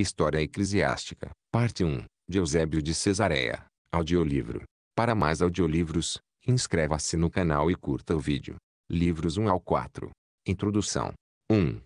História Eclesiástica, Parte 1, de Eusébio de Cesareia. Audiolivro. Para mais audiolivros, inscreva-se no canal e curta o vídeo. Livros 1 ao 4. Introdução. 1.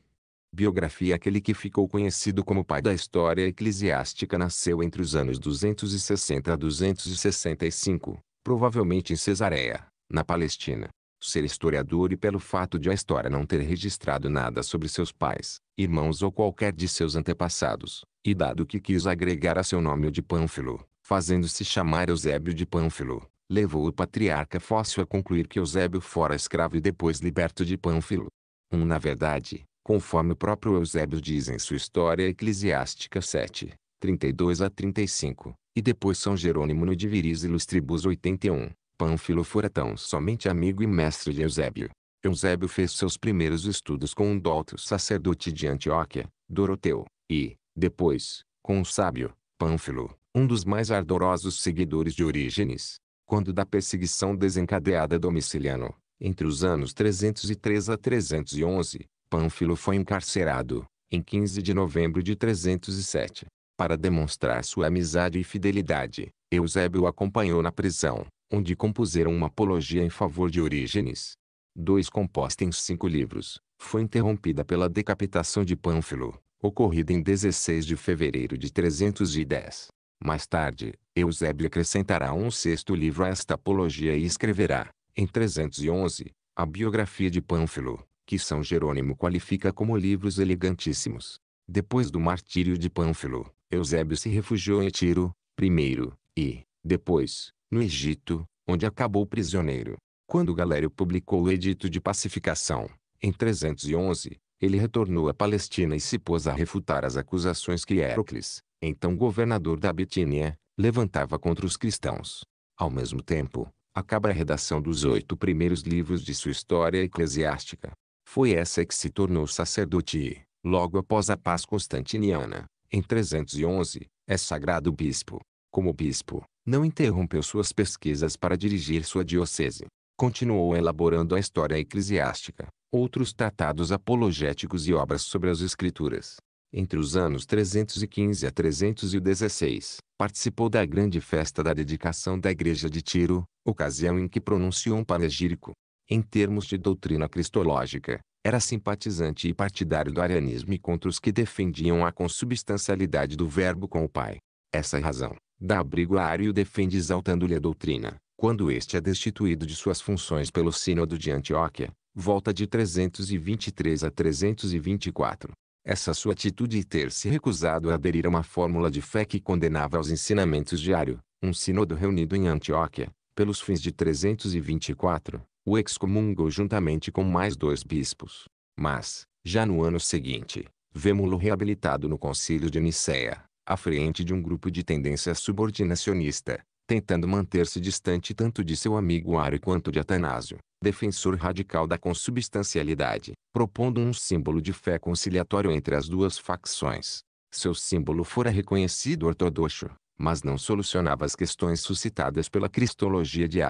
Biografia Aquele que ficou conhecido como pai da história eclesiástica nasceu entre os anos 260 a 265, provavelmente em Cesareia, na Palestina ser historiador e pelo fato de a história não ter registrado nada sobre seus pais, irmãos ou qualquer de seus antepassados, e dado que quis agregar a seu nome o de Pânfilo, fazendo-se chamar Eusébio de Pânfilo, levou o patriarca Fóssil a concluir que Eusébio fora escravo e depois liberto de Pânfilo. Um na verdade, conforme o próprio Eusébio diz em sua História Eclesiástica 7, 32 a 35, e depois São Jerônimo no Diviris e Lustribus 81, Pânfilo fora tão somente amigo e mestre de Eusébio. Eusébio fez seus primeiros estudos com um douto sacerdote de Antioquia, Doroteu, e, depois, com o sábio, Pânfilo, um dos mais ardorosos seguidores de Orígenes. Quando da perseguição desencadeada Domiciliano, entre os anos 303 a 311, Pânfilo foi encarcerado, em 15 de novembro de 307. Para demonstrar sua amizade e fidelidade, Eusébio o acompanhou na prisão, onde compuseram uma apologia em favor de Orígenes. dois Composta em cinco livros, foi interrompida pela decapitação de Pânfilo, ocorrida em 16 de fevereiro de 310. Mais tarde, Eusébio acrescentará um sexto livro a esta apologia e escreverá, em 311, a biografia de Pânfilo, que São Jerônimo qualifica como livros elegantíssimos. Depois do martírio de Pânfilo, Eusébio se refugiou em Tiro, primeiro, e, depois, no Egito, onde acabou prisioneiro. Quando Galério publicou o Edito de Pacificação, em 311, ele retornou à Palestina e se pôs a refutar as acusações que Hércules, então governador da Bitínia, levantava contra os cristãos. Ao mesmo tempo, acaba a redação dos oito primeiros livros de sua história eclesiástica. Foi essa que se tornou sacerdote e, logo após a paz constantiniana, em 311, é sagrado bispo. Como bispo, não interrompeu suas pesquisas para dirigir sua diocese. Continuou elaborando a história eclesiástica, outros tratados apologéticos e obras sobre as Escrituras. Entre os anos 315 a 316, participou da grande festa da dedicação da Igreja de Tiro, ocasião em que pronunciou um panegírico. Em termos de doutrina cristológica, era simpatizante e partidário do arianismo e contra os que defendiam a consubstancialidade do Verbo com o Pai. Essa é razão, dá abrigo a Ário defende exaltando-lhe a doutrina. Quando este é destituído de suas funções pelo Sínodo de Antioquia, volta de 323 a 324. Essa sua atitude e ter se recusado a aderir a uma fórmula de fé que condenava aos ensinamentos de Ário, um sínodo reunido em Antioquia, pelos fins de 324, o excomungou juntamente com mais dois bispos. Mas, já no ano seguinte, vemos-lo reabilitado no concílio de Nicéia, à frente de um grupo de tendência subordinacionista, tentando manter-se distante tanto de seu amigo Aro quanto de Atanásio, defensor radical da consubstancialidade, propondo um símbolo de fé conciliatório entre as duas facções. Seu símbolo fora reconhecido ortodoxo, mas não solucionava as questões suscitadas pela cristologia de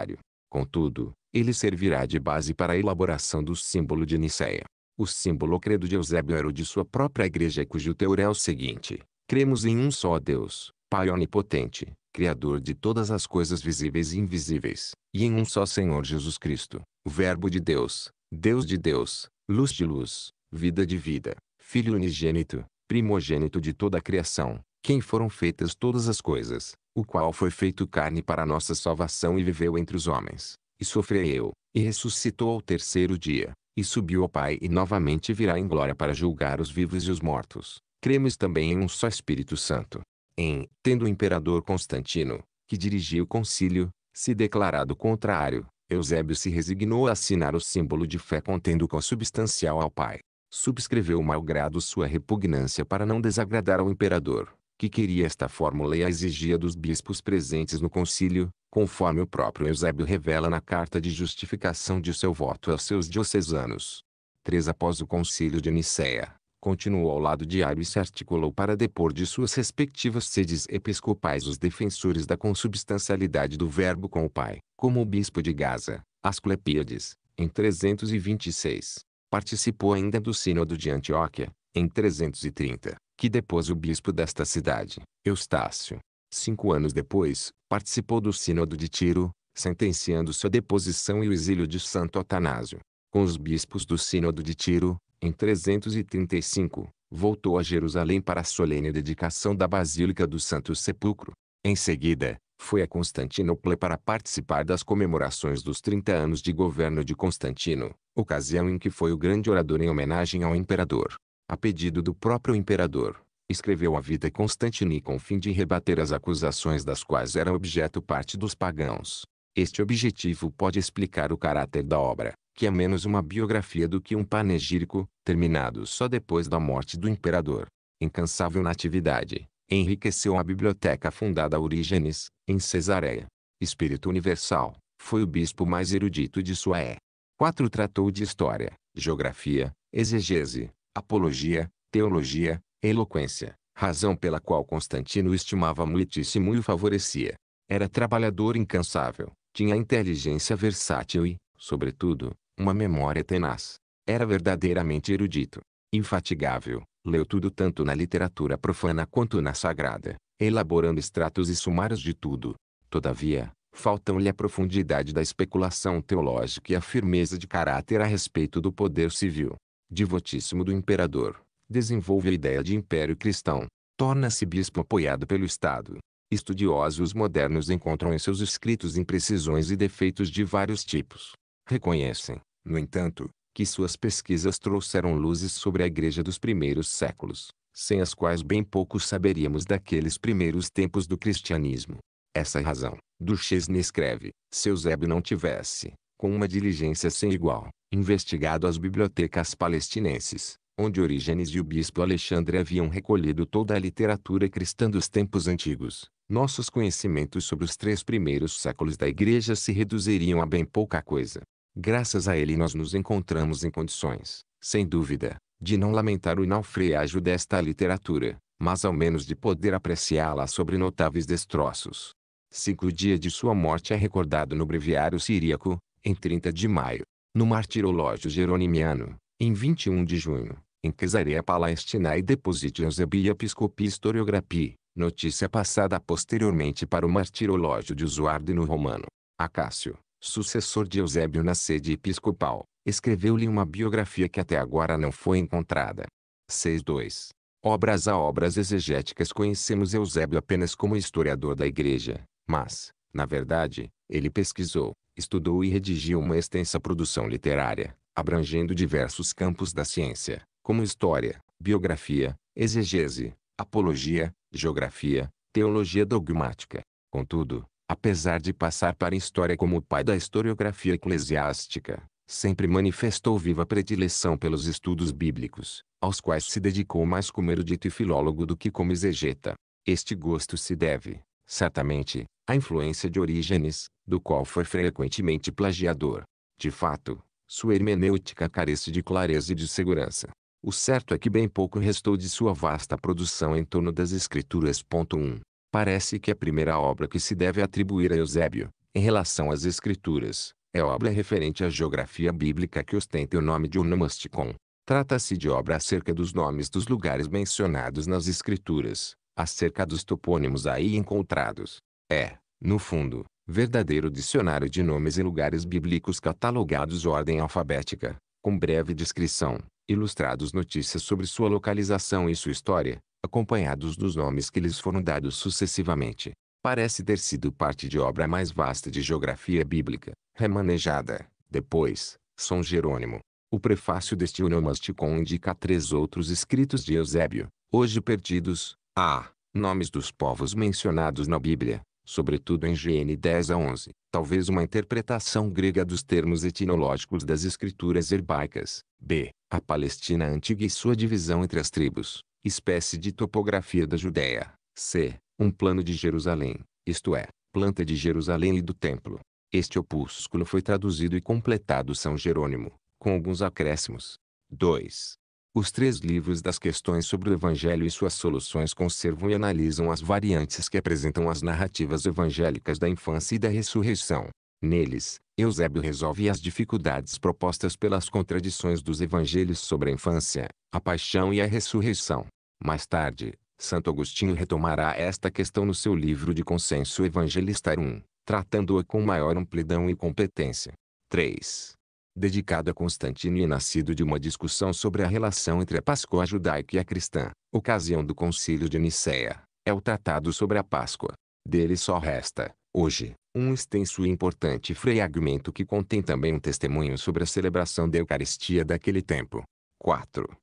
Contudo, ele servirá de base para a elaboração do símbolo de Niceia. O símbolo credo de Eusébio era o de sua própria igreja cujo teor é o seguinte. Cremos em um só Deus, Pai onipotente, Criador de todas as coisas visíveis e invisíveis, e em um só Senhor Jesus Cristo, o Verbo de Deus, Deus de Deus, luz de luz, vida de vida, Filho unigênito, primogênito de toda a criação, quem foram feitas todas as coisas, o qual foi feito carne para nossa salvação e viveu entre os homens, e sofreu, e ressuscitou ao terceiro dia, e subiu ao Pai e novamente virá em glória para julgar os vivos e os mortos, Cremos também em um só Espírito Santo. Em, tendo o imperador Constantino, que dirigia o concílio, se declarado contrário, Eusébio se resignou a assinar o símbolo de fé contendo consubstancial ao Pai. Subscreveu malgrado sua repugnância para não desagradar ao imperador, que queria esta fórmula e a exigia dos bispos presentes no concílio, conforme o próprio Eusébio revela na carta de justificação de seu voto aos seus diocesanos. 3. Após o concílio de Nicea, continuou ao lado diário e se articulou para depor de suas respectivas sedes episcopais os defensores da consubstancialidade do Verbo com o Pai, como o bispo de Gaza, Asclepíades, em 326. Participou ainda do Sínodo de Antioquia, em 330, que depôs o bispo desta cidade, Eustácio. Cinco anos depois, participou do Sínodo de Tiro, sentenciando sua deposição e o exílio de Santo Atanásio. Com os bispos do Sínodo de Tiro, em 335, voltou a Jerusalém para a solene dedicação da Basílica do Santo Sepulcro. Em seguida, foi a Constantinopla para participar das comemorações dos 30 anos de governo de Constantino, ocasião em que foi o grande orador em homenagem ao imperador. A pedido do próprio imperador, escreveu a vida Constantini com o fim de rebater as acusações das quais era objeto parte dos pagãos. Este objetivo pode explicar o caráter da obra, que é menos uma biografia do que um panegírico, terminado só depois da morte do imperador. Incansável na atividade, enriqueceu a biblioteca fundada Orígenes, em Cesareia. Espírito universal, foi o bispo mais erudito de sua é. 4. Tratou de história, geografia, exegese, apologia, teologia, eloquência, razão pela qual Constantino estimava muitíssimo e o favorecia. Era trabalhador incansável, tinha inteligência versátil e, sobretudo, uma memória tenaz. Era verdadeiramente erudito. Infatigável, leu tudo tanto na literatura profana quanto na sagrada, elaborando extratos e sumários de tudo. Todavia, faltam-lhe a profundidade da especulação teológica e a firmeza de caráter a respeito do poder civil. Devotíssimo do imperador, desenvolve a ideia de império cristão. Torna-se bispo apoiado pelo Estado. Estudiosos modernos encontram em seus escritos imprecisões e defeitos de vários tipos. Reconhecem, no entanto, que suas pesquisas trouxeram luzes sobre a igreja dos primeiros séculos, sem as quais bem pouco saberíamos daqueles primeiros tempos do cristianismo. Essa razão, Duchesne escreve, se Eusébio não tivesse, com uma diligência sem igual, investigado as bibliotecas palestinenses, onde Orígenes e o bispo Alexandre haviam recolhido toda a literatura cristã dos tempos antigos, nossos conhecimentos sobre os três primeiros séculos da Igreja se reduziriam a bem pouca coisa. Graças a ele nós nos encontramos em condições, sem dúvida, de não lamentar o naufrágio desta literatura, mas ao menos de poder apreciá-la sobre notáveis destroços. Cinco dia de sua morte é recordado no breviário siríaco, em 30 de maio, no martirológio jeronimiano, em 21 de junho, em Palestina Palestinae Depositio Eusebii Episcopi Historiographi, notícia passada posteriormente para o martirológio de Usuardo no romano. Acácio, sucessor de Eusébio na sede episcopal, escreveu-lhe uma biografia que até agora não foi encontrada. 6.2. Obras a obras exegéticas conhecemos Eusébio apenas como historiador da igreja, mas, na verdade, ele pesquisou, estudou e redigiu uma extensa produção literária, abrangendo diversos campos da ciência, como história, biografia, exegese, apologia, geografia, teologia dogmática. Contudo, apesar de passar para a história como o pai da historiografia eclesiástica, sempre manifestou viva predileção pelos estudos bíblicos, aos quais se dedicou mais como erudito e filólogo do que como exegeta. Este gosto se deve, certamente, à influência de Orígenes, do qual foi frequentemente plagiador. De fato, sua hermenêutica carece de clareza e de segurança. O certo é que bem pouco restou de sua vasta produção em torno das escrituras. 1. Parece que a primeira obra que se deve atribuir a Eusébio, em relação às escrituras, é obra referente à geografia bíblica que ostenta o nome de Onomasticon. Trata-se de obra acerca dos nomes dos lugares mencionados nas escrituras, acerca dos topônimos aí encontrados. É, no fundo, verdadeiro dicionário de nomes e lugares bíblicos catalogados ordem alfabética, com breve descrição, ilustrados notícias sobre sua localização e sua história, acompanhados dos nomes que lhes foram dados sucessivamente. Parece ter sido parte de obra mais vasta de geografia bíblica, remanejada, depois, São Jerônimo. O prefácio deste onomasticon indica três outros escritos de Eusébio, hoje perdidos, a. Nomes dos povos mencionados na Bíblia, sobretudo em GN 10 a 11, talvez uma interpretação grega dos termos etnológicos das escrituras herbaicas. B. A Palestina antiga e sua divisão entre as tribos, espécie de topografia da Judéia, c. um plano de Jerusalém, isto é, planta de Jerusalém e do Templo. Este opúsculo foi traduzido e completado São Jerônimo, com alguns acréscimos. 2. Os três livros das questões sobre o Evangelho e suas soluções conservam e analisam as variantes que apresentam as narrativas evangélicas da infância e da ressurreição. Neles, Eusébio resolve as dificuldades propostas pelas contradições dos evangelhos sobre a infância, a paixão e a ressurreição. Mais tarde, Santo Agostinho retomará esta questão no seu livro de Consenso Evangelistarum, tratando-a com maior amplidão e competência. 3. Dedicado a Constantino e nascido de uma discussão sobre a relação entre a Páscoa judaica e a cristã, ocasião do concílio de Nicéia, é o tratado sobre a Páscoa. Dele só resta, hoje, um extenso e importante fragmento que contém também um testemunho sobre a celebração da Eucaristia daquele tempo. 4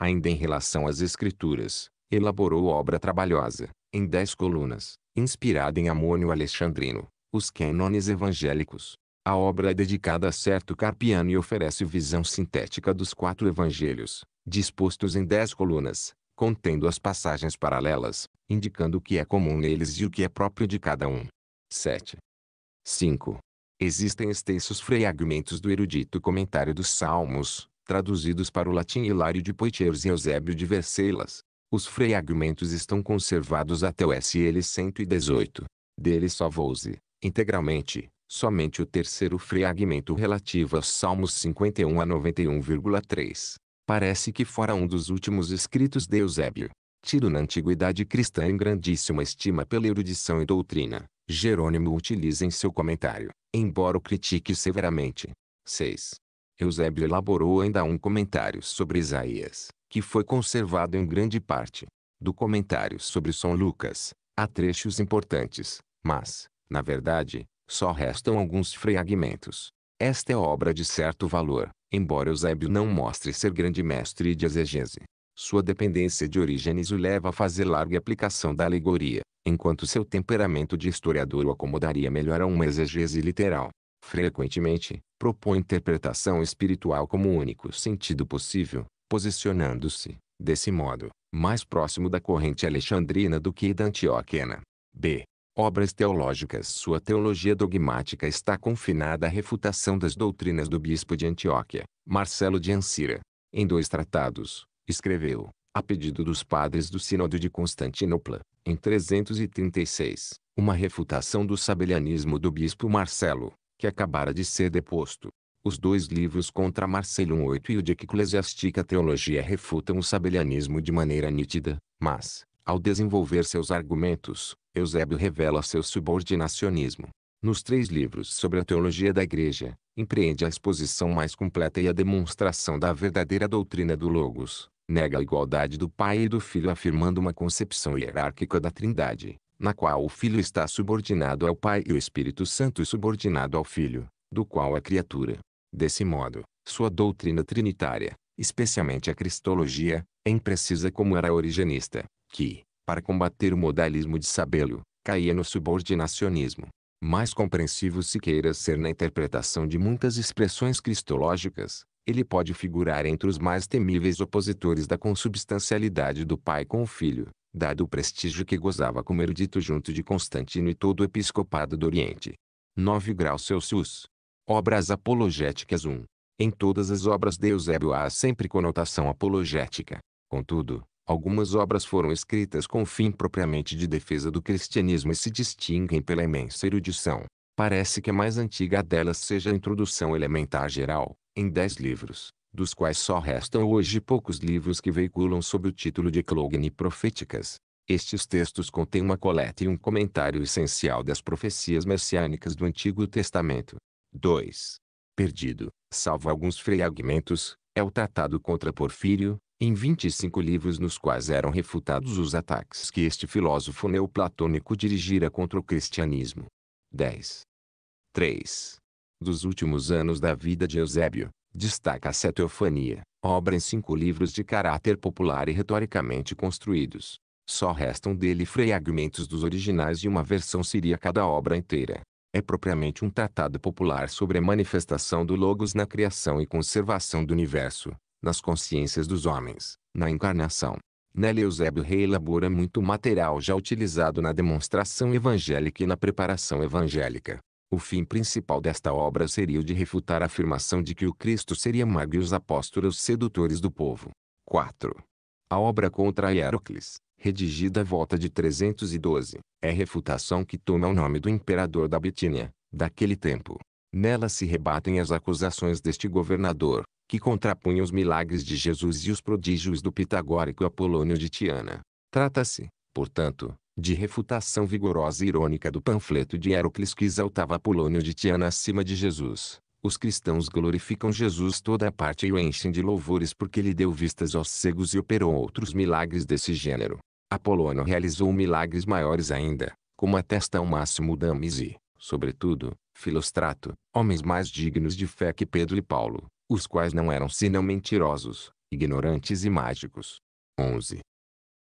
ainda em relação às escrituras, elaborou obra trabalhosa, em dez colunas, inspirada em Amônio Alexandrino, os cânones evangélicos. A obra é dedicada a certo Carpiano e oferece visão sintética dos quatro evangelhos, dispostos em dez colunas, contendo as passagens paralelas, indicando o que é comum neles e o que é próprio de cada um. 7. 5. Existem extensos fragmentos do erudito comentário dos Salmos, traduzidos para o latim Hilário de Poitiers e Eusébio de Vercelas. Os fragmentos estão conservados até o SL 118. Dele salvou-se, integralmente, somente o terceiro fragmento relativo aos Salmos 51 a 91,3. Parece que fora um dos últimos escritos de Eusébio. Tido na antiguidade cristã em grandíssima estima pela erudição e doutrina, Jerônimo utiliza em seu comentário, embora o critique severamente. 6. Eusébio elaborou ainda um comentário sobre Isaías, que foi conservado em grande parte do comentário sobre São Lucas. Há trechos importantes, mas, na verdade, só restam alguns fragmentos. Esta é obra de certo valor, embora Eusébio não mostre ser grande mestre de exegese. Sua dependência de Orígenes o leva a fazer larga aplicação da alegoria, enquanto seu temperamento de historiador o acomodaria melhor a uma exegese literal frequentemente, propõe interpretação espiritual como o único sentido possível, posicionando-se, desse modo, mais próximo da corrente alexandrina do que da antioquena. B. Obras teológicas Sua teologia dogmática está confinada à refutação das doutrinas do bispo de Antioquia, Marcelo de Ancira. Em dois tratados, escreveu, a pedido dos padres do Sínodo de Constantinopla, em 336, uma refutação do sabelianismo do bispo Marcelo, que acabara de ser deposto. Os dois livros contra Marcelo VIII e o de Eclesiástica Teologia refutam o sabelianismo de maneira nítida, mas, ao desenvolver seus argumentos, Eusébio revela seu subordinacionismo. Nos três livros sobre a teologia da Igreja, empreende a exposição mais completa e a demonstração da verdadeira doutrina do Logos, nega a igualdade do Pai e do Filho afirmando uma concepção hierárquica da Trindade, na qual o Filho está subordinado ao Pai e o Espírito Santo subordinado ao Filho, do qual é criatura. Desse modo, sua doutrina trinitária, especialmente a cristologia, é imprecisa como era origenista, que, para combater o modalismo de sabê-lo, caía no subordinacionismo. Mais compreensivo se queira ser na interpretação de muitas expressões cristológicas, ele pode figurar entre os mais temíveis opositores da consubstancialidade do Pai com o Filho, dado o prestígio que gozava como erudito junto de Constantino e todo o episcopado do Oriente. 9 graus Celsius. Obras apologéticas 1. Em todas as obras de Eusébio há sempre conotação apologética. Contudo, algumas obras foram escritas com o fim propriamente de defesa do cristianismo e se distinguem pela imensa erudição. Parece que a mais antiga delas seja a Introdução Elementar Geral, em dez livros, dos quais só restam hoje poucos livros que veiculam sob o título de Clogne proféticas. Estes textos contêm uma coleta e um comentário essencial das profecias messiânicas do Antigo Testamento. 2. Perdido, salvo alguns fragmentos, é o tratado contra Porfírio, em 25 livros nos quais eram refutados os ataques que este filósofo neoplatônico dirigira contra o cristianismo. 10. 3. Dos últimos anos da vida de Eusébio, Destaca se a Teofania, obra em cinco livros de caráter popular e retoricamente construídos. Só restam dele fragmentos dos originais e uma versão seria cada obra inteira. É propriamente um tratado popular sobre a manifestação do Logos na criação e conservação do universo, nas consciências dos homens, na encarnação. Nela Eusébio reelabora muito material já utilizado na demonstração evangélica e na preparação evangélica. O fim principal desta obra seria o de refutar a afirmação de que o Cristo seria mago e os apóstolos sedutores do povo. 4. A obra contra Hierocles, redigida à volta de 312, é refutação que toma o nome do imperador da Bitínia, daquele tempo. Nela se rebatem as acusações deste governador, que contrapunha os milagres de Jesus e os prodígios do pitagórico Apolônio de Tiana. Trata-se, portanto, de refutação vigorosa e irônica do panfleto de Hérocles que exaltava Apolônio de Tiana acima de Jesus. Os cristãos glorificam Jesus toda a parte e o enchem de louvores porque ele deu vistas aos cegos e operou outros milagres desse gênero. Apolônio realizou milagres maiores ainda, como atesta o máximo Damis e, sobretudo, Filostrato, homens mais dignos de fé que Pedro e Paulo, os quais não eram senão mentirosos, ignorantes e mágicos. 11.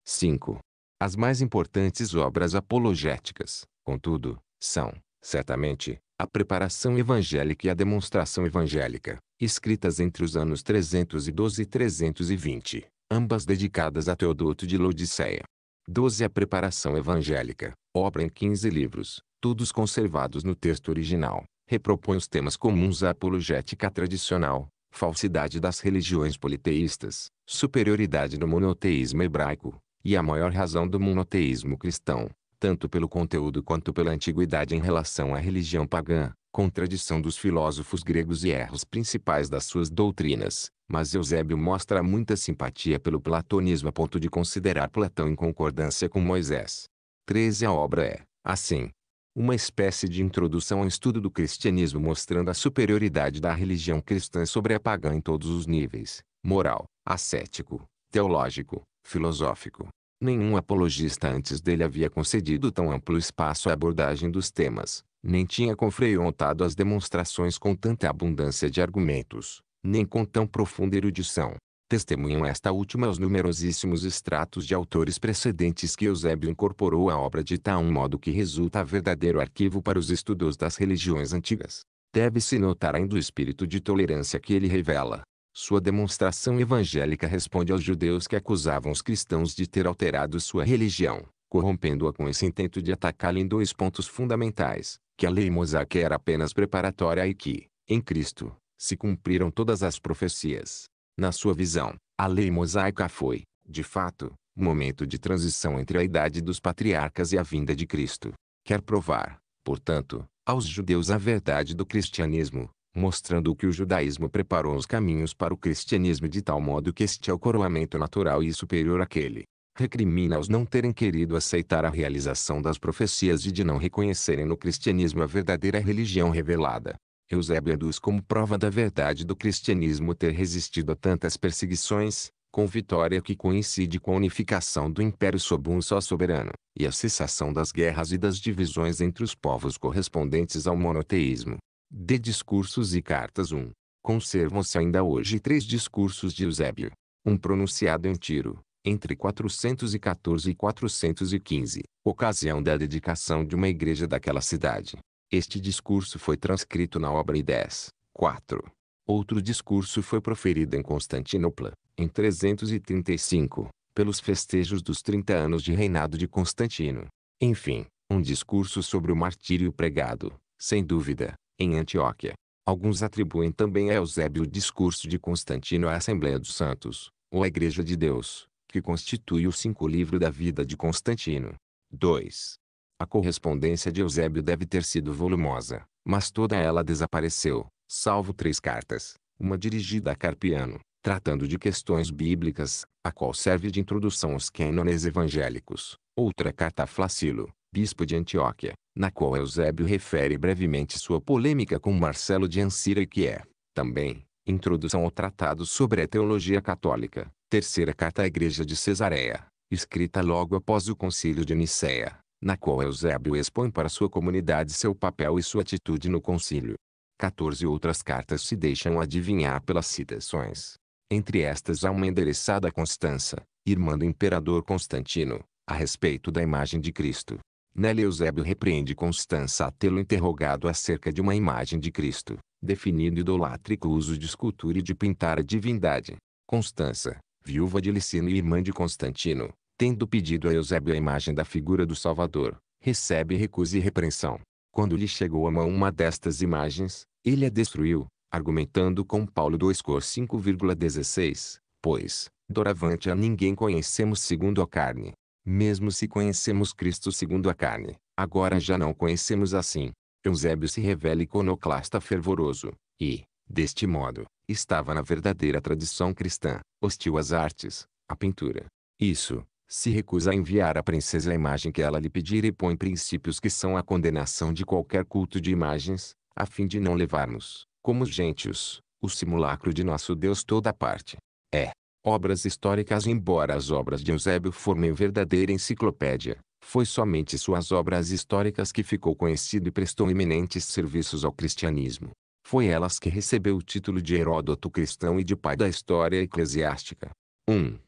5. As mais importantes obras apologéticas, contudo, são, certamente, a preparação evangélica e a demonstração evangélica, escritas entre os anos 312 e 320, ambas dedicadas a Teodoto de Laodiceia. 12. A preparação evangélica, obra em 15 livros, todos conservados no texto original, repropõe os temas comuns à apologética tradicional, falsidade das religiões politeístas, superioridade do monoteísmo hebraico, e a maior razão do monoteísmo cristão, tanto pelo conteúdo quanto pela antiguidade em relação à religião pagã, contradição dos filósofos gregos e erros principais das suas doutrinas. Mas Eusébio mostra muita simpatia pelo platonismo a ponto de considerar Platão em concordância com Moisés. 13 A obra é, assim, uma espécie de introdução ao estudo do cristianismo mostrando a superioridade da religião cristã sobre a pagã em todos os níveis, moral, ascético, teológico, filosófico. Nenhum apologista antes dele havia concedido tão amplo espaço à abordagem dos temas, nem tinha confrontado as demonstrações com tanta abundância de argumentos, nem com tão profunda erudição. Testemunham esta última os numerosíssimos extratos de autores precedentes que Eusébio incorporou à obra de tal modo que resulta verdadeiro arquivo para os estudos das religiões antigas. Deve-se notar ainda o espírito de tolerância que ele revela, sua demonstração evangélica responde aos judeus que acusavam os cristãos de ter alterado sua religião, corrompendo-a com esse intento de atacá-la em dois pontos fundamentais, que a lei mosaica era apenas preparatória e que, em Cristo, se cumpriram todas as profecias. Na sua visão, a lei mosaica foi, de fato, um momento de transição entre a idade dos patriarcas e a vinda de Cristo. Quer provar, portanto, aos judeus a verdade do cristianismo, mostrando que o judaísmo preparou os caminhos para o cristianismo de tal modo que este é o coroamento natural e superior àquele. Recrimina os não terem querido aceitar a realização das profecias e de não reconhecerem no cristianismo a verdadeira religião revelada. Eusébio aduz como prova da verdade do cristianismo ter resistido a tantas perseguições, com vitória que coincide com a unificação do império sob um só soberano, e a cessação das guerras e das divisões entre os povos correspondentes ao monoteísmo de discursos e cartas 1. Conservam-se ainda hoje três discursos de Eusébio, um pronunciado em Tiro, entre 414 e 415, ocasião da dedicação de uma igreja daquela cidade. Este discurso foi transcrito na obra I 10, 4. Outro discurso foi proferido em Constantinopla, em 335, pelos festejos dos 30 anos de reinado de Constantino. Enfim, um discurso sobre o martírio pregado, sem dúvida, em Antioquia. Alguns atribuem também a Eusébio o discurso de Constantino à Assembleia dos Santos, ou à Igreja de Deus, que constitui o cinco livro da vida de Constantino. 2. A correspondência de Eusébio deve ter sido volumosa, mas toda ela desapareceu, salvo três cartas, uma dirigida a Carpiano, tratando de questões bíblicas, a qual serve de introdução aos cânones evangélicos, outra carta a Flacilo, bispo de Antioquia, na qual Eusébio refere brevemente sua polêmica com Marcelo de Ancira e que é, também, introdução ao Tratado sobre a Teologia Católica, terceira carta à Igreja de Cesareia, escrita logo após o Concílio de Nicéia, na qual Eusébio expõe para sua comunidade seu papel e sua atitude no concílio. 14 outras cartas se deixam adivinhar pelas citações. Entre estas há uma endereçada a Constança, irmã do imperador Constantino, a respeito da imagem de Cristo, Nela Eusébio repreende Constança a tê-lo interrogado acerca de uma imagem de Cristo, definindo idolátrico o uso de escultura e de pintar a divindade. Constança, viúva de Licino e irmã de Constantino, tendo pedido a Eusébio a imagem da figura do Salvador, recebe recusa e repreensão. Quando lhe chegou à mão uma destas imagens, ele a destruiu, argumentando com Paulo 2 Cor 5,16, pois, doravante a ninguém conhecemos segundo a carne, mesmo se conhecemos Cristo segundo a carne, agora já não conhecemos assim. Eusébio se revela iconoclasta fervoroso, e, deste modo, estava na verdadeira tradição cristã, hostil às artes, à pintura. Isso, se recusa a enviar à princesa a imagem que ela lhe pedir e põe princípios que são a condenação de qualquer culto de imagens, a fim de não levarmos, como os gentios, o simulacro de nosso Deus toda parte. É, Obras históricas Embora as obras de Eusébio formem verdadeira enciclopédia, foi somente suas obras históricas que ficou conhecido e prestou eminentes serviços ao cristianismo. Foi elas que recebeu o título de Heródoto cristão e de pai da história eclesiástica. 1.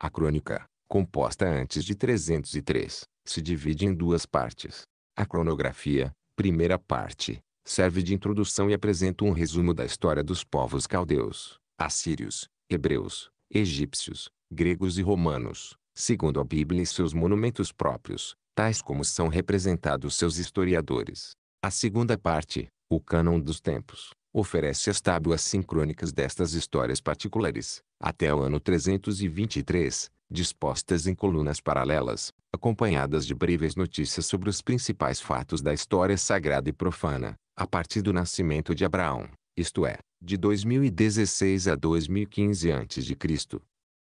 A crônica, composta antes de 303, se divide em duas partes. A cronografia, primeira parte, serve de introdução e apresenta um resumo da história dos povos caldeus, assírios, hebreus, egípcios, gregos e romanos, segundo a Bíblia e seus monumentos próprios, tais como são representados seus historiadores. A segunda parte, o Cânon dos Tempos, oferece as tábuas sincrônicas destas histórias particulares, até o ano 323, dispostas em colunas paralelas, acompanhadas de breves notícias sobre os principais fatos da história sagrada e profana, a partir do nascimento de Abraão, isto é, de 2016 a 2015 a.C.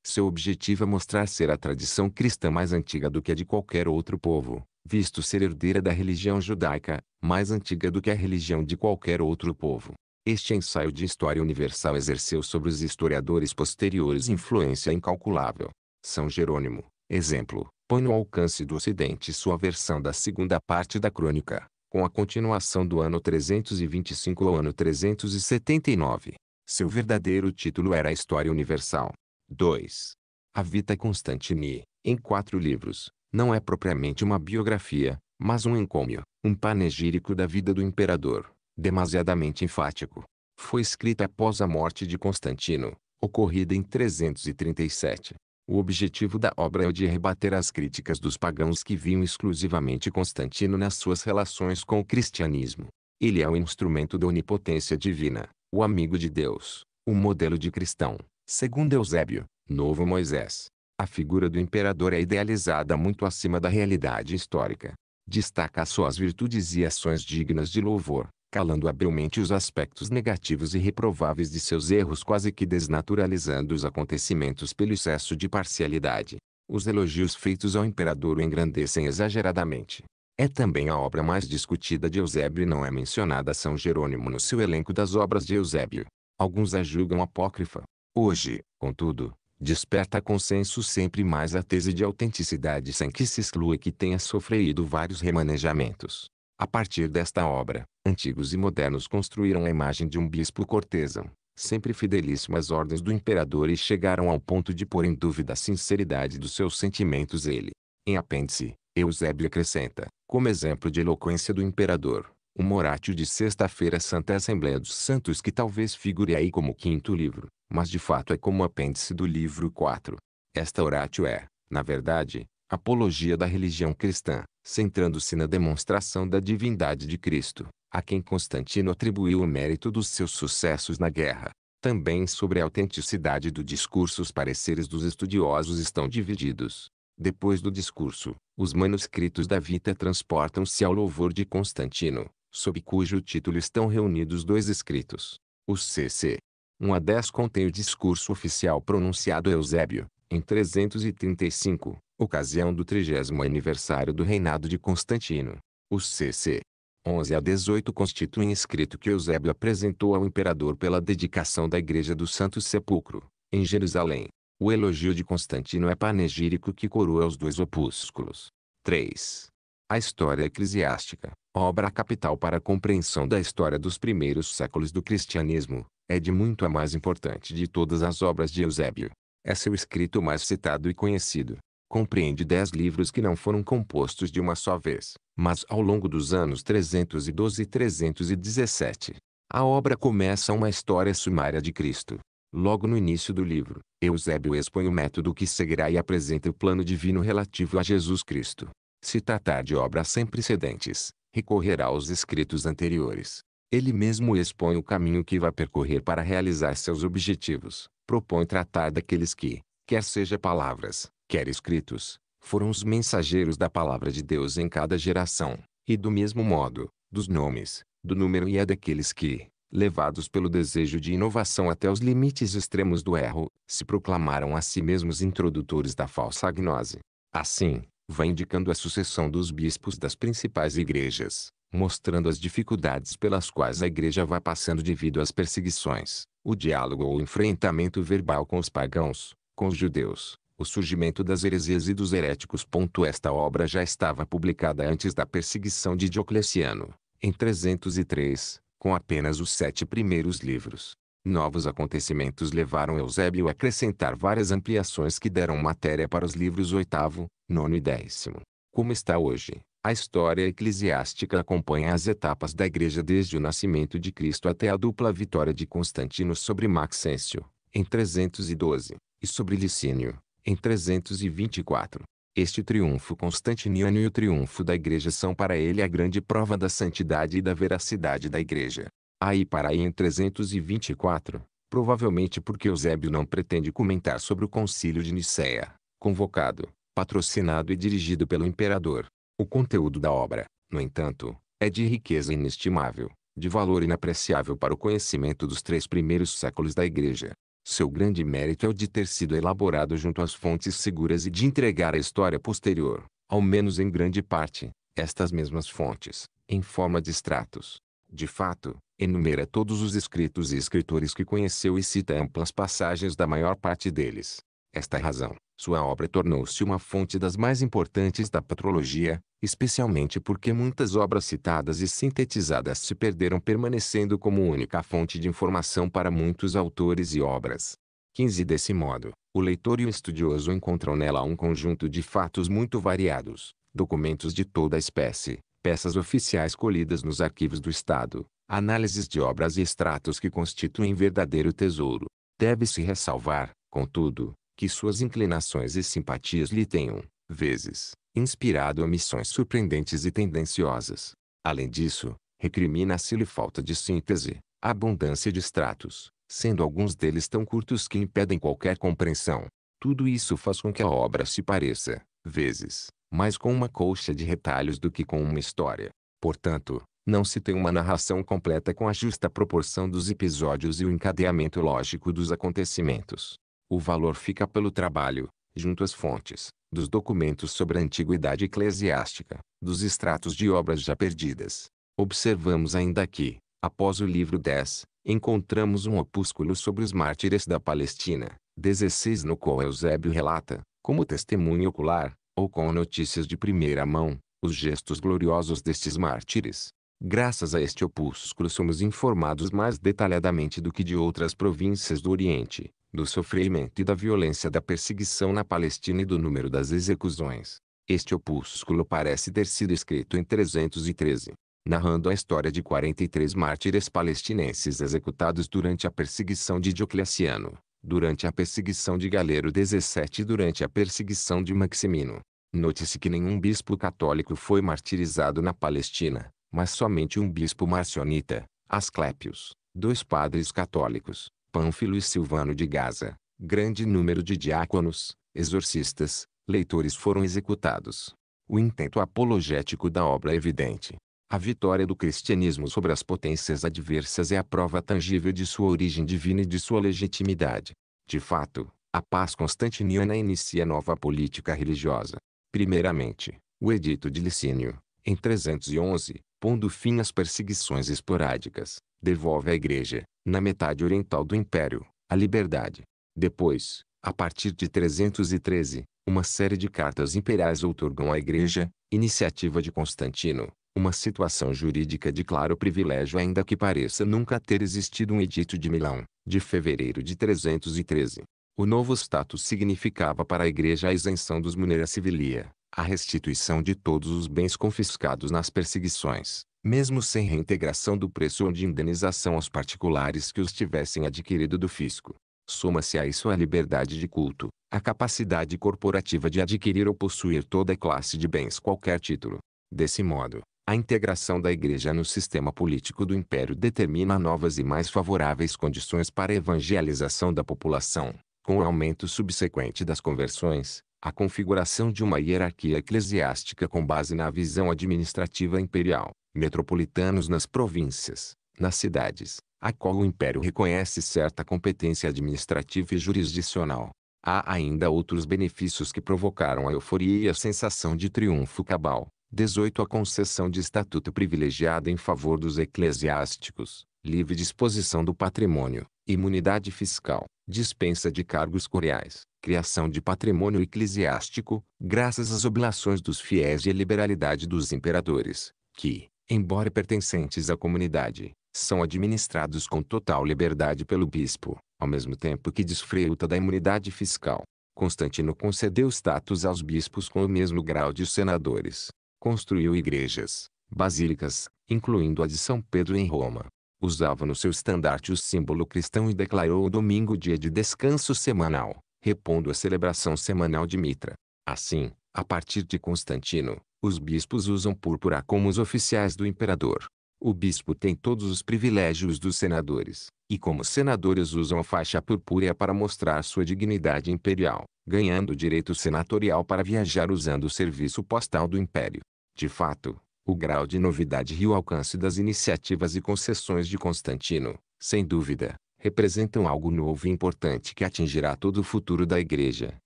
Seu objetivo é mostrar ser a tradição cristã mais antiga do que a de qualquer outro povo, visto ser herdeira da religião judaica, mais antiga do que a religião de qualquer outro povo. Este ensaio de história universal exerceu sobre os historiadores posteriores influência incalculável. São Jerônimo, exemplo, põe no alcance do Ocidente sua versão da segunda parte da crônica, com a continuação do ano 325 ao ano 379. Seu verdadeiro título era História Universal. 2. A Vita Constantini, em quatro livros, não é propriamente uma biografia, mas um encômio, um panegírico da vida do imperador, demasiadamente enfático. Foi escrita após a morte de Constantino, ocorrida em 337. O objetivo da obra é o de rebater as críticas dos pagãos que viam exclusivamente Constantino nas suas relações com o cristianismo. Ele é o instrumento da onipotência divina, o amigo de Deus, o modelo de cristão, segundo Eusébio, novo Moisés. A figura do imperador é idealizada muito acima da realidade histórica. Destaca suas virtudes e ações dignas de louvor, calando habilmente os aspectos negativos e reprováveis de seus erros quase que desnaturalizando os acontecimentos pelo excesso de parcialidade. Os elogios feitos ao imperador o engrandecem exageradamente. É também a obra mais discutida de Eusébio e não é mencionada São Jerônimo no seu elenco das obras de Eusébio. Alguns a julgam apócrifa. Hoje, contudo, desperta consenso sempre mais a tese de autenticidade sem que se exclua que tenha sofrido vários remanejamentos. A partir desta obra, antigos e modernos construíram a imagem de um bispo cortesão, sempre fidelíssimo às ordens do imperador e chegaram ao ponto de pôr em dúvida a sinceridade dos seus sentimentos ele. Em apêndice, Eusébio acrescenta, como exemplo de eloquência do imperador, o Moratio de Sexta-feira Santa é Assembleia dos Santos que talvez figure aí como quinto livro, mas de fato é como apêndice do livro 4. Esta oratio é, na verdade, apologia da religião cristã, centrando-se na demonstração da divindade de Cristo, a quem Constantino atribuiu o mérito dos seus sucessos na guerra. Também sobre a autenticidade do discurso os pareceres dos estudiosos estão divididos. Depois do discurso, os manuscritos da Vita transportam-se ao louvor de Constantino, sob cujo título estão reunidos dois escritos. O CC 1 a 10 contém o discurso oficial pronunciado a Eusébio, em 335, ocasião do trigésimo aniversário do reinado de Constantino. Os cc. 11 a 18 constituem escrito que Eusébio apresentou ao imperador pela dedicação da Igreja do Santo Sepulcro, em Jerusalém. O elogio de Constantino é panegírico que coroa os dois opúsculos. 3. A História Eclesiástica, obra capital para a compreensão da história dos primeiros séculos do cristianismo, é de muito a mais importante de todas as obras de Eusébio. É seu escrito mais citado e conhecido compreende dez livros que não foram compostos de uma só vez, mas ao longo dos anos 312 e 317. A obra começa uma história sumária de Cristo. Logo no início do livro, Eusébio expõe o método que seguirá e apresenta o plano divino relativo a Jesus Cristo. Se tratar de obras sem precedentes, recorrerá aos escritos anteriores. Ele mesmo expõe o caminho que vai percorrer para realizar seus objetivos, propõe tratar daqueles que, quer seja palavras, quer escritos, foram os mensageiros da palavra de Deus em cada geração, e do mesmo modo, dos nomes, do número e é daqueles que, levados pelo desejo de inovação até os limites extremos do erro, se proclamaram a si mesmos introdutores da falsa agnose. Assim, vai indicando a sucessão dos bispos das principais igrejas, mostrando as dificuldades pelas quais a igreja vai passando devido às perseguições, o diálogo ou enfrentamento verbal com os pagãos, com os judeus, o surgimento das heresias e dos heréticos. Esta obra já estava publicada antes da perseguição de Diocleciano, em 303, com apenas os sete primeiros livros. Novos acontecimentos levaram Eusébio a acrescentar várias ampliações que deram matéria para os livros oitavo, nono e décimo. Como está hoje, a história eclesiástica acompanha as etapas da Igreja desde o nascimento de Cristo até a dupla vitória de Constantino sobre Maxêncio, em 312, e sobre Licínio, em 324. Este triunfo constantiniano e o triunfo da Igreja são para ele a grande prova da santidade e da veracidade da Igreja. Aí para aí em 324, provavelmente porque Eusébio não pretende comentar sobre o concílio de Nicéia, convocado, patrocinado e dirigido pelo imperador. O conteúdo da obra, no entanto, é de riqueza inestimável, de valor inapreciável para o conhecimento dos três primeiros séculos da Igreja. Seu grande mérito é o de ter sido elaborado junto às fontes seguras e de entregar à história posterior, ao menos em grande parte, estas mesmas fontes, em forma de extratos. De fato, enumera todos os escritos e escritores que conheceu e cita amplas passagens da maior parte deles. Esta é razão, sua obra tornou-se uma fonte das mais importantes da patrologia, especialmente porque muitas obras citadas e sintetizadas se perderam permanecendo como única fonte de informação para muitos autores e obras. 15 Desse modo, o leitor e o estudioso encontram nela um conjunto de fatos muito variados, documentos de toda a espécie, peças oficiais colhidas nos arquivos do Estado, análises de obras e extratos que constituem verdadeiro tesouro. Deve-se ressalvar, contudo, que suas inclinações e simpatias lhe tenham, vezes, inspirado a missões surpreendentes e tendenciosas. Além disso, recrimina-se-lhe falta de síntese, abundância de extratos, sendo alguns deles tão curtos que impedem qualquer compreensão. Tudo isso faz com que a obra se pareça, vezes, mais com uma colcha de retalhos do que com uma história. Portanto, não se tem uma narração completa com a justa proporção dos episódios e o encadeamento lógico dos acontecimentos. O valor fica pelo trabalho, junto às fontes, dos documentos sobre a antiguidade eclesiástica, dos extratos de obras já perdidas. Observamos ainda que, após o livro 10, encontramos um opúsculo sobre os mártires da Palestina, 16 no qual Eusébio relata, como testemunho ocular, ou com notícias de primeira mão, os gestos gloriosos destes mártires. Graças a este opúsculo somos informados mais detalhadamente do que de outras províncias do Oriente, do sofrimento e da violência da perseguição na Palestina e do número das execuções. Este opúsculo parece ter sido escrito em 313, narrando a história de 43 mártires palestinenses executados durante a perseguição de Diocleciano, durante a perseguição de Galero 17 e durante a perseguição de Maximino. Note-se que nenhum bispo católico foi martirizado na Palestina, mas somente um bispo marcionita, Asclépios, dois padres católicos, Pânfilo e Silvano de Gaza, grande número de diáconos, exorcistas, leitores foram executados. O intento apologético da obra é evidente. A vitória do cristianismo sobre as potências adversas é a prova tangível de sua origem divina e de sua legitimidade. De fato, a paz constantiniana inicia nova política religiosa. Primeiramente, o Edito de Licínio, em 311, pondo fim às perseguições esporádicas, devolve à Igreja, na metade oriental do Império, a liberdade. Depois, a partir de 313, uma série de cartas imperiais outorgam à Igreja, iniciativa de Constantino, uma situação jurídica de claro privilégio ainda que pareça nunca ter existido um edito de Milão, de fevereiro de 313. O novo status significava para a Igreja a isenção dos munera civilia, a restituição de todos os bens confiscados nas perseguições, mesmo sem reintegração do preço ou de indenização aos particulares que os tivessem adquirido do fisco. Soma-se a isso a liberdade de culto, a capacidade corporativa de adquirir ou possuir toda a classe de bens qualquer título. Desse modo, a integração da Igreja no sistema político do Império determina novas e mais favoráveis condições para a evangelização da população. Com o aumento subsequente das conversões, a configuração de uma hierarquia eclesiástica com base na visão administrativa imperial, metropolitanos nas províncias, nas cidades, a qual o Império reconhece certa competência administrativa e jurisdicional. Há ainda outros benefícios que provocaram a euforia e a sensação de triunfo cabal. 18. A concessão de estatuto privilegiado em favor dos eclesiásticos, livre disposição do patrimônio, imunidade fiscal, dispensa de cargos curiais, criação de patrimônio eclesiástico, graças às oblações dos fiéis e à liberalidade dos imperadores, que, embora pertencentes à comunidade, são administrados com total liberdade pelo bispo, ao mesmo tempo que desfruta da imunidade fiscal. Constantino concedeu status aos bispos com o mesmo grau de senadores. Construiu igrejas, basílicas, incluindo a de São Pedro em Roma. Usava no seu estandarte o símbolo cristão e declarou o domingo dia de descanso semanal, repondo a celebração semanal de Mitra. Assim, a partir de Constantino, os bispos usam púrpura como os oficiais do imperador. O bispo tem todos os privilégios dos senadores, e como senadores usam a faixa purpúrea para mostrar sua dignidade imperial, ganhando o direito senatorial para viajar usando o serviço postal do império. De fato, o grau de novidade e o alcance das iniciativas e concessões de Constantino, sem dúvida, representam algo novo e importante que atingirá todo o futuro da Igreja,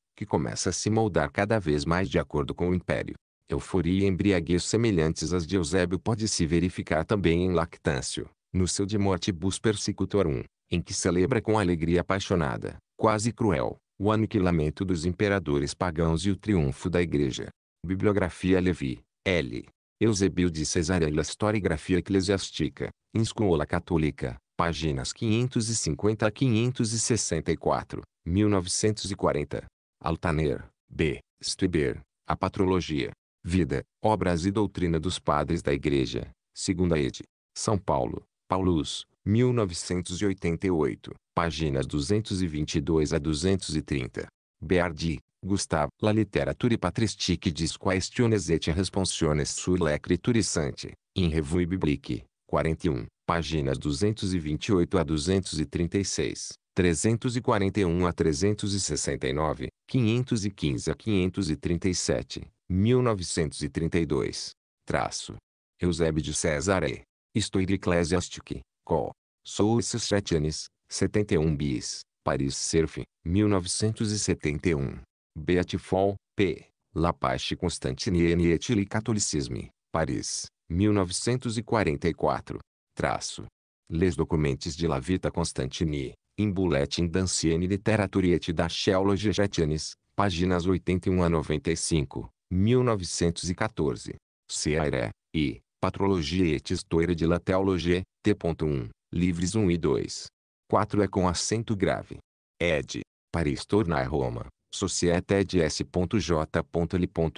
que começa a se moldar cada vez mais de acordo com o Império euforia e embriaguez semelhantes às de Eusébio pode se verificar também em Lactâncio, no seu De Mortibus Persecutorum, em que celebra com alegria apaixonada, quase cruel, o aniquilamento dos imperadores pagãos e o triunfo da igreja. Bibliografia Levi, L. Eusébio de Cesareia La Historiografia Eclesiástica, Inscuola Católica, páginas 550 a 564, 1940. Altaner, B. Stuber, A Patrologia, Vida, Obras e Doutrina dos Padres da Igreja, segunda ed. São Paulo, Paulus, 1988, páginas 222 a 230. Beardi, Gustavo. La literatura patristique dis questiones et responsiones sur l'écriturissante, in revue biblique, 41, páginas 228 a 236, 341 a 369, 515 a 537. 1932. Traço. Eusébio de Cesare. Histoire Ecclesiastique. Co. Sources Chrétiennes, 71 bis. Paris Cerf, 1971. Beatifol, P. La Pache Constantinienne et le Catholicisme. Paris, 1944. Traço. Les Documentes de la Vita Constantini, in Bulletin d'Ancienne Literature et d'Archéologie Chrétiennes, páginas 81 a 95. 1914. Cearé, e, Patrologia et historia de la Théologie, T.1, Livres 1 e 2. 4 é com acento grave. Ed. Paris Tornar Roma, Société de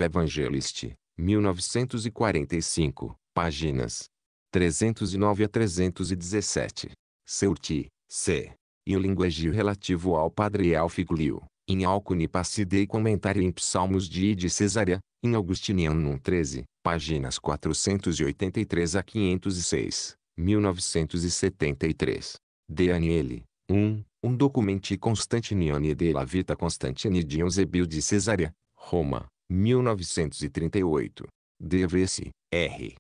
Evangeliste. 1945, páginas 309 a 317. Seurti, C. E o linguagem relativo ao padre Alfiglio. Em Alcunipacidei comentário em Psalmos de de Cesaria, em Augustinianum 13, páginas 483 a 506, 1973. De Aniele, 1, um documenti de della vita Constantini di Eusebio de Cesaria, Roma, 1938. DVC, R.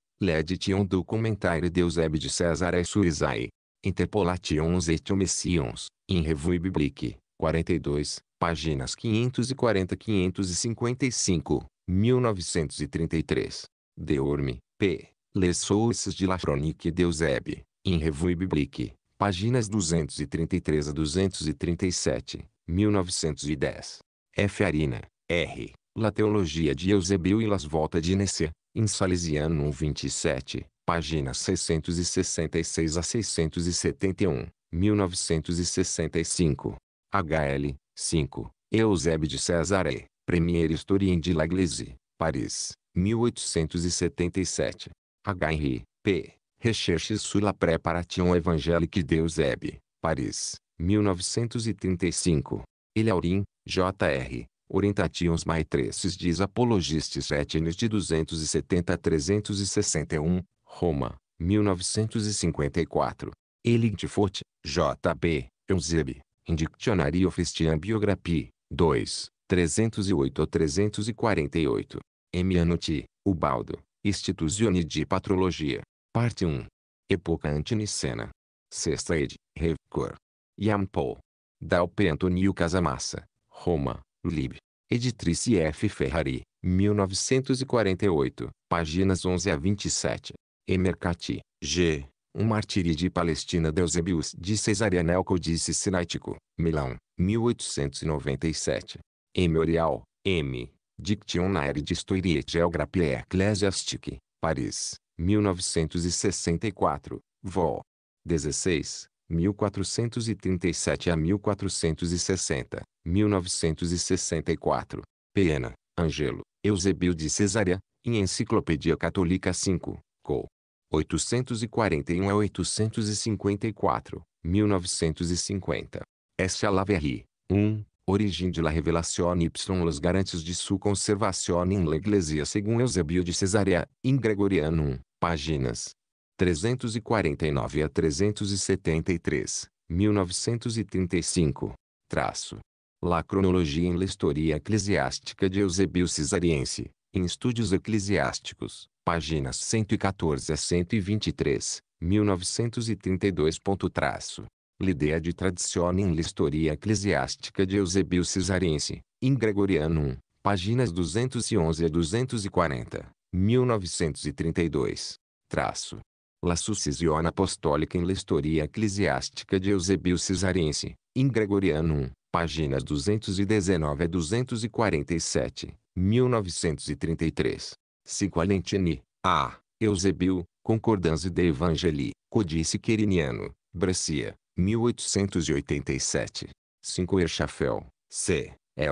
um documentário de Eusebio de Cesare Suizae. Interpolation et omissions, in Revue Biblique, 42, páginas 540 555, 1933. Deorme, P. Les Sources de la Chronique d'Eusebe, em Revue Biblique, páginas 233 a 237, 1910. F. Arina, R. La Teologia de Eusebio e las Volta de Nessia, em Salesiano 127, páginas 666 a 671, 1965. H. L. 5. Eusébio de Cesaré, Premier Historien de l'Église, Paris, 1877. H. P. Recherches sur la préparation évangélique d'Eusébe, Paris, 1935. J. J.R. Orientations Maitreces des Apologistes Etnes de 270 a 361, Roma, 1954. J. J.B., Eusébe em Dictionary of Christian Biography, 2, 308 a 348. M. Anotti, Ubaldo, Instituzione di Patrologia. Parte 1. Epoca Antinicena. Sexta ed, Revcor. Yampol, Dalpe Antonio Casamassa, Roma, Lib. Editrice F. Ferrari, 1948, páginas 11 a 27. Emercati, G um martírio de Palestina Eusebius de Cesarea, Cesariana Alcodice Sinaitico, Milão, 1897. Memorial, M. Dictionnaire d'Histoire et Géographie Ecclesiastique, Paris, 1964, Vol. 16, 1437 a 1460, 1964. Pena, Angelo, Eusebio de Cesaria, em Enciclopédia Católica 5, Col. 841 a 854, 1950. Esta Laverri, 1. Origem de la revelación y los garantes de su conservación en la iglesia según Eusebio de Cesarea, em Gregoriano 1, páginas 349 a 373, 1935. Traço. La cronologia em la historia eclesiástica de Eusebio Cesariense, em estudos eclesiásticos, páginas 114 a 123, 1932. Lidea de Traditionem Listoria Eclesiástica de Eusebio Cesariense, em Gregoriano 1, páginas 211 a 240, 1932. Traço. La Successione Apostólica em Listoria Eclesiástica de Eusebio Cesariense, em Gregoriano 1, páginas 219 a 247, 1933. Valentini, A. Ah, Eusebio, Concordância de Evangelii, Codice Queriniano, Brescia, 1887. 5. Erchafel, C. na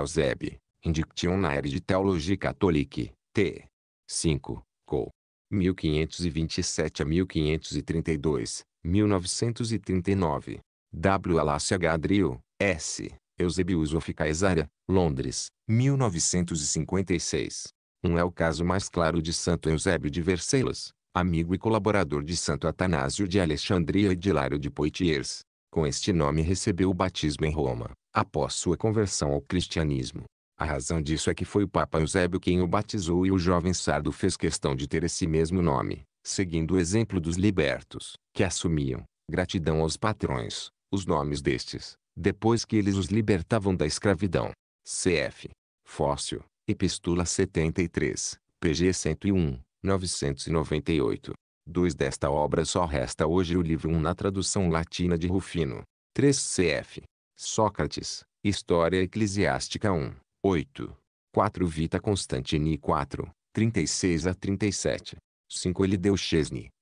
Indictionnaire de Teologia Catholique, T. 5. Co. 1527 a 1532, 1939. W. Alácia Gadrio, S. Eusebius of Caesarea, Londres, 1956. Um é o caso mais claro de Santo Eusébio de Vercellas, amigo e colaborador de Santo Atanásio de Alexandria e de Hilário de Poitiers. Com este nome recebeu o batismo em Roma, após sua conversão ao cristianismo. A razão disso é que foi o Papa Eusébio quem o batizou e o jovem sardo fez questão de ter esse mesmo nome, seguindo o exemplo dos libertos, que assumiam, gratidão aos patrões, os nomes destes, depois que eles os libertavam da escravidão. Cf. Fóssil Epístola 73, pg 101, 998. 2 desta obra só resta hoje o livro 1 na tradução latina de Rufino. 3 cf. Sócrates, História Eclesiástica 1, 8. 4 Vita Constantini 4, 36 a 37. 5 Ele deu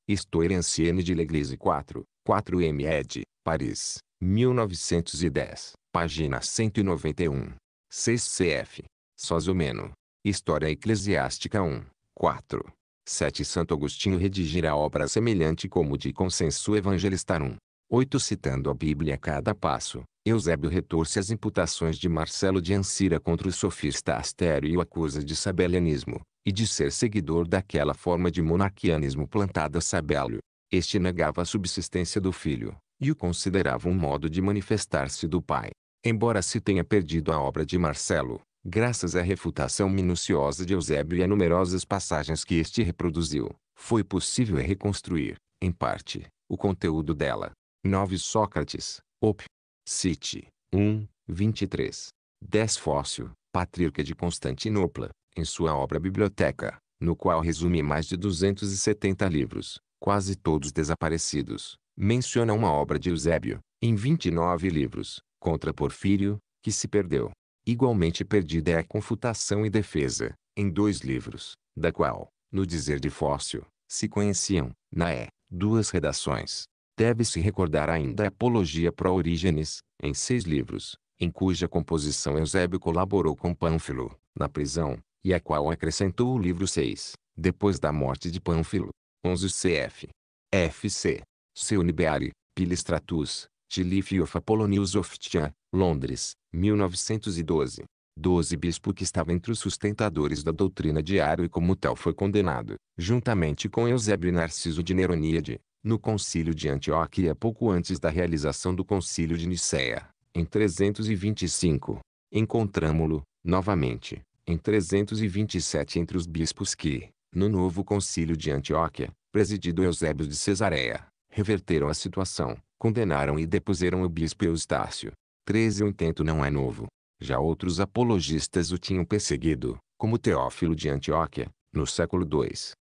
História ancienne de l'Église 4, 4 M. Ed, Paris, 1910, página 191. 6 cf. Sozomeno. História Eclesiástica 1, 4. 7. Santo Agostinho redigirá obra semelhante como de consenso Evangelistar 1. 8. Citando a Bíblia a cada passo, Eusébio retorce as imputações de Marcelo de Ancira contra o sofista Astério e o acusa de sabelianismo, e de ser seguidor daquela forma de monarquianismo plantada Sabélio. Este negava a subsistência do filho, e o considerava um modo de manifestar-se do pai. Embora se tenha perdido a obra de Marcelo, Graças à refutação minuciosa de Eusébio e a numerosas passagens que este reproduziu, foi possível reconstruir, em parte, o conteúdo dela. 9 Sócrates, Op. Cite, 1, 23. 10 Fócio, Patriarca de Constantinopla, em sua obra Biblioteca, no qual resume mais de 270 livros, quase todos desaparecidos, menciona uma obra de Eusébio, em 29 livros, contra Porfírio, que se perdeu. Igualmente perdida é a confutação e defesa, em dois livros, da qual, no dizer de Fóssil, se conheciam, na E, duas redações. Deve-se recordar ainda a Apologia pro Orígenes, em seis livros, em cuja composição Eusébio colaborou com Pânfilo, na prisão, e a qual acrescentou o livro 6, depois da morte de Pânfilo. 11 cf. FC. Seunibeari, Pilistratus, Tilifiof Apolonius of Tia, Londres, 1912. 12 bispo que estava entre os sustentadores da doutrina diário e como tal foi condenado, juntamente com Eusébio Narciso de Neroníade, no concílio de Antioquia pouco antes da realização do concílio de Nicéia, em 325. Encontramo-lo, novamente, em 327 entre os bispos que, no novo concílio de Antioquia, presidido Eusébio de Cesareia, reverteram a situação, condenaram e depuseram o bispo Eustácio, 13 o intento não é novo. Já outros apologistas o tinham perseguido, como Teófilo de Antioquia, no século II.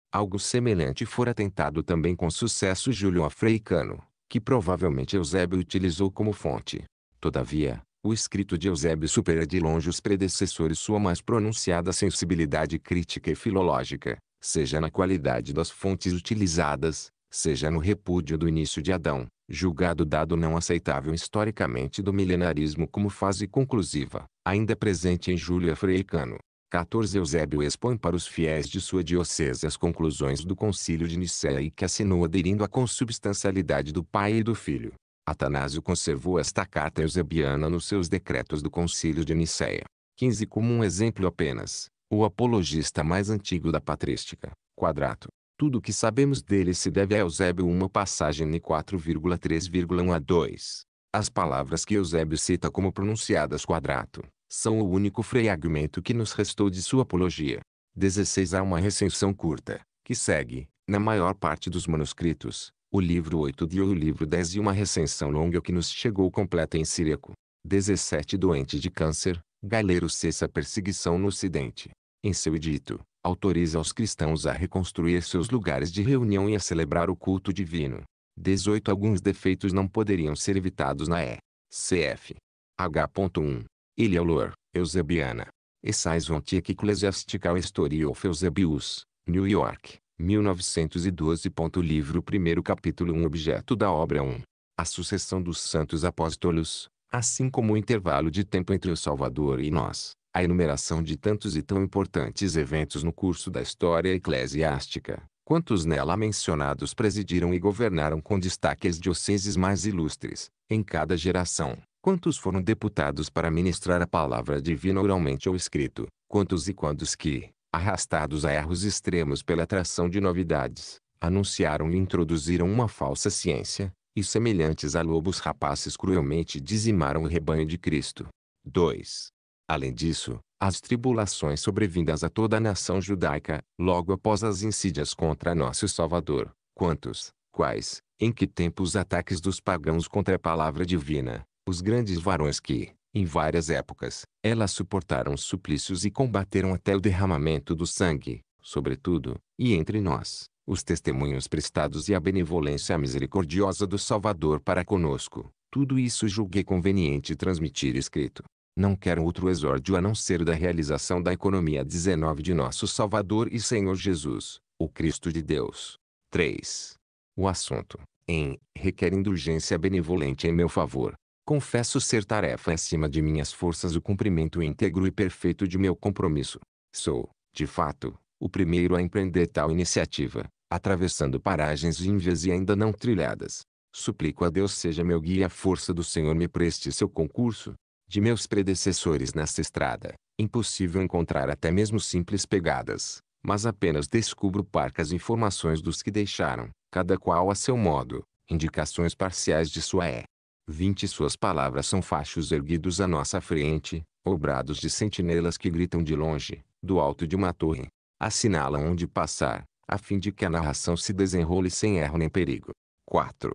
Algo semelhante fora tentado também com sucesso Júlio Africano, que provavelmente Eusébio utilizou como fonte. Todavia, o escrito de Eusébio supera de longe os predecessores sua mais pronunciada sensibilidade crítica e filológica, seja na qualidade das fontes utilizadas, seja no repúdio do início de Adão, julgado dado não aceitável historicamente do milenarismo como fase conclusiva, ainda presente em Júlio Africano. 14 Eusébio expõe para os fiéis de sua diocese as conclusões do concílio de Nicéia e que assinou aderindo à consubstancialidade do Pai e do Filho. Atanásio conservou esta carta eusebiana nos seus decretos do concílio de Nicéia. 15 Como um exemplo apenas, o apologista mais antigo da patrística, Quadrato, tudo o que sabemos dele se deve a Eusébio uma passagem n 4,3,1 a 2. As palavras que Eusébio cita como pronunciadas quadrato, são o único fragmento que nos restou de sua apologia. 16 Há uma recensão curta, que segue, na maior parte dos manuscritos, o livro 8 de o livro 10 e uma recensão longa que nos chegou completa em Síriaco. 17 Doente de câncer, Galeiro cessa a perseguição no ocidente. Em seu edito, autoriza os cristãos a reconstruir seus lugares de reunião e a celebrar o culto divino. 18 Alguns defeitos não poderiam ser evitados na E. Cf. H.1. Eliaulor, Eusebiana. Essais Antique Ecclesiastical History of Eusebius, New York, 1912. Livro 1 Capítulo 1 Objeto da obra 1. A sucessão dos santos apóstolos, assim como o intervalo de tempo entre o Salvador e nós, a enumeração de tantos e tão importantes eventos no curso da história eclesiástica, quantos nela mencionados presidiram e governaram com destaque as dioceses mais ilustres, em cada geração, quantos foram deputados para ministrar a palavra divina oralmente ou escrito, quantos e quantos que, arrastados a erros extremos pela atração de novidades, anunciaram e introduziram uma falsa ciência, e semelhantes a lobos rapaces cruelmente dizimaram o rebanho de Cristo. 2. Além disso, as tribulações sobrevindas a toda a nação judaica, logo após as insídias contra nosso Salvador, quantos, quais, em que tempo os ataques dos pagãos contra a palavra divina, os grandes varões que, em várias épocas, elas suportaram suplícios e combateram até o derramamento do sangue, sobretudo, e entre nós, os testemunhos prestados e a benevolência misericordiosa do Salvador para conosco, tudo isso julguei conveniente transmitir escrito, não quero outro exórdio a não ser o da realização da economia 19 de nosso Salvador e Senhor Jesus, o Cristo de Deus. 3. O assunto, em, requer indulgência benevolente em meu favor. Confesso ser tarefa acima de minhas forças o cumprimento íntegro e perfeito de meu compromisso. Sou, de fato, o primeiro a empreender tal iniciativa, atravessando paragens ínvias e ainda não trilhadas. Suplico a Deus seja meu guia e a força do Senhor me preste seu concurso, de meus predecessores nesta estrada. Impossível encontrar até mesmo simples pegadas, mas apenas descubro parcas informações dos que deixaram, cada qual a seu modo, indicações parciais de sua é. 20 Suas palavras são fachos erguidos à nossa frente, obrados de sentinelas que gritam de longe, do alto de uma torre. Assinalam onde passar, a fim de que a narração se desenrole sem erro nem perigo. 4.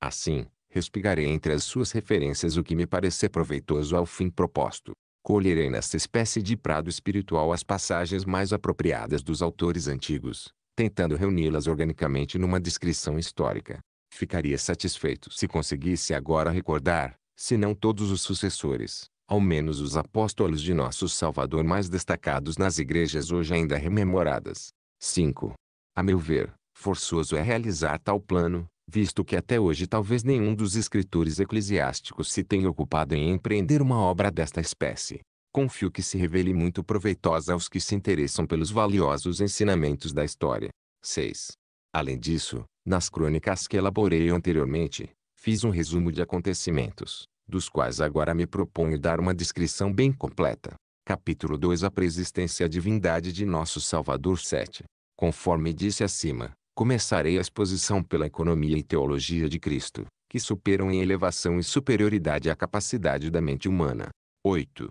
Assim, respigarei entre as suas referências o que me parecer proveitoso ao fim proposto. Colherei nesta espécie de prado espiritual as passagens mais apropriadas dos autores antigos, tentando reuni-las organicamente numa descrição histórica. Ficaria satisfeito se conseguisse agora recordar, se não todos os sucessores, ao menos os apóstolos de nosso Salvador mais destacados nas igrejas hoje ainda rememoradas. 5. A meu ver, forçoso é realizar tal plano, visto que até hoje talvez nenhum dos escritores eclesiásticos se tenha ocupado em empreender uma obra desta espécie. Confio que se revele muito proveitosa aos que se interessam pelos valiosos ensinamentos da história. 6. Além disso, nas crônicas que elaborei anteriormente, fiz um resumo de acontecimentos, dos quais agora me proponho dar uma descrição bem completa. Capítulo 2 A preexistência a divindade de nosso Salvador 7. Conforme disse acima, começarei a exposição pela economia e teologia de Cristo, que superam em elevação e superioridade a capacidade da mente humana. 8.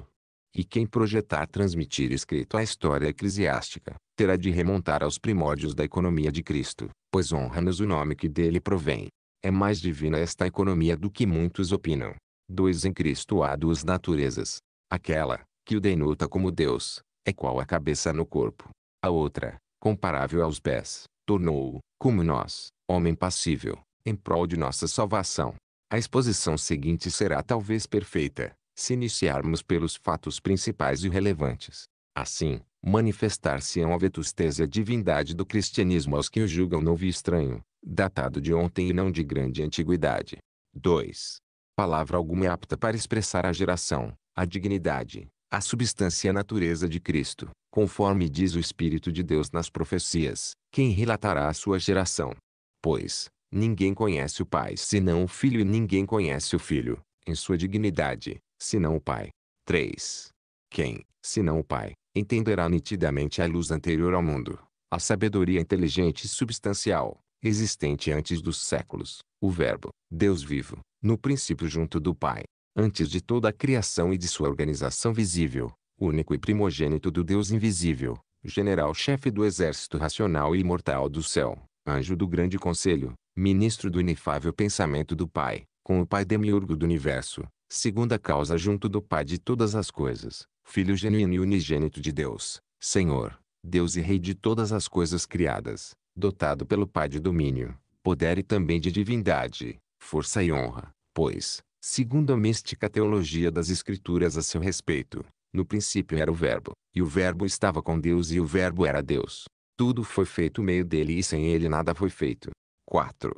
E quem projetar transmitir escrito a história eclesiástica, terá de remontar aos primórdios da economia de Cristo, pois honra-nos o nome que dele provém. É mais divina esta economia do que muitos opinam. 2. Em Cristo há duas naturezas. Aquela, que o denota como Deus, é qual a cabeça no corpo. A outra, comparável aos pés, tornou-o, como nós, homem passível, em prol de nossa salvação. A exposição seguinte será talvez perfeita, se iniciarmos pelos fatos principais e relevantes. Assim, manifestar-se-ão é a vetustez e a divindade do cristianismo aos que o julgam novo e estranho, datado de ontem e não de grande antiguidade. 2. Palavra alguma é apta para expressar a geração, a dignidade, a substância e a natureza de Cristo conforme diz o Espírito de Deus nas profecias, quem relatará a sua geração? Pois, ninguém conhece o Pai senão o Filho e ninguém conhece o Filho, em sua dignidade, senão o Pai. 3. Quem, senão o Pai, entenderá nitidamente a luz anterior ao mundo, a sabedoria inteligente e substancial, existente antes dos séculos, o Verbo, Deus vivo, no princípio junto do Pai, antes de toda a criação e de sua organização visível, único e primogênito do Deus invisível, general-chefe do exército racional e imortal do céu, anjo do grande conselho, ministro do inefável pensamento do Pai, com o Pai demiurgo do universo, segunda causa junto do Pai de todas as coisas, filho genuíno e unigênito de Deus, Senhor, Deus e Rei de todas as coisas criadas, dotado pelo Pai de domínio, poder e também de divindade, força e honra, pois, segundo a mística teologia das Escrituras a seu respeito, no princípio era o Verbo, e o Verbo estava com Deus e o Verbo era Deus. Tudo foi feito meio dele e sem ele nada foi feito. 4.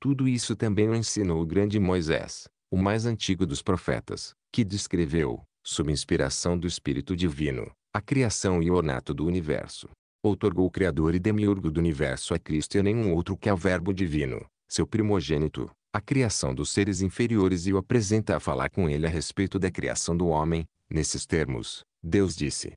Tudo isso também o ensinou o grande Moisés, o mais antigo dos profetas, que descreveu, sob inspiração do Espírito Divino, a criação e o ornato do universo. Outorgou o Criador e Demiurgo do universo a Cristo e a nenhum outro que ao é Verbo Divino, seu primogênito, a criação dos seres inferiores e o apresenta a falar com ele a respeito da criação do homem, nesses termos, Deus disse.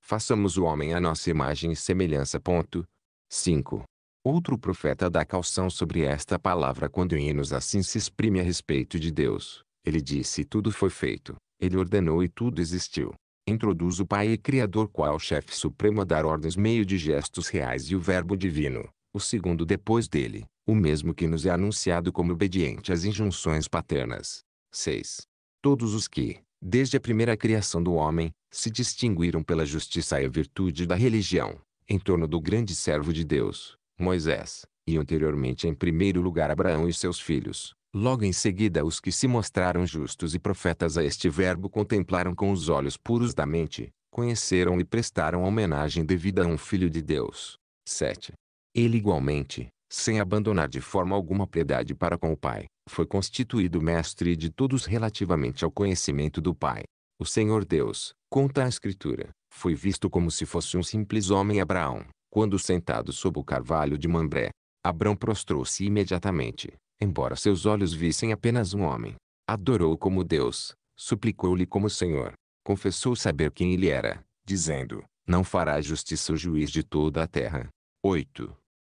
Façamos o homem à nossa imagem e semelhança. Ponto. 5. Outro profeta dá calção sobre esta palavra quando em nos assim se exprime a respeito de Deus. Ele disse tudo foi feito, ele ordenou e tudo existiu. Introduz o Pai e Criador qual chefe supremo a dar ordens meio de gestos reais e o Verbo divino, o segundo depois dele, o mesmo que nos é anunciado como obediente às injunções paternas. 6. Todos os que, desde a primeira criação do homem, se distinguiram pela justiça e a virtude da religião, em torno do grande servo de Deus, Moisés, e anteriormente em primeiro lugar Abraão e seus filhos. Logo em seguida os que se mostraram justos e profetas a este verbo contemplaram com os olhos puros da mente, conheceram e prestaram homenagem devida a um filho de Deus. 7. Ele igualmente, sem abandonar de forma alguma a piedade para com o Pai, foi constituído mestre de todos relativamente ao conhecimento do Pai. O Senhor Deus, conta a Escritura, foi visto como se fosse um simples homem Abraão, quando sentado sob o carvalho de Mambré. Abraão prostrou-se imediatamente, embora seus olhos vissem apenas um homem. Adorou o como Deus, suplicou-lhe como Senhor. Confessou saber quem ele era, dizendo, não fará justiça o juiz de toda a terra. 8.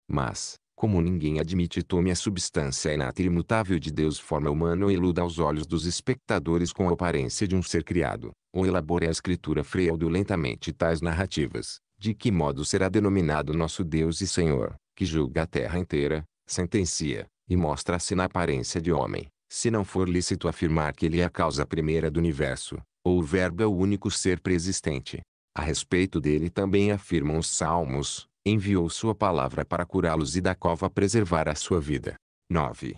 Mas, como ninguém admite tome a substância inata e imutável de Deus forma humana ou iluda aos olhos dos espectadores com a aparência de um ser criado, ou elabore a escritura fraudulentamente tais narrativas, de que modo será denominado nosso Deus e Senhor, que julga a terra inteira, sentencia, e mostra-se na aparência de homem, se não for lícito afirmar que ele é a causa primeira do universo, ou o verbo é o único ser preexistente. A respeito dele também afirmam os salmos, enviou sua palavra para curá-los e da cova preservar a sua vida. 9.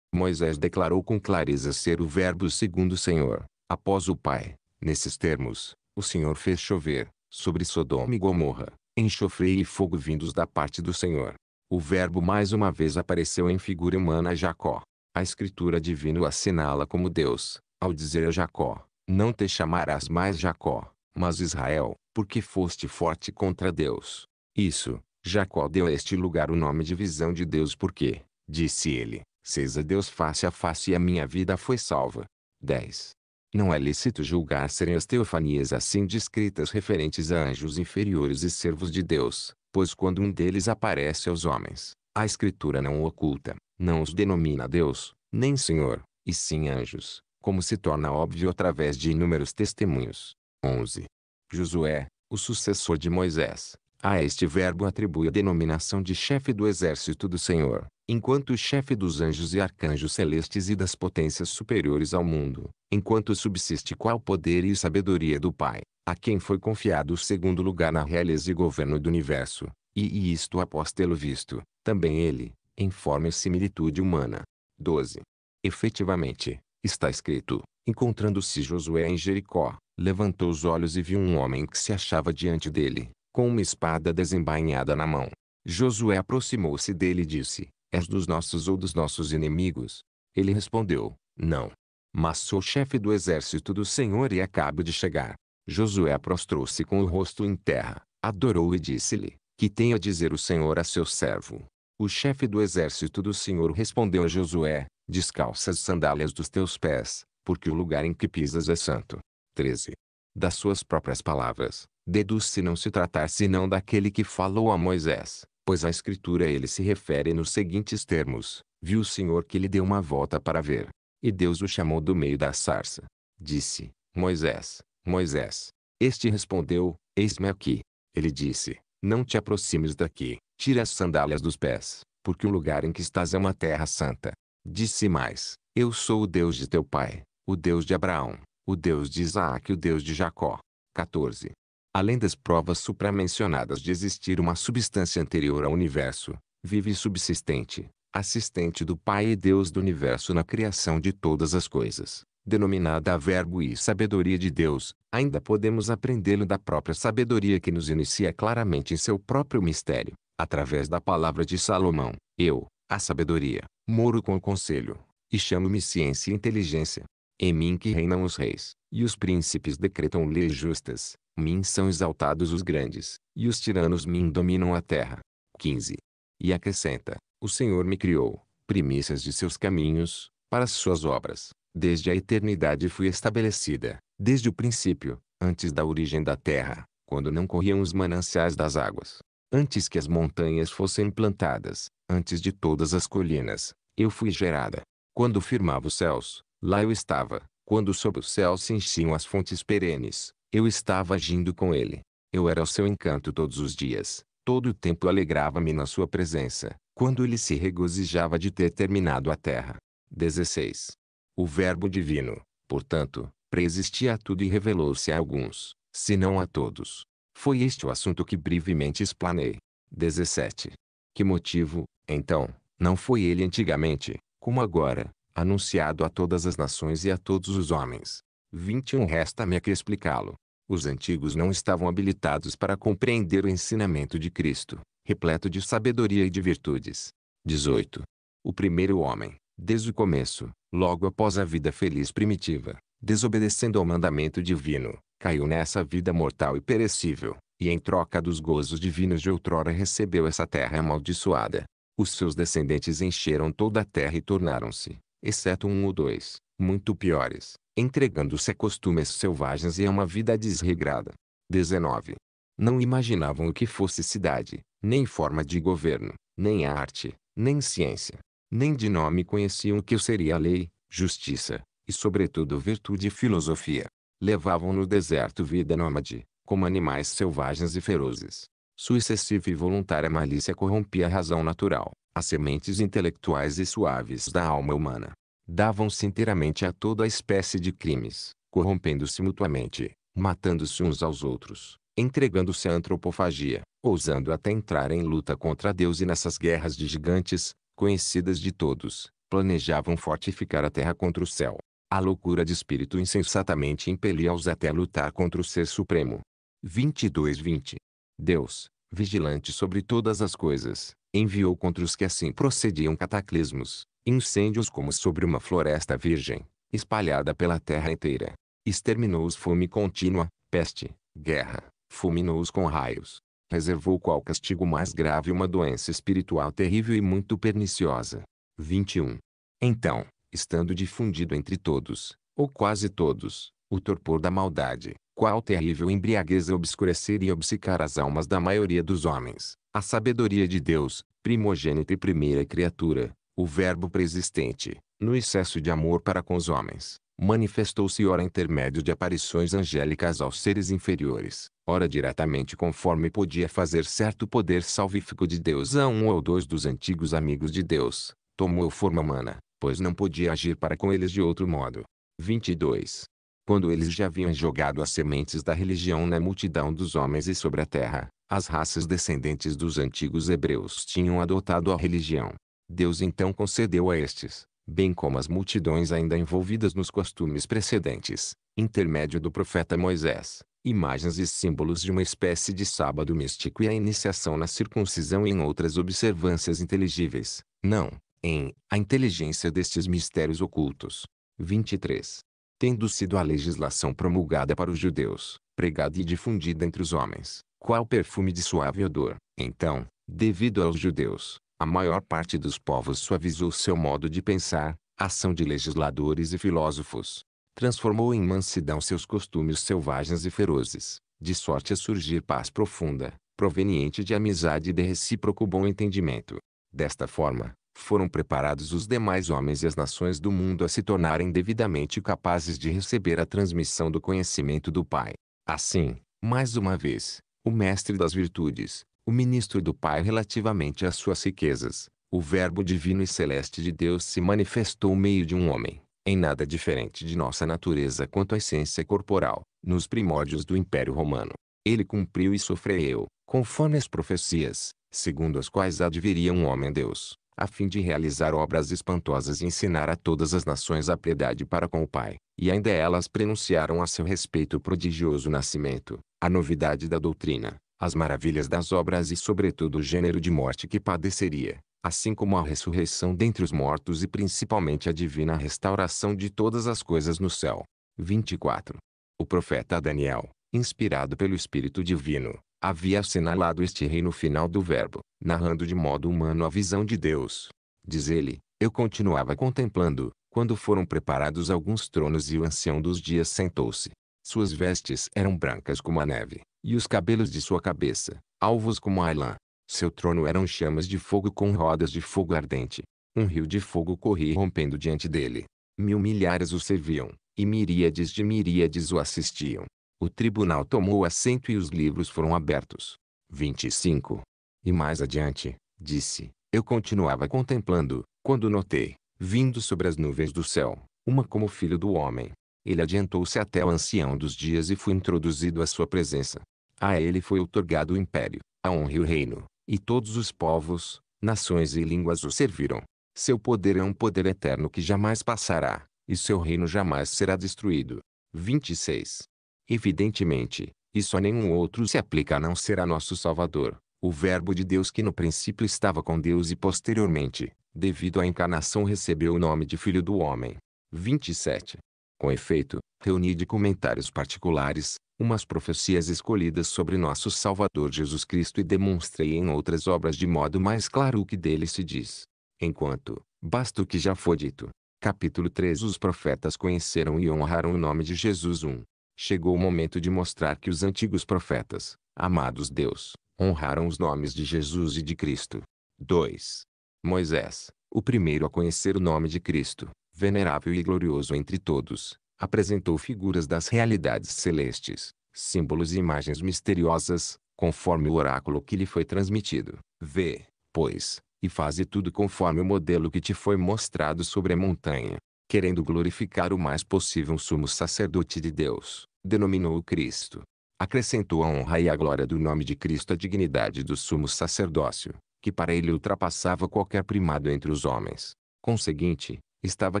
Moisés declarou com clareza ser o Verbo segundo o Senhor, após o Pai. Nesses termos, o Senhor fez chover, sobre Sodoma e Gomorra, enxofre e fogo vindos da parte do Senhor. O Verbo mais uma vez apareceu em figura humana a Jacó. A Escritura divina o assinala como Deus, ao dizer a Jacó: Não te chamarás mais Jacó, mas Israel, porque foste forte contra Deus, isso, Jacó deu a este lugar o nome de visão de Deus porque, disse ele, seja Deus face a face e a minha vida foi salva. 10. Não é lícito julgar serem as teofanias assim descritas referentes a anjos inferiores e servos de Deus, pois quando um deles aparece aos homens, a Escritura não o oculta, não os denomina Deus, nem Senhor, e sim anjos, como se torna óbvio através de inúmeros testemunhos. 11. Josué, o sucessor de Moisés, a este verbo atribui a denominação de chefe do exército do Senhor, enquanto chefe dos anjos e arcanjos celestes e das potências superiores ao mundo, enquanto subsiste qual poder e sabedoria do Pai, a quem foi confiado o segundo lugar na realeza e governo do universo, e, isto após tê-lo visto, também ele, em forma e similitude humana. 12. Efetivamente, está escrito, encontrando-se Josué em Jericó, levantou os olhos e viu um homem que se achava diante dele, com uma espada desembainhada na mão. Josué aproximou-se dele e disse: És dos nossos ou dos nossos inimigos? Ele respondeu: Não. Mas sou chefe do exército do Senhor e acabo de chegar. Josué prostrou-se com o rosto em terra, adorou e disse-lhe: Que tem a dizer o Senhor a seu servo? O chefe do exército do Senhor respondeu a Josué: Descalça as sandálias dos teus pés, porque o lugar em que pisas é santo. 13 das suas próprias palavras, deduz-se não se tratar senão daquele que falou a Moisés, pois à Escritura ele se refere nos seguintes termos: Viu o Senhor que lhe deu uma volta para ver. E Deus o chamou do meio da sarça. Disse: Moisés, Moisés. Este respondeu: Eis-me aqui. Ele disse: Não te aproximes daqui, tira as sandálias dos pés, porque o lugar em que estás é uma terra santa. Disse mais: Eu sou o Deus de teu pai, o Deus de Abraão, o Deus de Isaac e o Deus de Jacó. 14. Além das provas supramencionadas de existir uma substância anterior ao universo, vive e subsistente, assistente do Pai e Deus do universo na criação de todas as coisas, denominada a Verbo e Sabedoria de Deus, ainda podemos aprendê-lo da própria sabedoria que nos inicia claramente em seu próprio mistério, através da palavra de Salomão: Eu, a sabedoria, moro com o conselho, e chamo-me ciência e inteligência, em mim que reinam os reis, e os príncipes decretam leis justas, mim são exaltados os grandes, e os tiranos mim dominam a terra. 15. E acrescenta, o Senhor me criou, primícias de seus caminhos, para suas obras, desde a eternidade fui estabelecida, desde o princípio, antes da origem da terra, quando não corriam os mananciais das águas, antes que as montanhas fossem plantadas, antes de todas as colinas, eu fui gerada. Quando firmava os céus, Lá eu estava, quando sob o céu se enchiam as fontes perenes, eu estava agindo com ele. Eu era o seu encanto todos os dias, todo o tempo alegrava-me na sua presença, quando ele se regozijava de ter terminado a terra. 16. O Verbo Divino, portanto, preexistia a tudo e revelou-se a alguns, se não a todos. Foi este o assunto que brevemente explanei. 17. Que motivo, então, não foi ele antigamente, como agora, anunciado a todas as nações e a todos os homens. 21 Resta-me aqui explicá-lo. Os antigos não estavam habilitados para compreender o ensinamento de Cristo, repleto de sabedoria e de virtudes. 18. O primeiro homem, desde o começo, logo após a vida feliz primitiva, desobedecendo ao mandamento divino, caiu nessa vida mortal e perecível, e em troca dos gozos divinos de outrora recebeu essa terra amaldiçoada. Os seus descendentes encheram toda a terra e tornaram-se, exceto um ou dois, muito piores, entregando-se a costumes selvagens e a uma vida desregrada. 19. Não imaginavam o que fosse cidade, nem forma de governo, nem arte, nem ciência, nem de nome conheciam o que seria a lei, justiça, e sobretudo virtude e filosofia. Levavam no deserto vida nômade, como animais selvagens e ferozes. Sua excessiva e voluntária malícia corrompia a razão natural, as sementes intelectuais e suaves da alma humana, davam-se inteiramente a toda a espécie de crimes, corrompendo-se mutuamente, matando-se uns aos outros, entregando-se à antropofagia, ousando até entrar em luta contra Deus e nessas guerras de gigantes, conhecidas de todos, planejavam fortificar a terra contra o céu. A loucura de espírito insensatamente impelia-os até lutar contra o Ser Supremo. 22:20. Deus, vigilante sobre todas as coisas, enviou contra os que assim procediam cataclismos, incêndios como sobre uma floresta virgem, espalhada pela terra inteira. Exterminou-os fome contínua, peste, guerra, fulminou-os com raios. Reservou qual castigo mais grave uma doença espiritual terrível e muito perniciosa. 21. Então, estando difundido entre todos, ou quase todos, o torpor da maldade, qual terrível embriagueza obscurecer e obcecar as almas da maioria dos homens, a sabedoria de Deus, primogênita e primeira criatura, o Verbo preexistente, no excesso de amor para com os homens, manifestou-se ora intermédio de aparições angélicas aos seres inferiores, ora diretamente conforme podia fazer certo poder salvífico de Deus a um ou dois dos antigos amigos de Deus, tomou forma humana, pois não podia agir para com eles de outro modo. 22 quando eles já haviam jogado as sementes da religião na multidão dos homens e sobre a terra, as raças descendentes dos antigos hebreus tinham adotado a religião. Deus então concedeu a estes, bem como as multidões ainda envolvidas nos costumes precedentes, intermédio do profeta Moisés, imagens e símbolos de uma espécie de sábado místico e a iniciação na circuncisão e em outras observâncias inteligíveis, não, em, a inteligência destes mistérios ocultos. 23 tendo sido a legislação promulgada para os judeus, pregada e difundida entre os homens, qual perfume de suave odor. Então, devido aos judeus, a maior parte dos povos suavizou seu modo de pensar, ação de legisladores e filósofos. Transformou em mansidão seus costumes selvagens e ferozes, de sorte a surgir paz profunda, proveniente de amizade e de recíproco bom entendimento. Desta forma, foram preparados os demais homens e as nações do mundo a se tornarem devidamente capazes de receber a transmissão do conhecimento do Pai. Assim, mais uma vez, o mestre das virtudes, o ministro do Pai relativamente às suas riquezas, o Verbo divino e celeste de Deus se manifestou meio de um homem, em nada diferente de nossa natureza quanto à essência corporal, nos primórdios do Império Romano. Ele cumpriu e sofreu, conforme as profecias, segundo as quais adviria um homem Deus, a fim de realizar obras espantosas e ensinar a todas as nações a piedade para com o Pai, e ainda elas pronunciaram a seu respeito o prodigioso nascimento, a novidade da doutrina, as maravilhas das obras e sobretudo o gênero de morte que padeceria, assim como a ressurreição dentre os mortos e principalmente a divina restauração de todas as coisas no céu. 24. O profeta Daniel, inspirado pelo Espírito Divino, havia assinalado este rei no final do verbo, narrando de modo humano a visão de Deus. Diz ele, eu continuava contemplando, quando foram preparados alguns tronos e o ancião dos dias sentou-se. Suas vestes eram brancas como a neve, e os cabelos de sua cabeça, alvos como a lã. Seu trono eram chamas de fogo com rodas de fogo ardente. Um rio de fogo corria rompendo diante dele. Mil milhares o serviam, e miríades de miríades o assistiam. O tribunal tomou assento e os livros foram abertos. 25. E mais adiante, disse, eu continuava contemplando, quando notei, vindo sobre as nuvens do céu, uma como filho do homem. Ele adiantou-se até o ancião dos dias e foi introduzido à sua presença. A ele foi otorgado o império, a honra e o reino, e todos os povos, nações e línguas o serviram. Seu poder é um poder eterno que jamais passará, e seu reino jamais será destruído. 26. Evidentemente, isso a nenhum outro se aplica a não ser a nosso Salvador, o Verbo de Deus que no princípio estava com Deus e posteriormente, devido à encarnação recebeu o nome de Filho do Homem. 27. Com efeito, reuni de comentários particulares, umas profecias escolhidas sobre nosso Salvador Jesus Cristo e demonstrei em outras obras de modo mais claro o que dele se diz. Enquanto, basta o que já foi dito. Capítulo 3 Os profetas conheceram e honraram o nome de Jesus 1. Chegou o momento de mostrar que os antigos profetas, amados Deus, honraram os nomes de Jesus e de Cristo. 2. Moisés, o primeiro a conhecer o nome de Cristo, venerável e glorioso entre todos, apresentou figuras das realidades celestes, símbolos e imagens misteriosas, conforme o oráculo que lhe foi transmitido. Vê, pois, e faze tudo conforme o modelo que te foi mostrado sobre a montanha, querendo glorificar o mais possível um sumo sacerdote de Deus, denominou-o Cristo. Acrescentou a honra e a glória do nome de Cristo a dignidade do sumo sacerdócio, que para ele ultrapassava qualquer primado entre os homens. Conseguinte, estava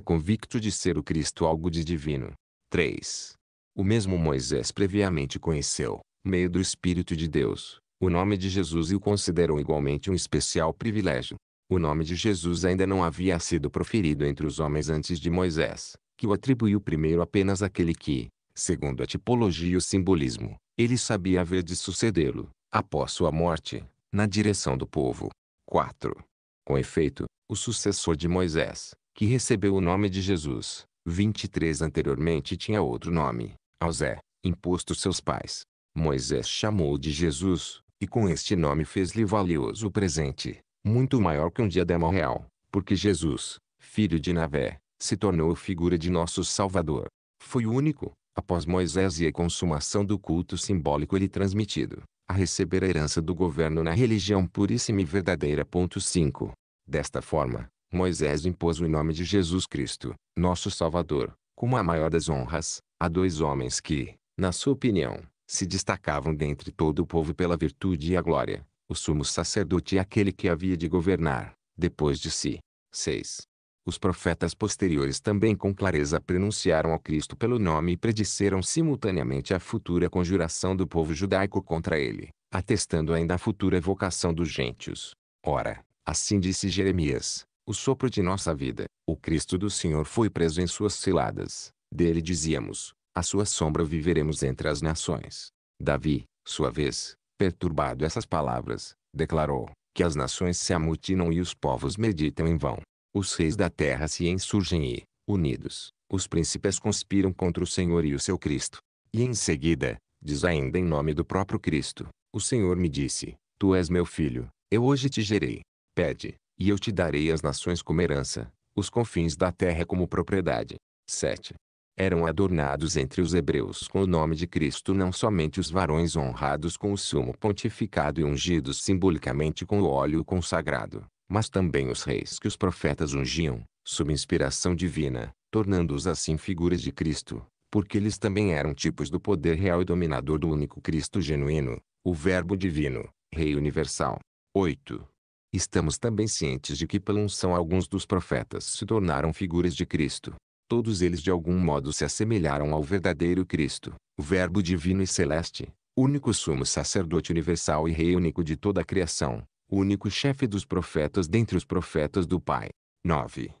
convicto de ser o Cristo algo de divino. 3. O mesmo Moisés previamente conheceu, meio do Espírito de Deus, o nome de Jesus e o considerou igualmente um especial privilégio. O nome de Jesus ainda não havia sido proferido entre os homens antes de Moisés, que o atribuiu primeiro apenas àquele que, segundo a tipologia e o simbolismo, ele sabia haver de sucedê-lo, após sua morte, na direção do povo. 4. Com efeito, o sucessor de Moisés, que recebeu o nome de Jesus, 23 anteriormente tinha outro nome, Ausé, imposto seus pais. Moisés chamou de Jesus, e com este nome fez-lhe valioso presente, muito maior que um diadema real, porque Jesus, filho de Navé, se tornou a figura de nosso Salvador. Foi o único, após Moisés e a consumação do culto simbólico ele transmitido, a receber a herança do governo na religião puríssima e verdadeira. 5. Desta forma, Moisés impôs o nome de Jesus Cristo, nosso Salvador, como a maior das honras, a dois homens que, na sua opinião, se destacavam dentre todo o povo pela virtude e a glória, o sumo sacerdote é aquele que havia de governar, depois de si. 6. Os profetas posteriores também com clareza pronunciaram ao Cristo pelo nome e predisseram simultaneamente a futura conjuração do povo judaico contra ele, atestando ainda a futura vocação dos gentios. Ora, assim disse Jeremias, o sopro de nossa vida, o Cristo do Senhor foi preso em suas ciladas, dele dizíamos, a sua sombra viveremos entre as nações. Davi, sua vez, perturbado essas palavras, declarou, que as nações se amutinam e os povos meditam em vão. Os reis da terra se insurgem e, unidos, os príncipes conspiram contra o Senhor e o seu Cristo. E em seguida, diz ainda em nome do próprio Cristo, o Senhor me disse, Tu és meu filho, eu hoje te gerei. Pede, e eu te darei as nações como herança, os confins da terra como propriedade. 7 eram adornados entre os hebreus com o nome de Cristo não somente os varões honrados com o sumo pontificado e ungidos simbolicamente com o óleo consagrado, mas também os reis que os profetas ungiam, sob inspiração divina, tornando-os assim figuras de Cristo, porque eles também eram tipos do poder real e dominador do único Cristo genuíno, o Verbo divino, Rei universal. 8. Estamos também cientes de que pela unção alguns dos profetas se tornaram figuras de Cristo, todos eles de algum modo se assemelharam ao verdadeiro Cristo, o Verbo divino e celeste, único sumo sacerdote universal e rei único de toda a criação, único chefe dos profetas dentre os profetas do Pai. 9.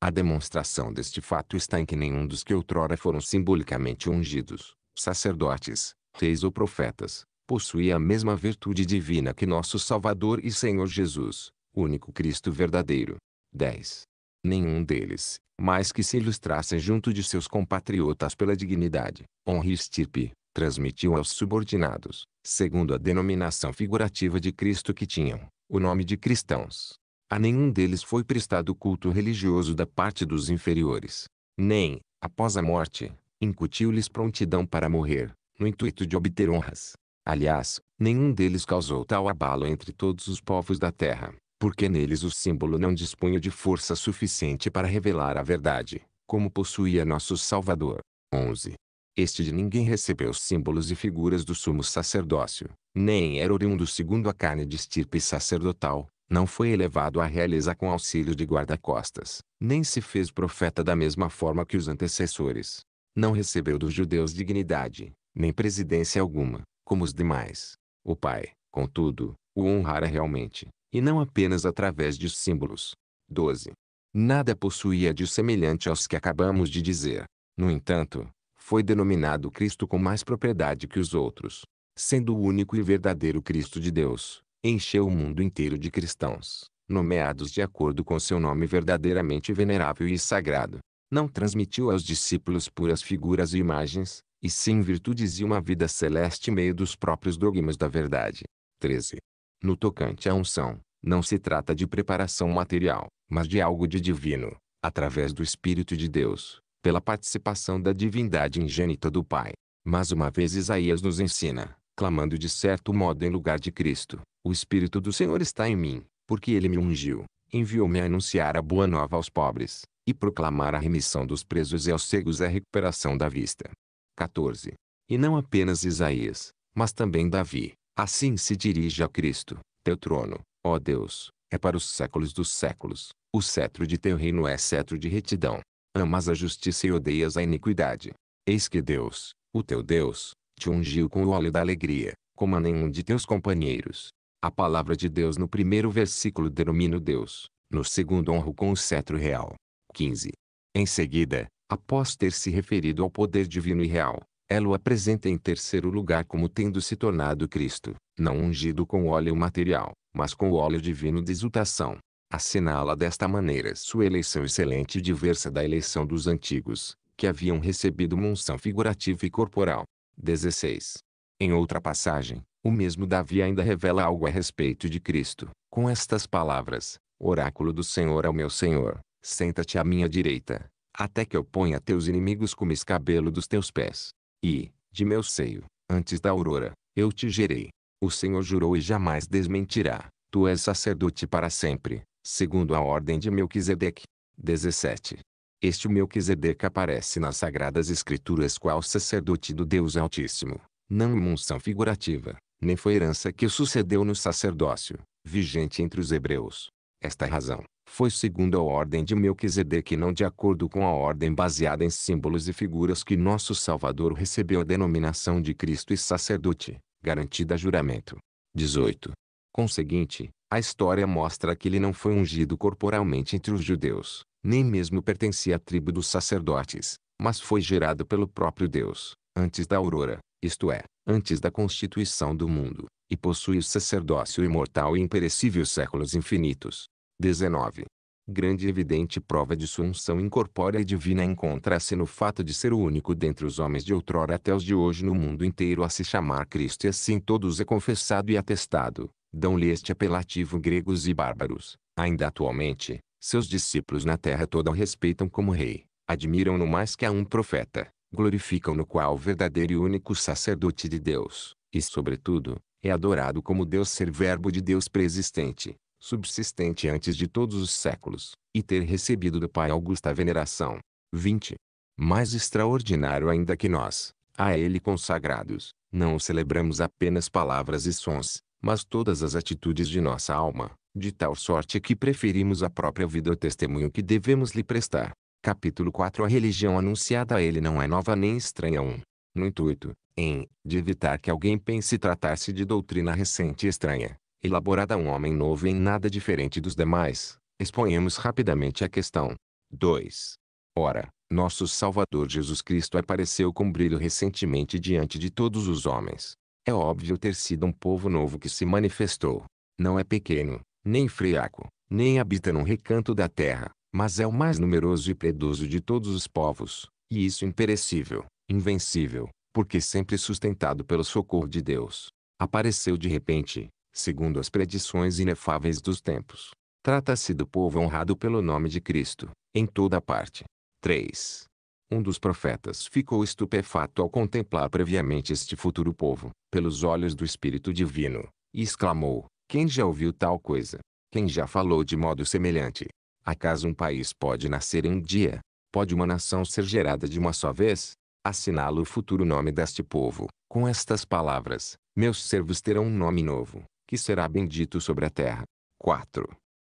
A demonstração deste fato está em que nenhum dos que outrora foram simbolicamente ungidos, sacerdotes, reis ou profetas, possuía a mesma virtude divina que nosso Salvador e Senhor Jesus, único Cristo verdadeiro. 10 nenhum deles, mas que se ilustrassem junto de seus compatriotas pela dignidade, honra e estirpe, transmitiu aos subordinados, segundo a denominação figurativa de Cristo que tinham, o nome de cristãos. A nenhum deles foi prestado culto religioso da parte dos inferiores. Nem, após a morte, incutiu-lhes prontidão para morrer, no intuito de obter honras. Aliás, nenhum deles causou tal abalo entre todos os povos da terra, porque neles o símbolo não dispunha de força suficiente para revelar a verdade, como possuía nosso Salvador. 11. Este de ninguém recebeu símbolos e figuras do sumo sacerdócio, nem era oriundo segundo a carne de estirpe sacerdotal, não foi elevado a realizar com auxílio de guarda-costas, nem se fez profeta da mesma forma que os antecessores. Não recebeu dos judeus dignidade, nem presidência alguma, como os demais. O Pai, contudo, o honrara realmente, e não apenas através de símbolos. 12. Nada possuía de semelhante aos que acabamos de dizer. No entanto, foi denominado Cristo com mais propriedade que os outros. Sendo o único e verdadeiro Cristo de Deus, encheu o mundo inteiro de cristãos, nomeados de acordo com seu nome verdadeiramente venerável e sagrado. Não transmitiu aos discípulos puras figuras e imagens, e sim virtudes e uma vida celeste em meio dos próprios dogmas da verdade. 13. No tocante à unção, não se trata de preparação material, mas de algo de divino, através do Espírito de Deus, pela participação da divindade ingênita do Pai. Mas uma vez Isaías nos ensina, clamando de certo modo em lugar de Cristo, o Espírito do Senhor está em mim, porque ele me ungiu, enviou-me a anunciar a boa nova aos pobres, e proclamar a remissão dos presos e aos cegos a recuperação da vista. 14. E não apenas Isaías, mas também Davi, Assim se dirige a Cristo, teu trono, ó Deus, é para os séculos dos séculos. O cetro de teu reino é cetro de retidão. Amas a justiça e odeias a iniquidade. Eis que Deus, o teu Deus, te ungiu com o óleo da alegria, como a nenhum de teus companheiros. A palavra de Deus no primeiro versículo denomina Deus, no segundo honro com o cetro real. 15. Em seguida, após ter se referido ao poder divino e real, ela o apresenta em terceiro lugar como tendo se tornado Cristo, não ungido com óleo material, mas com óleo divino de exultação. Assinala desta maneira sua eleição excelente e diversa da eleição dos antigos, que haviam recebido uma unção figurativa e corporal. 16. Em outra passagem, o mesmo Davi ainda revela algo a respeito de Cristo, com estas palavras: Oráculo do Senhor ao meu Senhor, senta-te à minha direita, até que eu ponha teus inimigos como escabelo dos teus pés. E, de meu seio, antes da aurora, eu te gerei. O Senhor jurou e jamais desmentirá. Tu és sacerdote para sempre, segundo a ordem de Melquisedeque. 17. Este Melquisedeque aparece nas Sagradas Escrituras qual sacerdote do Deus Altíssimo. Não uma unção figurativa, nem foi herança que sucedeu no sacerdócio, vigente entre os hebreus. Esta é razão, foi segundo a ordem de Melquisedeque não de acordo com a ordem baseada em símbolos e figuras que nosso Salvador recebeu a denominação de Cristo e sacerdote, garantida a juramento. 18. Conseguinte, a história mostra que ele não foi ungido corporalmente entre os judeus, nem mesmo pertencia à tribo dos sacerdotes, mas foi gerado pelo próprio Deus, antes da aurora, isto é, antes da constituição do mundo, e possui o sacerdócio imortal e imperecível séculos infinitos. 19. Grande e evidente prova de sua unção incorpórea e divina encontra-se no fato de ser o único dentre os homens de outrora até os de hoje no mundo inteiro a se chamar Cristo e assim todos é confessado e atestado. Dão-lhe este apelativo gregos e bárbaros. Ainda atualmente, seus discípulos na terra toda o respeitam como rei, admiram-no mais que a um profeta, glorificam-no qual verdadeiro e único sacerdote de Deus, e sobretudo, é adorado como Deus ser verbo de Deus preexistente, subsistente antes de todos os séculos, e ter recebido do Pai augusta veneração. 20. Mais extraordinário ainda que nós, a Ele consagrados, não celebramos apenas palavras e sons, mas todas as atitudes de nossa alma, de tal sorte que preferimos a própria vida ao testemunho que devemos lhe prestar. Capítulo 4 A religião anunciada a ele não é nova nem estranha um, no intuito, em, de evitar que alguém pense tratar-se de doutrina recente e estranha, elaborada um homem novo em nada diferente dos demais, exponhamos rapidamente a questão. 2. Ora, nosso Salvador Jesus Cristo apareceu com brilho recentemente diante de todos os homens. É óbvio ter sido um povo novo que se manifestou. Não é pequeno, nem friaco, nem habita num recanto da terra, mas é o mais numeroso e predoso de todos os povos, e isso imperecível, invencível, porque sempre sustentado pelo socorro de Deus. Apareceu de repente, segundo as predições inefáveis dos tempos. Trata-se do povo honrado pelo nome de Cristo, em toda parte. 3. Um dos profetas ficou estupefato ao contemplar previamente este futuro povo, pelos olhos do Espírito Divino, e exclamou: Quem já ouviu tal coisa? Quem já falou de modo semelhante? Acaso um país pode nascer em um dia? Pode uma nação ser gerada de uma só vez? Assinala o futuro nome deste povo, com estas palavras: Meus servos terão um nome novo, que será bendito sobre a terra. 4.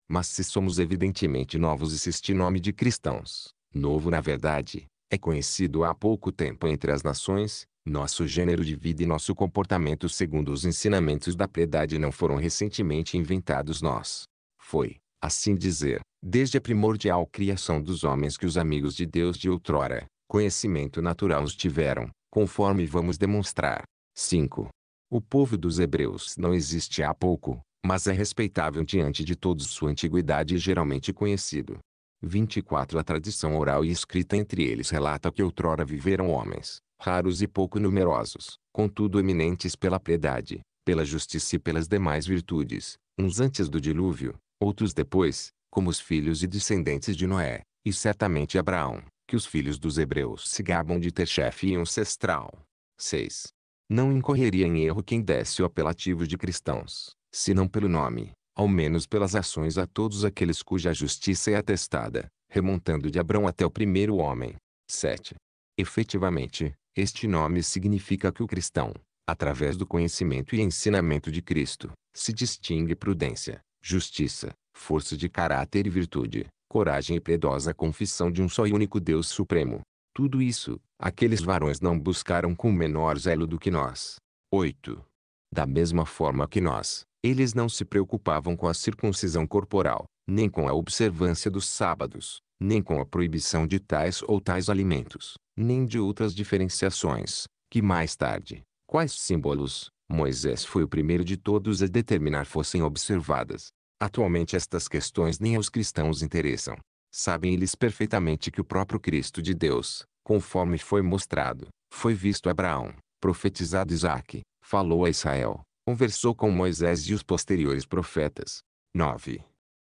Mas se somos evidentemente novos e se este nome de cristãos, novo na verdade, é conhecido há pouco tempo entre as nações, nosso gênero de vida e nosso comportamento segundo os ensinamentos da piedade não foram recentemente inventados nós. Foi, assim dizer, desde a primordial criação dos homens que os amigos de Deus de outrora, conhecimento natural os tiveram, conforme vamos demonstrar. 5. O povo dos hebreus não existe há pouco, mas é respeitável diante de todos sua antiguidade e geralmente conhecido. 24 A tradição oral e escrita entre eles relata que outrora viveram homens, raros e pouco numerosos, contudo eminentes pela piedade, pela justiça e pelas demais virtudes, uns antes do dilúvio, outros depois, como os filhos e descendentes de Noé, e certamente Abraão, que os filhos dos hebreus se gabam de ter chefe e ancestral. 6 não incorreria em erro quem desse o apelativo de cristãos, se não pelo nome, ao menos pelas ações a todos aqueles cuja justiça é atestada, remontando de Abrão até o primeiro homem. 7. Efetivamente, este nome significa que o cristão, através do conhecimento e ensinamento de Cristo, se distingue prudência, justiça, força de caráter e virtude, coragem e piedosa confissão de um só e único Deus Supremo. Tudo isso, Aqueles varões não buscaram com menor zelo do que nós. 8. Da mesma forma que nós, eles não se preocupavam com a circuncisão corporal, nem com a observância dos sábados, nem com a proibição de tais ou tais alimentos, nem de outras diferenciações, que mais tarde, quais símbolos, Moisés foi o primeiro de todos a determinar fossem observadas. Atualmente estas questões nem aos cristãos interessam. Sabem eles perfeitamente que o próprio Cristo de Deus, conforme foi mostrado, foi visto Abraão, profetizado Isaac, falou a Israel, conversou com Moisés e os posteriores profetas. 9.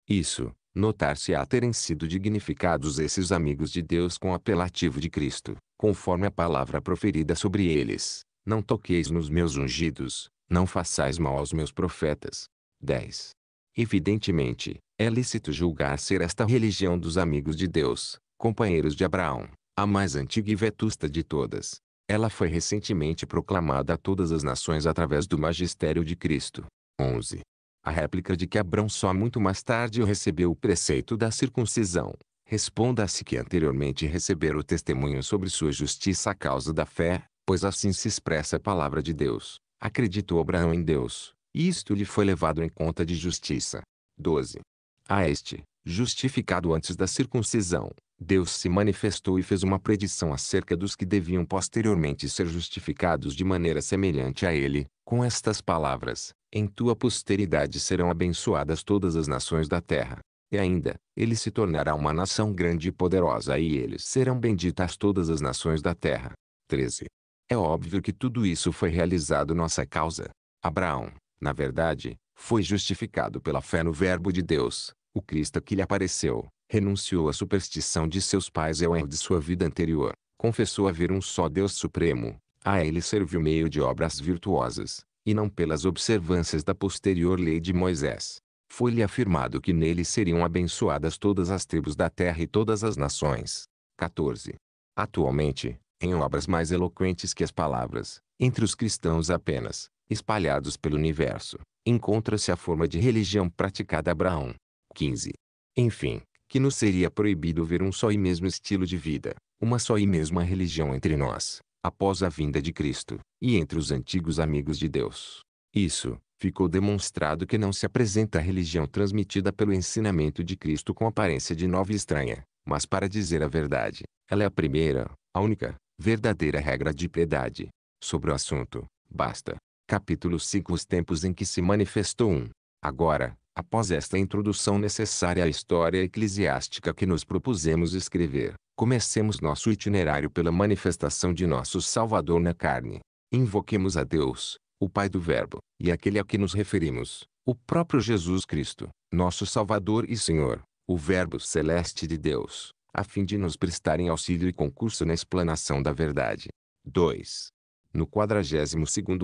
Isso, notar-se-á terem sido dignificados esses amigos de Deus com o apelativo de Cristo, conforme a palavra proferida sobre eles. Não toqueis nos meus ungidos, não façais mal aos meus profetas. 10. Evidentemente, é lícito julgar ser esta religião dos amigos de Deus, companheiros de Abraão, a mais antiga e vetusta de todas. Ela foi recentemente proclamada a todas as nações através do magistério de Cristo. 11. A réplica de que Abrão só muito mais tarde recebeu o preceito da circuncisão. Responda-se que anteriormente recebera o testemunho sobre sua justiça à causa da fé, pois assim se expressa a palavra de Deus. Acreditou Abraão em Deus, e isto lhe foi levado em conta de justiça. 12. A este, justificado antes da circuncisão, Deus se manifestou e fez uma predição acerca dos que deviam posteriormente ser justificados de maneira semelhante a ele, com estas palavras: Em tua posteridade serão abençoadas todas as nações da terra. E ainda, ele se tornará uma nação grande e poderosa e eles serão benditas todas as nações da terra. 13. É óbvio que tudo isso foi realizado nossa causa. Abraão, na verdade, foi justificado pela fé no Verbo de Deus, o Cristo que lhe apareceu, renunciou à superstição de seus pais e ao erro de sua vida anterior, confessou haver um só Deus Supremo, a ele serviu meio de obras virtuosas, e não pelas observâncias da posterior lei de Moisés. Foi-lhe afirmado que nele seriam abençoadas todas as tribos da terra e todas as nações. 14. Atualmente, em obras mais eloquentes que as palavras, entre os cristãos apenas, espalhados pelo universo, encontra-se a forma de religião praticada a Abraão. 15. Enfim, que nos seria proibido ver um só e mesmo estilo de vida, uma só e mesma religião entre nós, após a vinda de Cristo, e entre os antigos amigos de Deus. Isso, ficou demonstrado que não se apresenta a religião transmitida pelo ensinamento de Cristo com aparência de nova e estranha, mas para dizer a verdade, ela é a primeira, a única, verdadeira regra de piedade. Sobre o assunto, basta. Capítulo 5 Os tempos em que se manifestou um. Agora, Após esta introdução necessária à história eclesiástica que nos propusemos escrever, comecemos nosso itinerário pela manifestação de nosso Salvador na carne. Invoquemos a Deus, o Pai do Verbo, e aquele a que nos referimos, o próprio Jesus Cristo, nosso Salvador e Senhor, o Verbo Celeste de Deus, a fim de nos prestarem auxílio e concurso na explanação da verdade. 2. No 42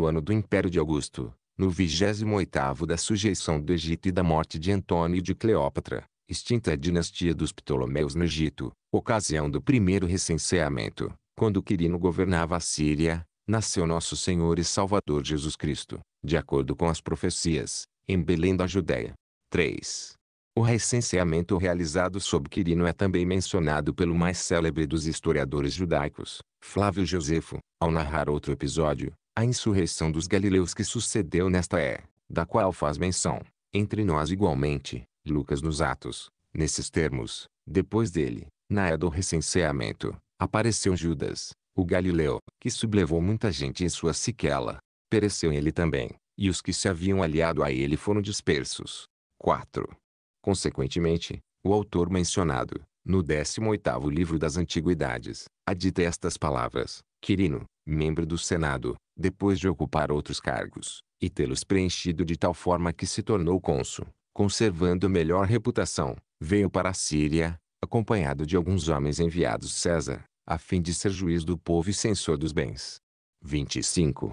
ano do Império de Augusto, no 28 da sujeição do Egito e da morte de Antônio e de Cleópatra, extinta a dinastia dos Ptolomeus no Egito, ocasião do primeiro recenseamento, quando Quirino governava a Síria, nasceu nosso Senhor e Salvador Jesus Cristo, de acordo com as profecias, em Belém da Judéia. 3. O recenseamento realizado sob Quirino é também mencionado pelo mais célebre dos historiadores judaicos, Flávio Josefo, ao narrar outro episódio, a insurreição dos galileus que sucedeu nesta é, da qual faz menção, entre nós igualmente, Lucas nos Atos, nesses termos, depois dele, na é do recenseamento, apareceu Judas, o galileu, que sublevou muita gente em sua siquela. Pereceu ele também, e os que se haviam aliado a ele foram dispersos. 4. Consequentemente, o autor mencionado, no 18º livro das Antiguidades, adita estas palavras, Quirino, membro do Senado, depois de ocupar outros cargos, e tê-los preenchido de tal forma que se tornou cônsul, conservando melhor reputação, veio para a Síria, acompanhado de alguns homens enviados César, a fim de ser juiz do povo e censor dos bens. 25.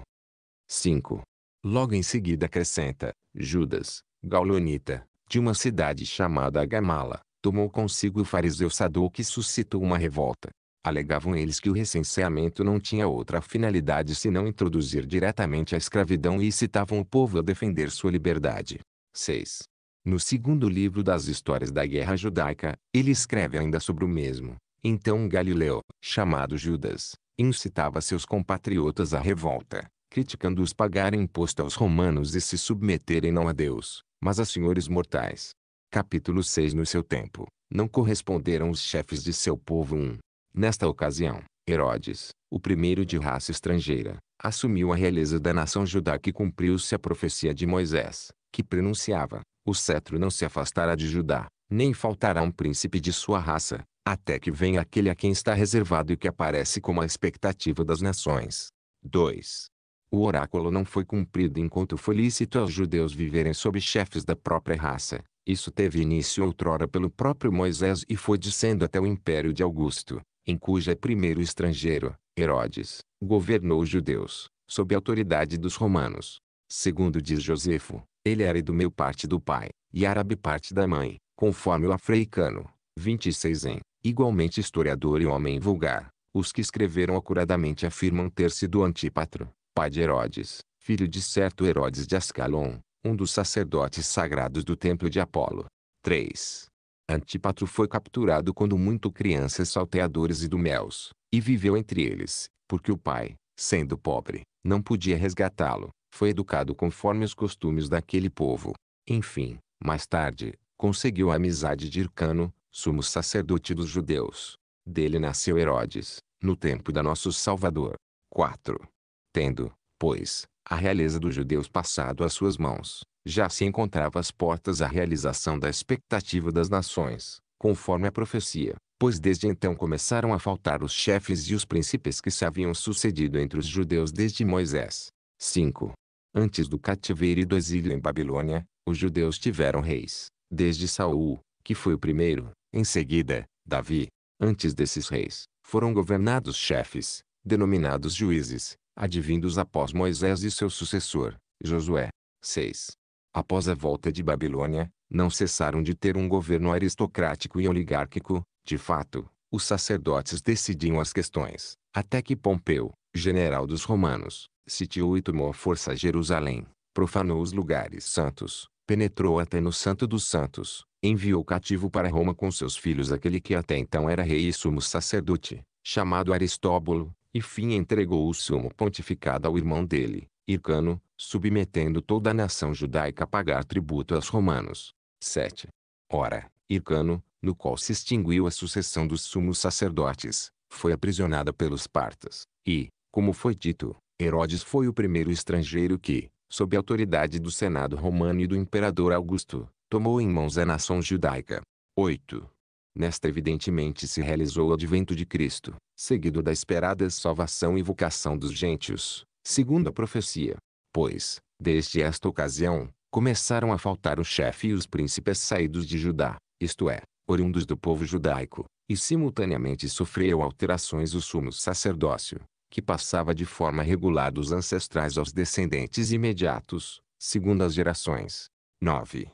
5. Logo em seguida acrescenta, Judas, Gaulonita, de uma cidade chamada Gamala, tomou consigo o fariseu Sadoc que suscitou uma revolta, Alegavam eles que o recenseamento não tinha outra finalidade senão introduzir diretamente a escravidão e incitavam o povo a defender sua liberdade. 6. No segundo livro das Histórias da Guerra Judaica, ele escreve ainda sobre o mesmo. Então um Galileu, chamado Judas, incitava seus compatriotas à revolta, criticando-os pagarem imposto aos romanos e se submeterem não a Deus, mas a senhores mortais. Capítulo 6 No seu tempo, não corresponderam os chefes de seu povo 1. Um, Nesta ocasião, Herodes, o primeiro de raça estrangeira, assumiu a realeza da nação judá que cumpriu-se a profecia de Moisés, que pronunciava, o cetro não se afastará de Judá, nem faltará um príncipe de sua raça, até que venha aquele a quem está reservado e que aparece como a expectativa das nações. 2. O oráculo não foi cumprido enquanto foi lícito aos judeus viverem sob chefes da própria raça. Isso teve início outrora pelo próprio Moisés e foi descendo até o império de Augusto, em cuja primeiro estrangeiro, Herodes, governou os judeus, sob a autoridade dos romanos. Segundo diz Josefo, ele era do idumeu parte do pai, e árabe parte da mãe, conforme o africano, 26 em, igualmente historiador e homem vulgar. Os que escreveram acuradamente afirmam ter sido Antípatro pai de Herodes, filho de certo Herodes de Ascalon, um dos sacerdotes sagrados do templo de Apolo. 3. Antípatro foi capturado quando muito crianças salteadores e duméus, e viveu entre eles, porque o pai, sendo pobre, não podia resgatá-lo, foi educado conforme os costumes daquele povo. Enfim, mais tarde, conseguiu a amizade de Ircano, sumo sacerdote dos judeus. Dele nasceu Herodes, no tempo da nosso Salvador. 4. Tendo, pois, a realeza dos judeus passado às suas mãos, já se encontrava às portas a realização da expectativa das nações, conforme a profecia, pois desde então começaram a faltar os chefes e os príncipes que se haviam sucedido entre os judeus desde Moisés. 5. Antes do cativeiro e do exílio em Babilônia, os judeus tiveram reis, desde Saul, que foi o primeiro, em seguida, Davi. Antes desses reis, foram governados chefes, denominados juízes, advindos após Moisés e seu sucessor, Josué. 6 após a volta de Babilônia, não cessaram de ter um governo aristocrático e oligárquico. De fato, os sacerdotes decidiam as questões, até que Pompeu, general dos romanos, sitiou e tomou a força Jerusalém, profanou os lugares santos, penetrou até no Santo dos Santos, enviou cativo para Roma com seus filhos aquele que até então era rei e sumo sacerdote, chamado Aristóbulo, e fim entregou o sumo pontificado ao irmão dele, Ircano, submetendo toda a nação judaica a pagar tributo aos romanos. 7. Ora, Ircano, no qual se extinguiu a sucessão dos sumos sacerdotes, foi aprisionada pelos partas, e, como foi dito, Herodes foi o primeiro estrangeiro que, sob a autoridade do Senado romano e do imperador Augusto, tomou em mãos a nação judaica. 8. Nesta evidentemente se realizou o advento de Cristo, seguido da esperada salvação e vocação dos gentios, segundo a profecia. Pois, desde esta ocasião, começaram a faltar o chefe e os príncipes saídos de Judá, isto é, oriundos do povo judaico, e simultaneamente sofreu alterações o sumo sacerdócio, que passava de forma regular dos ancestrais aos descendentes imediatos, segundo as gerações. 9.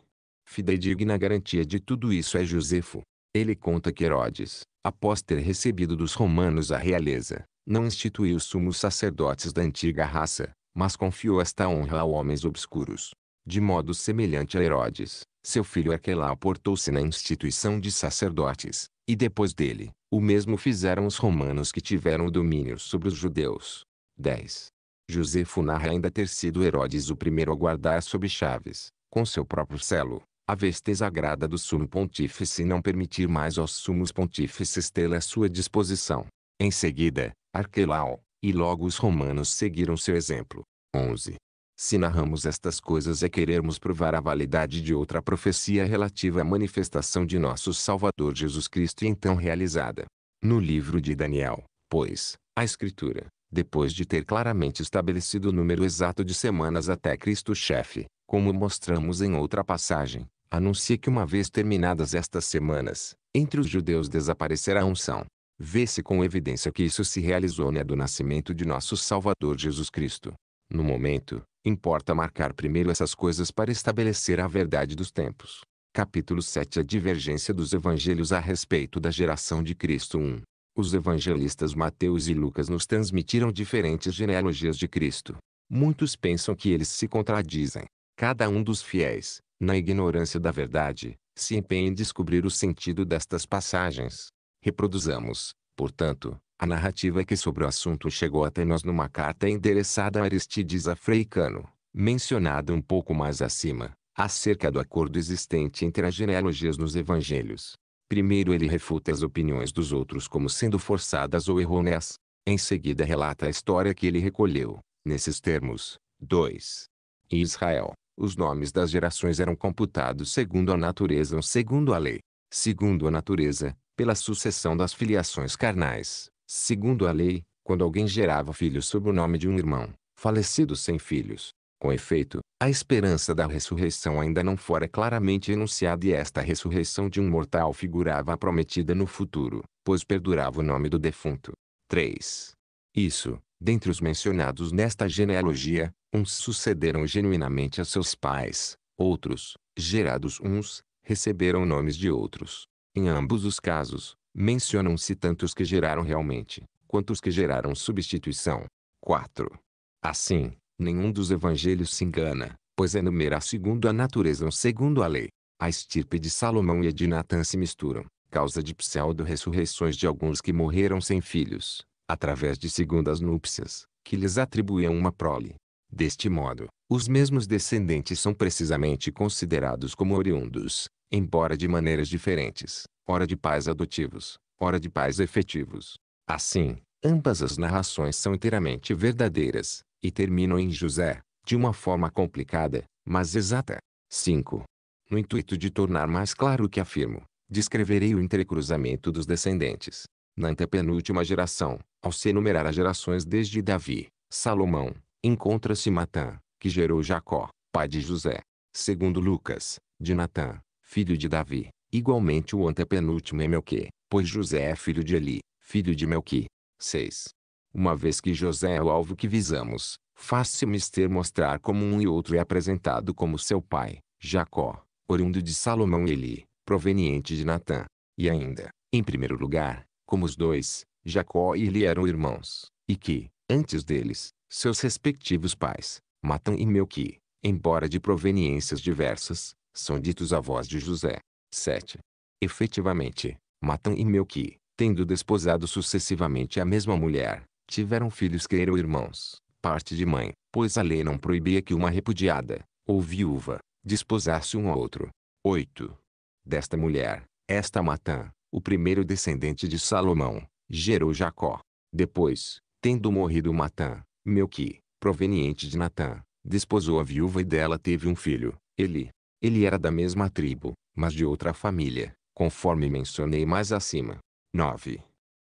Fidedigna é garantia de tudo isso é Josefo. Ele conta que Herodes, após ter recebido dos romanos a realeza, não instituiu sumos sacerdotes da antiga raça, mas confiou esta honra a homens obscuros. De modo semelhante a Herodes, seu filho Arquelau portou-se na instituição de sacerdotes, e depois dele, o mesmo fizeram os romanos que tiveram o domínio sobre os judeus. 10. Josefo narra ainda ter sido Herodes o primeiro a guardar sob chaves, com seu próprio selo, a vez desagrada do sumo pontífice não permitir mais aos sumos pontífices tê-la à sua disposição. Em seguida, Arquelau, e logo os romanos seguiram seu exemplo. 11. Se narramos estas coisas é querermos provar a validade de outra profecia relativa à manifestação de nosso Salvador Jesus Cristo e então realizada. No livro de Daniel, pois, a Escritura, depois de ter claramente estabelecido o número exato de semanas até Cristo chefe, como mostramos em outra passagem, anuncia que uma vez terminadas estas semanas, entre os judeus desaparecerá a unção, Vê-se com evidência que isso se realizou na né, do nascimento de nosso Salvador Jesus Cristo. No momento, importa marcar primeiro essas coisas para estabelecer a verdade dos tempos. Capítulo 7 A divergência dos evangelhos a respeito da geração de Cristo 1. Os evangelistas Mateus e Lucas nos transmitiram diferentes genealogias de Cristo. Muitos pensam que eles se contradizem. Cada um dos fiéis, na ignorância da verdade, se empenha em descobrir o sentido destas passagens. Reproduzamos, portanto, a narrativa que sobre o assunto chegou até nós numa carta endereçada a Aristides Afreicano, mencionada um pouco mais acima, acerca do acordo existente entre as genealogias nos evangelhos. Primeiro ele refuta as opiniões dos outros como sendo forçadas ou errôneas. Em seguida relata a história que ele recolheu, nesses termos. 2. Em Israel, os nomes das gerações eram computados segundo a natureza ou segundo a lei. Segundo a natureza, pela sucessão das filiações carnais. Segundo a lei, quando alguém gerava filhos sob o nome de um irmão, falecido sem filhos, com efeito, a esperança da ressurreição ainda não fora claramente enunciada e esta ressurreição de um mortal figurava a prometida no futuro, pois perdurava o nome do defunto. 3. Isso, dentre os mencionados nesta genealogia, uns sucederam genuinamente a seus pais, outros, gerados uns, receberam nomes de outros, em ambos os casos, mencionam-se tanto os que geraram realmente, quanto os que geraram substituição. 4. Assim, nenhum dos evangelhos se engana, pois enumera segundo a natureza ou segundo a lei. A estirpe de Salomão e a de Natan se misturam, causa de pseudo-ressurreições de alguns que morreram sem filhos, através de segundas núpcias, que lhes atribuíam uma prole. Deste modo, os mesmos descendentes são precisamente considerados como oriundos, embora de maneiras diferentes, ora de pais adotivos, ora de pais efetivos. Assim, ambas as narrações são inteiramente verdadeiras, e terminam em José, de uma forma complicada, mas exata. 5. No intuito de tornar mais claro o que afirmo, descreverei o entrecruzamento dos descendentes. Na antepenúltima geração, ao se enumerar as gerações desde Davi, Salomão, encontra-se Matã, que gerou Jacó, pai de José. Segundo Lucas, de Natã, filho de Davi, igualmente o antepenúltimo é Melqui, pois José é filho de Eli, filho de Melqui. 6. Uma vez que José é o alvo que visamos, fácil-mes ter mostrar como um e outro é apresentado como seu pai, Jacó, oriundo de Salomão e Eli, proveniente de Natã. E ainda, em primeiro lugar, como os dois, Jacó e Eli eram irmãos, e que, antes deles, seus respectivos pais, Matan e Melqui, embora de proveniências diversas, são ditos avós de José. 7. Efetivamente, Matã e Melqui, tendo desposado sucessivamente a mesma mulher, tiveram filhos que eram irmãos, parte de mãe, pois a lei não proibia que uma repudiada, ou viúva, desposasse um ao outro. 8. Desta mulher, esta Matã, o primeiro descendente de Salomão, gerou Jacó. Depois, tendo morrido Matã, Melqui, proveniente de Natã, desposou a viúva e dela teve um filho, Eli. Ele era da mesma tribo, mas de outra família, conforme mencionei mais acima. 9.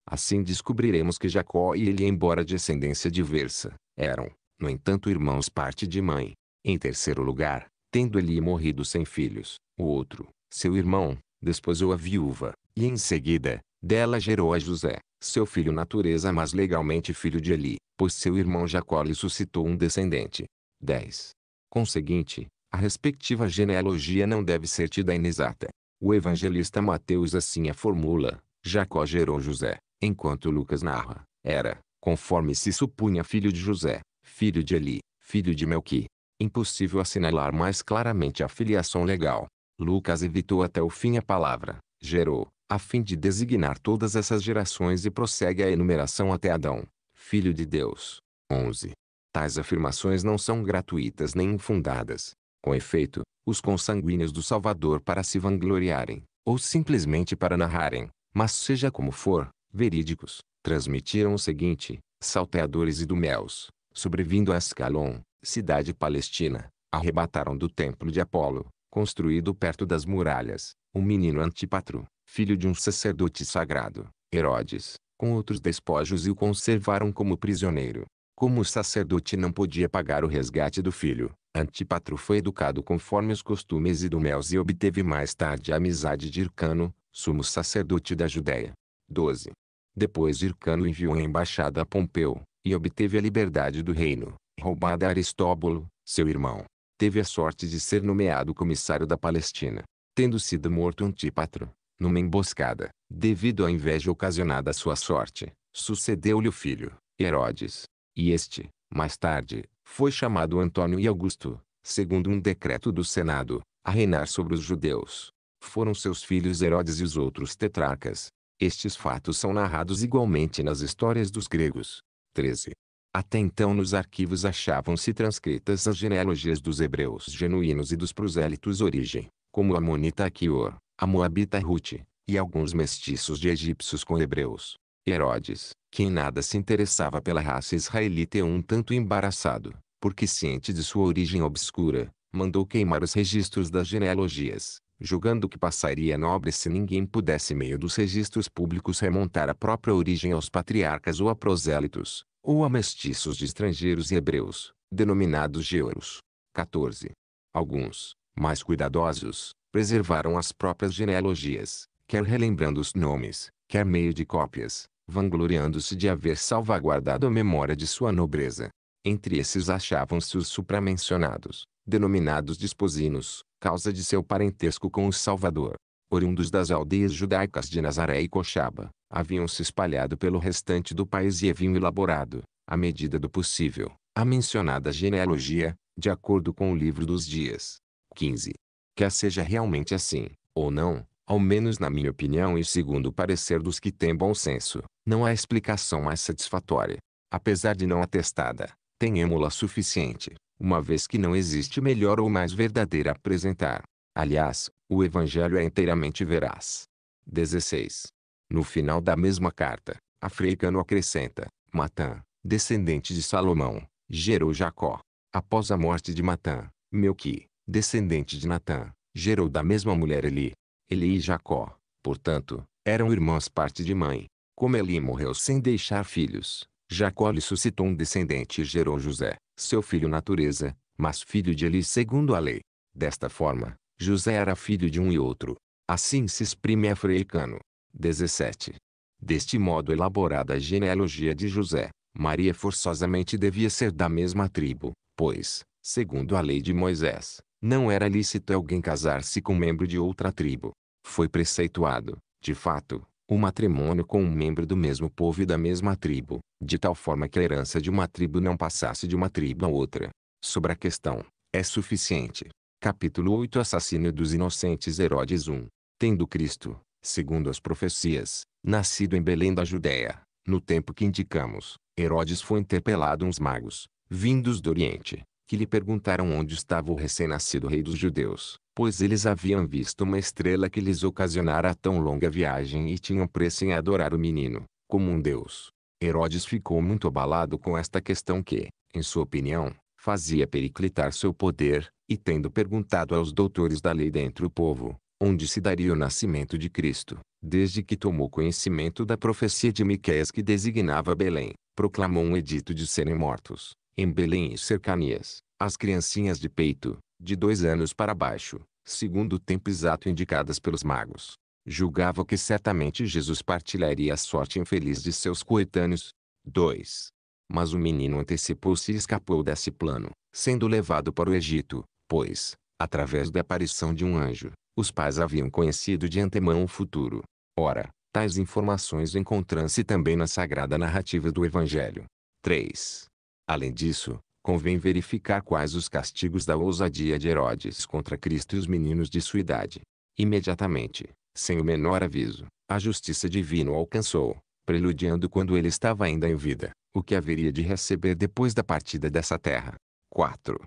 Assim descobriremos que Jacó e ele, embora de ascendência diversa, eram, no entanto, irmãos parte de mãe. Em terceiro lugar, tendo ele morrido sem filhos, o outro, seu irmão, desposou a viúva, e em seguida, dela gerou a José, seu filho natureza mas legalmente filho de Eli, pois seu irmão Jacó lhe suscitou um descendente. 10. Conseguinte, a respectiva genealogia não deve ser tida inexata. O evangelista Mateus assim a formula: Jacó gerou José, enquanto Lucas narra, era, conforme se supunha, filho de José, filho de Eli, filho de Melqui. Impossível assinalar mais claramente a filiação legal. Lucas evitou até o fim a palavra, gerou, a fim de designar todas essas gerações e prossegue a enumeração até Adão, filho de Deus. 11. Tais afirmações não são gratuitas nem infundadas. Com efeito, os consanguíneos do Salvador para se vangloriarem, ou simplesmente para narrarem, mas seja como for, verídicos, transmitiram o seguinte, salteadores e duméus, sobrevindo a Ascalon, cidade palestina, arrebataram do templo de Apolo, construído perto das muralhas, um menino antipatro, filho de um sacerdote sagrado, Herodes, com outros despojos e o conservaram como prisioneiro. Como o sacerdote não podia pagar o resgate do filho, Antipatro foi educado conforme os costumes e idumeus e obteve mais tarde a amizade de Ircano, sumo sacerdote da Judéia. 12. Depois Ircano enviou a embaixada a Pompeu, e obteve a liberdade do reino, roubada a Aristóbulo, seu irmão. Teve a sorte de ser nomeado comissário da Palestina, tendo sido morto Antipatro, numa emboscada, devido à inveja ocasionada à sua sorte. Sucedeu-lhe o filho, Herodes, e este, mais tarde, foi chamado Antônio e Augusto, segundo um decreto do Senado, a reinar sobre os judeus. Foram seus filhos Herodes e os outros tetrarcas. Estes fatos são narrados igualmente nas histórias dos gregos. 13. Até então nos arquivos achavam-se transcritas as genealogias dos hebreus genuínos e dos prosélitos origem, como a Monita Achior, a Moabita Ruth, e alguns mestiços de egípcios com hebreus. Herodes, que em nada se interessava pela raça israelita e um tanto embaraçado, porque ciente de sua origem obscura, mandou queimar os registros das genealogias, julgando que passaria nobre se ninguém pudesse meio dos registros públicos remontar a própria origem aos patriarcas ou a prosélitos, ou a mestiços de estrangeiros e hebreus, denominados geuros. 14. Alguns, mais cuidadosos, preservaram as próprias genealogias, quer relembrando os nomes, quer meio de cópias, vangloriando-se de haver salvaguardado a memória de sua nobreza. Entre esses achavam-se os supramencionados, denominados Desposinos, causa de seu parentesco com o Salvador. Oriundos das aldeias judaicas de Nazaré e Coxaba, haviam se espalhado pelo restante do país e haviam elaborado, à medida do possível, a mencionada genealogia, de acordo com o livro dos dias. 15. Quer seja realmente assim, ou não, ao menos na minha opinião e segundo o parecer dos que têm bom senso, não há explicação mais satisfatória. Apesar de não atestada, tem êmula suficiente, uma vez que não existe melhor ou mais verdadeira a apresentar. Aliás, o Evangelho é inteiramente veraz. 16. No final da mesma carta, a Freicano acrescenta, Matã, descendente de Salomão, gerou Jacó. Após a morte de Matã, Melqui, descendente de Natã, gerou da mesma mulher Eli, ele e Jacó, portanto, eram irmãos parte de mãe. Como Eli morreu sem deixar filhos, Jacó lhe suscitou um descendente e gerou José, seu filho natureza, mas filho de Eli segundo a lei. Desta forma, José era filho de um e outro. Assim se exprime afroicano. 17. Deste modo elaborada a genealogia de José, Maria forçosamente devia ser da mesma tribo, pois, segundo a lei de Moisés, não era lícito alguém casar-se com um membro de outra tribo. Foi preceituado, de fato, o matrimônio com um membro do mesmo povo e da mesma tribo, de tal forma que a herança de uma tribo não passasse de uma tribo a outra. Sobre a questão, é suficiente. Capítulo 8 Assassínio dos Inocentes Herodes 1 Tendo Cristo, segundo as profecias, nascido em Belém da Judéia, no tempo que indicamos, Herodes foi interpelado uns magos, vindos do Oriente, que lhe perguntaram onde estava o recém-nascido rei dos judeus, pois eles haviam visto uma estrela que lhes ocasionara tão longa viagem e tinham pressa em adorar o menino, como um deus. Herodes ficou muito abalado com esta questão que, em sua opinião, fazia periclitar seu poder, e tendo perguntado aos doutores da lei dentro o povo, onde se daria o nascimento de Cristo, desde que tomou conhecimento da profecia de Miqueias que designava Belém, proclamou um edito de serem mortos, em Belém e cercanias, as criancinhas de peito, de dois anos para baixo, segundo o tempo exato indicadas pelos magos, julgava que certamente Jesus partilharia a sorte infeliz de seus coetâneos. 2. Mas o menino antecipou-se e escapou desse plano, sendo levado para o Egito, pois, através da aparição de um anjo, os pais haviam conhecido de antemão o futuro. Ora, tais informações encontram-se também na sagrada narrativa do Evangelho. 3. Além disso, convém verificar quais os castigos da ousadia de Herodes contra Cristo e os meninos de sua idade. Imediatamente, sem o menor aviso, a justiça divina o alcançou, preludiando quando ele estava ainda em vida, o que haveria de receber depois da partida dessa terra. 4.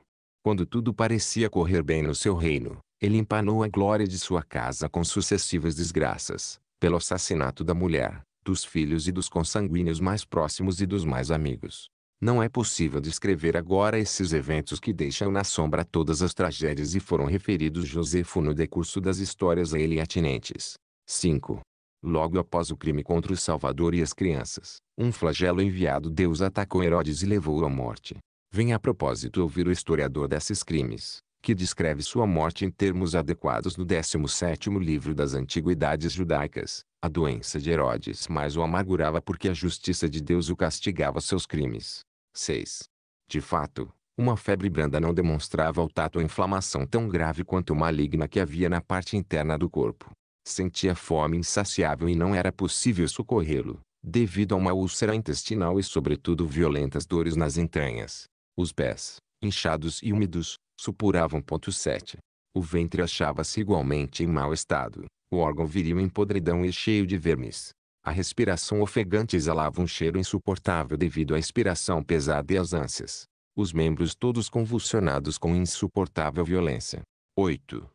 Quando tudo parecia correr bem no seu reino, ele empanou a glória de sua casa com sucessivas desgraças, pelo assassinato da mulher, dos filhos e dos consanguíneos mais próximos e dos mais amigos. Não é possível descrever agora esses eventos que deixam na sombra todas as tragédias e foram referidos Josefo no decurso das histórias a ele atinentes. 5. Logo após o crime contra o Salvador e as crianças, um flagelo enviado Deus atacou Herodes e levou-o à morte. Vem a propósito ouvir o historiador desses crimes, que descreve sua morte em termos adequados no 17º livro das Antiguidades Judaicas. A doença de Herodes mais o amargurava porque a justiça de Deus o castigava seus crimes. 6. De fato, uma febre branda não demonstrava ao tato inflamação tão grave quanto maligna que havia na parte interna do corpo. Sentia fome insaciável e não era possível socorrê-lo, devido a uma úlcera intestinal e sobretudo violentas dores nas entranhas. Os pés, inchados e úmidos, supuravam ponto 7. O ventre achava-se igualmente em mau estado, o órgão viril em podridão e cheio de vermes. A respiração ofegante exalava um cheiro insuportável devido à expiração pesada e às ânsias. Os membros todos convulsionados com insuportável violência. 8.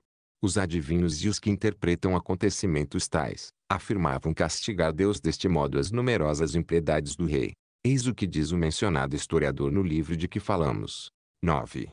Os adivinhos e os que interpretam acontecimentos tais, afirmavam castigar Deus deste modo as numerosas impiedades do rei. Eis o que diz o mencionado historiador no livro de que falamos. 9.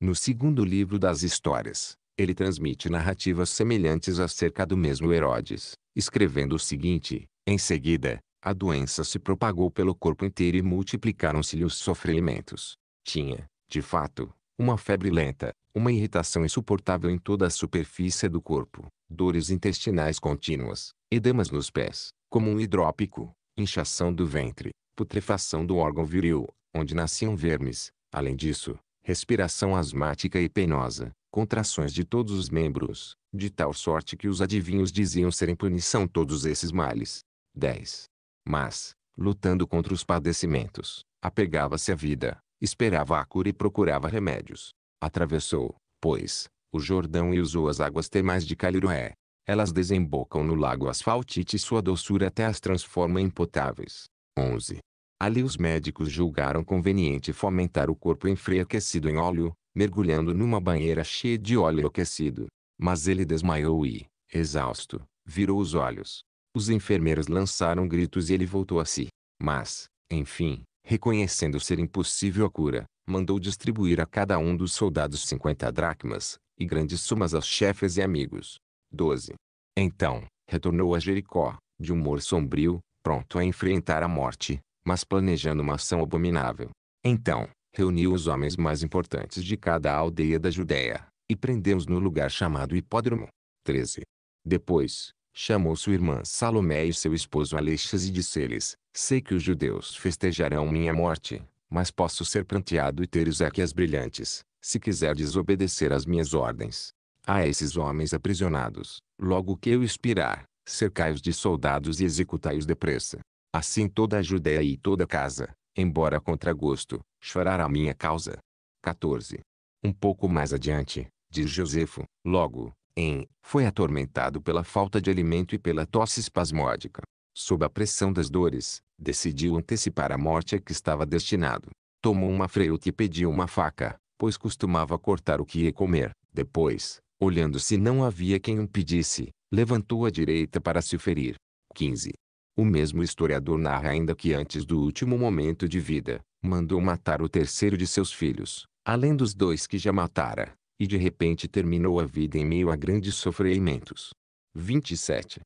No segundo livro das histórias, ele transmite narrativas semelhantes acerca do mesmo Herodes, escrevendo o seguinte: Em seguida, a doença se propagou pelo corpo inteiro e multiplicaram-se-lhe os sofrimentos. Tinha, de fato, uma febre lenta, uma irritação insuportável em toda a superfície do corpo, dores intestinais contínuas, edemas nos pés, como um hidrópico, inchação do ventre, putrefação do órgão viril, onde nasciam vermes. Além disso, respiração asmática e penosa, contrações de todos os membros, de tal sorte que os adivinhos diziam serem punição todos esses males. 10. Mas, lutando contra os padecimentos, apegava-se à vida, esperava a cura e procurava remédios. Atravessou, pois, o Jordão e usou as águas termais de Caliroé. Elas desembocam no lago asfaltite e sua doçura até as transforma em potáveis. 11. Ali os médicos julgaram conveniente fomentar o corpo enfraquecido em óleo, mergulhando numa banheira cheia de óleo aquecido. Mas ele desmaiou e, exausto, virou os olhos. Os enfermeiros lançaram gritos e ele voltou a si. Mas, enfim, reconhecendo ser impossível a cura, mandou distribuir a cada um dos soldados 50 dracmas, e grandes sumas aos chefes e amigos. 12. Então, retornou a Jericó, de humor sombrio, pronto a enfrentar a morte, mas planejando uma ação abominável. Então, reuniu os homens mais importantes de cada aldeia da Judéia, e prendeu-os no lugar chamado Hipódromo. 13. Depois, chamou sua irmã Salomé e seu esposo Aleixas e disse-lhes, Sei que os judeus festejarão minha morte, mas posso ser pranteado e ter Ezequias brilhantes, se quiser desobedecer às minhas ordens. A esses homens aprisionados, logo que eu expirar, cercai-os de soldados e executai-os depressa. Assim toda a Judéia e toda a casa, embora contra gosto, chorará a minha causa. 14. Um pouco mais adiante, diz Josefo, logo, em, foi atormentado pela falta de alimento e pela tosse espasmódica. Sob a pressão das dores, decidiu antecipar a morte a que estava destinado. Tomou uma freuta e pediu uma faca, pois costumava cortar o que ia comer. Depois, olhando se não havia quem o pedisse, levantou a direita para se ferir. 15. O mesmo historiador narra ainda que antes do último momento de vida, mandou matar o terceiro de seus filhos, além dos dois que já matara, e de repente terminou a vida em meio a grandes sofrimentos. 27.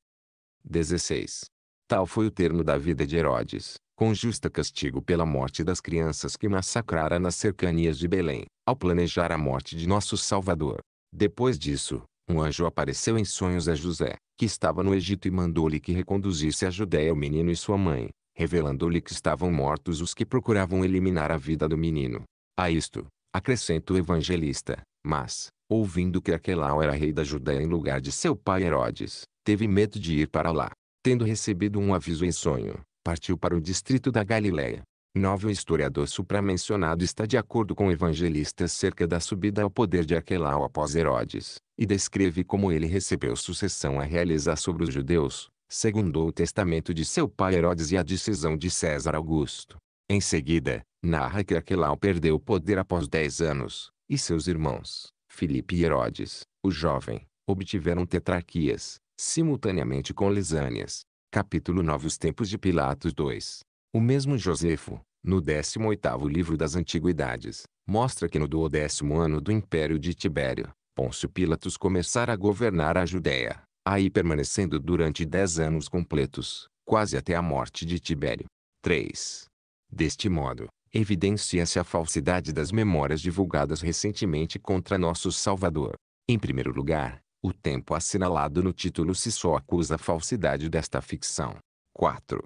16. Tal foi o termo da vida de Herodes, com justa castigo pela morte das crianças que massacrara nas cercanias de Belém, ao planejar a morte de nosso Salvador. Depois disso, um anjo apareceu em sonhos a José, que estava no Egito e mandou-lhe que reconduzisse a Judéia o menino e sua mãe, revelando-lhe que estavam mortos os que procuravam eliminar a vida do menino. A isto, acrescenta o evangelista, mas, ouvindo que Arquelau era rei da Judéia em lugar de seu pai Herodes, teve medo de ir para lá. Tendo recebido um aviso em sonho, partiu para o distrito da Galiléia. Novo historiador supramencionado está de acordo com evangelistas cerca da subida ao poder de Arquelau após Herodes, e descreve como ele recebeu sucessão a realizar sobre os judeus, segundo o testamento de seu pai Herodes e a decisão de César Augusto. Em seguida, narra que Arquelau perdeu o poder após dez anos, e seus irmãos, Filipe e Herodes, o jovem, obtiveram tetrarquias, simultaneamente com Lisânias. Capítulo 9 Os tempos de Pilatos 2 O mesmo Josefo, no 18º livro das Antiguidades, mostra que no duodécimo ano do Império de Tibério, Pôncio Pilatos começara a governar a Judéia, aí permanecendo durante dez anos completos, quase até a morte de Tibério. 3. Deste modo, evidencia-se a falsidade das memórias divulgadas recentemente contra nosso Salvador. Em primeiro lugar, o tempo assinalado no título se só acusa a falsidade desta ficção. 4.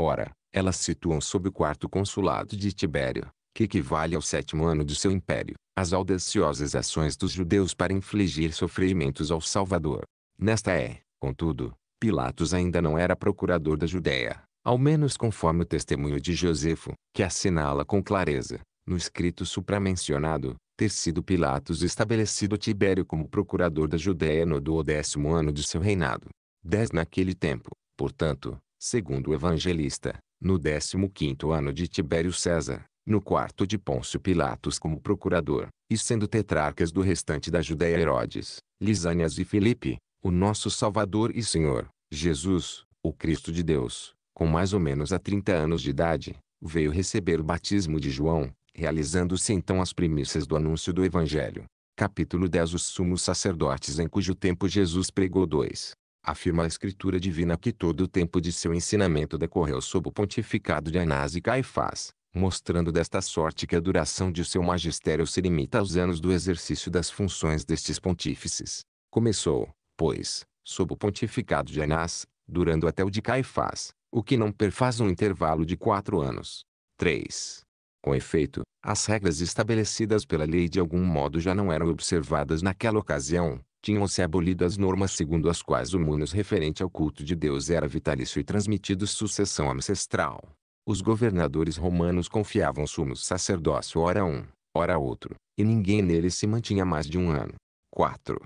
Ora, elas situam sob o quarto consulado de Tibério, que equivale ao sétimo ano de seu império, as audaciosas ações dos judeus para infligir sofrimentos ao Salvador. Nesta é, contudo, Pilatos ainda não era procurador da Judéia, ao menos conforme o testemunho de Josefo, que assinala com clareza, no escrito supramencionado, ter sido Pilatos estabelecido Tibério como procurador da Judéia no duodécimo ano de seu reinado. dez Naquele tempo, portanto, segundo o evangelista, no 15º ano de Tibério César, no quarto de Pôncio Pilatos como procurador, e sendo tetrarcas do restante da Judéia Herodes, Lisânias e Filipe, o nosso Salvador e Senhor, Jesus, o Cristo de Deus, com mais ou menos a 30 anos de idade, veio receber o batismo de João, realizando-se então as primícias do anúncio do Evangelho. Capítulo 10 Os sumos sacerdotes em cujo tempo Jesus pregou dois afirma a Escritura Divina que todo o tempo de seu ensinamento decorreu sob o pontificado de Anás e Caifás, mostrando desta sorte que a duração de seu magistério se limita aos anos do exercício das funções destes pontífices. Começou, pois, sob o pontificado de Anás, durando até o de Caifás, o que não perfaz um intervalo de quatro anos. 3. Com efeito, as regras estabelecidas pela lei de algum modo já não eram observadas naquela ocasião, tinham-se abolido as normas segundo as quais o munus referente ao culto de Deus era vitalício e transmitido sucessão ancestral. Os governadores romanos confiavam sumo sacerdócio ora um, ora outro, e ninguém nele se mantinha mais de um ano. 4.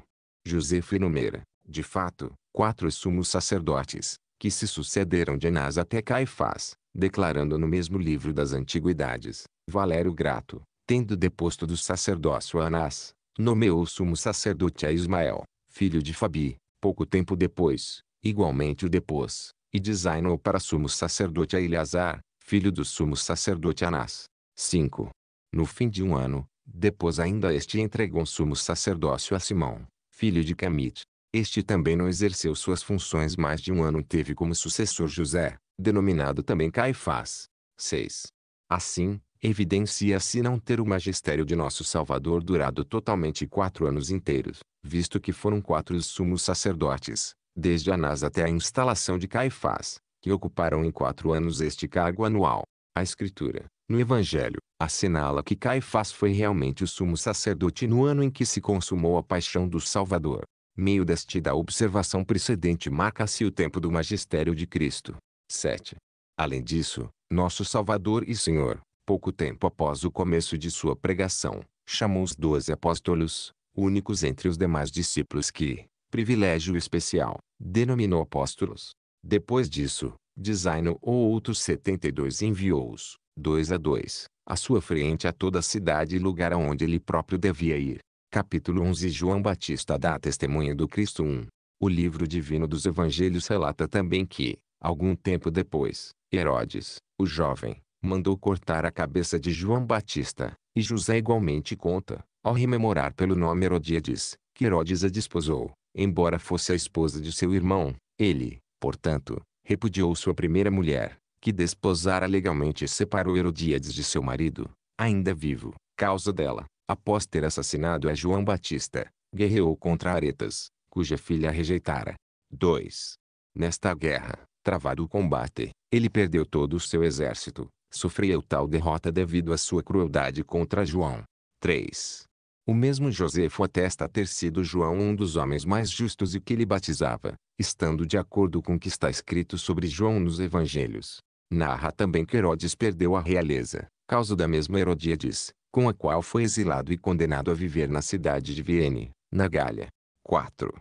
Josefo enumera, de fato, quatro sumos sacerdotes, que se sucederam de Anás até Caifás, declarando no mesmo livro das Antiguidades, Valério Grato, tendo deposto do sacerdócio Anás, nomeou sumo sacerdote a Ismael, filho de Fabi, pouco tempo depois, igualmente o depôs, e designou para sumo sacerdote a Eleazar, filho do sumo sacerdote Anás. 5. No fim de um ano, depois ainda este entregou sumo sacerdócio a Simão, filho de Camit. Este também não exerceu suas funções mais de um ano teve como sucessor José, denominado também Caifás. 6. Assim, evidencia-se não ter o magistério de nosso Salvador durado totalmente quatro anos inteiros, visto que foram quatro os sumos sacerdotes, desde Anás até a instalação de Caifás, que ocuparam em quatro anos este cargo anual. A Escritura, no Evangelho, assinala que Caifás foi realmente o sumo sacerdote no ano em que se consumou a paixão do Salvador. Meio deste da observação precedente marca-se o tempo do magistério de Cristo. 7. Além disso, nosso Salvador e Senhor, pouco tempo após o começo de sua pregação, chamou os doze apóstolos, únicos entre os demais discípulos que, privilégio especial, denominou apóstolos. Depois disso, Designo ou outros setenta e dois enviou-os, dois a dois, à sua frente a toda a cidade e lugar aonde ele próprio devia ir. Capítulo 11 João Batista dá testemunho do Cristo 1. O livro divino dos evangelhos relata também que, algum tempo depois, Herodes, o jovem, mandou cortar a cabeça de João Batista, e José igualmente conta, ao rememorar pelo nome Herodíades, que Herodes a desposou, embora fosse a esposa de seu irmão, ele, portanto, repudiou sua primeira mulher, que desposara legalmente e separou Herodíades de seu marido, ainda vivo, causa dela, após ter assassinado a João Batista, guerreou contra Aretas, cuja filha rejeitara. 2. Nesta guerra, travado o combate, ele perdeu todo o seu exército, sofreu tal derrota devido à sua crueldade contra João. 3. O mesmo Josefo atesta ter sido João um dos homens mais justos e que lhe batizava, estando de acordo com o que está escrito sobre João nos evangelhos. Narra também que Herodes perdeu a realeza, causa da mesma Herodíades, com a qual foi exilado e condenado a viver na cidade de Viene, na Galha. 4.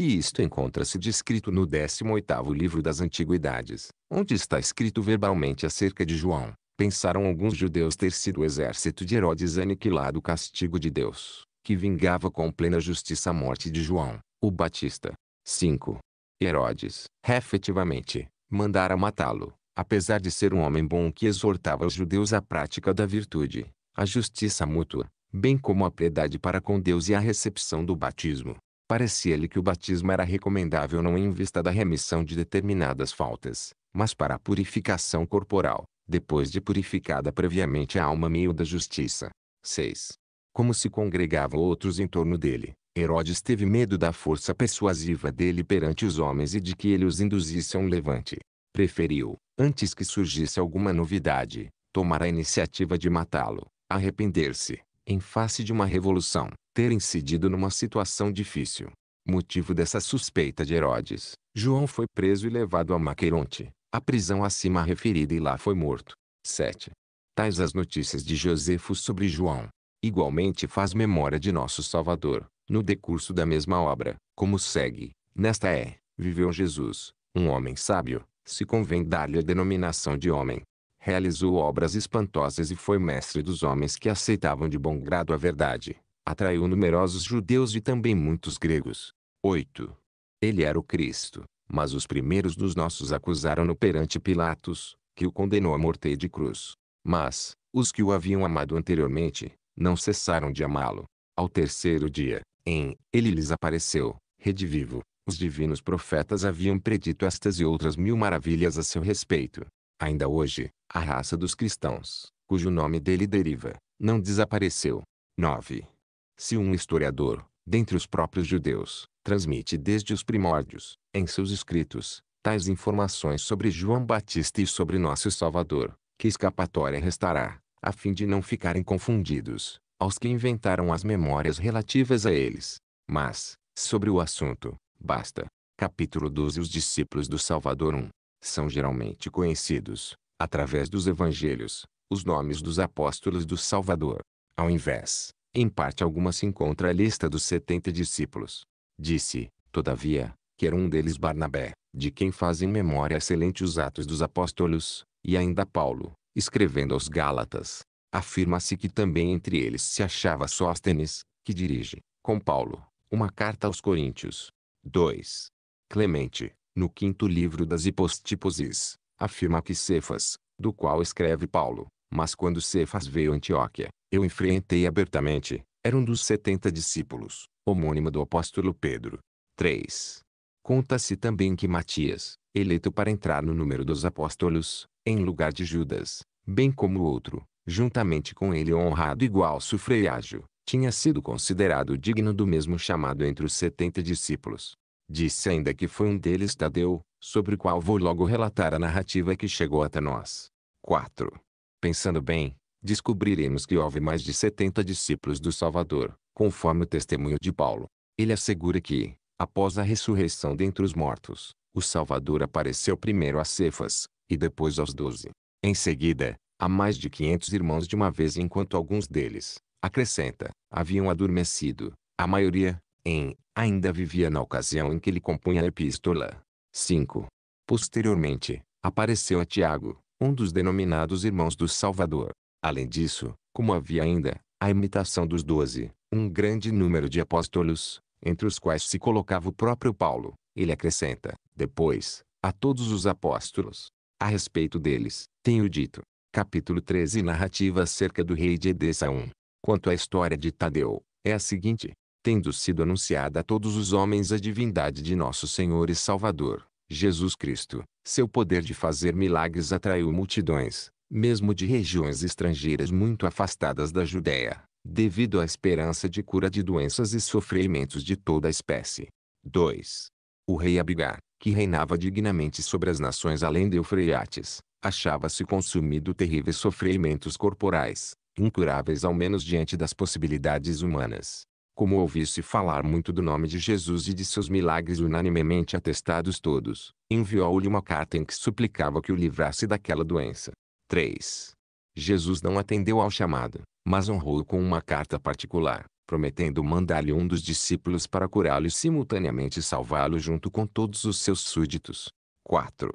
E isto encontra-se descrito no 18º livro das Antiguidades, onde está escrito verbalmente acerca de João. Pensaram alguns judeus ter sido o exército de Herodes aniquilado o castigo de Deus, que vingava com plena justiça a morte de João, o Batista. 5. Herodes, efetivamente, mandara matá-lo, apesar de ser um homem bom que exortava os judeus à prática da virtude, à justiça mútua, bem como à piedade para com Deus e à recepção do batismo. Parecia-lhe que o batismo era recomendável não em vista da remissão de determinadas faltas, mas para a purificação corporal, depois de purificada previamente a alma meio da justiça. 6. Como se congregavam outros em torno dele, Herodes teve medo da força persuasiva dele perante os homens e de que ele os induzisse a um levante. Preferiu, antes que surgisse alguma novidade, tomar a iniciativa de matá-lo, arrepender-se, em face de uma revolução, ter incidido numa situação difícil. Motivo dessa suspeita de Herodes, João foi preso e levado a Maqueronte, a prisão acima referida e lá foi morto. 7. Tais as notícias de Josefo sobre João. Igualmente faz memória de nosso Salvador, no decurso da mesma obra, como segue. Nesta é, viveu Jesus, um homem sábio, se convém dar-lhe a denominação de homem, realizou obras espantosas e foi mestre dos homens que aceitavam de bom grado a verdade. Atraiu numerosos judeus e também muitos gregos. 8. Ele era o Cristo, mas os primeiros dos nossos acusaram-no perante Pilatos, que o condenou à morte de cruz. Mas, os que o haviam amado anteriormente, não cessaram de amá-lo. Ao terceiro dia, em, ele lhes apareceu, redivivo. Os divinos profetas haviam predito estas e outras mil maravilhas a seu respeito, Ainda hoje, a raça dos cristãos, cujo nome dele deriva, não desapareceu. 9. Se um historiador, dentre os próprios judeus, transmite desde os primórdios, em seus escritos, tais informações sobre João Batista e sobre nosso Salvador, que escapatória restará, a fim de não ficarem confundidos, aos que inventaram as memórias relativas a eles. Mas, sobre o assunto, basta. Capítulo 12 Os discípulos do Salvador 1 são geralmente conhecidos, através dos evangelhos, os nomes dos apóstolos do Salvador. Ao invés, em parte alguma se encontra a lista dos setenta discípulos. Disse, todavia, que era um deles Barnabé, de quem fazem memória excelente os Atos dos Apóstolos, e ainda Paulo, escrevendo aos Gálatas. Afirma-se que também entre eles se achava Sóstenes, que dirige, com Paulo, uma carta aos Coríntios. 2. Clemente, no quinto livro das Hipostiposes, afirma que Cefas, do qual escreve Paulo, mas quando Cefas veio a Antioquia, eu enfrentei abertamente, era um dos setenta discípulos, homônimo do apóstolo Pedro. 3. Conta-se também que Matias, eleito para entrar no número dos apóstolos, em lugar de Judas, bem como o outro, juntamente com ele honrado igual sufreiágio, tinha sido considerado digno do mesmo chamado entre os setenta discípulos. Disse ainda que foi um deles Tadeu, sobre o qual vou logo relatar a narrativa que chegou até nós. 4. Pensando bem, descobriremos que houve mais de 70 discípulos do Salvador, conforme o testemunho de Paulo. Ele assegura que, após a ressurreição dentre os mortos, o Salvador apareceu primeiro a Cefas, e depois aos doze. Em seguida, a mais de 500 irmãos de uma vez enquanto alguns deles, acrescenta, haviam adormecido, a maioria, em ainda vivia na ocasião em que ele compunha a epístola. 5. Posteriormente, apareceu a Tiago, um dos denominados irmãos do Salvador. Além disso, como havia ainda, a imitação dos doze, um grande número de apóstolos, entre os quais se colocava o próprio Paulo, ele acrescenta, depois, a todos os apóstolos. A respeito deles, tenho dito. Capítulo 13 Narrativa acerca do rei de Edessa 1. Quanto à história de Tadeu, é a seguinte tendo sido anunciada a todos os homens a divindade de nosso Senhor e Salvador, Jesus Cristo, seu poder de fazer milagres atraiu multidões, mesmo de regiões estrangeiras muito afastadas da Judéia, devido à esperança de cura de doenças e sofrimentos de toda a espécie. 2. O rei Abigá, que reinava dignamente sobre as nações além de Eufreates, achava-se consumido terríveis sofrimentos corporais, incuráveis ao menos diante das possibilidades humanas como ouvisse falar muito do nome de Jesus e de seus milagres unanimemente atestados todos, enviou-lhe uma carta em que suplicava que o livrasse daquela doença. 3. Jesus não atendeu ao chamado, mas honrou-o com uma carta particular, prometendo mandar-lhe um dos discípulos para curá-lo e simultaneamente salvá-lo junto com todos os seus súditos. 4.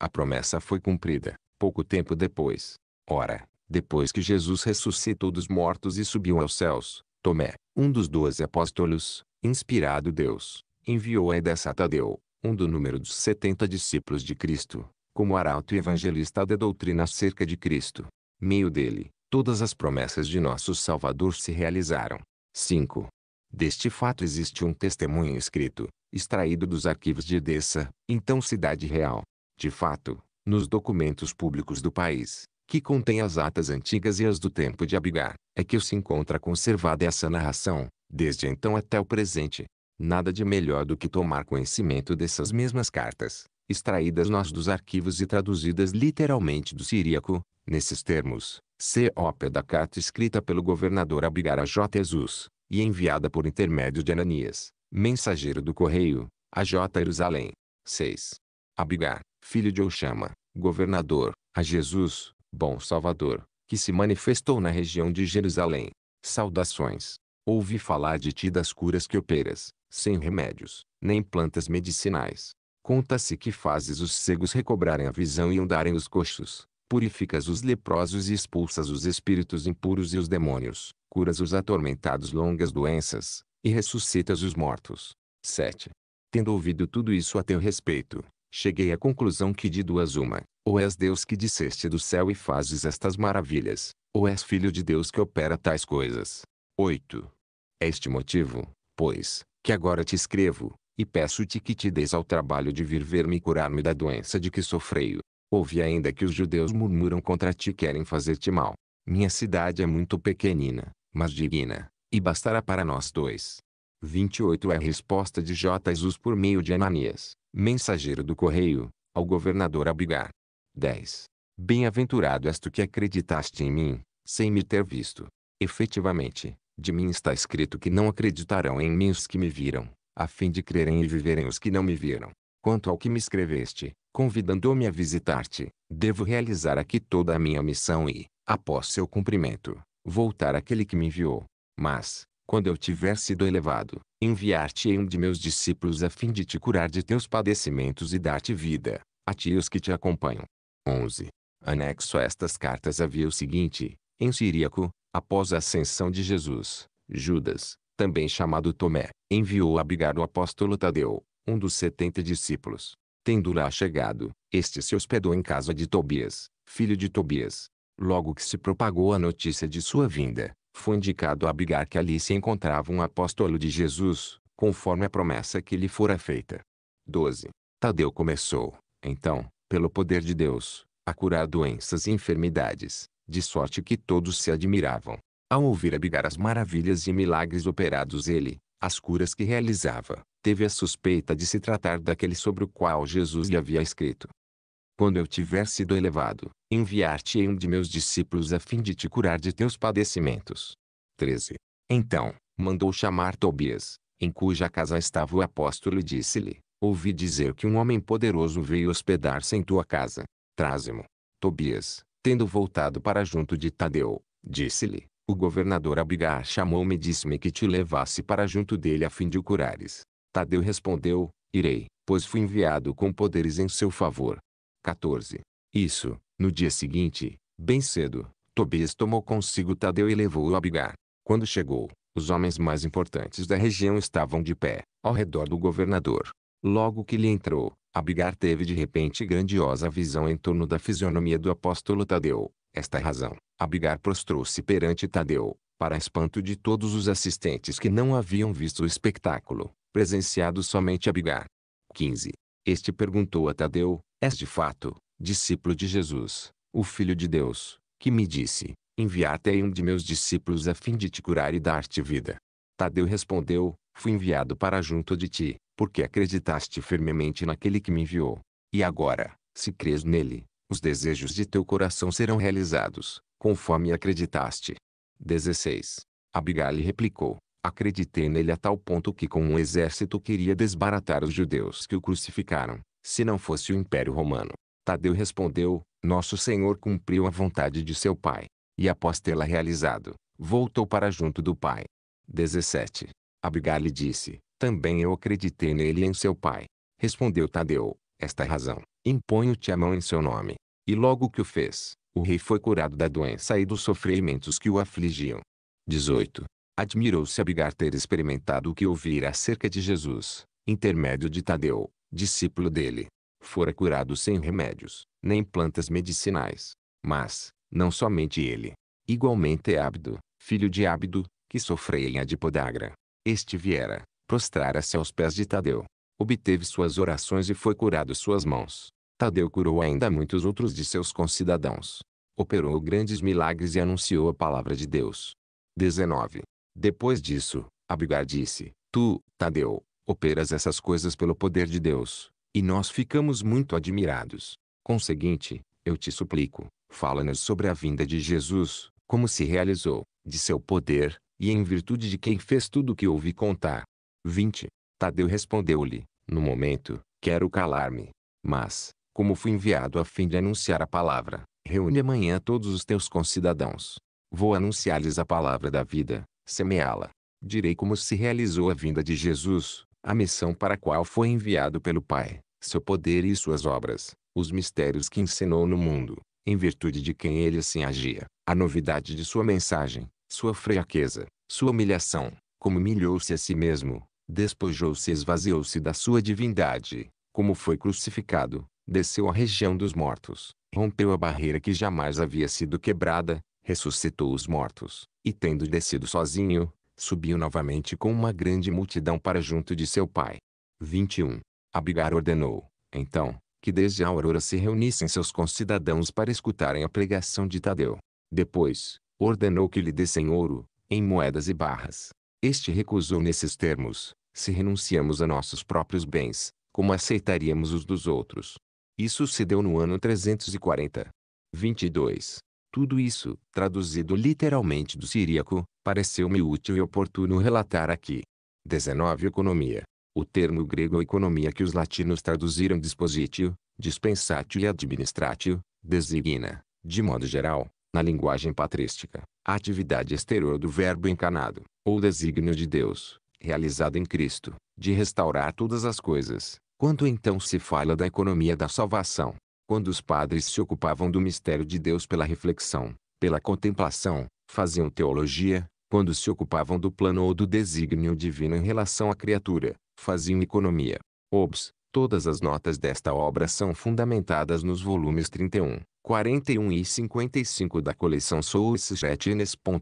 A promessa foi cumprida, pouco tempo depois. Ora, depois que Jesus ressuscitou dos mortos e subiu aos céus, Tomé, um dos doze apóstolos, inspirado Deus, enviou a Edessa Tadeu, um do número dos setenta discípulos de Cristo, como arauto e evangelista da doutrina acerca de Cristo. Meio dele, todas as promessas de nosso Salvador se realizaram. 5. Deste fato existe um testemunho escrito, extraído dos arquivos de Edessa, então cidade real. De fato, nos documentos públicos do país, que contém as atas antigas e as do tempo de Abigar, é que se encontra conservada essa narração, desde então até o presente. Nada de melhor do que tomar conhecimento dessas mesmas cartas, extraídas nós dos arquivos e traduzidas literalmente do siríaco, nesses termos, C. Ópia da carta escrita pelo governador Abigar a J. Jesus, e enviada por intermédio de Ananias, mensageiro do correio, a J. Jerusalém. 6. Abigar, filho de Oxama, governador, a Jesus, bom Salvador, que se manifestou na região de Jerusalém. Saudações. Ouvi falar de ti das curas que operas, sem remédios, nem plantas medicinais. Conta-se que fazes os cegos recobrarem a visão e andarem os coxos, purificas os leprosos e expulsas os espíritos impuros e os demônios, curas os atormentados longas doenças, e ressuscitas os mortos. 7. Tendo ouvido tudo isso a teu respeito, cheguei à conclusão que de duas uma, ou és Deus que disseste do céu e fazes estas maravilhas, ou és filho de Deus que opera tais coisas. 8. É este motivo, pois, que agora te escrevo, e peço-te que te des ao trabalho de vir ver-me e curar-me da doença de que sofreio. Ouvi ainda que os judeus murmuram contra ti e querem fazer-te mal. Minha cidade é muito pequenina, mas digna, e bastará para nós dois. 28 é a resposta de J. Jesus por meio de Ananias, mensageiro do correio, ao governador Abigar. 10. Bem-aventurado és tu que acreditaste em mim, sem me ter visto. Efetivamente, de mim está escrito que não acreditarão em mim os que me viram, a fim de crerem e viverem os que não me viram. Quanto ao que me escreveste, convidando-me a visitar-te, devo realizar aqui toda a minha missão e, após seu cumprimento, voltar àquele que me enviou. Mas, quando eu tiver sido elevado, enviar-te-ei um de meus discípulos a fim de te curar de teus padecimentos e dar-te vida, a ti e os que te acompanham. 11. Anexo a estas cartas havia o seguinte, em Siríaco, após a ascensão de Jesus, Judas, também chamado Tomé, enviou a abrigar o apóstolo Tadeu, um dos setenta discípulos. Tendo lá chegado, este se hospedou em casa de Tobias, filho de Tobias. Logo que se propagou a notícia de sua vinda, foi indicado a Abigar que ali se encontrava um apóstolo de Jesus, conforme a promessa que lhe fora feita. 12. Tadeu começou, então, pelo poder de Deus, a curar doenças e enfermidades, de sorte que todos se admiravam. Ao ouvir Abigar as maravilhas e milagres operados ele, as curas que realizava, teve a suspeita de se tratar daquele sobre o qual Jesus lhe havia escrito quando eu tiver sido elevado, enviar-te-ei um de meus discípulos a fim de te curar de teus padecimentos. 13. Então, mandou chamar Tobias, em cuja casa estava o apóstolo e disse-lhe, ouvi dizer que um homem poderoso veio hospedar-se em tua casa. Traze-mo. Tobias, tendo voltado para junto de Tadeu, disse-lhe, o governador Abigar chamou-me e disse-me que te levasse para junto dele a fim de o curares. Tadeu respondeu, irei, pois fui enviado com poderes em seu favor. 14. Isso, no dia seguinte, bem cedo, Tobias tomou consigo Tadeu e levou-o a Abigar. Quando chegou, os homens mais importantes da região estavam de pé, ao redor do governador. Logo que lhe entrou, Abigar teve de repente grandiosa visão em torno da fisionomia do apóstolo Tadeu. Esta razão, Abigar prostrou-se perante Tadeu, para espanto de todos os assistentes que não haviam visto o espetáculo, presenciado somente Abigar. 15. Este perguntou a Tadeu: És de fato, discípulo de Jesus, o Filho de Deus, que me disse: enviar te aí um de meus discípulos a fim de te curar e dar-te vida. Tadeu respondeu: Fui enviado para junto de ti, porque acreditaste firmemente naquele que me enviou. E agora, se crês nele, os desejos de teu coração serão realizados, conforme acreditaste. 16. Abigail replicou: Acreditei nele a tal ponto que com um exército queria desbaratar os judeus que o crucificaram, se não fosse o Império Romano. Tadeu respondeu, Nosso Senhor cumpriu a vontade de seu Pai, e após tê-la realizado, voltou para junto do Pai. 17. Abigail lhe disse, Também eu acreditei nele e em seu Pai. Respondeu Tadeu, Esta é razão, imponho-te a mão em seu nome. E logo que o fez, o rei foi curado da doença e dos sofrimentos que o afligiam. 18. Admirou-se Abigar ter experimentado o que ouvira acerca de Jesus, intermédio de Tadeu, discípulo dele. Fora curado sem remédios, nem plantas medicinais. Mas, não somente ele. Igualmente é Ábido, filho de Ábido, que sofreia de podagra. Este viera, prostrara-se aos pés de Tadeu. Obteve suas orações e foi curado suas mãos. Tadeu curou ainda muitos outros de seus concidadãos operou grandes milagres e anunciou a palavra de Deus. 19. Depois disso, Abigar disse, Tu, Tadeu, operas essas coisas pelo poder de Deus, e nós ficamos muito admirados. Conseguinte, eu te suplico, fala-nos sobre a vinda de Jesus, como se realizou, de seu poder, e em virtude de quem fez tudo o que ouvi contar. 20. Tadeu respondeu-lhe, no momento, quero calar-me. Mas, como fui enviado a fim de anunciar a palavra, reúne amanhã todos os teus concidadãos. Vou anunciar-lhes a palavra da vida, semeá-la. Direi como se realizou a vinda de Jesus, a missão para a qual foi enviado pelo Pai, seu poder e suas obras, os mistérios que ensinou no mundo, em virtude de quem ele assim agia, a novidade de sua mensagem, sua fraqueza, sua humilhação, como humilhou-se a si mesmo, despojou-se e esvaziou-se da sua divindade, como foi crucificado, desceu à região dos mortos, rompeu a barreira que jamais havia sido quebrada, ressuscitou os mortos, e tendo descido sozinho, subiu novamente com uma grande multidão para junto de seu pai. 21. Abigar ordenou, então, que desde a aurora se reunissem seus concidadãos para escutarem a pregação de Tadeu. Depois, ordenou que lhe dessem ouro, em moedas e barras. Este recusou nesses termos, se renunciamos a nossos próprios bens, como aceitaríamos os dos outros? Isso se deu no ano 340. 22. Tudo isso, traduzido literalmente do siríaco, pareceu-me útil e oportuno relatar aqui. 19. Economia. O termo grego economia que os latinos traduziram dispositio, dispensatio e administratio, designa, de modo geral, na linguagem patrística, a atividade exterior do verbo encanado, ou desígnio de Deus, realizado em Cristo, de restaurar todas as coisas. Quando então se fala da economia da salvação, quando os padres se ocupavam do mistério de Deus pela reflexão, pela contemplação, faziam teologia, quando se ocupavam do plano ou do desígnio divino em relação à criatura, faziam economia. Obs, todas as notas desta obra são fundamentadas nos volumes 31, 41 e 55 da coleção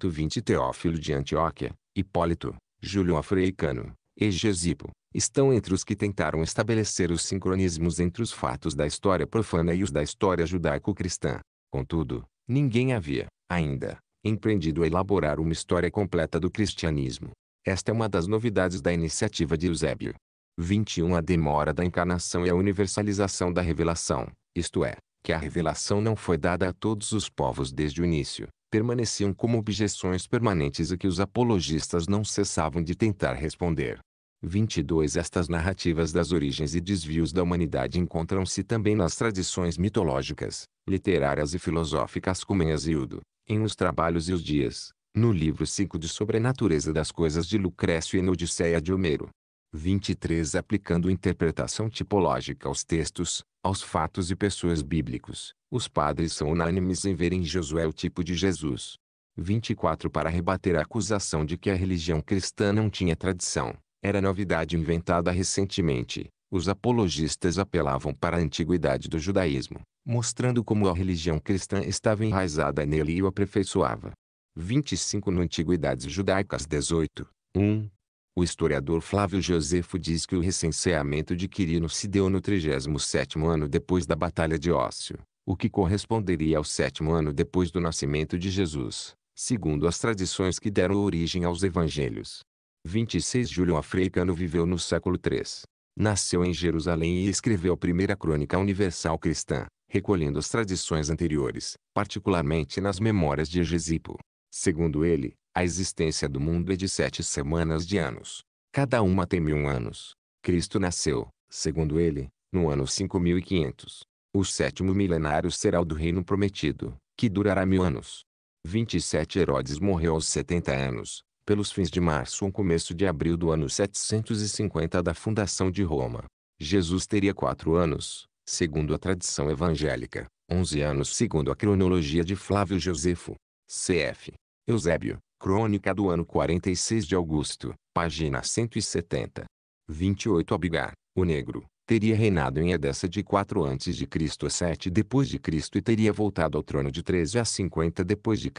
20 Teófilo de Antioquia, Hipólito, Júlio Africano, Egesipo, estão entre os que tentaram estabelecer os sincronismos entre os fatos da história profana e os da história judaico-cristã. Contudo, ninguém havia, ainda, empreendido a elaborar uma história completa do cristianismo. Esta é uma das novidades da iniciativa de Eusébio. 21 A demora da encarnação e a universalização da revelação, isto é, que a revelação não foi dada a todos os povos desde o início, permaneciam como objeções permanentes e que os apologistas não cessavam de tentar responder. 22 Estas narrativas das origens e desvios da humanidade encontram-se também nas tradições mitológicas, literárias e filosóficas como em Asildo, em Os Trabalhos e os Dias, no livro 5 de Sobre Natureza das Coisas de Lucrécio e na Odisseia de Homero. 23 Aplicando interpretação tipológica aos textos, aos fatos e pessoas bíblicos, os padres são unânimes em ver em Josué o tipo de Jesus. 24 Para rebater a acusação de que a religião cristã não tinha tradição, era novidade inventada recentemente. Os apologistas apelavam para a antiguidade do judaísmo, mostrando como a religião cristã estava enraizada nele e o aperfeiçoava. 25 no Antiguidades Judaicas 18, 1. O historiador Flávio Josefo diz que o recenseamento de Quirino se deu no 37º ano depois da Batalha de Ócio, o que corresponderia ao sétimo ano depois do nascimento de Jesus, segundo as tradições que deram origem aos evangelhos. 26 Júlio Afreicano viveu no século III. Nasceu em Jerusalém e escreveu a primeira crônica universal cristã, recolhendo as tradições anteriores, particularmente nas memórias de Egesipo. Segundo ele, a existência do mundo é de sete semanas de anos. Cada uma tem mil anos. Cristo nasceu, segundo ele, no ano 5500. O sétimo milenário será o do reino prometido, que durará mil anos. 27 Herodes morreu aos 70 anos, pelos fins de março ou começo de abril do ano 750 da fundação de Roma. Jesus teria quatro anos, segundo a tradição evangélica, 11 anos segundo a cronologia de Flávio Josefo, cf. Eusébio, Crônica do ano 46 de Augusto, página 170. 28 Abigar, o negro, teria reinado em Edessa de 4 a.C. a 7 d.C. e teria voltado ao trono de 13 a 50 d.C.,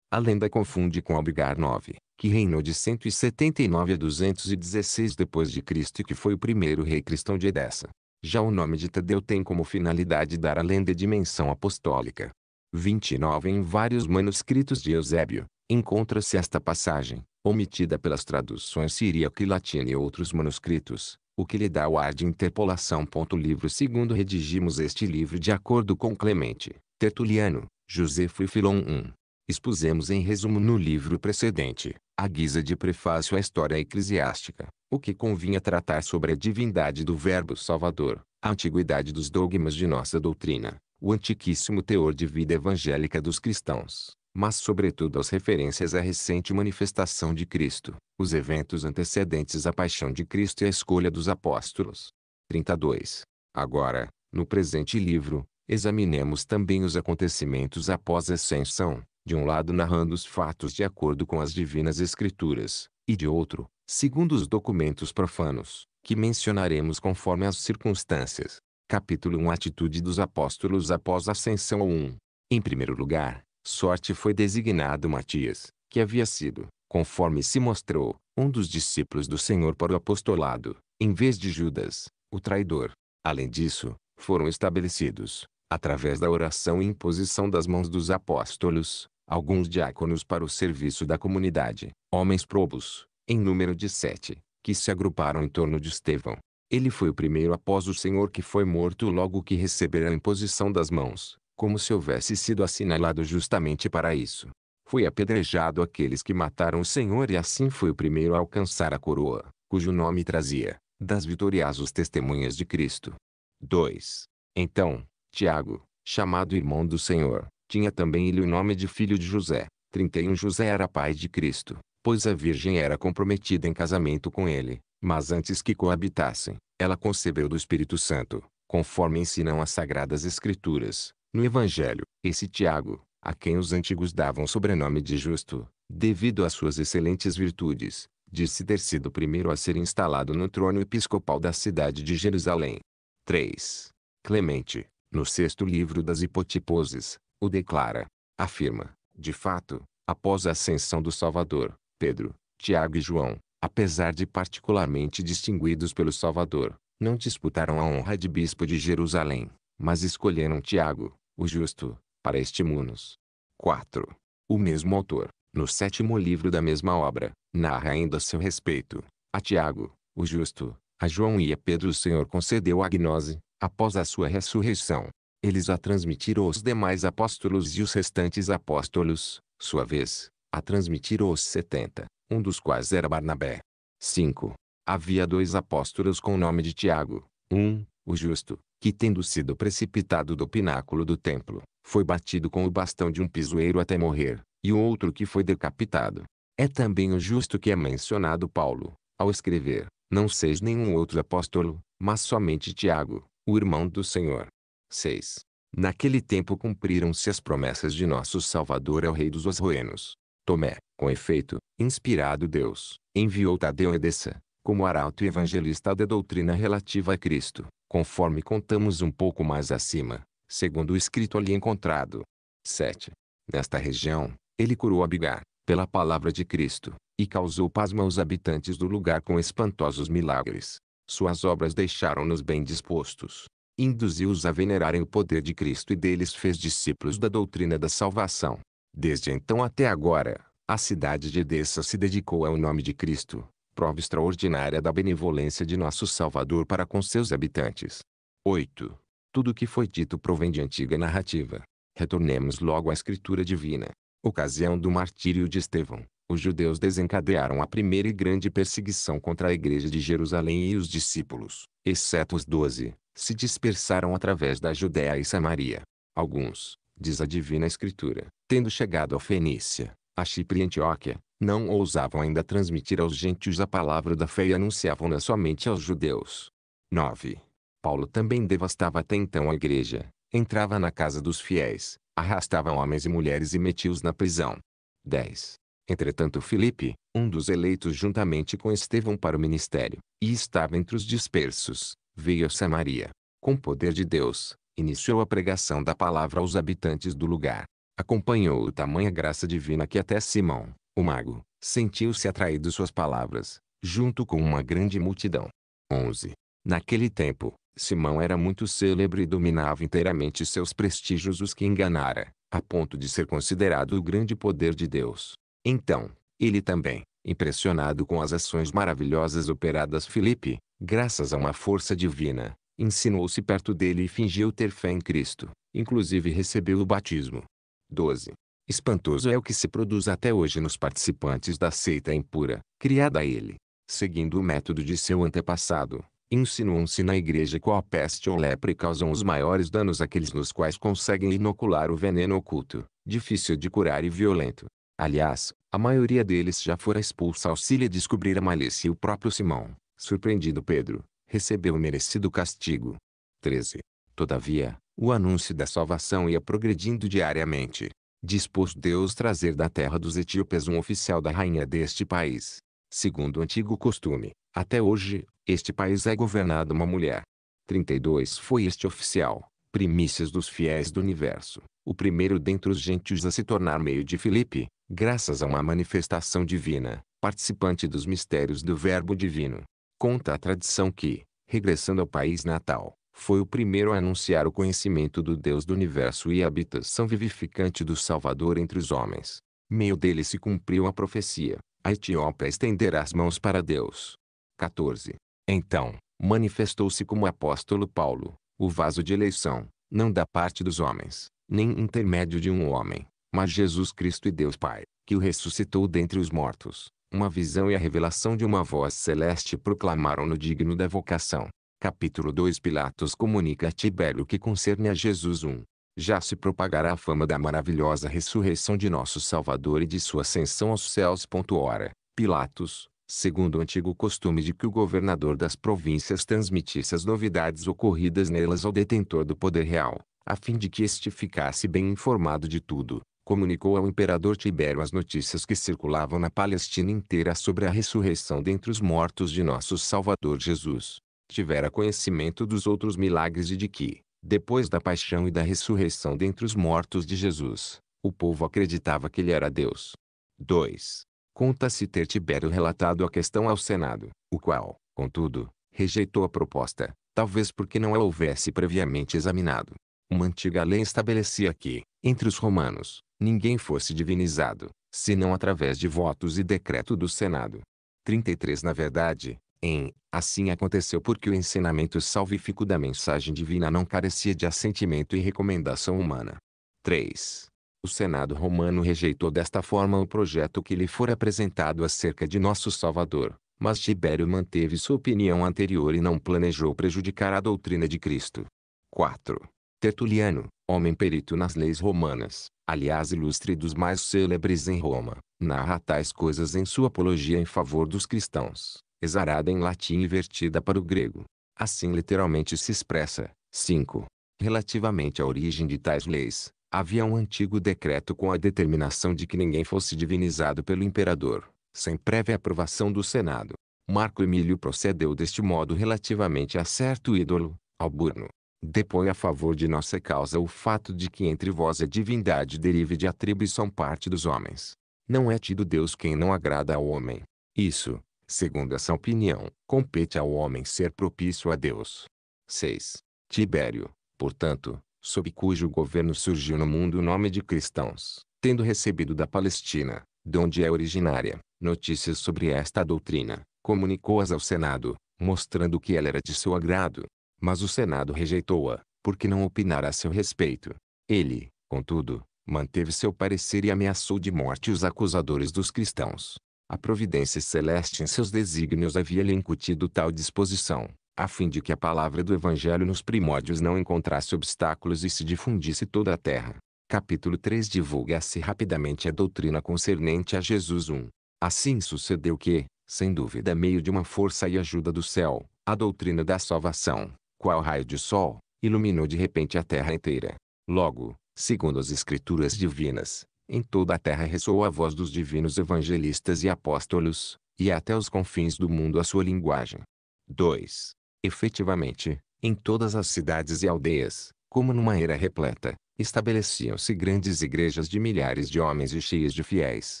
a lenda confunde com Albigar IX, que reinou de 179 a 216 d.C. e que foi o primeiro rei cristão de Edessa. Já o nome de Tadeu tem como finalidade dar à lenda dimensão apostólica. 29 Em vários manuscritos de Eusébio, encontra-se esta passagem, omitida pelas traduções siríaca e latina e outros manuscritos, o que lhe dá o ar de interpolação. Livro segundo redigimos este livro de acordo com Clemente, Tertuliano, Josefo e Filon 1 expusemos em resumo no livro precedente, à guisa de prefácio à história eclesiástica, o que convinha tratar sobre a divindade do Verbo Salvador, a antiguidade dos dogmas de nossa doutrina, o antiquíssimo teor de vida evangélica dos cristãos, mas sobretudo as referências à recente manifestação de Cristo, os eventos antecedentes à paixão de Cristo e à escolha dos apóstolos. 32. Agora, no presente livro, examinemos também os acontecimentos após a ascensão, de um lado narrando os fatos de acordo com as divinas escrituras, e de outro, segundo os documentos profanos, que mencionaremos conforme as circunstâncias. Capítulo 1 Atitude dos apóstolos após a ascensão 1. Em primeiro lugar, sorte foi designado Matias, que havia sido, conforme se mostrou, um dos discípulos do Senhor para o apostolado, em vez de Judas, o traidor. Além disso, foram estabelecidos, através da oração e imposição das mãos dos apóstolos, alguns diáconos para o serviço da comunidade, homens probos, em número de sete, que se agruparam em torno de Estevão. Ele foi o primeiro após o Senhor que foi morto logo que recebera a imposição das mãos, como se houvesse sido assinalado justamente para isso. Foi apedrejado aqueles que mataram o Senhor e assim foi o primeiro a alcançar a coroa, cujo nome trazia, das vitoriosos testemunhas de Cristo. 2. Então, Tiago, chamado irmão do Senhor, tinha também ele o nome de filho de José. 31 José era pai de Cristo, pois a Virgem era comprometida em casamento com ele, mas antes que coabitassem, ela concebeu do Espírito Santo, conforme ensinam as Sagradas Escrituras. No Evangelho, esse Tiago, a quem os antigos davam o sobrenome de Justo, devido às suas excelentes virtudes, disse ter sido o primeiro a ser instalado no trono episcopal da cidade de Jerusalém. 3. Clemente, no sexto livro das Hipotiposes, o declara, afirma, de fato, após a ascensão do Salvador, Pedro, Tiago e João, apesar de particularmente distinguidos pelo Salvador, não disputaram a honra de bispo de Jerusalém, mas escolheram Tiago, o justo, para este munos. 4. O mesmo autor, no sétimo livro da mesma obra, narra ainda a seu respeito, a Tiago, o justo, a João e a Pedro o Senhor concedeu a gnose, após a sua ressurreição, eles a transmitiram aos demais apóstolos e os restantes apóstolos, sua vez, a transmitiram aos setenta, um dos quais era Barnabé. 5. Havia dois apóstolos com o nome de Tiago, um, o justo, que tendo sido precipitado do pináculo do templo, foi batido com o bastão de um pisoeiro até morrer, e o outro que foi decapitado. É também o justo que é mencionado Paulo, ao escrever, não seis nenhum outro apóstolo, mas somente Tiago, o irmão do Senhor. 6. Naquele tempo cumpriram-se as promessas de nosso Salvador ao rei dos Osroenos. Tomé, com efeito, inspirado Deus, enviou Tadeu Edessa, como arauto e evangelista da doutrina relativa a Cristo, conforme contamos um pouco mais acima, segundo o escrito ali encontrado. 7. Nesta região, ele curou Abigar, pela palavra de Cristo, e causou pasma aos habitantes do lugar com espantosos milagres. Suas obras deixaram-nos bem dispostos, induziu-os a venerarem o poder de Cristo e deles fez discípulos da doutrina da salvação. Desde então até agora, a cidade de Edessa se dedicou ao nome de Cristo, prova extraordinária da benevolência de nosso Salvador para com seus habitantes. 8. Tudo o que foi dito provém de antiga narrativa. Retornemos logo à escritura divina. Ocasião do martírio de Estevão, os judeus desencadearam a primeira e grande perseguição contra a igreja de Jerusalém e os discípulos, exceto os doze, se dispersaram através da Judéia e Samaria. Alguns, diz a Divina Escritura, tendo chegado a Fenícia, a Chipre e Antioquia, não ousavam ainda transmitir aos gentios a palavra da fé e anunciavam-na somente aos judeus. 9. Paulo também devastava até então a igreja, entrava na casa dos fiéis, arrastava homens e mulheres e metia-os na prisão. 10. Entretanto Filipe, um dos eleitos juntamente com Estevão para o ministério, e estava entre os dispersos, veio a Samaria. Com poder de Deus, iniciou a pregação da palavra aos habitantes do lugar. Acompanhou-o tamanha graça divina que até Simão, o mago, sentiu-se atraído suas palavras, junto com uma grande multidão. 11. Naquele tempo, Simão era muito célebre e dominava inteiramente seus prestígios os que enganara, a ponto de ser considerado o grande poder de Deus. Então, ele também, impressionado com as ações maravilhosas operadas Filipe, graças a uma força divina, insinuou-se perto dele e fingiu ter fé em Cristo, inclusive recebeu o batismo. 12. Espantoso é o que se produz até hoje nos participantes da seita impura, criada a ele. Seguindo o método de seu antepassado, insinuam-se na igreja qual peste ou lepra e causam os maiores danos àqueles nos quais conseguem inocular o veneno oculto, difícil de curar e violento. Aliás, a maioria deles já fora expulsa ao se lhe descobrir a malícia e o próprio Simão, Surpreendido Pedro, recebeu o merecido castigo. 13. Todavia, o anúncio da salvação ia progredindo diariamente. Dispôs Deus trazer da terra dos etíopes um oficial da rainha deste país. Segundo o antigo costume, até hoje, este país é governado uma mulher. 32 Foi este oficial, primícias dos fiéis do universo, o primeiro dentre os gentios a se tornar meio de Filipe, graças a uma manifestação divina, participante dos mistérios do Verbo Divino. Conta a tradição que, regressando ao país natal, foi o primeiro a anunciar o conhecimento do Deus do universo e a habitação vivificante do Salvador entre os homens. Meio dele se cumpriu a profecia: a Etiópia estenderá as mãos para Deus. 14. Então, manifestou-se como apóstolo Paulo, o vaso de eleição, não da parte dos homens, nem intermédio de um homem, mas Jesus Cristo e Deus Pai, que o ressuscitou dentre os mortos, uma visão e a revelação de uma voz celeste proclamaram-no digno da vocação. Capítulo 2 Pilatos comunica a Tibério que concerne a Jesus 1. Já se propagará a fama da maravilhosa ressurreição de nosso Salvador e de sua ascensão aos céus. Ora, Pilatos, segundo o antigo costume de que o governador das províncias transmitisse as novidades ocorridas nelas ao detentor do poder real, a fim de que este ficasse bem informado de tudo, comunicou ao imperador Tibério as notícias que circulavam na Palestina inteira sobre a ressurreição dentre os mortos de nosso Salvador Jesus. Tivera conhecimento dos outros milagres e de que, depois da paixão e da ressurreição dentre os mortos de Jesus, o povo acreditava que ele era Deus. 2. Conta-se ter Tibério relatado a questão ao Senado, o qual, contudo, rejeitou a proposta, talvez porque não a houvesse previamente examinado. Uma antiga lei estabelecia que, entre os romanos, ninguém fosse divinizado, senão através de votos e decreto do Senado. 33 Na verdade, em, assim aconteceu porque o ensinamento salvífico da mensagem divina não carecia de assentimento e recomendação humana. 3. O Senado romano rejeitou desta forma o projeto que lhe fora apresentado acerca de nosso Salvador, mas Tibério manteve sua opinião anterior e não planejou prejudicar a doutrina de Cristo. 4. Tertuliano, homem perito nas leis romanas, aliás ilustre dos mais célebres em Roma, narra tais coisas em sua apologia em favor dos cristãos, exarada em latim e vertida para o grego. Assim literalmente se expressa. 5. Relativamente à origem de tais leis, havia um antigo decreto com a determinação de que ninguém fosse divinizado pelo imperador, sem prévia aprovação do Senado. Marco Emílio procedeu deste modo relativamente a certo ídolo, Alburno, Depõe a favor de nossa causa o fato de que entre vós a é divindade derive de atribuição parte dos homens. Não é tido Deus quem não agrada ao homem. Isso, segundo essa opinião, compete ao homem ser propício a Deus. 6. Tibério, portanto, sob cujo governo surgiu no mundo o nome de cristãos, tendo recebido da Palestina, de onde é originária, notícias sobre esta doutrina, comunicou-as ao Senado, mostrando que ela era de seu agrado, mas o Senado rejeitou-a, porque não opinara a seu respeito. Ele, contudo, manteve seu parecer e ameaçou de morte os acusadores dos cristãos. A providência celeste em seus desígnios havia-lhe incutido tal disposição, a fim de que a palavra do Evangelho nos primórdios não encontrasse obstáculos e se difundisse toda a terra. Capítulo 3 Divulga-se rapidamente a doutrina concernente a Jesus 1. Assim sucedeu que, sem dúvida meio de uma força e ajuda do céu, a doutrina da salvação, qual raio de sol, iluminou de repente a terra inteira. Logo, segundo as escrituras divinas, em toda a terra ressoou a voz dos divinos evangelistas e apóstolos, e até os confins do mundo a sua linguagem. 2. Efetivamente, em todas as cidades e aldeias, como numa era repleta, estabeleciam-se grandes igrejas de milhares de homens e cheias de fiéis.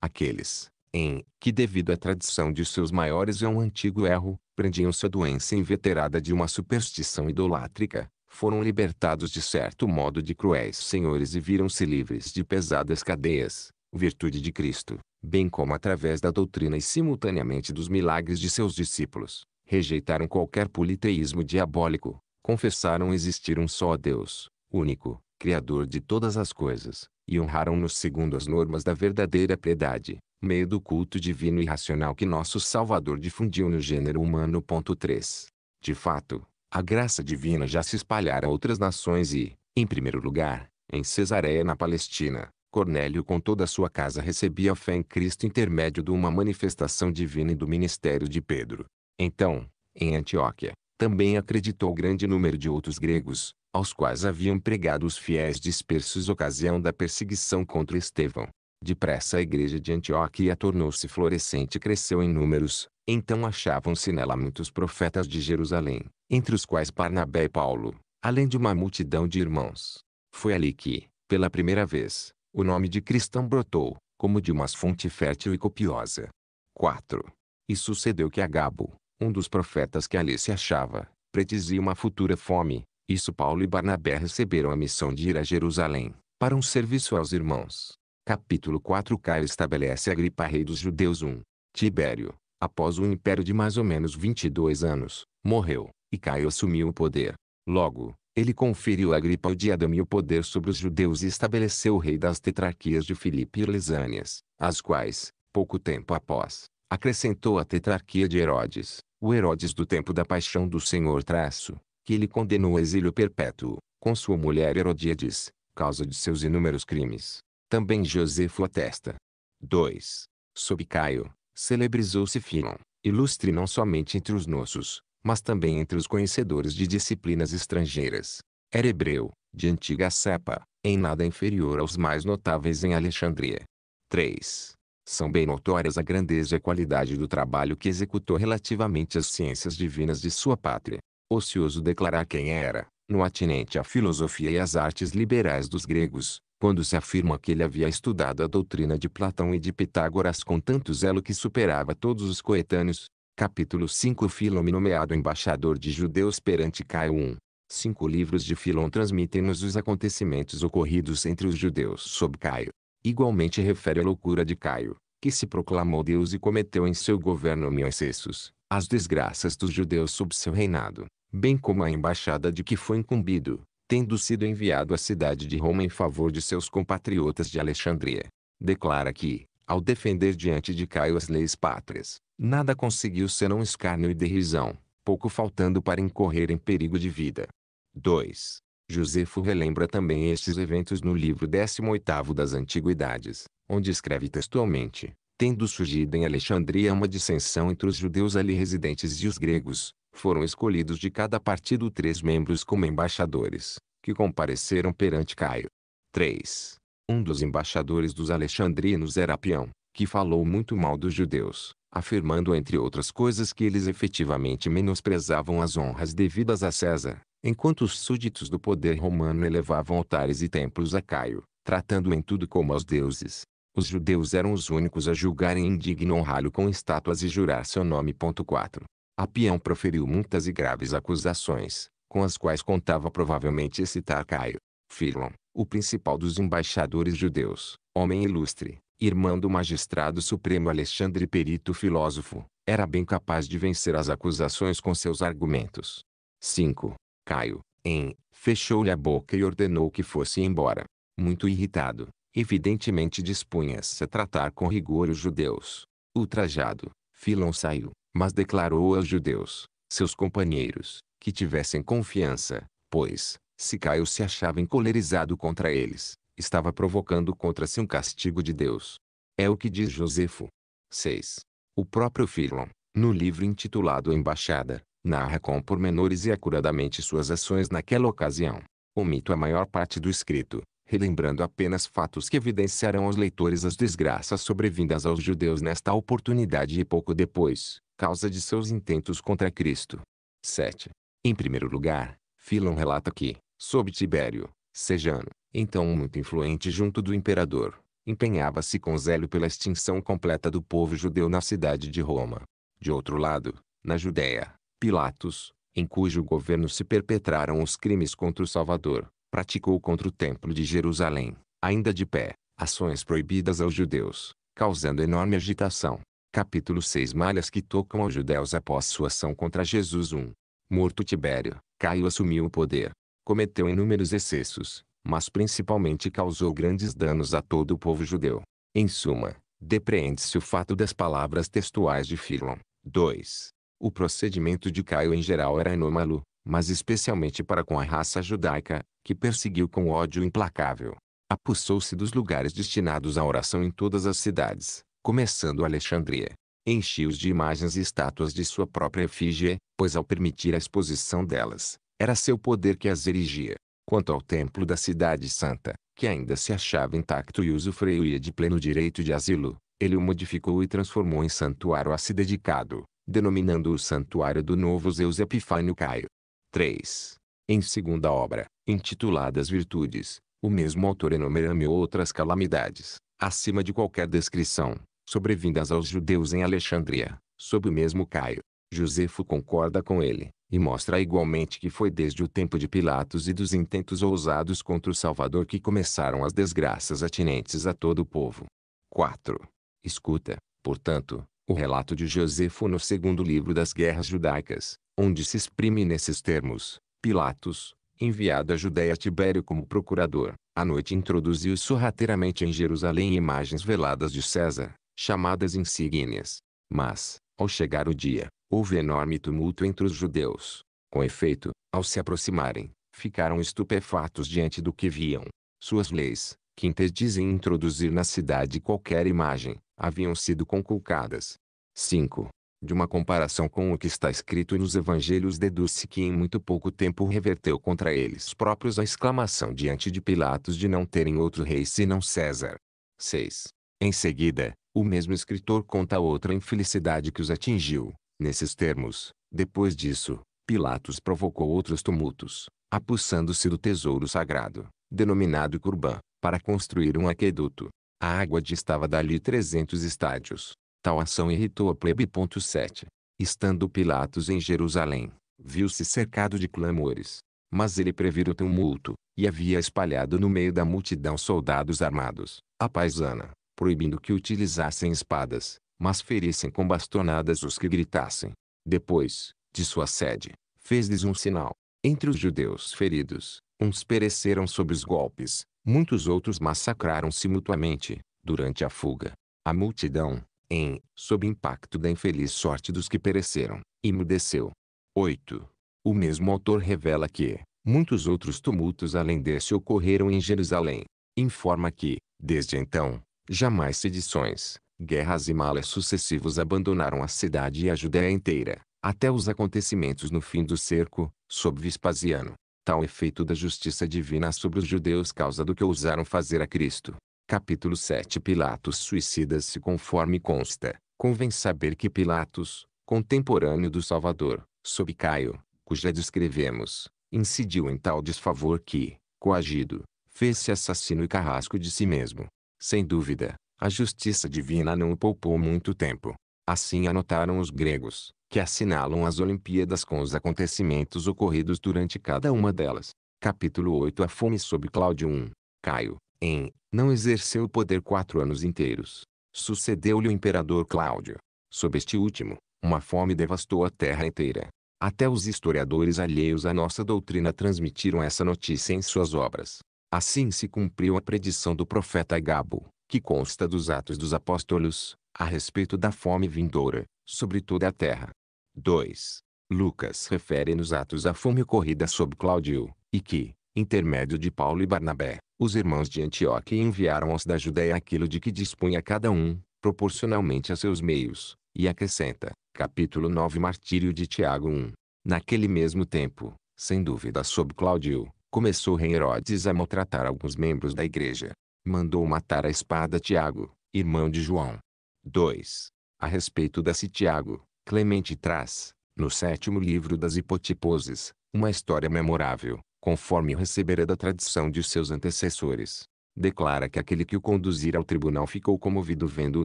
Aqueles, em que devido à tradição de seus maiores é um antigo erro, prendiam sua doença inveterada de uma superstição idolátrica, foram libertados de certo modo de cruéis senhores e viram-se livres de pesadas cadeias, virtude de Cristo, bem como através da doutrina e simultaneamente dos milagres de seus discípulos, rejeitaram qualquer politeísmo diabólico, confessaram existir um só Deus, único, Criador de todas as coisas, e honraram-no segundo as normas da verdadeira piedade, meio do culto divino e racional que nosso Salvador difundiu no gênero humano. 3. De fato, a graça divina já se espalhara a outras nações e, em primeiro lugar, em Cesareia na Palestina, Cornélio com toda a sua casa recebia a fé em Cristo intermédio de uma manifestação divina e do ministério de Pedro. Então, em Antioquia, também acreditou grande número de outros gregos, aos quais haviam pregado os fiéis dispersos ocasião da perseguição contra Estevão. Depressa a igreja de Antioquia tornou-se florescente e cresceu em números. Então achavam-se nela muitos profetas de Jerusalém, entre os quais Barnabé e Paulo, além de uma multidão de irmãos. Foi ali que, pela primeira vez, o nome de cristão brotou, como de uma fonte fértil e copiosa. 4. E sucedeu que Agabo, um dos profetas que ali se achava, predizia uma futura fome. Isso Paulo e Barnabé receberam a missão de ir a Jerusalém, para um serviço aos irmãos. Capítulo 4 Caio estabelece gripa rei dos judeus 1. Tibério, após um império de mais ou menos 22 anos, morreu, e Caio assumiu o poder. Logo, ele conferiu a Agripa ao diadema e o poder sobre os judeus e estabeleceu o rei das tetrarquias de Filipe e Lisânias, as quais, pouco tempo após, acrescentou a tetrarquia de Herodes, o Herodes do tempo da paixão do Senhor traço, que ele condenou ao exílio perpétuo, com sua mulher Herodíades, causa de seus inúmeros crimes também Josefo atesta. 2. Sob Caio, celebrizou-se Filon, ilustre não somente entre os nossos, mas também entre os conhecedores de disciplinas estrangeiras. Era hebreu, de antiga cepa, em nada inferior aos mais notáveis em Alexandria. 3. São bem notórias a grandeza e a qualidade do trabalho que executou relativamente às ciências divinas de sua pátria. Ocioso declarar quem era, no atinente à filosofia e às artes liberais dos gregos, quando se afirma que ele havia estudado a doutrina de Platão e de Pitágoras com tanto zelo que superava todos os coetâneos. Capítulo 5 Filon nomeado embaixador de judeus perante Caio 1. Cinco livros de Filon transmitem-nos os acontecimentos ocorridos entre os judeus sob Caio. Igualmente refere a loucura de Caio, que se proclamou Deus e cometeu em seu governo mil excessos, as desgraças dos judeus sob seu reinado, bem como a embaixada de que foi incumbido, tendo sido enviado à cidade de Roma em favor de seus compatriotas de Alexandria. Declara que, ao defender diante de Caio as leis pátrias, nada conseguiu senão escárnio e derrisão, pouco faltando para incorrer em perigo de vida. 2. Josefo relembra também estes eventos no livro 18 das Antiguidades, onde escreve textualmente, tendo surgido em Alexandria uma dissensão entre os judeus ali residentes e os gregos, foram escolhidos de cada partido três membros como embaixadores, que compareceram perante Caio. 3. Um dos embaixadores dos alexandrinos era Apião, que falou muito mal dos judeus, afirmando entre outras coisas que eles efetivamente menosprezavam as honras devidas a César, enquanto os súditos do poder romano elevavam altares e templos a Caio, tratando-o em tudo como aos deuses. Os judeus eram os únicos a julgarem indigno honrá-lo com estátuas e jurar seu nome. 4. Apião proferiu muitas e graves acusações, com as quais contava provavelmente excitar Caio. Filon, o principal dos embaixadores judeus, homem ilustre, irmão do magistrado supremo Alexandre Perito filósofo, era bem capaz de vencer as acusações com seus argumentos. 5. Caio, em, fechou-lhe a boca e ordenou que fosse embora. Muito irritado, evidentemente dispunha-se a tratar com rigor os judeus. Ultrajado, Filon saiu, mas declarou aos judeus, seus companheiros, que tivessem confiança, pois, se Caio se achava encolerizado contra eles, estava provocando contra si um castigo de Deus. É o que diz Josefo. 6. O próprio Filon, no livro intitulado Embaixada, narra com pormenores e acuradamente suas ações naquela ocasião. Omito a maior parte do escrito, relembrando apenas fatos que evidenciarão aos leitores as desgraças sobrevindas aos judeus nesta oportunidade e pouco depois, causa de seus intentos contra Cristo. 7. Em primeiro lugar, Filon relata que, sob Tibério, Sejano, então muito influente junto do imperador, empenhava-se com zelo pela extinção completa do povo judeu na cidade de Roma. De outro lado, na Judéia, Pilatos, em cujo governo se perpetraram os crimes contra o Salvador, praticou contra o Templo de Jerusalém, ainda de pé, ações proibidas aos judeus, causando enorme agitação. Capítulo 6 Malhas que tocam aos judeus após sua ação contra Jesus 1. Morto Tibério, Caio assumiu o poder. Cometeu inúmeros excessos, mas principalmente causou grandes danos a todo o povo judeu. Em suma, depreende-se o fato das palavras textuais de Filon. 2. O procedimento de Caio em geral era anômalo, mas especialmente para com a raça judaica, que perseguiu com ódio implacável. Apossou-se dos lugares destinados à oração em todas as cidades, começando Alexandria. enchi os de imagens e estátuas de sua própria efígie, pois ao permitir a exposição delas, era seu poder que as erigia. Quanto ao templo da cidade santa, que ainda se achava intacto e usufruía de pleno direito de asilo, ele o modificou e transformou em santuário a se dedicado, denominando-o Santuário do Novo Zeus Epifânio Caio. 3. Em segunda obra, intitulada As Virtudes, o mesmo autor enumerou outras calamidades, acima de qualquer descrição, sobrevindas aos judeus em Alexandria, sob o mesmo Caio. Josefo concorda com ele, e mostra igualmente que foi desde o tempo de Pilatos e dos intentos ousados contra o Salvador que começaram as desgraças atinentes a todo o povo. 4. Escuta, portanto, o relato de Josefo no segundo livro das guerras judaicas, onde se exprime nesses termos, Pilatos, enviado à Judéia Tibério como procurador, à noite introduziu sorrateiramente em Jerusalém imagens veladas de César, chamadas insígnias. Mas, ao chegar o dia, houve enorme tumulto entre os judeus. Com efeito, ao se aproximarem, ficaram estupefatos diante do que viam. Suas leis, Quintes dizem, introduzir na cidade qualquer imagem, haviam sido conculcadas. 5. De uma comparação com o que está escrito nos evangelhos deduz-se que em muito pouco tempo reverteu contra eles próprios a exclamação diante de Pilatos de não terem outro rei senão César. 6. Em seguida, o mesmo escritor conta outra infelicidade que os atingiu, nesses termos. Depois disso, Pilatos provocou outros tumultos, apossando-se do tesouro sagrado, denominado curban, para construir um aqueduto. A água distava dali 300 estádios. Tal ação irritou a plebe. 7. Estando Pilatos em Jerusalém, viu-se cercado de clamores. Mas ele previra o tumulto, e havia espalhado no meio da multidão soldados armados, a paisana, proibindo que utilizassem espadas, mas ferissem com bastonadas os que gritassem. Depois, de sua sede, fez-lhes um sinal. Entre os judeus feridos, uns pereceram sob os golpes, Muitos outros massacraram-se mutuamente, durante a fuga. A multidão, em, sob impacto da infeliz sorte dos que pereceram, emudeceu. 8. O mesmo autor revela que, muitos outros tumultos além desse ocorreram em Jerusalém. Informa que, desde então, jamais sedições, guerras e males sucessivos abandonaram a cidade e a Judéia inteira, até os acontecimentos no fim do cerco, sob Vespasiano tal efeito da justiça divina sobre os judeus causa do que ousaram fazer a Cristo. Capítulo 7 Pilatos suicida-se conforme consta. Convém saber que Pilatos, contemporâneo do Salvador, sob Caio, cuja descrevemos, incidiu em tal desfavor que, coagido, fez-se assassino e carrasco de si mesmo. Sem dúvida, a justiça divina não o poupou muito tempo. Assim anotaram os gregos, que assinalam as Olimpíadas com os acontecimentos ocorridos durante cada uma delas. Capítulo 8 A fome sob Cláudio 1. Caio, em, não exerceu o poder quatro anos inteiros. Sucedeu-lhe o imperador Cláudio. Sob este último, uma fome devastou a terra inteira. Até os historiadores alheios à nossa doutrina transmitiram essa notícia em suas obras. Assim se cumpriu a predição do profeta Gabo, que consta dos Atos dos Apóstolos, a respeito da fome vindoura, sobre toda a terra. 2. Lucas refere-nos atos a fome ocorrida sob Cláudio, e que, intermédio de Paulo e Barnabé, os irmãos de Antioquia enviaram aos da Judéia aquilo de que dispunha cada um, proporcionalmente a seus meios, e acrescenta, capítulo 9 Martírio de Tiago 1. Naquele mesmo tempo, sem dúvida sob Cláudio, começou rei Herodes a maltratar alguns membros da igreja. Mandou matar a espada Tiago, irmão de João, 2. A respeito da Tiago, Clemente traz, no sétimo livro das Hipotiposes, uma história memorável, conforme recebera da tradição de seus antecessores. Declara que aquele que o conduzira ao tribunal ficou comovido vendo-o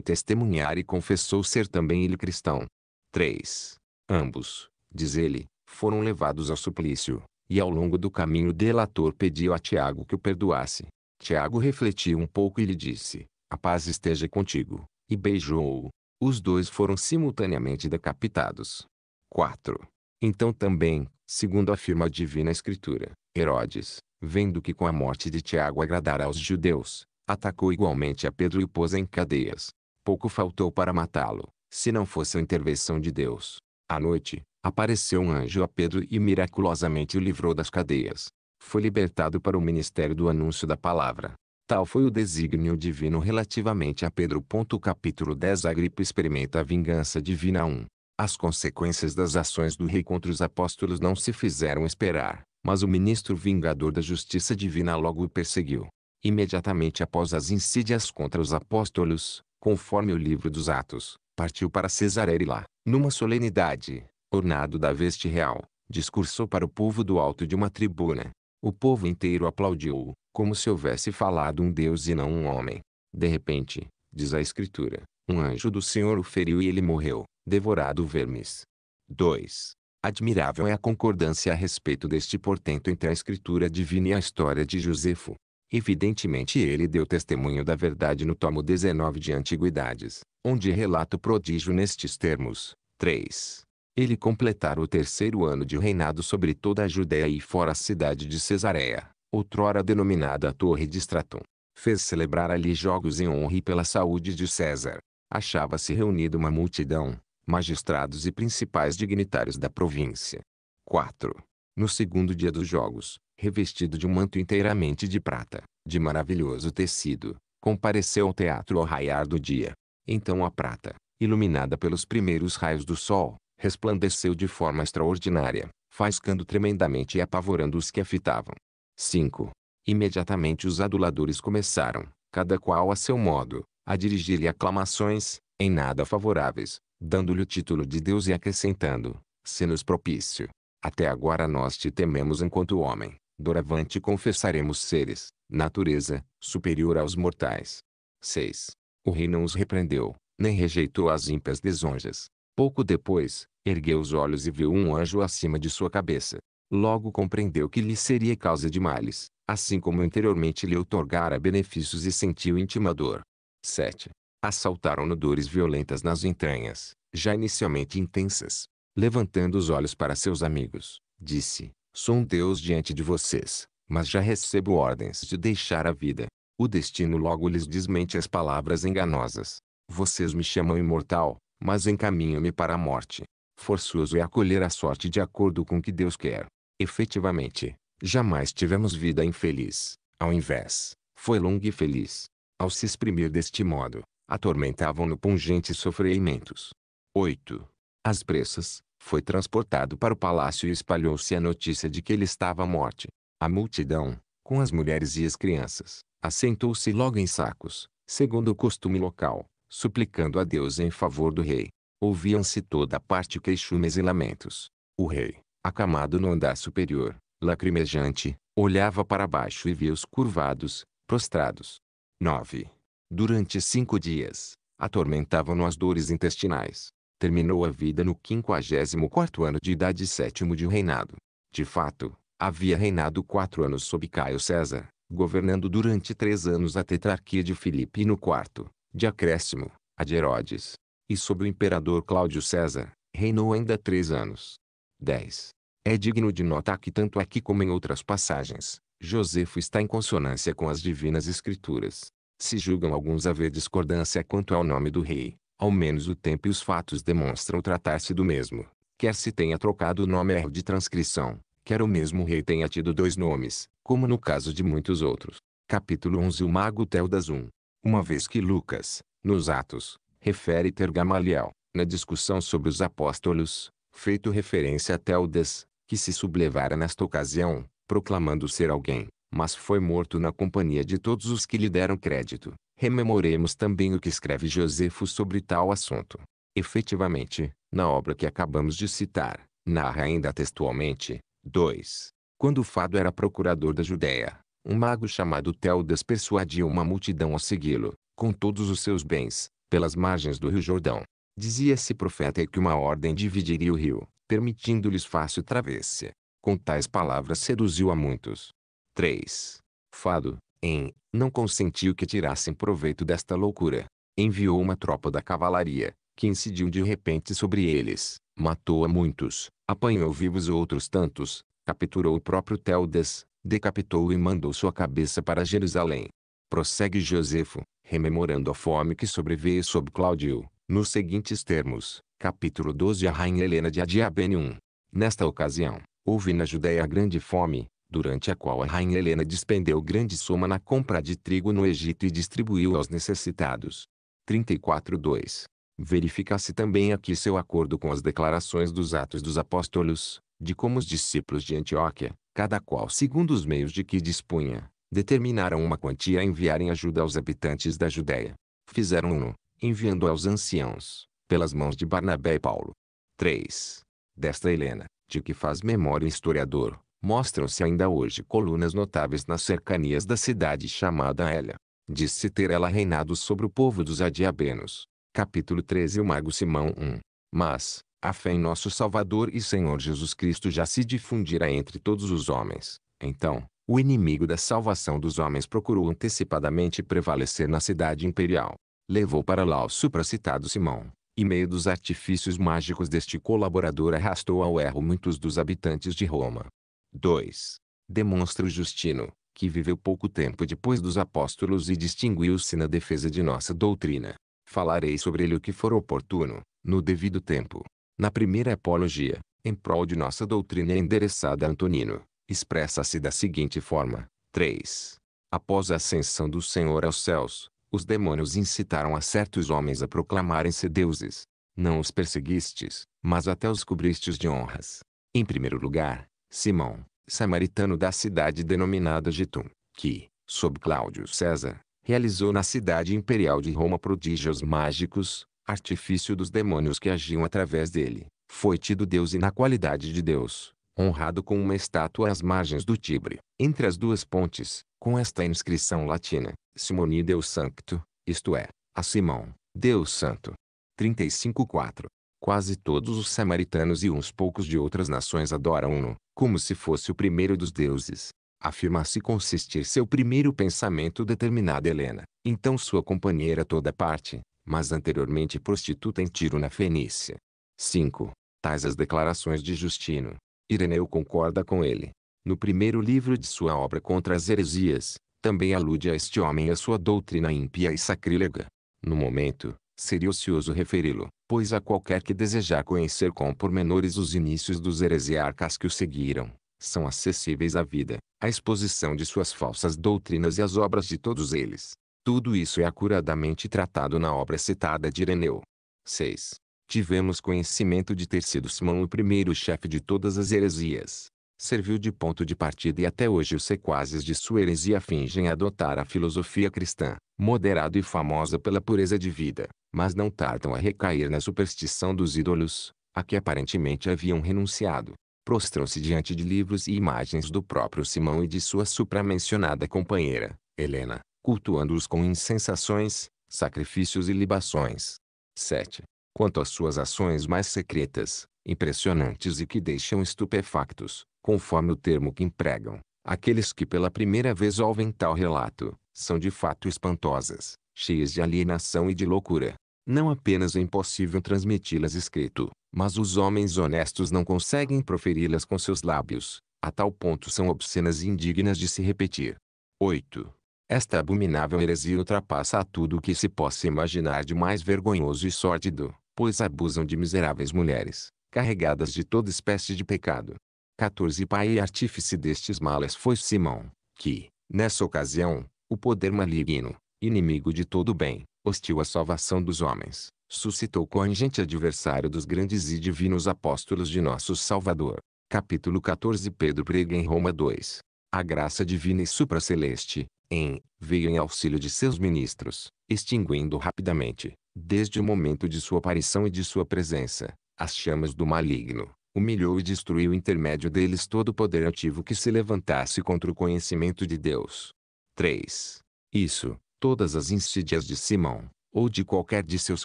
testemunhar e confessou ser também ele cristão. 3. Ambos, diz ele, foram levados ao suplício, e ao longo do caminho o delator pediu a Tiago que o perdoasse. Tiago refletiu um pouco e lhe disse: A paz esteja contigo, e beijou-o. Os dois foram simultaneamente decapitados. 4. Então também, segundo afirma a Divina Escritura, Herodes, vendo que com a morte de Tiago agradara aos judeus, atacou igualmente a Pedro e o pôs em cadeias. Pouco faltou para matá-lo, se não fosse a intervenção de Deus. À noite, apareceu um anjo a Pedro e miraculosamente o livrou das cadeias. Foi libertado para o ministério do anúncio da palavra. Tal foi o desígnio divino relativamente a Pedro. Capítulo 10 gripe experimenta a vingança divina 1. As consequências das ações do rei contra os apóstolos não se fizeram esperar, mas o ministro vingador da justiça divina logo o perseguiu. Imediatamente após as insídias contra os apóstolos, conforme o livro dos Atos, partiu para Cesareia e lá, numa solenidade, ornado da veste real, discursou para o povo do alto de uma tribuna. O povo inteiro aplaudiu-o, como se houvesse falado um Deus e não um homem. De repente, diz a Escritura, um anjo do Senhor o feriu e ele morreu, devorado vermes. 2. Admirável é a concordância a respeito deste portento entre a Escritura divina e a história de Josefo. Evidentemente ele deu testemunho da verdade no tomo 19 de Antiguidades, onde relata o prodígio nestes termos. 3. Ele completara o terceiro ano de reinado sobre toda a Judéia e fora a cidade de Cesareia, outrora denominada Torre de Straton, fez celebrar ali jogos em honra e pela saúde de César. Achava-se reunida uma multidão, magistrados e principais dignitários da província. 4. No segundo dia dos jogos, revestido de um manto inteiramente de prata, de maravilhoso tecido, compareceu ao teatro ao raiar do dia. Então a prata, iluminada pelos primeiros raios do sol, resplandeceu de forma extraordinária, faiscando tremendamente e apavorando os que a fitavam. 5. Imediatamente os aduladores começaram, cada qual a seu modo, a dirigir-lhe aclamações, em nada favoráveis, dando-lhe o título de Deus e acrescentando, se nos propício. Até agora nós te tememos enquanto homem, doravante confessaremos seres, natureza, superior aos mortais. 6. O rei não os repreendeu, nem rejeitou as ímpias desonjas. Pouco depois, ergueu os olhos e viu um anjo acima de sua cabeça, logo compreendeu que lhe seria causa de males, assim como anteriormente lhe otorgara benefícios e sentiu íntima dor. 7. Assaltaram-no dores violentas nas entranhas, já inicialmente intensas. Levantando os olhos para seus amigos, disse, sou um Deus diante de vocês, mas já recebo ordens de deixar a vida. O destino logo lhes desmente as palavras enganosas. Vocês me chamam imortal, mas encaminham-me para a morte. Forçoso é acolher a sorte de acordo com o que Deus quer. Efetivamente, jamais tivemos vida infeliz. Ao invés, foi longa e feliz. Ao se exprimir deste modo, atormentavam-no pungentes sofrimentos. 8. Às pressas, foi transportado para o palácio e espalhou-se a notícia de que ele estava à morte. A multidão, com as mulheres e as crianças, assentou-se logo em sacos, segundo o costume local, suplicando a Deus em favor do rei. Ouviam-se toda a parte queixumes e lamentos. O rei, acamado no andar superior, lacrimejante, olhava para baixo e via-os curvados, prostrados. 9. Durante cinco dias, atormentavam-no as dores intestinais. Terminou a vida no 54 ano de idade e sétimo de reinado. De fato, havia reinado quatro anos sob Caio César, governando durante três anos a tetrarquia de Filipe e no quarto, de acréscimo, a de Herodes. E sob o imperador Cláudio César, reinou ainda três anos. 10. É digno de nota que tanto aqui como em outras passagens, Josefo está em consonância com as divinas escrituras. Se julgam alguns haver discordância quanto ao nome do rei, ao menos o tempo e os fatos demonstram tratar-se do mesmo. Quer se tenha trocado o nome erro de transcrição, quer o mesmo rei tenha tido dois nomes, como no caso de muitos outros. Capítulo 11 O Mago Teldas 1 Uma vez que Lucas, nos Atos, refere ter Gamaliel, na discussão sobre os apóstolos, feito referência até ao Des, que se sublevara nesta ocasião, proclamando ser alguém, mas foi morto na companhia de todos os que lhe deram crédito. Rememoremos também o que escreve Josefo sobre tal assunto. Efetivamente, na obra que acabamos de citar, narra ainda textualmente, 2. Quando Fado era procurador da Judéia, um mago chamado Teldas persuadiu uma multidão a segui-lo, com todos os seus bens, pelas margens do Rio Jordão. Dizia-se profeta que uma ordem dividiria o rio, permitindo-lhes fácil travessia. Com tais palavras seduziu a muitos. 3. Fado, em, não consentiu que tirassem proveito desta loucura. Enviou uma tropa da cavalaria, que incidiu de repente sobre eles, matou a muitos, apanhou vivos outros tantos, capturou o próprio Teldas, decapitou e mandou sua cabeça para Jerusalém. Prossegue Josefo, rememorando a fome que sobreveio sob Cláudio, nos seguintes termos, capítulo 12 A rainha Helena de Adiabene 1. Nesta ocasião, houve na Judéia grande fome, durante a qual a rainha Helena despendeu grande soma na compra de trigo no Egito e distribuiu aos necessitados. 34.2. Verifica-se também aqui seu acordo com as declarações dos Atos dos Apóstolos, de como os discípulos de Antioquia, cada qual segundo os meios de que dispunha, determinaram uma quantia a enviarem ajuda aos habitantes da Judéia. Fizeram-no, enviando aos anciãos, pelas mãos de Barnabé e Paulo. 3. Desta Helena, de que faz memória o historiador, mostram-se ainda hoje colunas notáveis nas cercanias da cidade chamada Hélia. Diz-se ter ela reinado sobre o povo dos adiabenos. Capítulo 13 O Mago Simão 1 Mas, a fé em nosso Salvador e Senhor Jesus Cristo já se difundira entre todos os homens. Então, o inimigo da salvação dos homens procurou antecipadamente prevalecer na cidade imperial levou para lá o supracitado Simão, e meio dos artifícios mágicos deste colaborador arrastou ao erro muitos dos habitantes de Roma. 2. Demonstra o Justino, que viveu pouco tempo depois dos apóstolos e distinguiu-se na defesa de nossa doutrina. Falarei sobre ele o que for oportuno, no devido tempo. Na primeira apologia, em prol de nossa doutrina endereçada a Antonino, expressa-se da seguinte forma: 3. Após a ascensão do Senhor aos céus, os demônios incitaram a certos homens a proclamarem-se deuses. Não os perseguistes, mas até os cobristes de honras. Em primeiro lugar, Simão, samaritano da cidade denominada Getum, que, sob Cláudio César, realizou na cidade imperial de Roma prodígios mágicos, artifício dos demônios que agiam através dele, foi tido Deus e na qualidade de Deus, honrado com uma estátua às margens do Tibre, entre as duas pontes, com esta inscrição latina, Simoni Deus Sancto, isto é, a Simão, Deus Santo. 35.4 Quase todos os samaritanos e uns poucos de outras nações adoram-no, como se fosse o primeiro dos deuses. Afirma-se consistir seu primeiro pensamento determinada Helena, então sua companheira toda parte, mas anteriormente prostituta em Tiro na Fenícia. 5. Tais as declarações de Justino. Ireneu concorda com ele, no primeiro livro de sua obra Contra as Heresias, também alude a este homem e a sua doutrina ímpia e sacrílega. No momento, seria ocioso referi-lo, pois a qualquer que desejar conhecer com pormenores os inícios dos heresiarcas que o seguiram, são acessíveis à vida, à exposição de suas falsas doutrinas e as obras de todos eles. Tudo isso é acuradamente tratado na obra citada de Ireneu. 6. Tivemos conhecimento de ter sido Simão o primeiro chefe de todas as heresias, serviu de ponto de partida e até hoje os sequazes de sua heresia fingem adotar a filosofia cristã, moderada e famosa pela pureza de vida, mas não tardam a recair na superstição dos ídolos, a que aparentemente haviam renunciado. Prostram-se diante de livros e imagens do próprio Simão e de sua supramencionada companheira, Helena, cultuando-os com insensações, sacrifícios e libações. 7. Quanto às suas ações mais secretas, impressionantes e que deixam estupefactos, conforme o termo que empregam, aqueles que pela primeira vez ouvem tal relato, são de fato espantosas, cheias de alienação e de loucura. Não apenas é impossível transmiti-las escrito, mas os homens honestos não conseguem proferi-las com seus lábios, a tal ponto são obscenas e indignas de se repetir. 8. Esta abominável heresia ultrapassa a tudo o que se possa imaginar de mais vergonhoso e sórdido, pois abusam de miseráveis mulheres, carregadas de toda espécie de pecado, 14 Pai e artífice destes males foi Simão, que, nessa ocasião, o poder maligno, inimigo de todo bem, hostil à salvação dos homens, suscitou corrigente adversário dos grandes e divinos apóstolos de nosso Salvador. Capítulo 14 Pedro prega em Roma 2. A graça divina e supraceleste, em, veio em auxílio de seus ministros, extinguindo rapidamente, desde o momento de sua aparição e de sua presença, as chamas do maligno humilhou e destruiu intermédio deles todo poder ativo que se levantasse contra o conhecimento de Deus. 3. Isso, todas as insídias de Simão, ou de qualquer de seus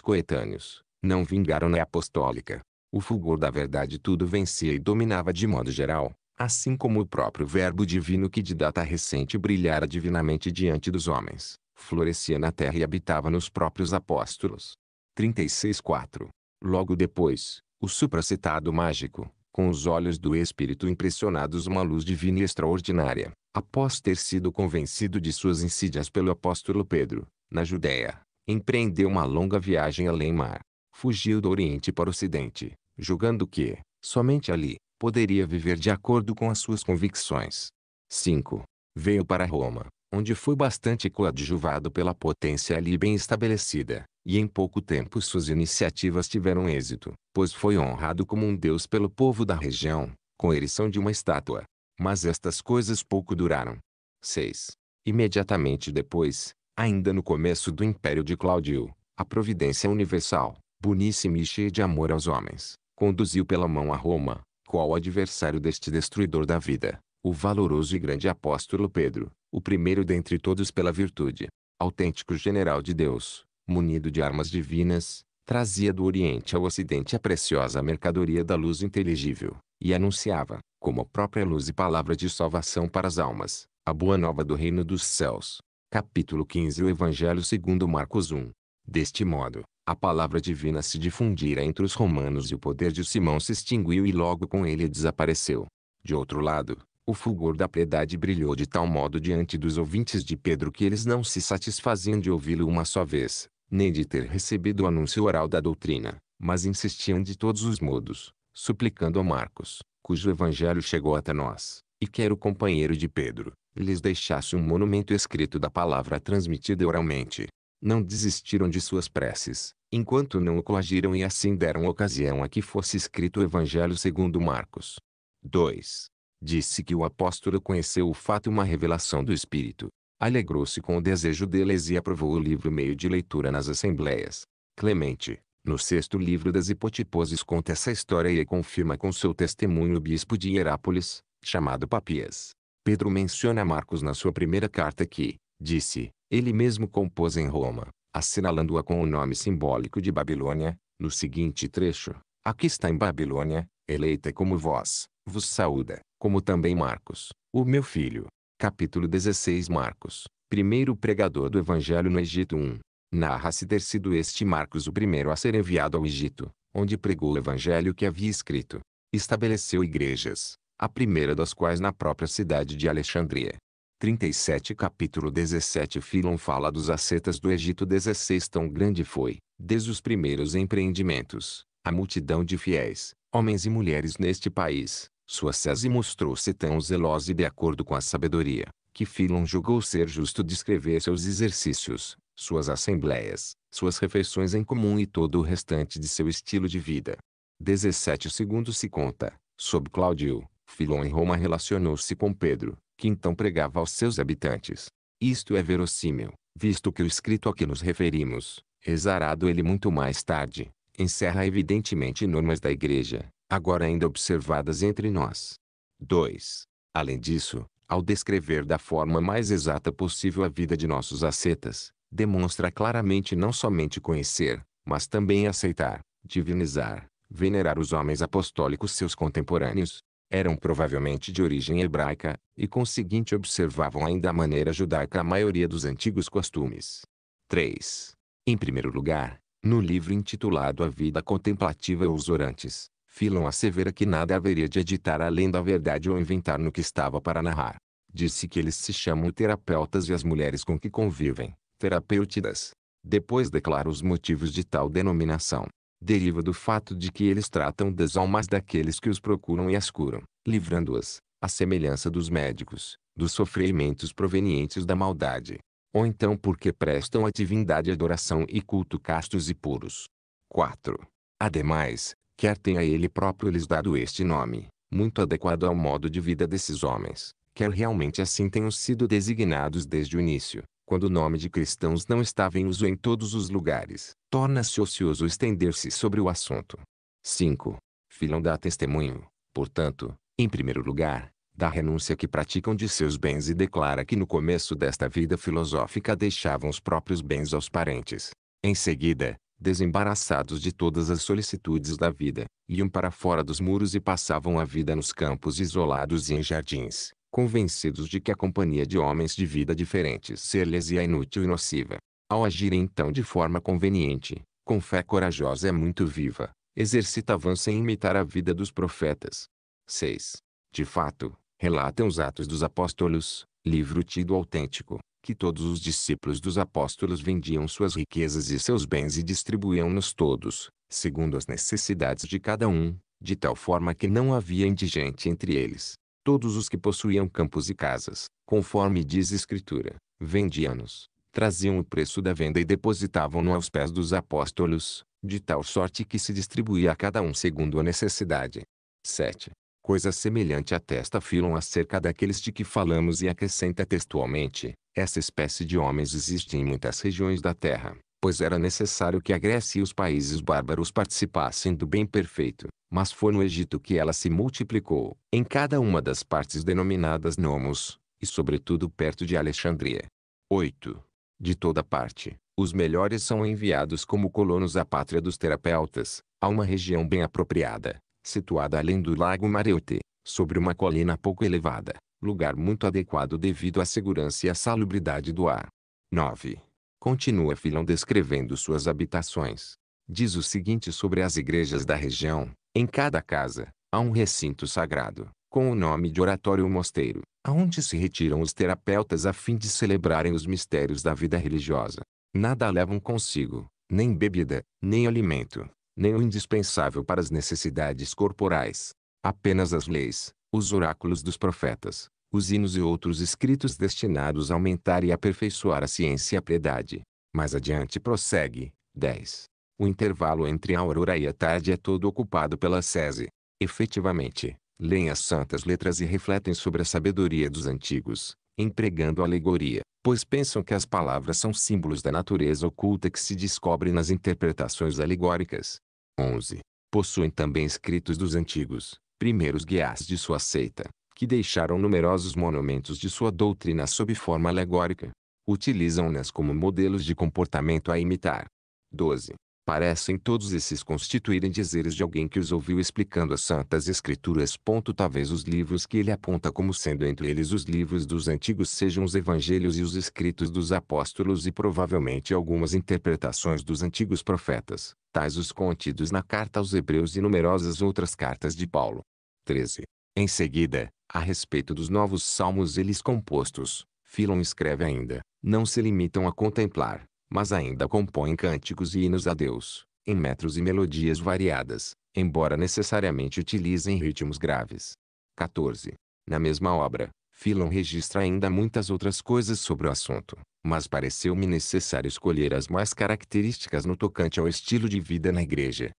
coetâneos, não vingaram na apostólica. O fulgor da verdade tudo vencia e dominava de modo geral, assim como o próprio Verbo divino que de data recente brilhara divinamente diante dos homens, florescia na terra e habitava nos próprios apóstolos. 36.4 Logo depois, o supracitado mágico, com os olhos do espírito impressionados uma luz divina e extraordinária, após ter sido convencido de suas insídias pelo apóstolo Pedro, na Judéia, empreendeu uma longa viagem além mar. Fugiu do Oriente para o Ocidente, julgando que, somente ali, poderia viver de acordo com as suas convicções. 5. Veio para Roma, onde foi bastante coadjuvado pela potência ali bem estabelecida, e em pouco tempo suas iniciativas tiveram êxito, pois foi honrado como um deus pelo povo da região, com a erição de uma estátua. Mas estas coisas pouco duraram. 6. Imediatamente depois, ainda no começo do império de Cláudio, a providência universal, boníssima e cheia de amor aos homens, conduziu pela mão a Roma, qual adversário deste destruidor da vida, o valoroso e grande apóstolo Pedro, o primeiro dentre todos pela virtude, autêntico general de Deus, munido de armas divinas, trazia do Oriente ao Ocidente a preciosa mercadoria da luz inteligível, e anunciava, como a própria luz e palavra de salvação para as almas, a boa nova do reino dos céus. Capítulo 15 O Evangelho segundo Marcos 1 Deste modo, a palavra divina se difundira entre os romanos e o poder de Simão se extinguiu e logo com ele desapareceu. De outro lado, o fulgor da piedade brilhou de tal modo diante dos ouvintes de Pedro que eles não se satisfaziam de ouvi-lo uma só vez, nem de ter recebido o anúncio oral da doutrina, mas insistiam de todos os modos, suplicando a Marcos, cujo evangelho chegou até nós, e que era o companheiro de Pedro, lhes deixasse um monumento escrito da palavra transmitida oralmente. Não desistiram de suas preces, enquanto não o coagiram e assim deram ocasião a que fosse escrito o Evangelho segundo Marcos. 2 disse que o apóstolo conheceu o fato uma revelação do Espírito. Alegrou-se com o desejo deles e aprovou o livro meio de leitura nas assembleias. Clemente, no sexto livro das Hipotiposes conta essa história e confirma com seu testemunho o bispo de Hierápolis, chamado Papias. Pedro menciona Marcos na sua primeira carta que, disse, ele mesmo compôs em Roma, assinalando-a com o nome simbólico de Babilônia, no seguinte trecho: Aqui está em Babilônia, eleita como vós, vos saúda, como também Marcos, o meu filho. Capítulo 16 Marcos, primeiro pregador do Evangelho no Egito 1. Narra-se ter sido este Marcos o primeiro a ser enviado ao Egito, onde pregou o Evangelho que havia escrito. Estabeleceu igrejas, a primeira das quais na própria cidade de Alexandria. 37 Capítulo 17 Filon fala dos ascetas do Egito 16 Tão grande foi, desde os primeiros empreendimentos, a multidão de fiéis, homens e mulheres neste país, sua sese mostrou-se tão zelosa e de acordo com a sabedoria, que Filon julgou ser justo descrever seus exercícios, suas assembleias, suas refeições em comum e todo o restante de seu estilo de vida. 17 segundos se conta, sob Cláudio, Filon em Roma relacionou-se com Pedro, que então pregava aos seus habitantes. Isto é verossímil, visto que o escrito a que nos referimos, exarado ele muito mais tarde, encerra evidentemente normas da igreja, agora ainda observadas entre nós. 2. Além disso, ao descrever da forma mais exata possível a vida de nossos ascetas, demonstra claramente não somente conhecer, mas também aceitar, divinizar, venerar os homens apostólicos seus contemporâneos. Eram provavelmente de origem hebraica, e conseguinte observavam ainda a maneira judaica a maioria dos antigos costumes. 3. Em primeiro lugar, no livro intitulado A Vida Contemplativa aos Orantes, Filon assevera que nada haveria de editar além da verdade ou inventar no que estava para narrar. Disse que eles se chamam terapeutas e as mulheres com que convivem, terapeutidas. Depois declara os motivos de tal denominação. Deriva do fato de que eles tratam das almas daqueles que os procuram e as curam, livrando-as, à semelhança dos médicos, dos sofrimentos provenientes da maldade. Ou então porque prestam à divindade adoração e culto castos e puros. 4. Ademais, quer tenha ele próprio lhes dado este nome, muito adequado ao modo de vida desses homens, quer realmente assim tenham sido designados desde o início, quando o nome de cristãos não estava em uso em todos os lugares, torna-se ocioso estender-se sobre o assunto. 5. Filão dá testemunho, portanto, em primeiro lugar, da renúncia que praticam de seus bens e declara que no começo desta vida filosófica deixavam os próprios bens aos parentes. Em seguida, desembaraçados de todas as solicitudes da vida, iam para fora dos muros e passavam a vida nos campos isolados e em jardins, convencidos de que a companhia de homens de vida diferente ser-lhes ia inútil e nociva. Ao agirem então de forma conveniente, com fé corajosa e muito viva, exercitavam-se em imitar a vida dos profetas. 6. De fato, relatam os Atos dos Apóstolos, livro tido autêntico, que todos os discípulos dos apóstolos vendiam suas riquezas e seus bens e distribuíam-nos todos, segundo as necessidades de cada um, de tal forma que não havia indigente entre eles. Todos os que possuíam campos e casas, conforme diz a Escritura, vendiam-nos, traziam o preço da venda e depositavam-no aos pés dos apóstolos, de tal sorte que se distribuía a cada um segundo a necessidade. 7 coisa semelhante atesta Philon acerca daqueles de que falamos e acrescenta textualmente, essa espécie de homens existe em muitas regiões da Terra, pois era necessário que a Grécia e os países bárbaros participassem do bem perfeito, mas foi no Egito que ela se multiplicou, em cada uma das partes denominadas nomos, e sobretudo perto de Alexandria. 8. De toda parte, os melhores são enviados como colonos à pátria dos terapeutas, a uma região bem apropriada, situada além do lago Mareote, sobre uma colina pouco elevada, lugar muito adequado devido à segurança e à salubridade do ar. 9. Continua Filão descrevendo suas habitações. Diz o seguinte sobre as igrejas da região: em cada casa, há um recinto sagrado, com o nome de Oratório Mosteiro, aonde se retiram os terapeutas a fim de celebrarem os mistérios da vida religiosa. Nada levam consigo, nem bebida, nem alimento, nem o indispensável para as necessidades corporais. Apenas as leis, os oráculos dos profetas, os hinos e outros escritos destinados a aumentar e aperfeiçoar a ciência e a piedade. Mais adiante prossegue. 10. O intervalo entre a aurora e a tarde é todo ocupado pela sese. Efetivamente, leem as santas letras e refletem sobre a sabedoria dos antigos, empregando alegoria, pois pensam que as palavras são símbolos da natureza oculta que se descobre nas interpretações alegóricas. 11. Possuem também escritos dos antigos, primeiros guias de sua seita, que deixaram numerosos monumentos de sua doutrina sob forma alegórica. Utilizam-nas como modelos de comportamento a imitar. 12 parecem todos esses constituírem dizeres de alguém que os ouviu explicando as Santas Escrituras. Talvez os livros que ele aponta como sendo entre eles os livros dos antigos sejam os evangelhos e os escritos dos apóstolos e provavelmente algumas interpretações dos antigos profetas, tais os contidos na carta aos hebreus e numerosas outras cartas de Paulo. 13. Em seguida, a respeito dos novos salmos eles compostos, Filon escreve ainda, não se limitam a contemplar, mas ainda compõe cânticos e hinos a Deus, em metros e melodias variadas, embora necessariamente utilizem ritmos graves. 14. Na mesma obra, Filon registra ainda muitas outras coisas sobre o assunto, mas pareceu-me necessário escolher as mais características no tocante ao estilo de vida na igreja.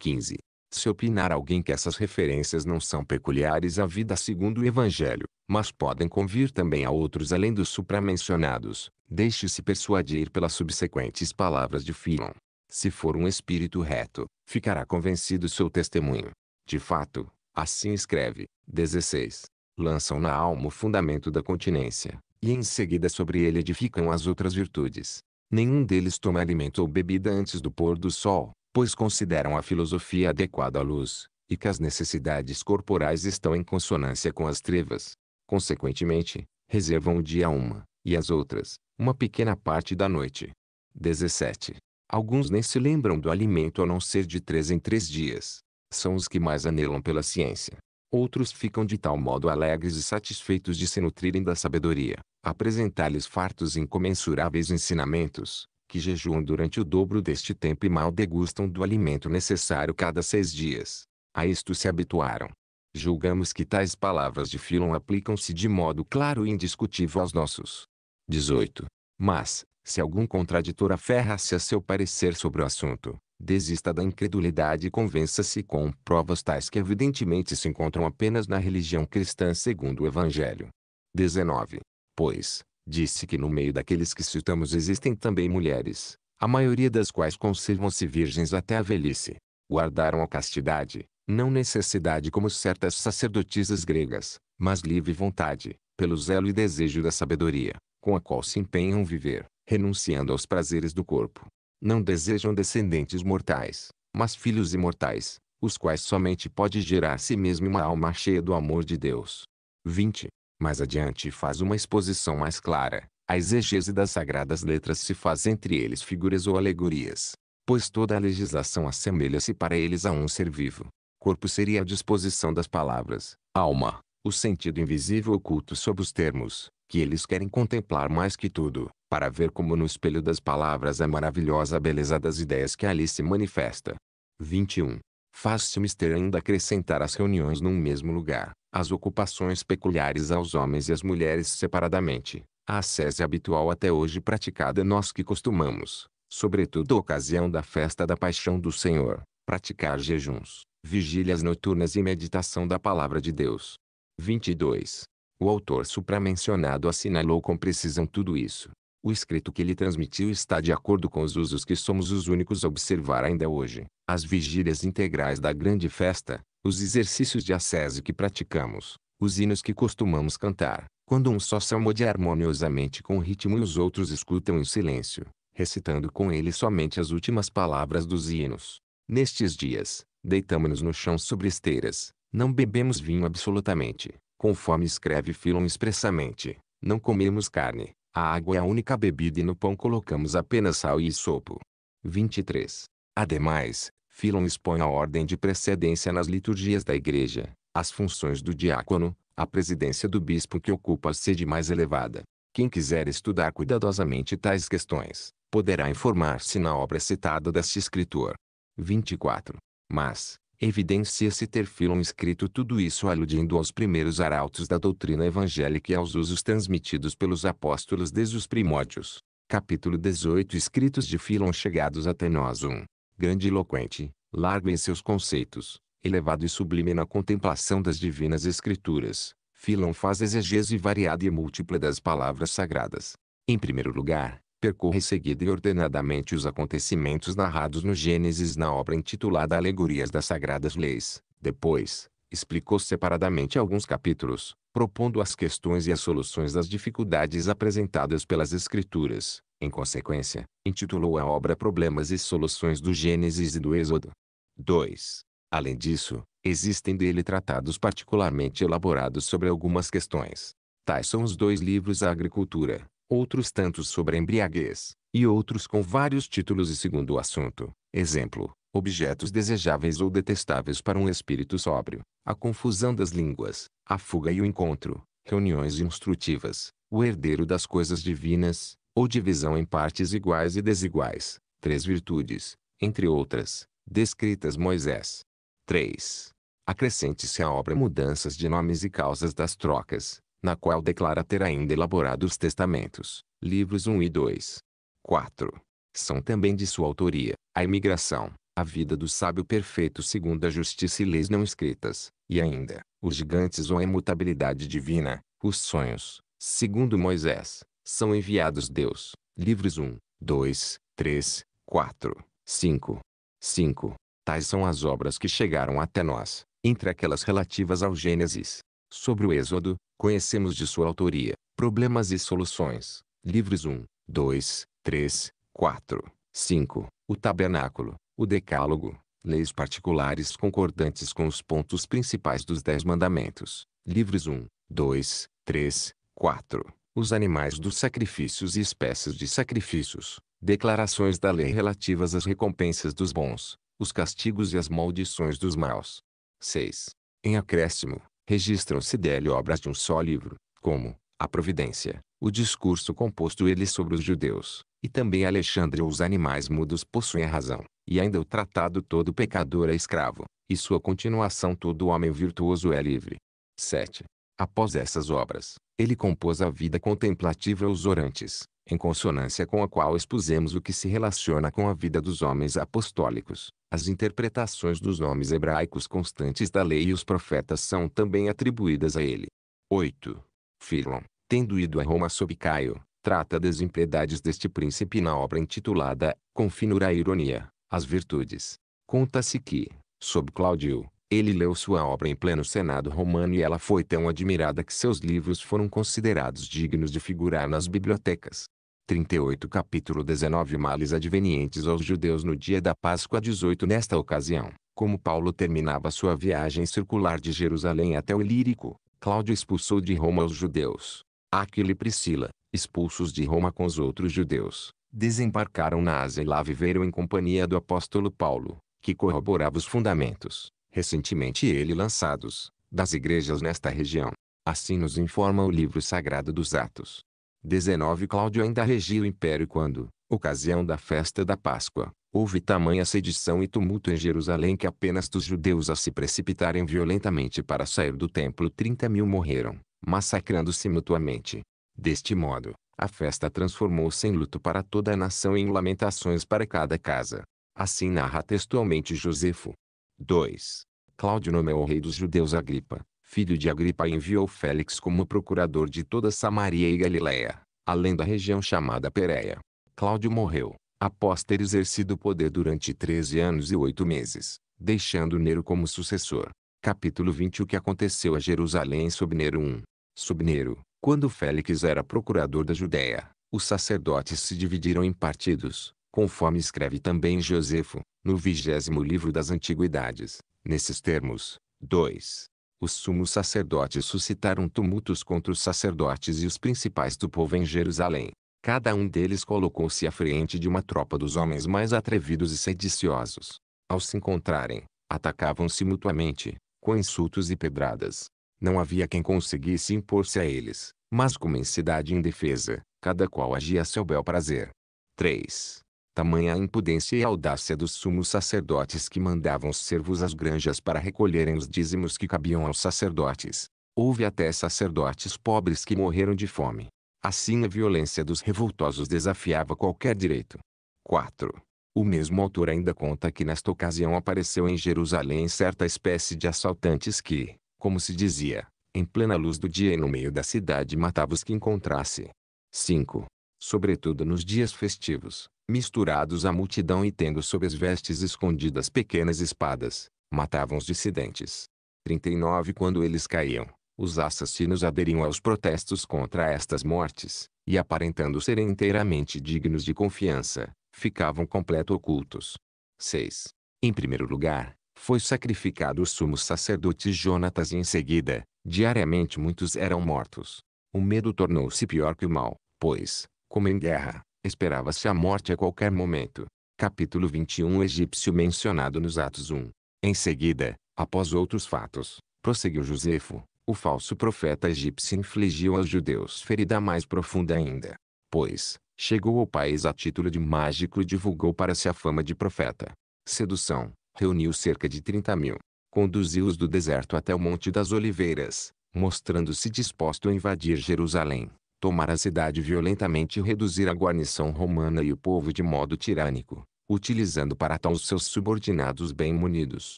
15. Se opinar alguém que essas referências não são peculiares à vida segundo o Evangelho, mas podem convir também a outros além dos supramencionados, deixe-se persuadir pelas subsequentes palavras de Filon. Se for um espírito reto, ficará convencido seu testemunho. De fato, assim escreve. 16. Lançam na alma o fundamento da continência, e em seguida sobre ele edificam as outras virtudes. Nenhum deles toma alimento ou bebida antes do pôr do sol, pois consideram a filosofia adequada à luz, e que as necessidades corporais estão em consonância com as trevas. Consequentemente, reservam o dia a uma, e as outras, uma pequena parte da noite. 17. Alguns nem se lembram do alimento a não ser de três em três dias. São os que mais anelam pela ciência. Outros ficam de tal modo alegres e satisfeitos de se nutrirem da sabedoria, apresentar-lhes fartos e incomensuráveis ensinamentos, que jejuam durante o dobro deste tempo e mal degustam do alimento necessário cada seis dias. A isto se habituaram. Julgamos que tais palavras de Filon aplicam-se de modo claro e indiscutível aos nossos, 18. Mas, se algum contraditor aferra-se a seu parecer sobre o assunto, desista da incredulidade e convença-se com provas tais que evidentemente se encontram apenas na religião cristã segundo o Evangelho. 19. Pois, disse que no meio daqueles que citamos existem também mulheres, a maioria das quais conservam-se virgens até a velhice. Guardaram a castidade, não necessidade como certas sacerdotisas gregas, mas livre vontade, pelo zelo e desejo da sabedoria, com a qual se empenham viver, renunciando aos prazeres do corpo. Não desejam descendentes mortais, mas filhos imortais, os quais somente pode gerar a si mesmo uma alma cheia do amor de Deus. 20. Mais adiante faz uma exposição mais clara. A exegese das sagradas letras se faz entre eles figuras ou alegorias, pois toda a legislação assemelha-se para eles a um ser vivo. Corpo seria a disposição das palavras, alma, o sentido invisível oculto sob os termos, que eles querem contemplar mais que tudo, para ver como no espelho das palavras é a maravilhosa beleza das ideias que ali se manifesta. 21. Faz-se o mistério ainda acrescentar as reuniões num mesmo lugar, as ocupações peculiares aos homens e às mulheres separadamente, a ascese habitual até hoje praticada nós que costumamos, sobretudo a ocasião da festa da paixão do Senhor, praticar jejuns, vigílias noturnas e meditação da palavra de Deus. 22. O autor supramencionado assinalou com precisão tudo isso. O escrito que ele transmitiu está de acordo com os usos que somos os únicos a observar ainda hoje. As vigílias integrais da grande festa, os exercícios de acese que praticamos, os hinos que costumamos cantar, quando um só salmodia harmoniosamente com o ritmo e os outros escutam em silêncio, recitando com ele somente as últimas palavras dos hinos. Nestes dias, deitamos-nos no chão sobre esteiras, não bebemos vinho absolutamente, Conforme escreve Filon expressamente, não comemos carne, a água é a única bebida e no pão colocamos apenas sal e sopo. 23. Ademais, Filon expõe a ordem de precedência nas liturgias da igreja, as funções do diácono, a presidência do bispo que ocupa a sede mais elevada. Quem quiser estudar cuidadosamente tais questões, poderá informar-se na obra citada deste escritor. 24. Mas, evidencia-se ter Filon escrito tudo isso aludindo aos primeiros arautos da doutrina evangélica e aos usos transmitidos pelos apóstolos desde os primórdios. Capítulo 18 Escritos de Filon chegados até nós um grande eloquente, largo em seus conceitos, elevado e sublime na contemplação das divinas escrituras, Filon faz exegese variada e múltipla das palavras sagradas. Em primeiro lugar, percorre seguida e ordenadamente os acontecimentos narrados no Gênesis na obra intitulada Alegorias das Sagradas Leis. Depois, explicou separadamente alguns capítulos, propondo as questões e as soluções das dificuldades apresentadas pelas Escrituras. Em consequência, intitulou a obra Problemas e Soluções do Gênesis e do Êxodo. 2. Além disso, existem dele tratados particularmente elaborados sobre algumas questões. Tais são os dois livros A Agricultura, outros tantos sobre a embriaguez, e outros com vários títulos e segundo o assunto. Exemplo: objetos desejáveis ou detestáveis para um espírito sóbrio, a confusão das línguas, a fuga e o encontro, reuniões instrutivas, o herdeiro das coisas divinas, ou divisão em partes iguais e desiguais, três virtudes, entre outras, descritas Moisés. 3. Acrescente-se à obra mudanças de nomes e causas das trocas, na qual declara ter ainda elaborado os testamentos, livros 1 e 2. 4. São também de sua autoria, a imigração, a vida do sábio perfeito segundo a justiça e leis não escritas, e ainda, os gigantes ou a imutabilidade divina, os sonhos, segundo Moisés, são enviados Deus, livros 1, 2, 3, 4, 5. 5. Tais são as obras que chegaram até nós, entre aquelas relativas ao Gênesis, sobre o Êxodo, Conhecemos de sua autoria. Problemas e soluções. Livros 1, 2, 3, 4, 5. O Tabernáculo. O Decálogo. Leis particulares concordantes com os pontos principais dos Dez Mandamentos. Livros 1, 2, 3, 4. Os animais dos sacrifícios e espécies de sacrifícios. Declarações da lei relativas às recompensas dos bons, os castigos e as maldições dos maus. 6. Em acréscimo, registram-se dele obras de um só livro, como A Providência, o discurso composto ele sobre os judeus, e também Alexandre os animais mudos possuem a razão, e ainda o tratado todo pecador é escravo, e sua continuação todo homem virtuoso é livre. 7. Após essas obras, ele compôs a vida contemplativa aos orantes, em consonância com a qual expusemos o que se relaciona com a vida dos homens apostólicos. As interpretações dos nomes hebraicos constantes da lei e os profetas são também atribuídas a ele. 8. Filon, tendo ido a Roma sob Caio, trata das impiedades deste príncipe na obra intitulada, com finura e ironia, As Virtudes. Conta-se que, sob Cláudio, ele leu sua obra em pleno Senado romano e ela foi tão admirada que seus livros foram considerados dignos de figurar nas bibliotecas. 38 capítulo 19 Males advenientes aos judeus no dia da Páscoa 18 Nesta ocasião, como Paulo terminava sua viagem circular de Jerusalém até o Ilírico, Cláudio expulsou de Roma os judeus. Aquila e Priscila, expulsos de Roma com os outros judeus, desembarcaram na Ásia e lá viveram em companhia do apóstolo Paulo, que corroborava os fundamentos, recentemente ele lançados, das igrejas nesta região. Assim nos informa o livro sagrado dos Atos. 19 Cláudio ainda regia o império quando, ocasião da festa da Páscoa, houve tamanha sedição e tumulto em Jerusalém que apenas dos judeus a se precipitarem violentamente para sair do templo 30 mil morreram, massacrando-se mutuamente. Deste modo, a festa transformou-se em luto para toda a nação e em lamentações para cada casa. Assim narra textualmente Josefo. 2. Cláudio nomeou o rei dos judeus Agripa, filho de Agripa enviou Félix como procurador de toda Samaria e Galiléia, além da região chamada Pérea. Cláudio morreu, após ter exercido o poder durante 13 anos e 8 meses, deixando Nero como sucessor. Capítulo 20 O que aconteceu a Jerusalém sob Nero 1 Sob Nero, quando Félix era procurador da Judéia, os sacerdotes se dividiram em partidos, conforme escreve também Josefo, no vigésimo livro das Antiguidades, nesses termos. 2. Os sumos sacerdotes suscitaram tumultos contra os sacerdotes e os principais do povo em Jerusalém. Cada um deles colocou-se à frente de uma tropa dos homens mais atrevidos e sediciosos. Ao se encontrarem, atacavam-se mutuamente, com insultos e pedradas. Não havia quem conseguisse impor-se a eles, mas como em cidade indefesa, cada qual agia a seu bel prazer. 3. Tamanha impudência e audácia dos sumos sacerdotes que mandavam os servos às granjas para recolherem os dízimos que cabiam aos sacerdotes. Houve até sacerdotes pobres que morreram de fome. Assim a violência dos revoltosos desafiava qualquer direito. 4. O mesmo autor ainda conta que nesta ocasião apareceu em Jerusalém certa espécie de assaltantes que, como se dizia, em plena luz do dia e no meio da cidade matava os que encontrasse. 5 sobretudo nos dias festivos, misturados à multidão e tendo sob as vestes escondidas pequenas espadas, matavam os dissidentes. 39 Quando eles caíam, os assassinos aderiam aos protestos contra estas mortes, e aparentando serem inteiramente dignos de confiança, ficavam completo ocultos. 6. Em primeiro lugar, foi sacrificado o sumo sacerdote Jonatas e em seguida, diariamente muitos eram mortos. O medo tornou-se pior que o mal, pois, como em guerra, esperava-se a morte a qualquer momento. Capítulo 21 Egípcio mencionado nos Atos 1. Em seguida, após outros fatos, prosseguiu Josefo, o falso profeta egípcio infligiu aos judeus ferida mais profunda ainda. Pois, chegou ao país a título de mágico e divulgou para si a fama de profeta. Sedução, reuniu cerca de 30 mil. Conduziu-os do deserto até o Monte das Oliveiras, mostrando-se disposto a invadir Jerusalém tomar a cidade violentamente e reduzir a guarnição romana e o povo de modo tirânico, utilizando para tal os seus subordinados bem munidos.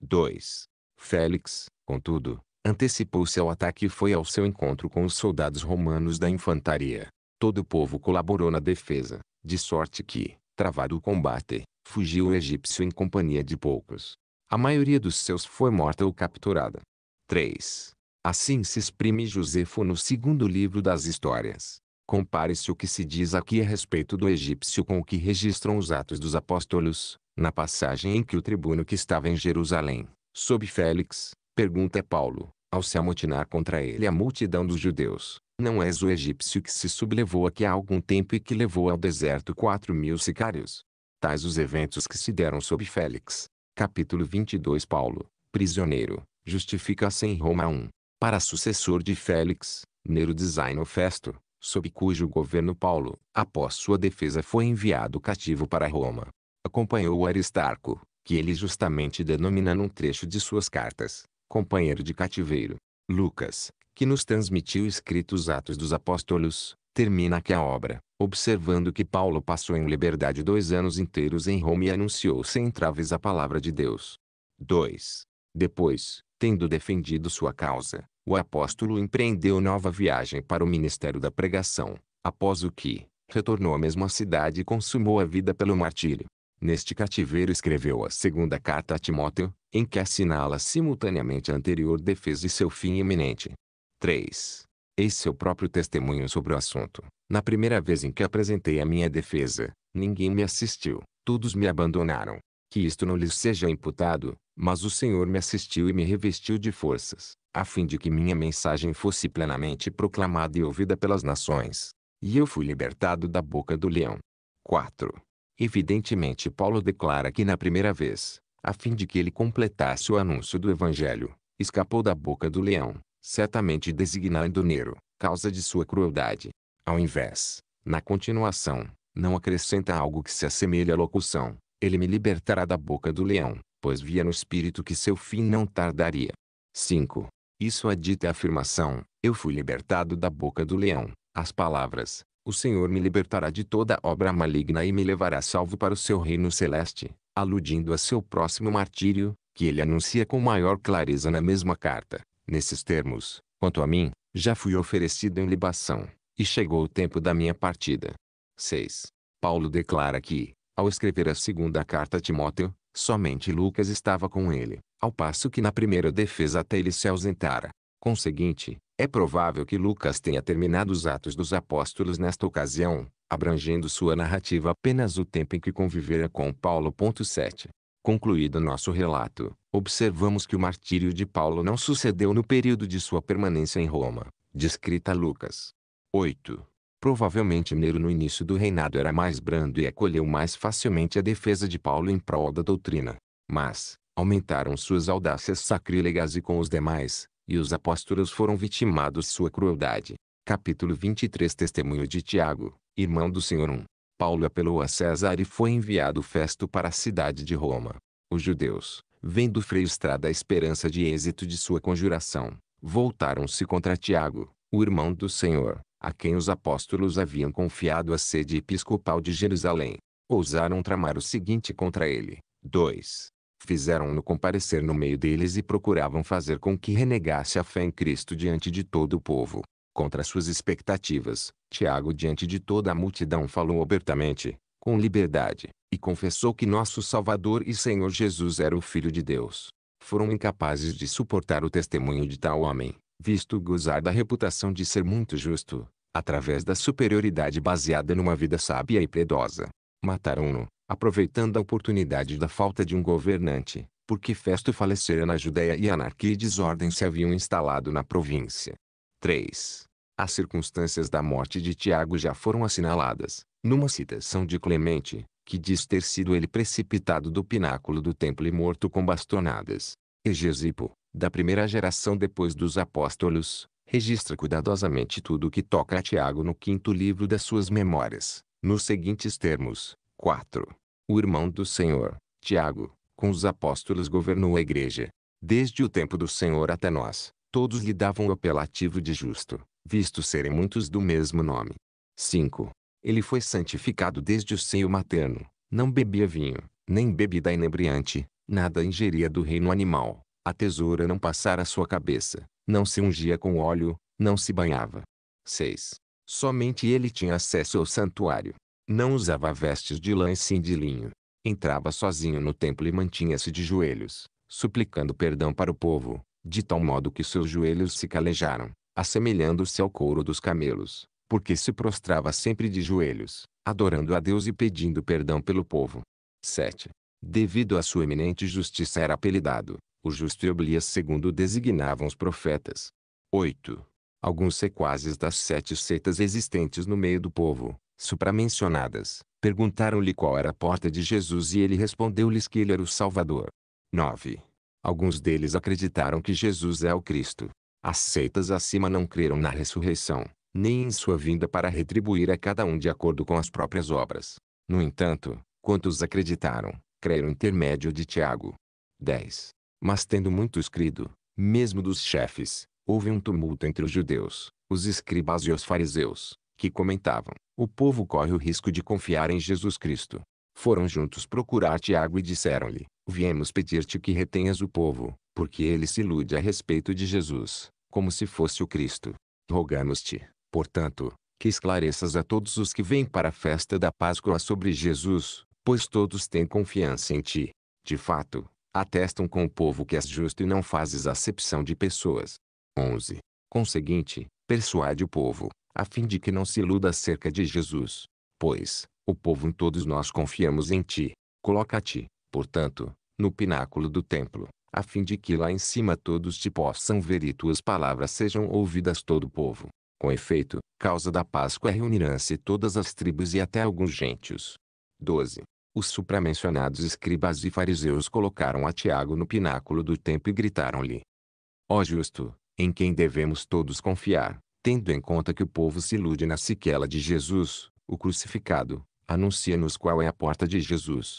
2. Félix, contudo, antecipou-se ao ataque e foi ao seu encontro com os soldados romanos da infantaria. Todo o povo colaborou na defesa, de sorte que, travado o combate, fugiu o egípcio em companhia de poucos. A maioria dos seus foi morta ou capturada. 3. Assim se exprime Josefo no segundo livro das histórias. Compare-se o que se diz aqui a respeito do egípcio com o que registram os Atos dos Apóstolos, na passagem em que o tribuno que estava em Jerusalém, sob Félix, pergunta a Paulo, ao se amotinar contra ele a multidão dos judeus, não és o egípcio que se sublevou aqui há algum tempo e que levou ao deserto quatro mil sicários? Tais os eventos que se deram sob Félix. Capítulo 22 Paulo, prisioneiro, justifica-se em Roma 1 para sucessor de Félix, Nero Designo Festo, sob cujo governo Paulo, após sua defesa foi enviado cativo para Roma. Acompanhou Aristarco, que ele justamente denomina num trecho de suas cartas, companheiro de cativeiro. Lucas, que nos transmitiu escritos Atos dos Apóstolos, termina aqui a obra, observando que Paulo passou em liberdade dois anos inteiros em Roma e anunciou sem traves a palavra de Deus. 2. Depois, Tendo defendido sua causa, o apóstolo empreendeu nova viagem para o ministério da pregação, após o que, retornou à mesma cidade e consumou a vida pelo martírio. Neste cativeiro escreveu a segunda carta a Timóteo, em que assinala simultaneamente a anterior defesa e seu fim iminente. 3. Eis seu é próprio testemunho sobre o assunto. Na primeira vez em que apresentei a minha defesa, ninguém me assistiu, todos me abandonaram. Que isto não lhes seja imputado, mas o Senhor me assistiu e me revestiu de forças, a fim de que minha mensagem fosse plenamente proclamada e ouvida pelas nações. E eu fui libertado da boca do leão. 4. Evidentemente, Paulo declara que na primeira vez, a fim de que ele completasse o anúncio do Evangelho, escapou da boca do leão, certamente designando Nero, causa de sua crueldade. Ao invés, na continuação, não acrescenta algo que se assemelhe à locução: Ele me libertará da boca do leão, pois via no espírito que seu fim não tardaria. 5. Isso é dita a afirmação, eu fui libertado da boca do leão. As palavras, o Senhor me libertará de toda obra maligna e me levará salvo para o seu reino celeste, aludindo a seu próximo martírio, que ele anuncia com maior clareza na mesma carta. Nesses termos, quanto a mim, já fui oferecido em libação, e chegou o tempo da minha partida. 6. Paulo declara que, ao escrever a segunda carta a Timóteo, Somente Lucas estava com ele, ao passo que na primeira defesa até ele se ausentara. Conseguinte, é provável que Lucas tenha terminado os Atos dos Apóstolos nesta ocasião, abrangendo sua narrativa apenas o tempo em que convivera com Paulo. 7. Concluído nosso relato, observamos que o martírio de Paulo não sucedeu no período de sua permanência em Roma, descrita Lucas. 8. Provavelmente Nero no início do reinado era mais brando e acolheu mais facilmente a defesa de Paulo em prol da doutrina. Mas, aumentaram suas audácias sacrílegas e com os demais, e os apóstolos foram vitimados sua crueldade. Capítulo 23 Testemunho de Tiago, irmão do Senhor 1. Paulo apelou a César e foi enviado Festo para a cidade de Roma. Os judeus, vendo Estrada a esperança de êxito de sua conjuração, voltaram-se contra Tiago, o irmão do Senhor, a quem os apóstolos haviam confiado a sede episcopal de Jerusalém, ousaram tramar o seguinte contra ele. 2. Fizeram-no comparecer no meio deles e procuravam fazer com que renegasse a fé em Cristo diante de todo o povo. Contra suas expectativas, Tiago, diante de toda a multidão, falou abertamente, com liberdade, e confessou que nosso Salvador e Senhor Jesus era o Filho de Deus. Foram incapazes de suportar o testemunho de tal homem, visto gozar da reputação de ser muito justo, através da superioridade baseada numa vida sábia e piedosa. Mataram-no, aproveitando a oportunidade da falta de um governante, porque Festo falecera na Judéia e anarquia e desordem se haviam instalado na província. 3. As circunstâncias da morte de Tiago já foram assinaladas, numa citação de Clemente, que diz ter sido ele precipitado do pináculo do templo e morto com bastonadas. Egesipo, da primeira geração depois dos apóstolos, registra cuidadosamente tudo o que toca a Tiago no quinto livro das suas memórias, nos seguintes termos. 4. O irmão do Senhor, Tiago, com os apóstolos governou a igreja. Desde o tempo do Senhor até nós, todos lhe davam o apelativo de justo, visto serem muitos do mesmo nome. 5. Ele foi santificado desde o seio materno, não bebia vinho, nem bebida inebriante, nada ingeria do reino animal, a tesoura não passara sua cabeça, não se ungia com óleo, não se banhava. 6. Somente ele tinha acesso ao santuário. Não usava vestes de lã e sim de linho. Entrava sozinho no templo e mantinha-se de joelhos, suplicando perdão para o povo, de tal modo que seus joelhos se calejaram, assemelhando-se ao couro dos camelos, porque se prostrava sempre de joelhos, adorando a Deus e pedindo perdão pelo povo. 7. Devido à sua eminente justiça era apelidado o justo e segundo designavam os profetas. 8. Alguns sequazes das sete seitas existentes no meio do povo, supramencionadas, perguntaram-lhe qual era a porta de Jesus e ele respondeu-lhes que ele era o Salvador. 9. Alguns deles acreditaram que Jesus é o Cristo. As seitas acima não creram na ressurreição, nem em sua vinda para retribuir a cada um de acordo com as próprias obras. No entanto, quantos acreditaram, creram intermédio de Tiago. 10. Mas tendo muito escrito, mesmo dos chefes, houve um tumulto entre os judeus, os escribas e os fariseus, que comentavam, o povo corre o risco de confiar em Jesus Cristo. Foram juntos procurar Tiago e disseram-lhe, viemos pedir-te que retenhas o povo, porque ele se ilude a respeito de Jesus, como se fosse o Cristo. Rogamos-te, portanto, que esclareças a todos os que vêm para a festa da Páscoa sobre Jesus, pois todos têm confiança em ti. De fato, atestam com o povo que és justo e não fazes acepção de pessoas. 11. Conseguinte, persuade o povo, a fim de que não se iluda acerca de Jesus. Pois, o povo em todos nós confiamos em ti. Coloca-te, portanto, no pináculo do templo, a fim de que lá em cima todos te possam ver e tuas palavras sejam ouvidas todo o povo. Com efeito, causa da Páscoa reunirão-se todas as tribos e até alguns gentios. 12. Os supramencionados escribas e fariseus colocaram a Tiago no pináculo do templo e gritaram-lhe: Ó justo, em quem devemos todos confiar, tendo em conta que o povo se ilude na sequela de Jesus, o crucificado, anuncia-nos qual é a porta de Jesus.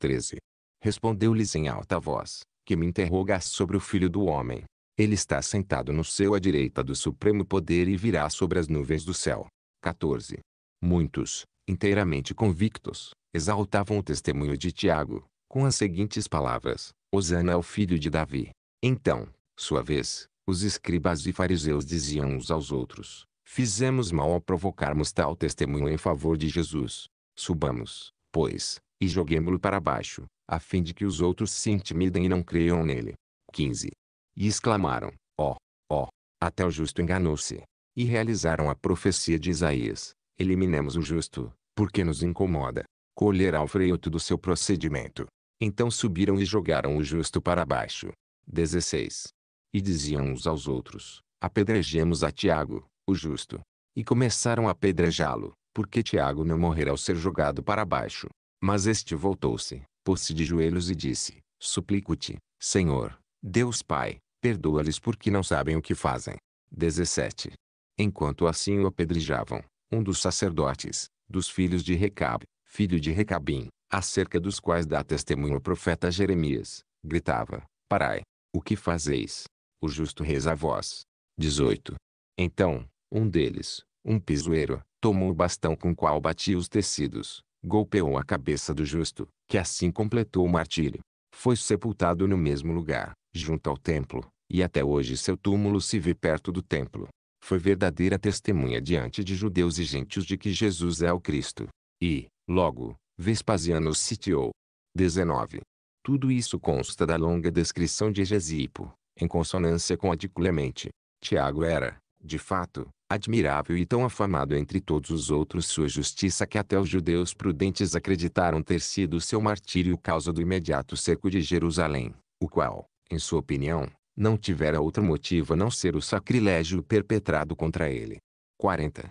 13. Respondeu-lhes em alta voz, que me interrogas sobre o Filho do Homem. Ele está sentado no seu à direita do supremo poder e virá sobre as nuvens do céu. 14. Muitos, inteiramente convictos, exaltavam o testemunho de Tiago, com as seguintes palavras: Osana é o filho de Davi. Então, sua vez, os escribas e fariseus diziam uns aos outros: Fizemos mal ao provocarmos tal testemunho em favor de Jesus. Subamos, pois, e joguemo-lo para baixo, a fim de que os outros se intimidem e não creiam nele. 15. E exclamaram: Ó, oh, ó, oh, até o justo enganou-se. E realizaram a profecia de Isaías, Eliminemos o justo, porque nos incomoda. Colherá o fruto do seu procedimento. Então subiram e jogaram o justo para baixo. 16. E diziam uns aos outros, apedrejemos a Tiago, o justo. E começaram a apedrejá-lo, porque Tiago não morrerá ao ser jogado para baixo. Mas este voltou-se, pôs-se de joelhos e disse, suplico-te, Senhor, Deus Pai, perdoa-lhes porque não sabem o que fazem. 17. Enquanto assim o apedrejavam, um dos sacerdotes, dos filhos de Recabe, filho de Recabim, acerca dos quais dá testemunho o profeta Jeremias, gritava, Parai, o que fazeis? O justo reza a voz. 18. Então, um deles, um pisoeiro, tomou o bastão com o qual batia os tecidos, golpeou a cabeça do justo, que assim completou o martírio. Foi sepultado no mesmo lugar, junto ao templo, e até hoje seu túmulo se vê perto do templo foi verdadeira testemunha diante de judeus e gentios de que Jesus é o Cristo. E, logo, Vespasiano os sitiou. 19. Tudo isso consta da longa descrição de Egesipo, em consonância com a de Clemente. Tiago era, de fato, admirável e tão afamado entre todos os outros sua justiça que até os judeus prudentes acreditaram ter sido seu martírio causa do imediato cerco de Jerusalém, o qual, em sua opinião, não tivera outro motivo a não ser o sacrilégio perpetrado contra ele. 40.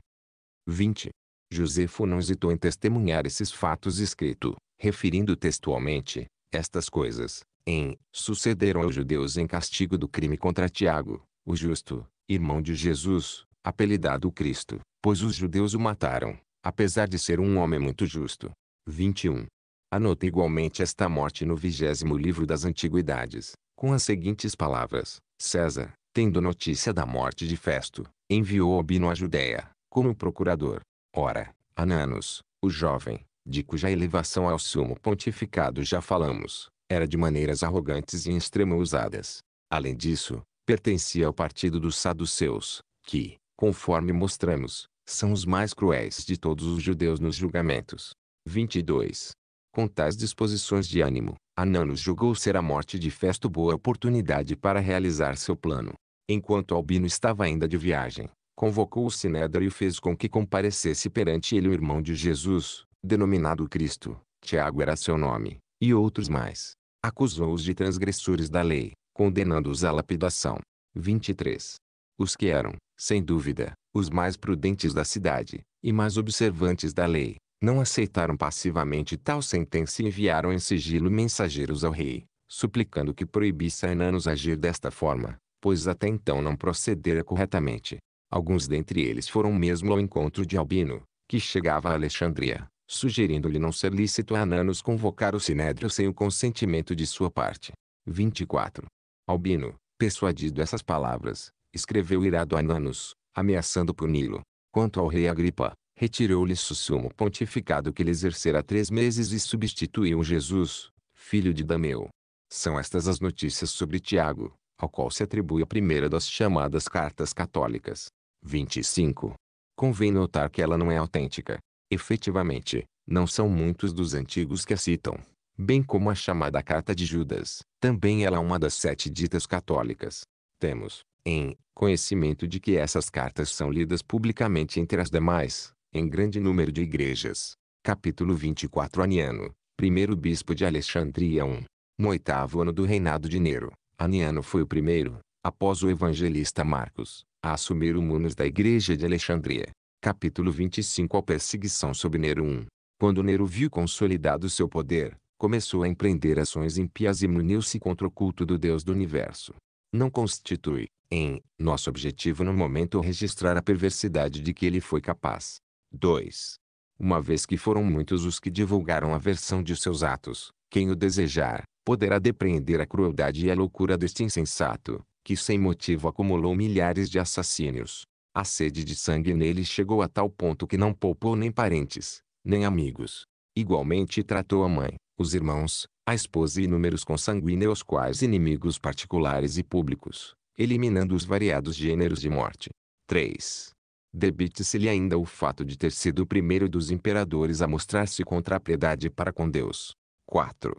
20. Josefo não hesitou em testemunhar esses fatos escrito, referindo textualmente, estas coisas, em, sucederam aos judeus em castigo do crime contra Tiago, o justo, irmão de Jesus, apelidado Cristo, pois os judeus o mataram, apesar de ser um homem muito justo. 21. Anota igualmente esta morte no vigésimo livro das Antiguidades, com as seguintes palavras: César, tendo notícia da morte de Festo, enviou Albino à Judéia, como procurador. Ora, Ananos, o jovem, de cuja elevação ao sumo pontificado já falamos, era de maneiras arrogantes e em extremo usadas. Além disso, pertencia ao partido dos saduceus, que, conforme mostramos, são os mais cruéis de todos os judeus nos julgamentos. 22. Com tais disposições de ânimo, Ananus julgou ser a morte de Festo boa oportunidade para realizar seu plano. Enquanto Albino estava ainda de viagem, convocou o Sinédrio e fez com que comparecesse perante ele o irmão de Jesus, denominado Cristo, Tiago era seu nome, e outros mais. Acusou-os de transgressores da lei, condenando-os à lapidação. 23. Os que eram, sem dúvida, os mais prudentes da cidade, e mais observantes da lei, não aceitaram passivamente tal sentença e enviaram em sigilo mensageiros ao rei, suplicando que proibisse a Enanos agir desta forma, pois até então não procedera corretamente. Alguns dentre eles foram mesmo ao encontro de Albino, que chegava a Alexandria, sugerindo-lhe não ser lícito a Ananos convocar o Sinédrio sem o consentimento de sua parte. 24. Albino, persuadido essas palavras, escreveu irado a Ananos, ameaçando puni-lo. Quanto ao rei Agripa, retirou-lhe sumo pontificado que ele exercera três meses e substituiu Jesus, filho de Dameu. São estas as notícias sobre Tiago, ao qual se atribui a primeira das chamadas cartas católicas. 25. Convém notar que ela não é autêntica. Efetivamente, não são muitos dos antigos que a citam, bem como a chamada Carta de Judas. Também ela é uma das sete ditas católicas. Temos, em, conhecimento de que essas cartas são lidas publicamente entre as demais, em grande número de igrejas. Capítulo 24 Aniano, primeiro bispo de Alexandria 1. No oitavo ano do reinado de Nero, Aniano foi o primeiro, após o evangelista Marcos, a assumir o munos da igreja de Alexandria. Capítulo 25 A perseguição sob Nero 1. Quando Nero viu consolidado seu poder, começou a empreender ações impias e muniu-se contra o culto do Deus do universo. Não constitui, em, nosso objetivo no momento registrar a perversidade de que ele foi capaz. 2. Uma vez que foram muitos os que divulgaram a versão de seus atos, quem o desejar, poderá depreender a crueldade e a loucura deste insensato, que sem motivo acumulou milhares de assassínios. A sede de sangue nele chegou a tal ponto que não poupou nem parentes, nem amigos. Igualmente tratou a mãe, os irmãos, a esposa e inúmeros consanguíneos quais inimigos particulares e públicos, eliminando os variados gêneros de morte. 3 debite-se-lhe ainda o fato de ter sido o primeiro dos imperadores a mostrar-se contra a piedade para com Deus. 4.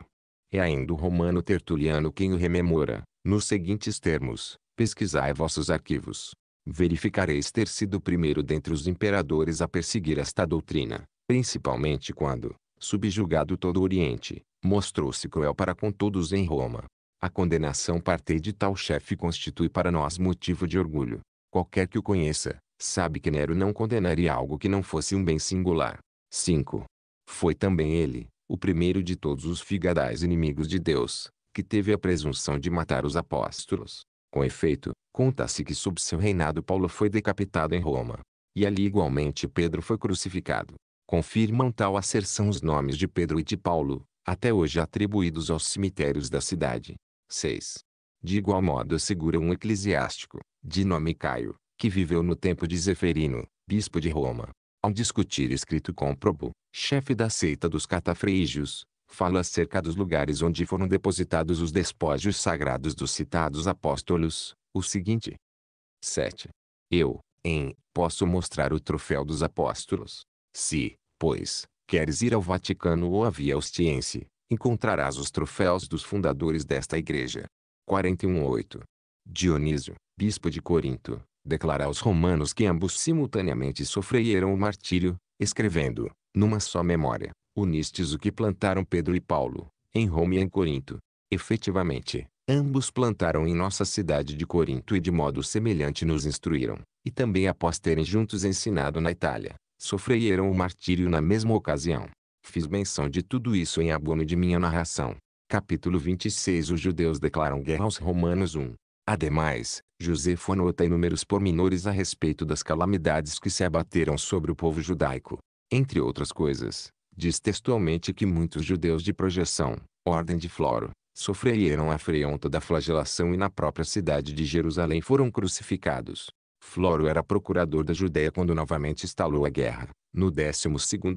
É ainda o romano Tertuliano quem o rememora, nos seguintes termos: pesquisai vossos arquivos. Verificareis ter sido o primeiro dentre os imperadores a perseguir esta doutrina, principalmente quando, subjugado todo o Oriente, mostrou-se cruel para com todos em Roma. A condenação partei de tal chefe constitui para nós motivo de orgulho. Qualquer que o conheça, sabe que Nero não condenaria algo que não fosse um bem singular. 5. Foi também ele, o primeiro de todos os figadais inimigos de Deus, que teve a presunção de matar os apóstolos. Com efeito, conta-se que sob seu reinado Paulo foi decapitado em Roma. E ali igualmente Pedro foi crucificado. Confirmam tal asserção os nomes de Pedro e de Paulo, até hoje atribuídos aos cemitérios da cidade. 6. De igual modo assegura um eclesiástico, de nome Caio, que viveu no tempo de Zeferino, bispo de Roma. Ao discutir escrito com Probo, chefe da seita dos catafrígios, fala acerca dos lugares onde foram depositados os despojos sagrados dos citados apóstolos, o seguinte. 7. Eu, em, posso mostrar o troféu dos apóstolos. Se, pois, queres ir ao Vaticano ou à Via Ostiense, encontrarás os troféus dos fundadores desta igreja. 41.8. Dionísio, bispo de Corinto, declara aos romanos que ambos simultaneamente sofreram o martírio, escrevendo, numa só memória, unistes o que plantaram Pedro e Paulo, em Roma e em Corinto. Efetivamente, ambos plantaram em nossa cidade de Corinto e de modo semelhante nos instruíram, e também após terem juntos ensinado na Itália, sofreram o martírio na mesma ocasião. Fiz menção de tudo isso em abono de minha narração. Capítulo 26 Os judeus declaram guerra aos romanos 1. Ademais, Josefo anota inúmeros pormenores a respeito das calamidades que se abateram sobre o povo judaico. Entre outras coisas, diz textualmente que muitos judeus de projeção, ordem de Floro, sofreram a afronta da flagelação e na própria cidade de Jerusalém foram crucificados. Floro era procurador da Judéia quando novamente instalou a guerra, no 12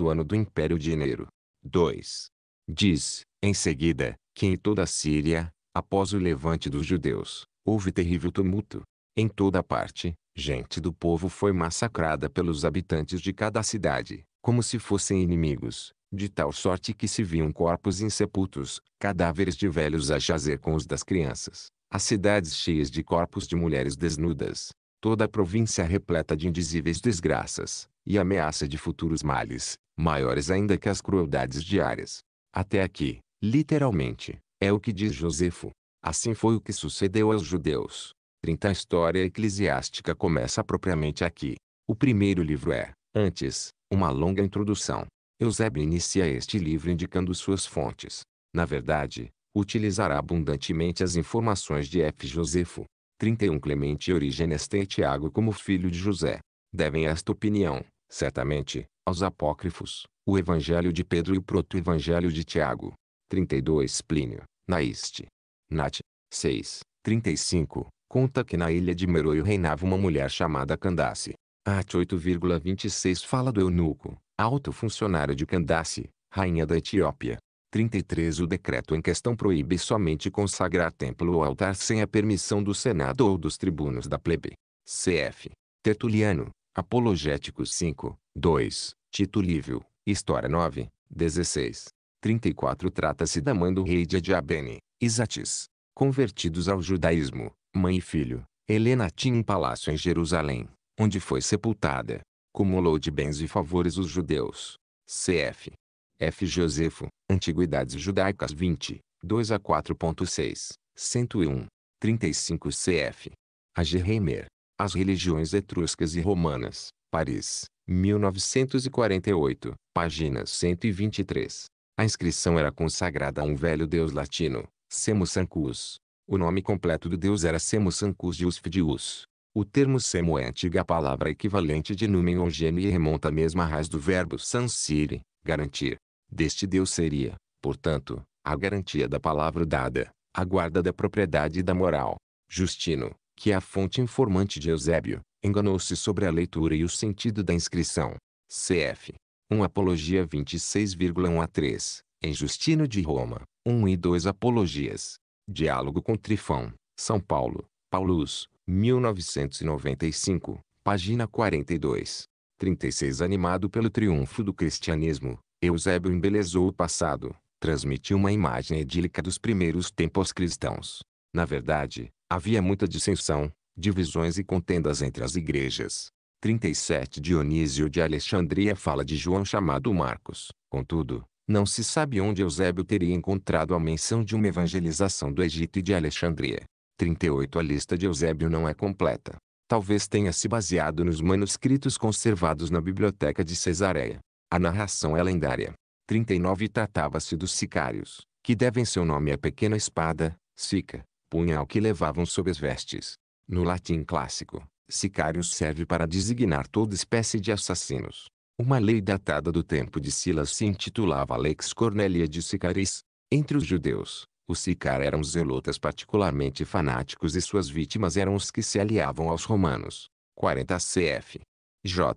ano do Império de Enero. 2. Diz, em seguida, que em toda a Síria, após o levante dos judeus, Houve terrível tumulto. Em toda parte, gente do povo foi massacrada pelos habitantes de cada cidade, como se fossem inimigos, de tal sorte que se viam corpos insepultos, cadáveres de velhos a jazer com os das crianças, as cidades cheias de corpos de mulheres desnudas, toda a província repleta de indizíveis desgraças, e ameaça de futuros males, maiores ainda que as crueldades diárias. Até aqui, literalmente, é o que diz Josefo. Assim foi o que sucedeu aos judeus. 30 A história eclesiástica começa propriamente aqui. O primeiro livro é, antes, uma longa introdução. Eusébio inicia este livro indicando suas fontes. Na verdade, utilizará abundantemente as informações de F. Josefo. 31 Clemente e Origenes tem é Tiago como filho de José. Devem esta opinião, certamente, aos apócrifos, o Evangelho de Pedro e o Proto-Evangelho de Tiago. 32 Plínio, na Nat. 6. 35. Conta que na ilha de Meroio reinava uma mulher chamada Candace. At 8,26 fala do eunuco, alto funcionário de Candace, rainha da Etiópia. 33 O decreto em questão proíbe somente consagrar templo ou altar sem a permissão do Senado ou dos tribunos da plebe. Cf. Tertuliano, Apologéticos 5, 2, Tito Lívio, História 9, 16. 34 Trata-se da mãe do rei de Adiabene, Isatis, convertidos ao judaísmo, mãe e filho, Helena tinha um palácio em Jerusalém, onde foi sepultada. Cumulou de bens e favores os judeus. Cf. F. Josefo, Antiguidades Judaicas 20, 2 a 4.6, 101, 35 cf. A Gerheimer, As Religiões Etruscas e Romanas, Paris, 1948, página 123. A inscrição era consagrada a um velho deus latino, Semusankus. O nome completo do deus era de Usfidius. O termo Semu é antiga palavra equivalente de numen ou gene e remonta à mesma raiz do verbo sansire, garantir. Deste deus seria, portanto, a garantia da palavra dada, a guarda da propriedade e da moral. Justino, que é a fonte informante de Eusébio, enganou-se sobre a leitura e o sentido da inscrição. Cf. 1 Apologia 26,1 a 3, em Justino de Roma. 1 e 2 Apologias. Diálogo com Trifão, São Paulo, Paulus, 1995, página 42. 36 Animado pelo triunfo do cristianismo, Eusébio embelezou o passado, transmitiu uma imagem idílica dos primeiros tempos cristãos. Na verdade, havia muita dissensão, divisões e contendas entre as igrejas. 37 Dionísio de Alexandria fala de João chamado Marcos. Contudo, não se sabe onde Eusébio teria encontrado a menção de uma evangelização do Egito e de Alexandria. 38 A lista de Eusébio não é completa. Talvez tenha se baseado nos manuscritos conservados na biblioteca de Cesareia. A narração é lendária. 39 Tratava-se dos sicários, que devem seu nome à pequena espada, sica, punhal que levavam sob as vestes. No latim clássico, sicários serve para designar toda espécie de assassinos. Uma lei datada do tempo de Silas se intitulava Lex Cornelia de Sicaris. Entre os judeus, os Sicar eram zelotas particularmente fanáticos e suas vítimas eram os que se aliavam aos romanos. 40 cf. J.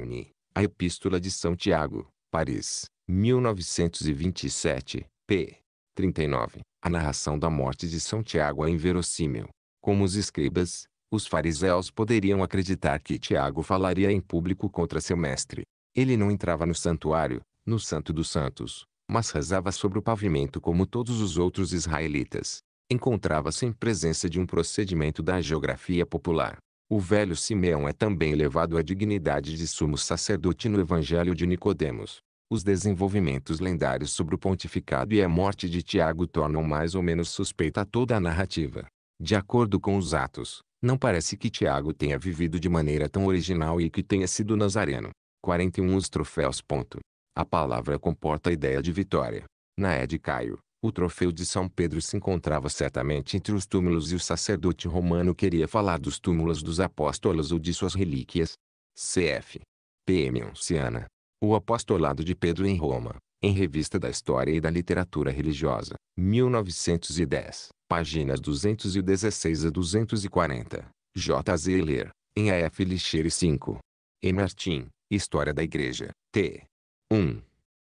N. A Epístola de São Tiago, Paris, 1927, p. 39. A narração da morte de São Tiago é inverossímil. Como os escribas, os fariseus poderiam acreditar que Tiago falaria em público contra seu mestre. Ele não entrava no santuário, no Santo dos Santos, mas rezava sobre o pavimento como todos os outros israelitas. Encontrava-se em presença de um procedimento da geografia popular. O velho Simeão é também elevado à dignidade de sumo sacerdote no Evangelho de Nicodemos. Os desenvolvimentos lendários sobre o pontificado e a morte de Tiago tornam mais ou menos suspeita toda a narrativa. De acordo com os atos, não parece que Tiago tenha vivido de maneira tão original e que tenha sido nazareno. 41 Os troféus. Ponto. A palavra comporta a ideia de vitória. Na é de Caio, o troféu de São Pedro se encontrava certamente entre os túmulos e o sacerdote romano queria falar dos túmulos dos apóstolos ou de suas relíquias. Cf. PM Onciana. O Apostolado de Pedro em Roma, em Revista da História e da Literatura Religiosa, 1910, páginas 216 a 240. J. Z. Ler, em A. F. Lixeira 5. E. Martim, História da Igreja, T. 1.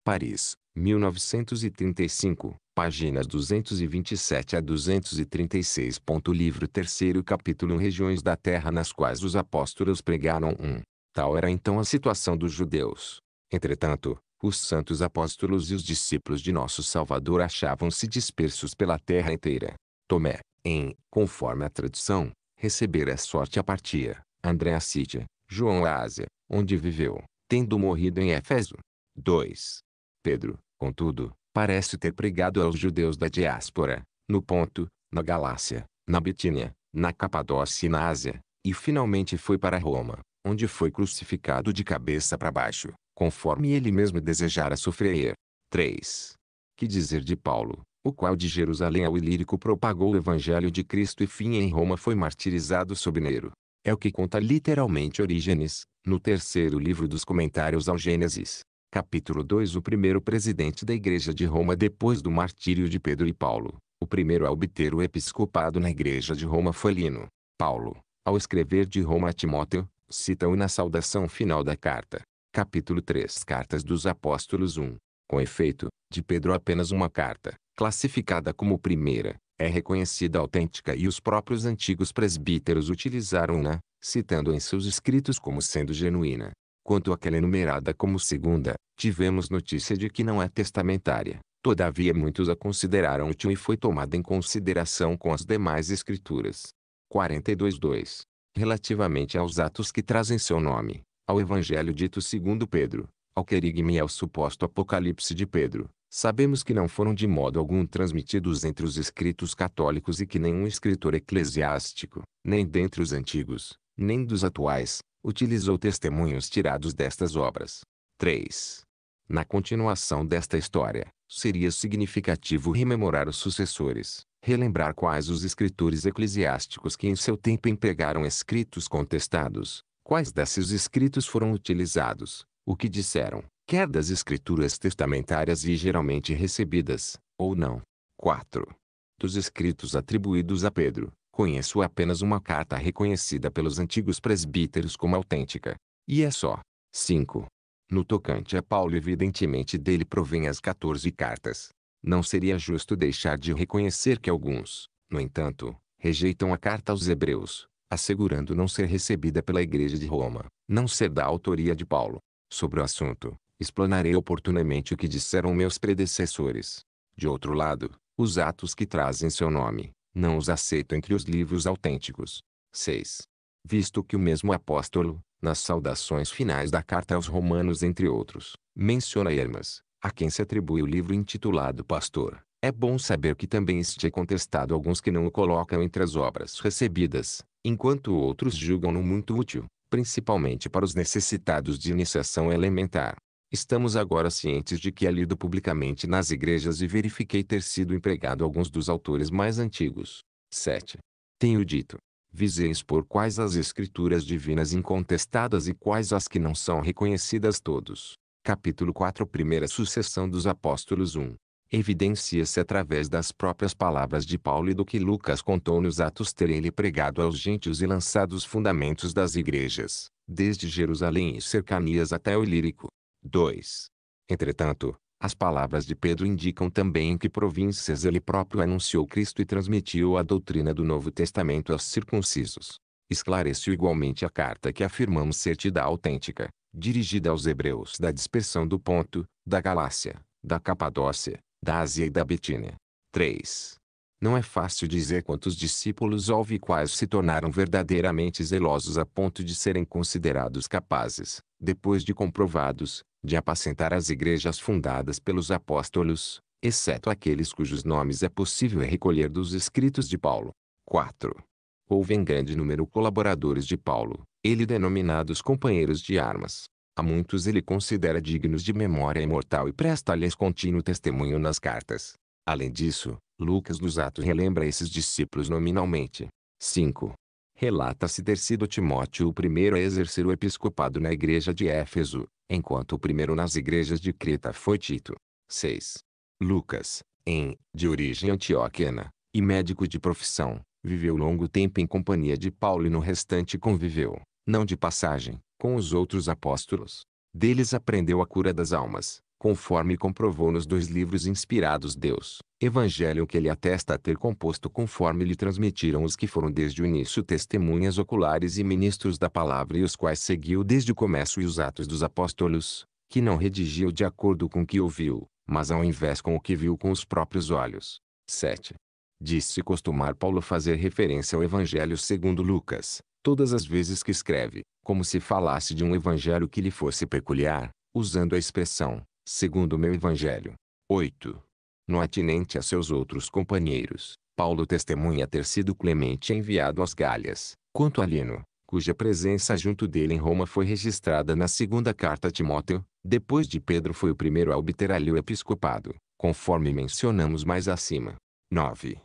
Paris, 1935, páginas 227 a 236. Livro 3 capítulo Regiões da Terra nas quais os apóstolos pregaram 1. Um. Tal era então a situação dos judeus. Entretanto, os santos apóstolos e os discípulos de nosso Salvador achavam-se dispersos pela terra inteira. Tomé, em, conforme a tradição, recebera a sorte a partir, André a Síria, João a Ásia, onde viveu, tendo morrido em Éfeso. 2. Pedro, contudo, parece ter pregado aos judeus da diáspora, no Ponto, na Galácia, na Bitínia, na Capadócia e na Ásia, e finalmente foi para Roma, onde foi crucificado de cabeça para baixo, conforme ele mesmo desejara sofrer. 3. Que dizer de Paulo, o qual de Jerusalém ao Ilírico propagou o evangelho de Cristo e fim em Roma foi martirizado sob Nero. É o que conta literalmente Orígenes, no terceiro livro dos comentários ao Gênesis, capítulo 2 o primeiro presidente da Igreja de Roma depois do martírio de Pedro e Paulo, o primeiro a obter o episcopado na Igreja de Roma foi Lino. Paulo, ao escrever de Roma a Timóteo, cita-o na saudação final da carta. Capítulo 3 Cartas dos Apóstolos 1 Com efeito, de Pedro apenas uma carta, classificada como primeira, é reconhecida autêntica e os próprios antigos presbíteros utilizaram-na, citando em seus escritos como sendo genuína. Quanto àquela enumerada como segunda, tivemos notícia de que não é testamentária. Todavia muitos a consideraram útil e foi tomada em consideração com as demais escrituras. 42.2. Relativamente aos atos que trazem seu nome, ao Evangelho dito segundo Pedro, ao querigma e ao suposto Apocalipse de Pedro, Sabemos que não foram de modo algum transmitidos entre os escritos católicos e que nenhum escritor eclesiástico, nem dentre os antigos, nem dos atuais, utilizou testemunhos tirados destas obras. 3. Na continuação desta história, seria significativo rememorar os sucessores, relembrar quais os escritores eclesiásticos que em seu tempo empregaram escritos contestados, quais desses escritos foram utilizados, o que disseram, quer das escrituras testamentárias e geralmente recebidas, ou não. 4. Dos escritos atribuídos a Pedro, conheço apenas uma carta reconhecida pelos antigos presbíteros como autêntica. E é só. 5. No tocante a Paulo, evidentemente dele provém as 14 cartas. Não seria justo deixar de reconhecer que alguns, no entanto, rejeitam a carta aos Hebreus, assegurando não ser recebida pela Igreja de Roma, não ser da autoria de Paulo. Sobre o assunto, explanarei oportunamente o que disseram meus predecessores. De outro lado, os atos que trazem seu nome, não os aceito entre os livros autênticos. 6. Visto que o mesmo apóstolo, nas saudações finais da carta aos Romanos, entre outros, menciona Hermas, a quem se atribui o livro intitulado Pastor, é bom saber que também este é contestado alguns que não o colocam entre as obras recebidas, enquanto outros julgam-no muito útil, principalmente para os necessitados de iniciação elementar. Estamos agora cientes de que é lido publicamente nas igrejas e verifiquei ter sido empregado alguns dos autores mais antigos. 7. Tenho dito, visei expor quais as escrituras divinas incontestadas e quais as que não são reconhecidas todos. Capítulo 4 Primeira sucessão dos apóstolos 1. Evidencia-se através das próprias palavras de Paulo e do que Lucas contou nos Atos terem-lhe pregado aos gentios e lançado os fundamentos das igrejas, desde Jerusalém e cercanias até o Ilírico 2. Entretanto, as palavras de Pedro indicam também em que províncias ele próprio anunciou Cristo e transmitiu a doutrina do Novo Testamento aos circuncisos. Esclareceu igualmente a carta que afirmamos ser tida autêntica, dirigida aos hebreus da dispersão do Ponto, da Galácia, da Capadócia, da Ásia e da Betínia. 3. Não é fácil dizer quantos discípulos houve e quais se tornaram verdadeiramente zelosos a ponto de serem considerados capazes, depois de comprovados, de apacentar as igrejas fundadas pelos apóstolos, exceto aqueles cujos nomes é possível recolher dos escritos de Paulo. 4. Houve em grande número colaboradores de Paulo, ele denominados companheiros de armas. A muitos ele considera dignos de memória imortal e presta-lhes contínuo testemunho nas cartas. Além disso, Lucas nos Atos relembra esses discípulos nominalmente. 5. Relata-se ter sido Timóteo o primeiro a exercer o episcopado na igreja de Éfeso, enquanto o primeiro nas igrejas de Creta foi Tito. 6. Lucas, em, de origem antioquena, e médico de profissão, viveu longo tempo em companhia de Paulo e no restante conviveu, não de passagem, com os outros apóstolos. Deles aprendeu a cura das almas, conforme comprovou nos dois livros inspirados Deus, evangelho que ele atesta ter composto conforme lhe transmitiram os que foram desde o início testemunhas oculares e ministros da palavra e os quais seguiu desde o começo e os atos dos apóstolos, que não redigiu de acordo com o que ouviu, mas ao invés com o que viu com os próprios olhos. 7. disse costumar Paulo fazer referência ao evangelho segundo Lucas, todas as vezes que escreve, como se falasse de um evangelho que lhe fosse peculiar, usando a expressão, segundo o meu evangelho. 8. No atinente a seus outros companheiros. Paulo testemunha ter sido Clemente enviado às Galhas, quanto a Lino, cuja presença junto dele em Roma foi registrada na segunda carta a Timóteo, depois de Pedro foi o primeiro a obter ali o episcopado, conforme mencionamos mais acima. 9.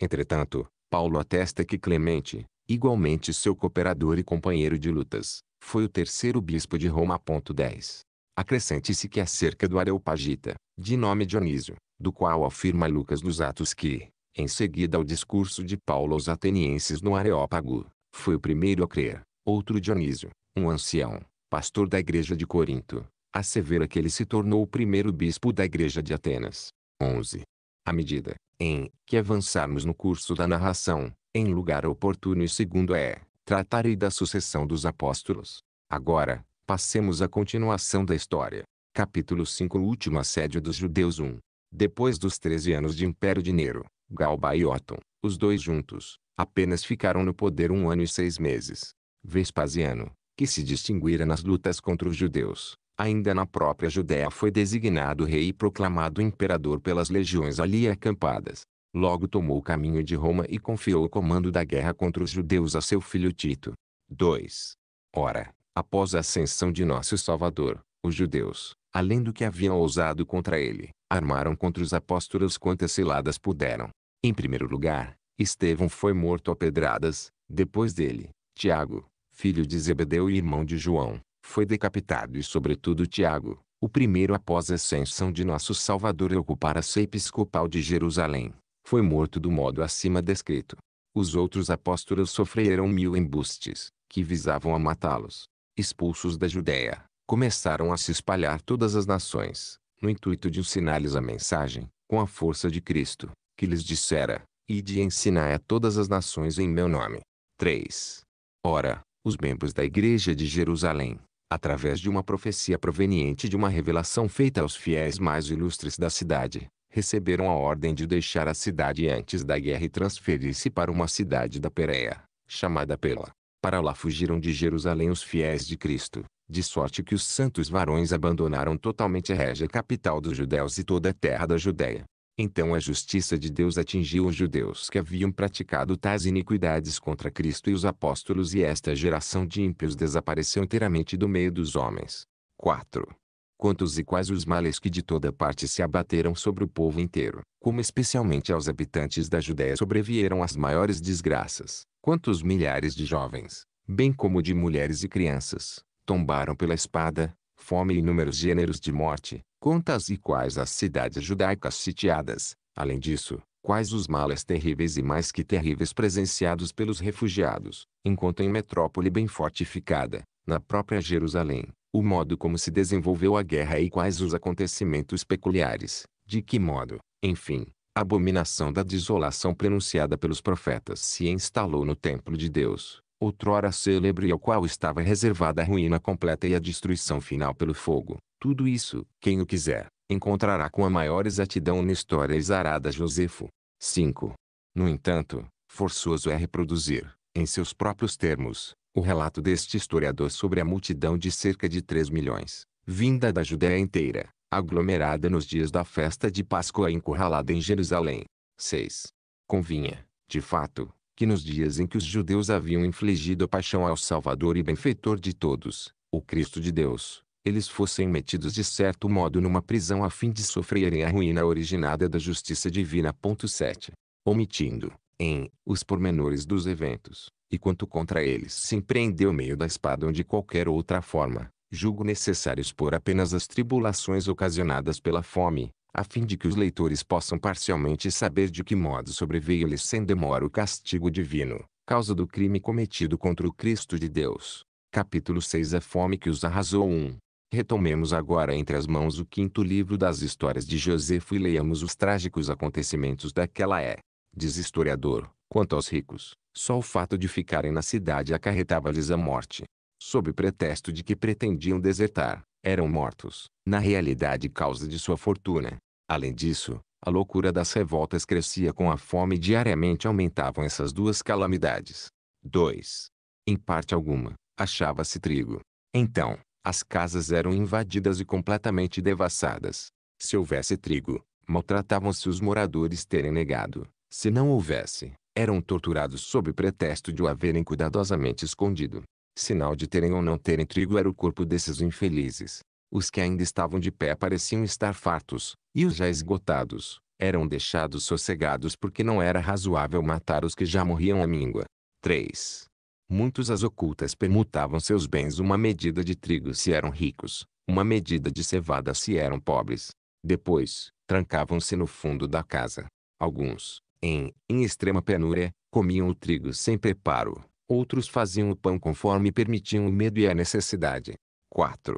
Entretanto, Paulo atesta que Clemente, igualmente seu cooperador e companheiro de lutas, foi o terceiro bispo de Roma. 10. Acrescente-se que acerca do Areopagita, de nome Dionísio, do qual afirma Lucas dos Atos que, em seguida ao discurso de Paulo aos atenienses no Areópago, foi o primeiro a crer. Outro Dionísio, um ancião, pastor da igreja de Corinto, assevera que ele se tornou o primeiro bispo da igreja de Atenas. 11. À medida, em, que avançarmos no curso da narração, em lugar oportuno e segundo é, tratarei da sucessão dos apóstolos. Agora, passemos à continuação da história. Capítulo 5 O último assédio dos judeus 1. Depois dos 13 anos de Império de Nero, Galba e Otton, os dois juntos, apenas ficaram no poder um ano e seis meses. Vespasiano, que se distinguira nas lutas contra os judeus, ainda na própria Judéia foi designado rei e proclamado imperador pelas legiões ali acampadas. Logo tomou o caminho de Roma e confiou o comando da guerra contra os judeus a seu filho Tito. 2. Ora, após a ascensão de nosso Salvador, os judeus, além do que haviam ousado contra ele, armaram contra os apóstolos quantas ciladas puderam. Em primeiro lugar, Estevão foi morto a pedradas, depois dele, Tiago, filho de Zebedeu e irmão de João, foi decapitado e sobretudo Tiago, o primeiro após a ascensão de nosso Salvador a ocupar a ceia episcopal de Jerusalém, foi morto do modo acima descrito. Os outros apóstolos sofreram mil embustes, que visavam a matá-los. Expulsos da Judéia, começaram a se espalhar todas as nações, no intuito de ensinar-lhes a mensagem, com a força de Cristo, que lhes dissera, e de ensinar a todas as nações em meu nome. 3. Ora, os membros da Igreja de Jerusalém, através de uma profecia proveniente de uma revelação feita aos fiéis mais ilustres da cidade, receberam a ordem de deixar a cidade antes da guerra e transferir-se para uma cidade da Pérea, chamada Pela. Para lá fugiram de Jerusalém os fiéis de Cristo, de sorte que os santos varões abandonaram totalmente a régia capital dos judeus e toda a terra da Judéia. Então a justiça de Deus atingiu os judeus que haviam praticado tais iniquidades contra Cristo e os apóstolos e esta geração de ímpios desapareceu inteiramente do meio dos homens. 4. Quantos e quais os males que de toda parte se abateram sobre o povo inteiro, como especialmente aos habitantes da Judéia sobrevieram as maiores desgraças, quantos milhares de jovens, bem como de mulheres e crianças, tombaram pela espada, fome e inúmeros gêneros de morte, quantas e quais as cidades judaicas sitiadas, além disso, quais os males terríveis e mais que terríveis presenciados pelos refugiados, enquanto em metrópole bem fortificada, na própria Jerusalém, o modo como se desenvolveu a guerra e quais os acontecimentos peculiares, de que modo, enfim, a abominação da desolação pronunciada pelos profetas se instalou no templo de Deus, outrora célebre e ao qual estava reservada a ruína completa e a destruição final pelo fogo. Tudo isso, quem o quiser, encontrará com a maior exatidão na história exarada Josefo. 5. No entanto, forçoso é reproduzir, em seus próprios termos, o relato deste historiador sobre a multidão de cerca de 3 milhões, vinda da Judéia inteira, aglomerada nos dias da festa de Páscoa e encurralada em Jerusalém. 6. Convinha, de fato, que nos dias em que os judeus haviam infligido a paixão ao Salvador e benfeitor de todos, o Cristo de Deus, eles fossem metidos de certo modo numa prisão a fim de sofrerem a ruína originada da justiça divina. 7. Omitindo, em, os pormenores dos eventos, e quanto contra eles se empreendeu meio da espada ou de qualquer outra forma, julgo necessário expor apenas as tribulações ocasionadas pela fome, a fim de que os leitores possam parcialmente saber de que modo sobreveio-lhes sem demora o castigo divino, causa do crime cometido contra o Cristo de Deus. Capítulo 6 A fome que os arrasou 1. Retomemos agora entre as mãos o quinto livro das histórias de Josefo e leiamos os trágicos acontecimentos daquela é. Diz historiador, quanto aos ricos, só o fato de ficarem na cidade acarretava-lhes a morte. Sob pretexto de que pretendiam desertar, eram mortos, na realidade causa de sua fortuna. Além disso, a loucura das revoltas crescia com a fome e diariamente aumentavam essas duas calamidades. 2. Em parte alguma, achava-se trigo. Então, as casas eram invadidas e completamente devassadas. Se houvesse trigo, maltratavam-se os moradores terem negado. Se não houvesse, eram torturados sob pretexto de o haverem cuidadosamente escondido. Sinal de terem ou não terem trigo era o corpo desses infelizes. Os que ainda estavam de pé pareciam estar fartos, e os já esgotados, eram deixados sossegados porque não era razoável matar os que já morriam à míngua. 3. Muitos as ocultas permutavam seus bens uma medida de trigo se eram ricos, uma medida de cevada se eram pobres. Depois, trancavam-se no fundo da casa. Alguns, em, em extrema penúria, comiam o trigo sem preparo. Outros faziam o pão conforme permitiam o medo e a necessidade. 4.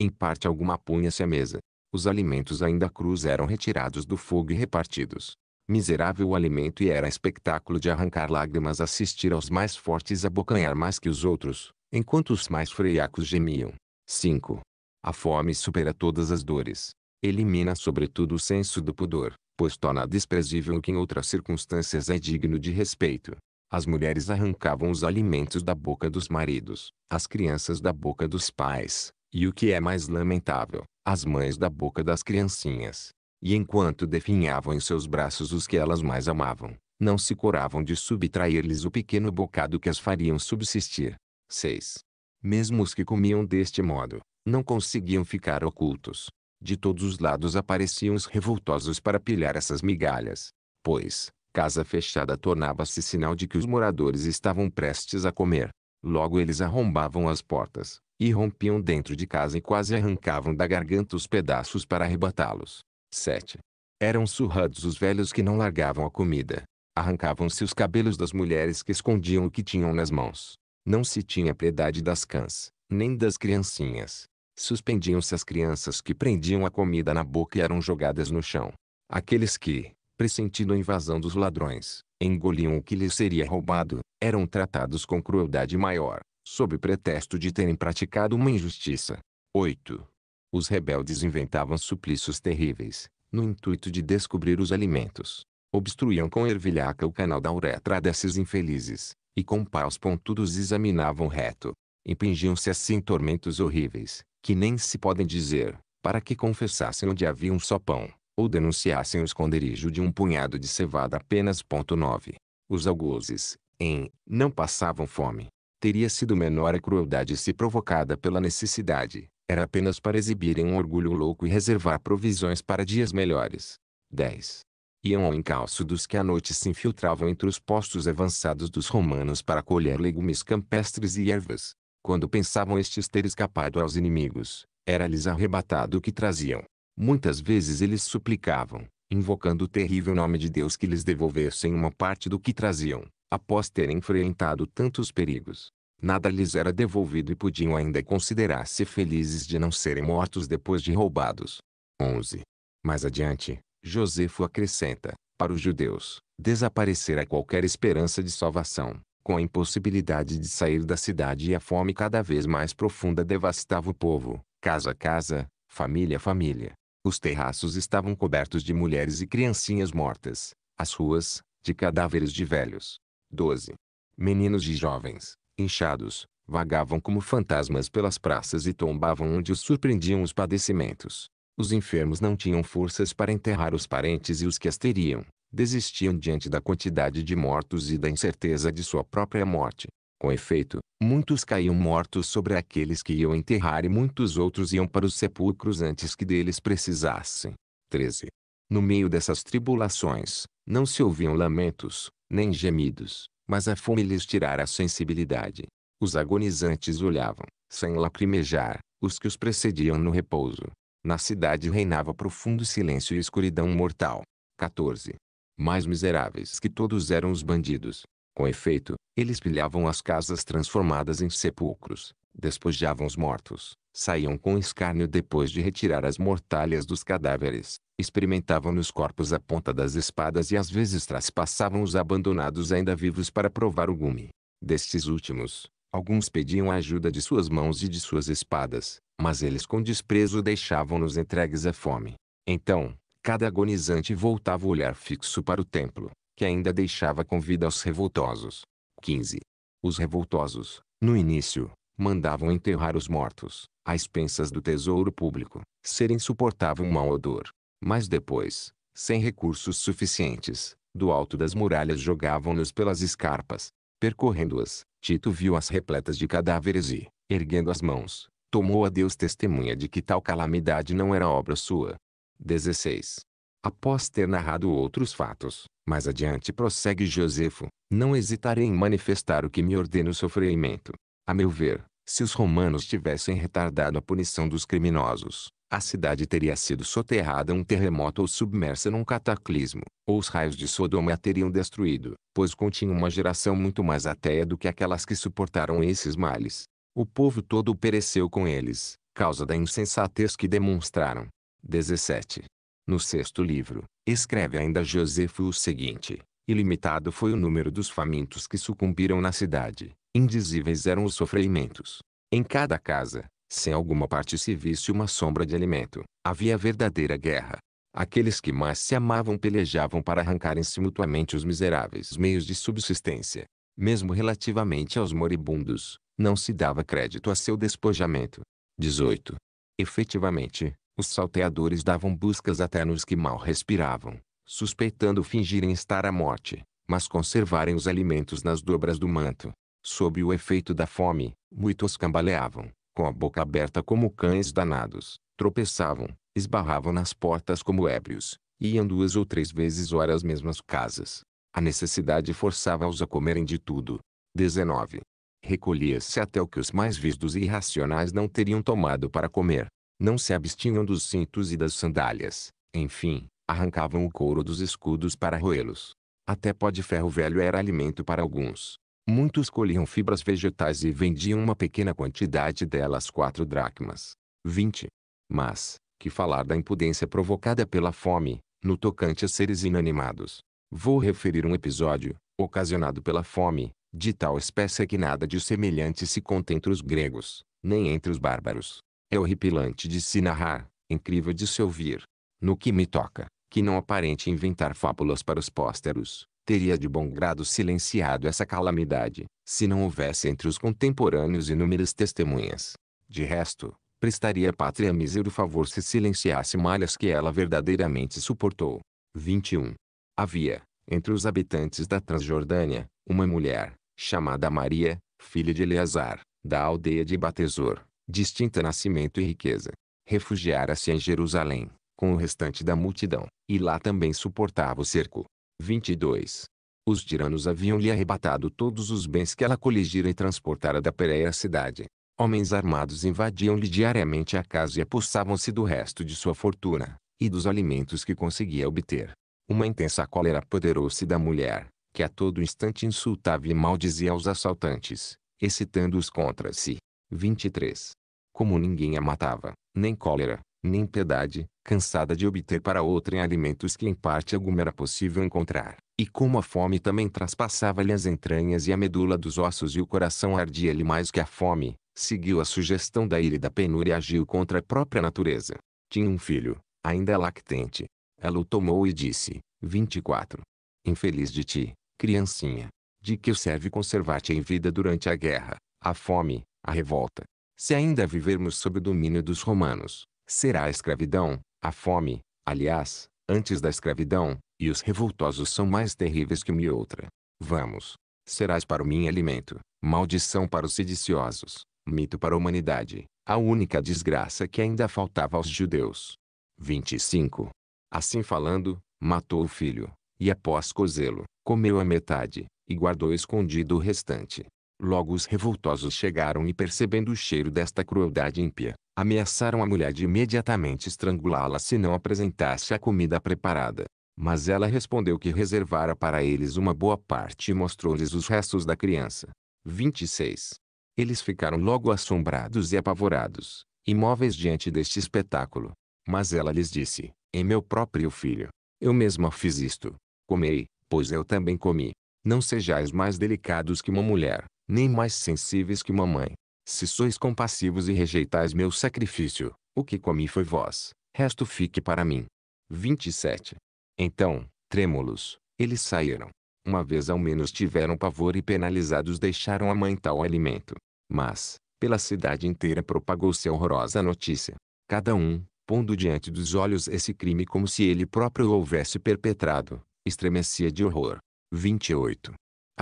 Em parte alguma punha-se à mesa. Os alimentos ainda crus eram retirados do fogo e repartidos. Miserável o alimento e era espetáculo de arrancar lágrimas assistir aos mais fortes abocanhar mais que os outros, enquanto os mais freiacos gemiam. 5. A fome supera todas as dores. Elimina sobretudo o senso do pudor, pois torna desprezível o que em outras circunstâncias é digno de respeito. As mulheres arrancavam os alimentos da boca dos maridos, as crianças da boca dos pais, e o que é mais lamentável, as mães da boca das criancinhas. E enquanto definhavam em seus braços os que elas mais amavam, não se curavam de subtrair-lhes o pequeno bocado que as fariam subsistir. 6. Mesmo os que comiam deste modo, não conseguiam ficar ocultos. De todos os lados apareciam os revoltosos para pilhar essas migalhas. Pois, Casa fechada tornava-se sinal de que os moradores estavam prestes a comer. Logo eles arrombavam as portas, e rompiam dentro de casa e quase arrancavam da garganta os pedaços para arrebatá-los. 7. Eram surrados os velhos que não largavam a comida. Arrancavam-se os cabelos das mulheres que escondiam o que tinham nas mãos. Não se tinha piedade das cãs, nem das criancinhas. Suspendiam-se as crianças que prendiam a comida na boca e eram jogadas no chão. Aqueles que, pressentindo a invasão dos ladrões, engoliam o que lhes seria roubado, eram tratados com crueldade maior, sob pretexto de terem praticado uma injustiça. 8. Os rebeldes inventavam suplícios terríveis, no intuito de descobrir os alimentos. Obstruíam com ervilhaca o canal da uretra desses infelizes, e com paus pontudos examinavam reto. Impingiam-se assim tormentos horríveis, que nem se podem dizer, para que confessassem onde havia um só pão ou denunciassem o esconderijo de um punhado de cevada apenas. 9. Os algozes, em, não passavam fome. Teria sido menor a crueldade se provocada pela necessidade, era apenas para exibirem um orgulho louco e reservar provisões para dias melhores. 10. Iam ao encalço dos que à noite se infiltravam entre os postos avançados dos romanos para colher legumes campestres e ervas. Quando pensavam estes ter escapado aos inimigos, era-lhes arrebatado o que traziam. Muitas vezes eles suplicavam, invocando o terrível nome de Deus que lhes devolvessem uma parte do que traziam, após terem enfrentado tantos perigos. Nada lhes era devolvido e podiam ainda considerar-se felizes de não serem mortos depois de roubados. 11. Mais adiante, Josefo acrescenta, para os judeus, a qualquer esperança de salvação, com a impossibilidade de sair da cidade e a fome cada vez mais profunda devastava o povo, casa a casa, família a família. Os terraços estavam cobertos de mulheres e criancinhas mortas. As ruas, de cadáveres de velhos. 12. Meninos e jovens, inchados, vagavam como fantasmas pelas praças e tombavam onde os surpreendiam os padecimentos. Os enfermos não tinham forças para enterrar os parentes e os que as teriam, desistiam diante da quantidade de mortos e da incerteza de sua própria morte. Com efeito, muitos caíam mortos sobre aqueles que iam enterrar e muitos outros iam para os sepulcros antes que deles precisassem. 13. No meio dessas tribulações, não se ouviam lamentos, nem gemidos, mas a fome lhes tirara a sensibilidade. Os agonizantes olhavam, sem lacrimejar, os que os precediam no repouso. Na cidade reinava profundo silêncio e escuridão mortal. 14. Mais miseráveis que todos eram os bandidos, com efeito, eles pilhavam as casas transformadas em sepulcros, despojavam os mortos, saíam com escárnio depois de retirar as mortalhas dos cadáveres, experimentavam nos corpos a ponta das espadas e às vezes traspassavam os abandonados ainda vivos para provar o gume. Destes últimos, alguns pediam a ajuda de suas mãos e de suas espadas, mas eles com desprezo deixavam-nos entregues à fome. Então, cada agonizante voltava o olhar fixo para o templo, que ainda deixava com vida os revoltosos. 15. Os revoltosos, no início, mandavam enterrar os mortos, à expensas do tesouro público, serem insuportável um mau odor. Mas depois, sem recursos suficientes, do alto das muralhas jogavam-nos pelas escarpas. Percorrendo-as, Tito viu-as repletas de cadáveres e, erguendo as mãos, tomou a Deus testemunha de que tal calamidade não era obra sua. 16 após ter narrado outros fatos. Mais adiante prossegue Josefo, não hesitarei em manifestar o que me ordena o sofrimento. A meu ver, se os romanos tivessem retardado a punição dos criminosos, a cidade teria sido soterrada a um terremoto ou submersa num cataclismo, ou os raios de Sodoma a teriam destruído, pois continha uma geração muito mais ateia do que aquelas que suportaram esses males. O povo todo pereceu com eles, causa da insensatez que demonstraram. 17. No sexto livro, escreve ainda Josefo o seguinte: Ilimitado foi o número dos famintos que sucumbiram na cidade, indizíveis eram os sofrimentos. Em cada casa, sem alguma parte se visse uma sombra de alimento, havia verdadeira guerra. Aqueles que mais se amavam pelejavam para arrancarem-se mutuamente os miseráveis meios de subsistência. Mesmo relativamente aos moribundos, não se dava crédito a seu despojamento. 18. Efetivamente, os salteadores davam buscas até nos que mal respiravam, suspeitando fingirem estar à morte, mas conservarem os alimentos nas dobras do manto. Sob o efeito da fome, muitos cambaleavam, com a boca aberta como cães danados, tropeçavam, esbarravam nas portas como ébrios, e iam duas ou três vezes hora às mesmas casas. A necessidade forçava-os a comerem de tudo. 19. Recolhia-se até o que os mais vistos e irracionais não teriam tomado para comer, não se abstinham dos cintos e das sandálias. Enfim, arrancavam o couro dos escudos para roê-los. Até pó de ferro velho era alimento para alguns. Muitos colhiam fibras vegetais e vendiam uma pequena quantidade delas quatro dracmas. 20. Mas, que falar da impudência provocada pela fome, no tocante a seres inanimados. Vou referir um episódio, ocasionado pela fome, de tal espécie que nada de semelhante se conta entre os gregos, nem entre os bárbaros. É horripilante de se narrar, incrível de se ouvir. No que me toca, que não aparente inventar fábulas para os pósteros, teria de bom grado silenciado essa calamidade, se não houvesse entre os contemporâneos inúmeras testemunhas. De resto, prestaria a pátria mísero favor se silenciasse malhas que ela verdadeiramente suportou. 21. Havia, entre os habitantes da Transjordânia, uma mulher, chamada Maria, filha de Eleazar, da aldeia de Batesor, distinta nascimento e riqueza, refugiara-se em Jerusalém, com o restante da multidão, e lá também suportava o cerco. 22. Os tiranos haviam-lhe arrebatado todos os bens que ela coligira e transportara da Pereira cidade. Homens armados invadiam-lhe diariamente a casa e apossavam-se do resto de sua fortuna, e dos alimentos que conseguia obter. Uma intensa cólera apoderou-se da mulher, que a todo instante insultava e maldizia aos assaltantes, excitando-os contra si. 23 como ninguém a matava, nem cólera, nem piedade, cansada de obter para outrem alimentos que em parte alguma era possível encontrar, e como a fome também traspassava-lhe as entranhas e a medula dos ossos e o coração ardia-lhe mais que a fome, seguiu a sugestão da ira e da penúria e agiu contra a própria natureza. Tinha um filho, ainda lactente. Ela o tomou e disse, 24. Infeliz de ti, criancinha, de que serve conservar-te em vida durante a guerra, a fome, a revolta, se ainda vivermos sob o domínio dos romanos, será a escravidão, a fome, aliás, antes da escravidão, e os revoltosos são mais terríveis que uma e outra. Vamos, serás para mim alimento, maldição para os sediciosos, mito para a humanidade, a única desgraça que ainda faltava aos judeus. 25. Assim falando, matou o filho, e após cozê-lo, comeu a metade, e guardou escondido o restante. Logo os revoltosos chegaram e percebendo o cheiro desta crueldade ímpia, ameaçaram a mulher de imediatamente estrangulá-la se não apresentasse a comida preparada. Mas ela respondeu que reservara para eles uma boa parte e mostrou-lhes os restos da criança. 26. Eles ficaram logo assombrados e apavorados, imóveis diante deste espetáculo. Mas ela lhes disse, Em é meu próprio filho. Eu mesma fiz isto. Comei, pois eu também comi. Não sejais mais delicados que uma mulher nem mais sensíveis que mamãe, Se sois compassivos e rejeitais meu sacrifício, o que comi foi vós, resto fique para mim. 27. Então, trêmulos, eles saíram. Uma vez ao menos tiveram pavor e penalizados deixaram a mãe tal alimento. Mas, pela cidade inteira propagou-se a horrorosa notícia. Cada um, pondo diante dos olhos esse crime como se ele próprio o houvesse perpetrado, estremecia de horror. 28.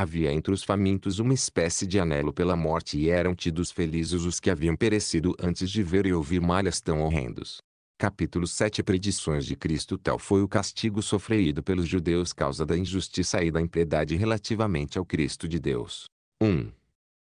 Havia entre os famintos uma espécie de anelo pela morte e eram tidos felizes os que haviam perecido antes de ver e ouvir malhas tão horrendos. Capítulo 7 Predições de Cristo Tal foi o castigo sofrido pelos judeus causa da injustiça e da impiedade relativamente ao Cristo de Deus. 1.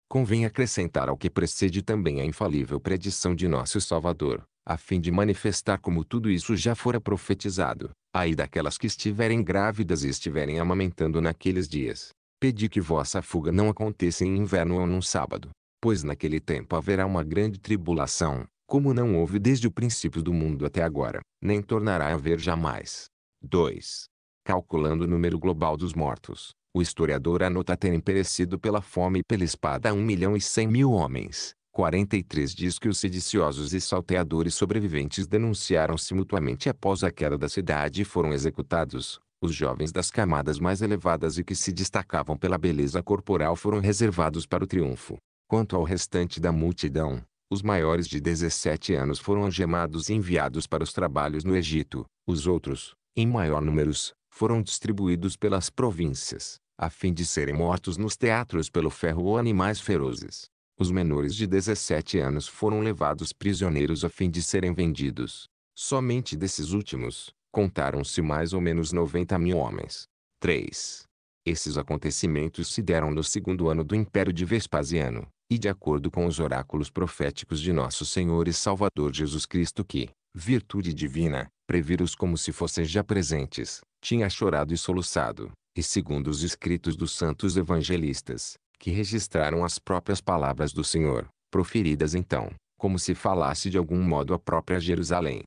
Convém acrescentar ao que precede também a infalível predição de nosso Salvador, a fim de manifestar como tudo isso já fora profetizado, aí daquelas que estiverem grávidas e estiverem amamentando naqueles dias, Pedi que vossa fuga não aconteça em inverno ou num sábado, pois naquele tempo haverá uma grande tribulação, como não houve desde o princípio do mundo até agora, nem tornará a haver jamais. 2. Calculando o número global dos mortos, o historiador anota terem perecido pela fome e pela espada 1 milhão e 100 mil homens. 43 diz que os sediciosos e salteadores sobreviventes denunciaram-se mutuamente após a queda da cidade e foram executados. Os jovens das camadas mais elevadas e que se destacavam pela beleza corporal foram reservados para o triunfo. Quanto ao restante da multidão, os maiores de 17 anos foram algemados e enviados para os trabalhos no Egito. Os outros, em maior números, foram distribuídos pelas províncias, a fim de serem mortos nos teatros pelo ferro ou animais ferozes. Os menores de 17 anos foram levados prisioneiros a fim de serem vendidos. Somente desses últimos, contaram-se mais ou menos 90 mil homens. 3. Esses acontecimentos se deram no segundo ano do Império de Vespasiano, e de acordo com os oráculos proféticos de nosso Senhor e Salvador Jesus Cristo que, virtude divina, previra-os como se fossem já presentes, tinha chorado e soluçado, e segundo os escritos dos santos evangelistas, que registraram as próprias palavras do Senhor, proferidas então, como se falasse de algum modo a própria Jerusalém.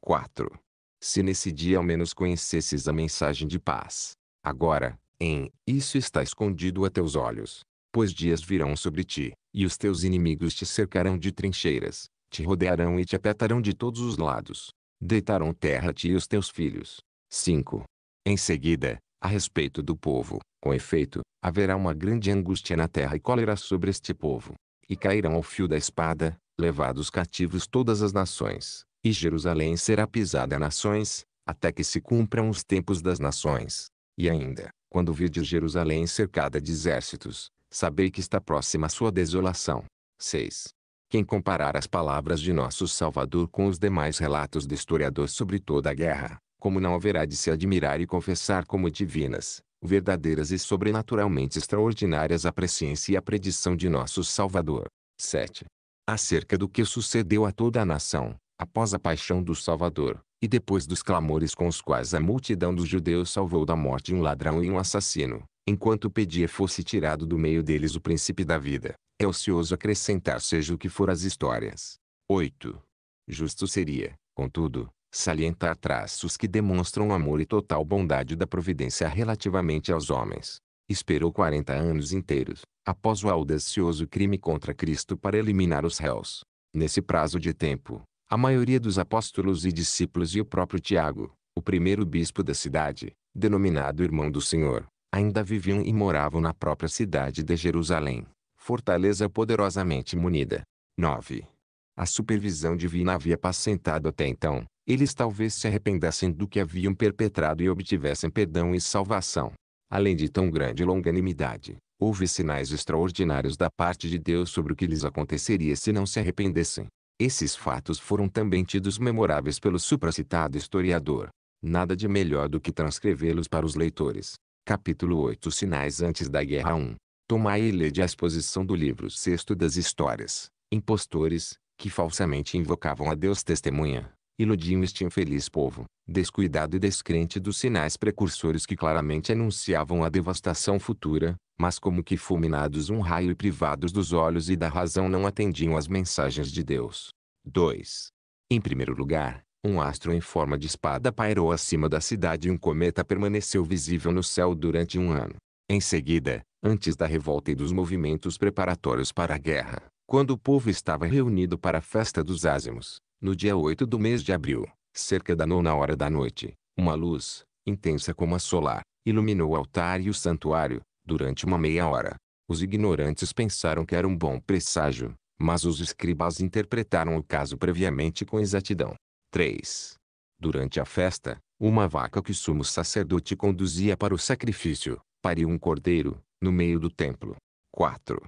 4 se nesse dia ao menos conhecesses a mensagem de paz. Agora, em isso está escondido a teus olhos, pois dias virão sobre ti, e os teus inimigos te cercarão de trincheiras, te rodearão e te apertarão de todos os lados. Deitarão terra a ti e os teus filhos. 5. Em seguida, a respeito do povo, com efeito, haverá uma grande angústia na terra e cólera sobre este povo. E cairão ao fio da espada, levados cativos todas as nações, e Jerusalém será pisada nações, até que se cumpram os tempos das nações. E ainda, quando virdes Jerusalém cercada de exércitos, sabei que está próxima a sua desolação. 6. Quem comparar as palavras de nosso Salvador com os demais relatos do historiador sobre toda a guerra, como não haverá de se admirar e confessar como divinas, verdadeiras e sobrenaturalmente extraordinárias a presciência e a predição de nosso Salvador. 7. Acerca do que sucedeu a toda a nação, após a paixão do Salvador, e depois dos clamores com os quais a multidão dos judeus salvou da morte um ladrão e um assassino, enquanto pedia fosse tirado do meio deles o príncipe da vida, é ocioso acrescentar seja o que for as histórias. 8. Justo seria, contudo, salientar traços que demonstram amor e total bondade da providência relativamente aos homens. Esperou 40 anos inteiros, após o audacioso crime contra Cristo para eliminar os réus. Nesse prazo de tempo, a maioria dos apóstolos e discípulos e o próprio Tiago, o primeiro bispo da cidade, denominado Irmão do Senhor, ainda viviam e moravam na própria cidade de Jerusalém, fortaleza poderosamente munida. 9. A supervisão divina havia apacentado até então, eles talvez se arrependessem do que haviam perpetrado e obtivessem perdão e salvação. Além de tão grande longanimidade, houve sinais extraordinários da parte de Deus sobre o que lhes aconteceria se não se arrependessem. Esses fatos foram também tidos memoráveis pelo supracitado historiador. Nada de melhor do que transcrevê-los para os leitores. Capítulo 8 Sinais antes da Guerra 1 Tomai e lede a exposição do livro sexto das histórias, impostores, que falsamente invocavam a Deus testemunha, iludiam este infeliz povo, descuidado e descrente dos sinais precursores que claramente anunciavam a devastação futura, mas como que fulminados um raio e privados dos olhos e da razão não atendiam às mensagens de Deus. 2. Em primeiro lugar, um astro em forma de espada pairou acima da cidade e um cometa permaneceu visível no céu durante um ano. Em seguida, antes da revolta e dos movimentos preparatórios para a guerra, quando o povo estava reunido para a festa dos ázimos, no dia 8 do mês de abril, cerca da nona hora da noite, uma luz, intensa como a solar, iluminou o altar e o santuário, durante uma meia hora. Os ignorantes pensaram que era um bom presságio, mas os escribas interpretaram o caso previamente com exatidão. 3. Durante a festa, uma vaca que o sumo sacerdote conduzia para o sacrifício, pariu um cordeiro, no meio do templo. 4.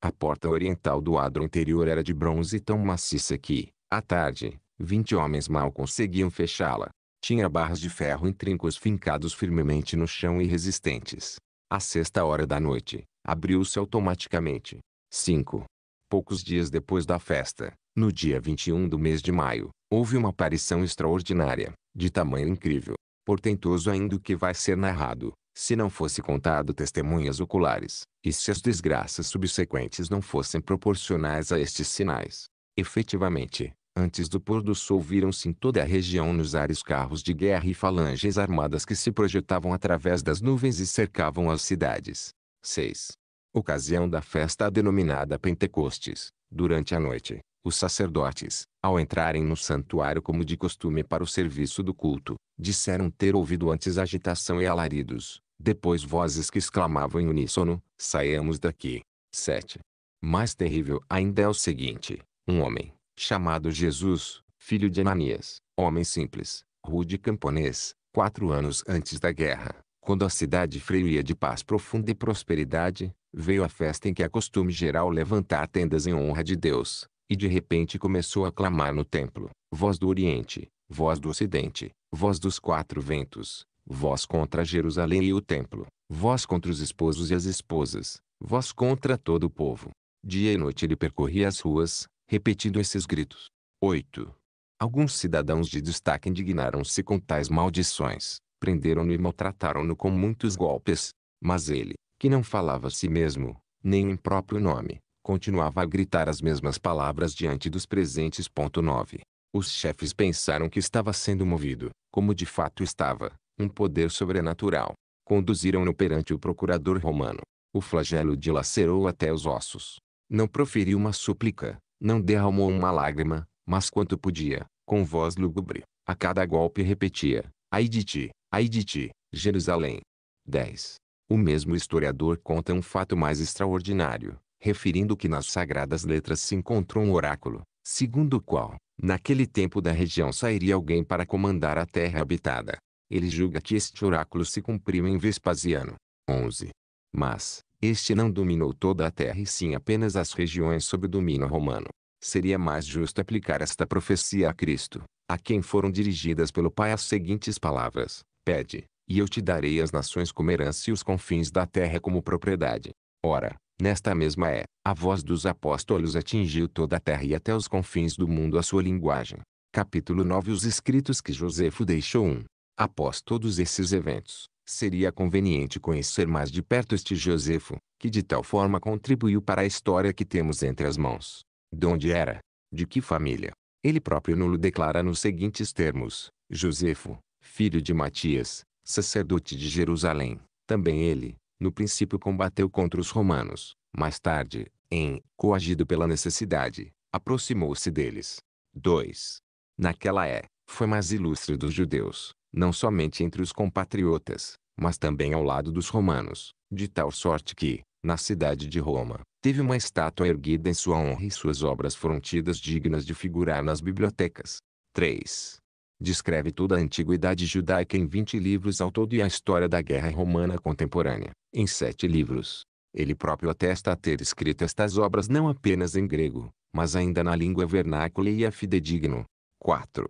A porta oriental do adro interior era de bronze tão maciça que, à tarde, vinte homens mal conseguiam fechá-la. Tinha barras de ferro em trincos fincados firmemente no chão e resistentes. À sexta hora da noite, abriu-se automaticamente. 5. Poucos dias depois da festa, no dia 21 do mês de maio, houve uma aparição extraordinária, de tamanho incrível, portentoso ainda o que vai ser narrado, se não fosse contado testemunhas oculares, e se as desgraças subsequentes não fossem proporcionais a estes sinais. Efetivamente, Antes do pôr do sol viram-se em toda a região nos ares carros de guerra e falanges armadas que se projetavam através das nuvens e cercavam as cidades. 6. Ocasião da festa denominada Pentecostes. Durante a noite, os sacerdotes, ao entrarem no santuário como de costume para o serviço do culto, disseram ter ouvido antes agitação e alaridos, depois vozes que exclamavam em uníssono, saiamos daqui. 7. Mais terrível ainda é o seguinte, um homem, chamado Jesus, filho de Ananias, homem simples, rude camponês, quatro anos antes da guerra, quando a cidade freia de paz profunda e prosperidade, veio a festa em que é costume geral levantar tendas em honra de Deus, e de repente começou a clamar no templo, voz do Oriente, voz do Ocidente, voz dos quatro ventos, voz contra Jerusalém e o templo, voz contra os esposos e as esposas, voz contra todo o povo. Dia e noite ele percorria as ruas, repetindo esses gritos. 8. Alguns cidadãos de destaque indignaram-se com tais maldições, prenderam-no e maltrataram-no com muitos golpes. Mas ele, que não falava a si mesmo, nem em próprio nome, continuava a gritar as mesmas palavras diante dos presentes. 9. Os chefes pensaram que estava sendo movido, como de fato estava, um poder sobrenatural. Conduziram-no perante o procurador romano. O flagelo dilacerou até os ossos. Não proferiu uma súplica, não derramou uma lágrima, mas quanto podia, com voz lúgubre. A cada golpe repetia: Ai de ti, ai de ti, Jerusalém. 10. O mesmo historiador conta um fato mais extraordinário, referindo que nas sagradas letras se encontrou um oráculo, segundo o qual, naquele tempo da região sairia alguém para comandar a terra habitada. Ele julga que este oráculo se cumpriu em Vespasiano. 11. Mas, este não dominou toda a terra e sim apenas as regiões sob o domínio romano. Seria mais justo aplicar esta profecia a Cristo, a quem foram dirigidas pelo Pai as seguintes palavras: Pede, e eu te darei as nações como herança e os confins da terra como propriedade. Ora, nesta mesma é, a voz dos apóstolos atingiu toda a terra e até os confins do mundo a sua linguagem. Capítulo 9 Os escritos que Josefo deixou 1. Após todos esses eventos, seria conveniente conhecer mais de perto este Josefo, que de tal forma contribuiu para a história que temos entre as mãos. De onde era? De que família? Ele próprio nulo declara nos seguintes termos: Josefo, filho de Matias, sacerdote de Jerusalém. Também ele, no princípio, combateu contra os romanos. Mais tarde, em coagido pela necessidade, aproximou-se deles. 2. Naquela é, foi mais ilustre dos judeus, não somente entre os compatriotas, mas também ao lado dos romanos, de tal sorte que, na cidade de Roma, teve uma estátua erguida em sua honra e suas obras foram tidas dignas de figurar nas bibliotecas. 3. Descreve toda a antiguidade judaica em 20 livros ao todo e a história da guerra romana contemporânea, em 7 livros. Ele próprio atesta ter escrito estas obras não apenas em grego, mas ainda na língua vernácula e é fidedigno. 4.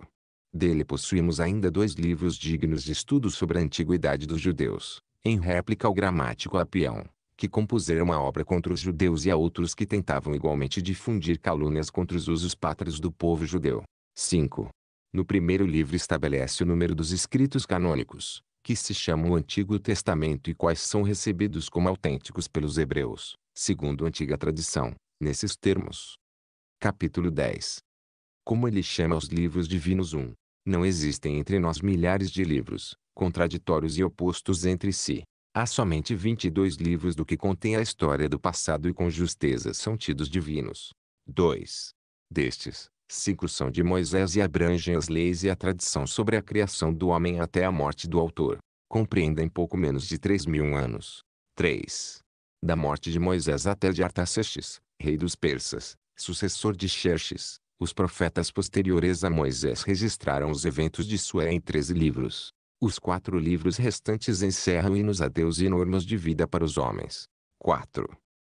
Dele possuímos ainda dois livros dignos de estudo sobre a antiguidade dos judeus, em réplica ao gramático Apião, que compuseram uma obra contra os judeus e a outros que tentavam igualmente difundir calúnias contra os usos pátrios do povo judeu. 5. No primeiro livro estabelece o número dos escritos canônicos, que se chamam o Antigo Testamento e quais são recebidos como autênticos pelos hebreus, segundo a antiga tradição, nesses termos. Capítulo 10. Como ele chama os livros divinos 1, não existem entre nós milhares de livros, contraditórios e opostos entre si. Há somente 22 livros do que contém a história do passado e com justeza são tidos divinos. 2. Destes, cinco são de Moisés e abrangem as leis e a tradição sobre a criação do homem até a morte do autor. Compreendem pouco menos de 3 mil anos. 3. Da morte de Moisés até de Artaxerxes, rei dos persas, sucessor de Xerxes, os profetas posteriores a Moisés registraram os eventos de Sué em 13 livros. Os quatro livros restantes encerram hinos a Deus e normas de vida para os homens. 4.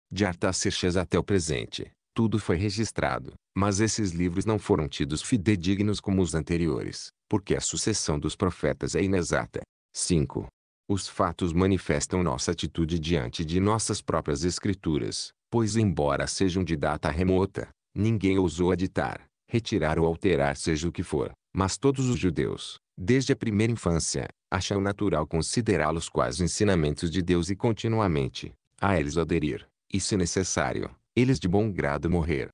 De Artaxerxes até o presente, tudo foi registrado, mas esses livros não foram tidos fidedignos como os anteriores, porque a sucessão dos profetas é inexata. 5. Os fatos manifestam nossa atitude diante de nossas próprias escrituras, pois embora sejam de data remota, Ninguém ousou editar, retirar ou alterar seja o que for, mas todos os judeus, desde a primeira infância, acham natural considerá-los quase ensinamentos de Deus e continuamente, a eles aderir, e se necessário, eles de bom grado morrer.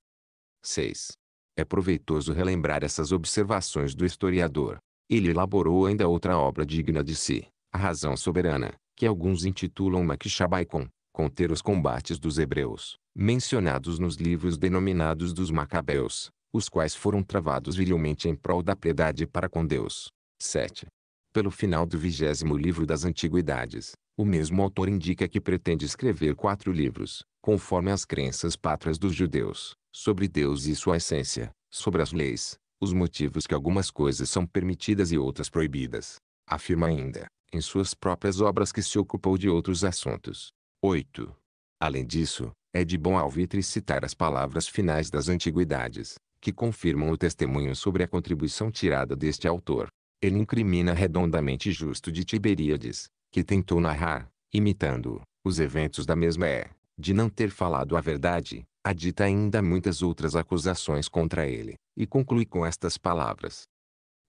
6. É proveitoso relembrar essas observações do historiador. Ele elaborou ainda outra obra digna de si, A Razão Soberana, que alguns intitulam Makshabaikon, conter os combates dos hebreus, mencionados nos livros denominados dos Macabeus, os quais foram travados virilmente em prol da piedade para com Deus. 7. Pelo final do vigésimo livro das Antiguidades, o mesmo autor indica que pretende escrever quatro livros, conforme as crenças pátrias dos judeus, sobre Deus e sua essência, sobre as leis, os motivos que algumas coisas são permitidas e outras proibidas. Afirma ainda, em suas próprias obras que se ocupou de outros assuntos. 8. Além disso, é de bom alvitre citar as palavras finais das antiguidades, que confirmam o testemunho sobre a contribuição tirada deste autor. Ele incrimina redondamente Justo de Tiberíades, que tentou narrar, imitando, os eventos da mesma é, de não ter falado a verdade, adita ainda muitas outras acusações contra ele, e conclui com estas palavras.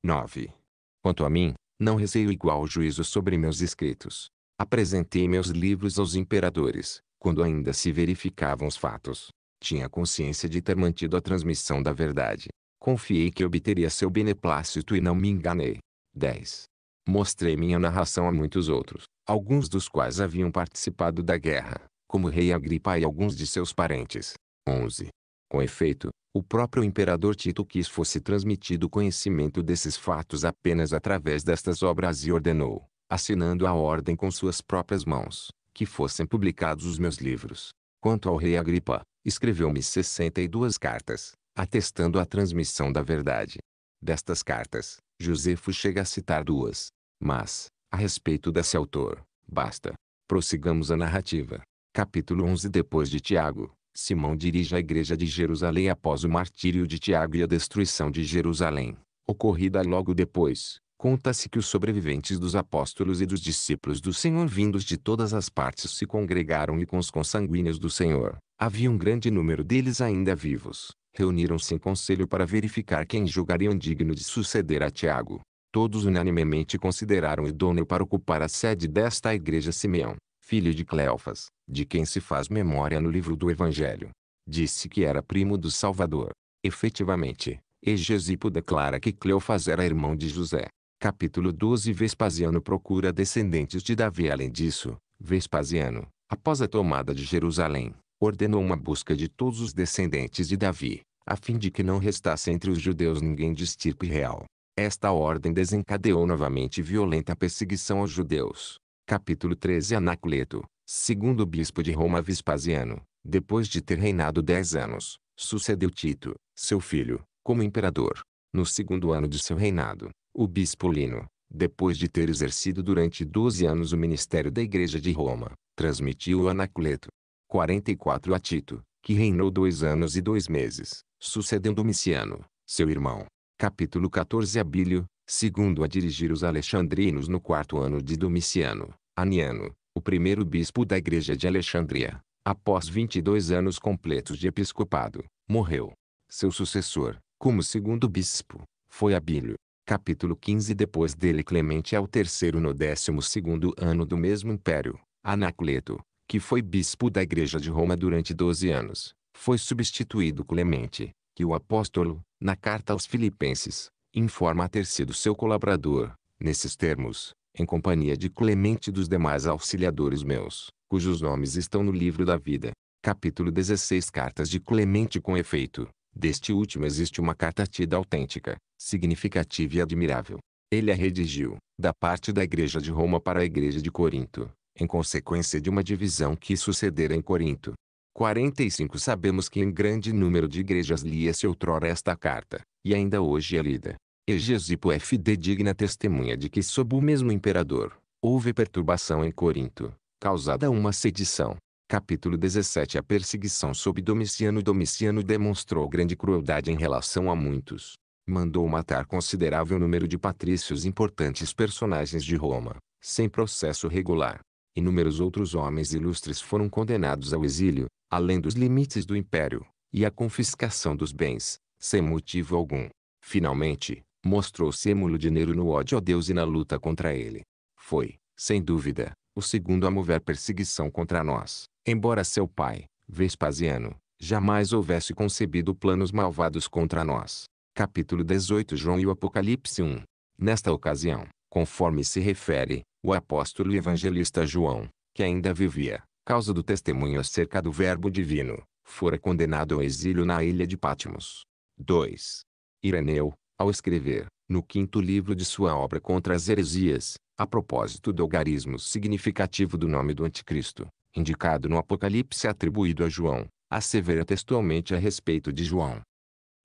9. Quanto a mim, não receio igual juízo sobre meus escritos. Apresentei meus livros aos imperadores, quando ainda se verificavam os fatos. Tinha consciência de ter mantido a transmissão da verdade. Confiei que obteria seu beneplácito e não me enganei. 10. Mostrei minha narração a muitos outros, alguns dos quais haviam participado da guerra, como rei Agripa e alguns de seus parentes. 11. Com efeito, o próprio imperador Tito quis fosse transmitido o conhecimento desses fatos apenas através destas obras e ordenou, assinando a ordem com suas próprias mãos, que fossem publicados os meus livros. Quanto ao rei Agripa, escreveu-me 62 cartas, atestando a transmissão da verdade. Destas cartas, Josefo chega a citar duas. Mas, a respeito desse autor, basta. Prossigamos a narrativa. Capítulo 11 Depois de Tiago, Simão dirige a igreja de Jerusalém após o martírio de Tiago e a destruição de Jerusalém, ocorrida logo depois. Conta-se que os sobreviventes dos apóstolos e dos discípulos do Senhor vindos de todas as partes se congregaram e com os consanguíneos do Senhor, havia um grande número deles ainda vivos, reuniram-se em conselho para verificar quem julgariam digno de suceder a Tiago. Todos unanimemente consideraram idôneo para ocupar a sede desta igreja Simeão, filho de Cleofas, de quem se faz memória no livro do Evangelho. Disse que era primo do Salvador. Efetivamente, Egesipo declara que Cleofas era irmão de José. Capítulo 12 Vespasiano procura descendentes de Davi Além disso, Vespasiano, após a tomada de Jerusalém, ordenou uma busca de todos os descendentes de Davi, a fim de que não restasse entre os judeus ninguém de estirpe real. Esta ordem desencadeou novamente violenta perseguição aos judeus. Capítulo 13 Anacleto, segundo bispo de Roma Vespasiano, depois de ter reinado dez anos, sucedeu Tito, seu filho, como imperador. No segundo ano de seu reinado, o bispo Lino, depois de ter exercido durante 12 anos o ministério da Igreja de Roma, transmitiu o Anacleto 44 a Tito, que reinou dois anos e dois meses, sucedendo Domiciano, seu irmão. Capítulo 14 Abílio, segundo a dirigir os alexandrinos no quarto ano de Domiciano, Aniano, o primeiro bispo da igreja de Alexandria, após 22 anos completos de episcopado, morreu. Seu sucessor, como segundo bispo, foi Abílio, Capítulo 15 Depois dele Clemente é o terceiro no décimo segundo ano do mesmo império, Anacleto, que foi bispo da igreja de Roma durante doze anos, foi substituído Clemente, que o apóstolo, na carta aos filipenses, informa ter sido seu colaborador, nesses termos, em companhia de Clemente e dos demais auxiliadores meus, cujos nomes estão no livro da vida. Capítulo 16 Cartas de Clemente com efeito, Deste último existe uma carta tida autêntica, significativa e admirável. Ele a redigiu, da parte da Igreja de Roma para a Igreja de Corinto, em consequência de uma divisão que sucedera em Corinto. 45 Sabemos que em grande número de igrejas lia-se outrora esta carta, e ainda hoje é lida. Egesipo F. D. digna testemunha de que sob o mesmo imperador, houve perturbação em Corinto, causada uma sedição, Capítulo 17 A perseguição sob Domiciano Domiciano demonstrou grande crueldade em relação a muitos. Mandou matar considerável número de patrícios importantes personagens de Roma, sem processo regular. Inúmeros outros homens ilustres foram condenados ao exílio, além dos limites do império, e à confiscação dos bens, sem motivo algum. Finalmente, mostrou-se de Nero no ódio a Deus e na luta contra ele. Foi, sem dúvida, o segundo a mover perseguição contra nós. Embora seu pai, Vespasiano, jamais houvesse concebido planos malvados contra nós. Capítulo 18 João e o Apocalipse 1 Nesta ocasião, conforme se refere, o apóstolo e evangelista João, que ainda vivia, causa do testemunho acerca do Verbo Divino, fora condenado ao exílio na ilha de Patmos. 2. Ireneu, ao escrever, no quinto livro de sua obra Contra as Heresias, a propósito do algarismo significativo do nome do Anticristo, indicado no Apocalipse atribuído a João, assevera textualmente a respeito de João.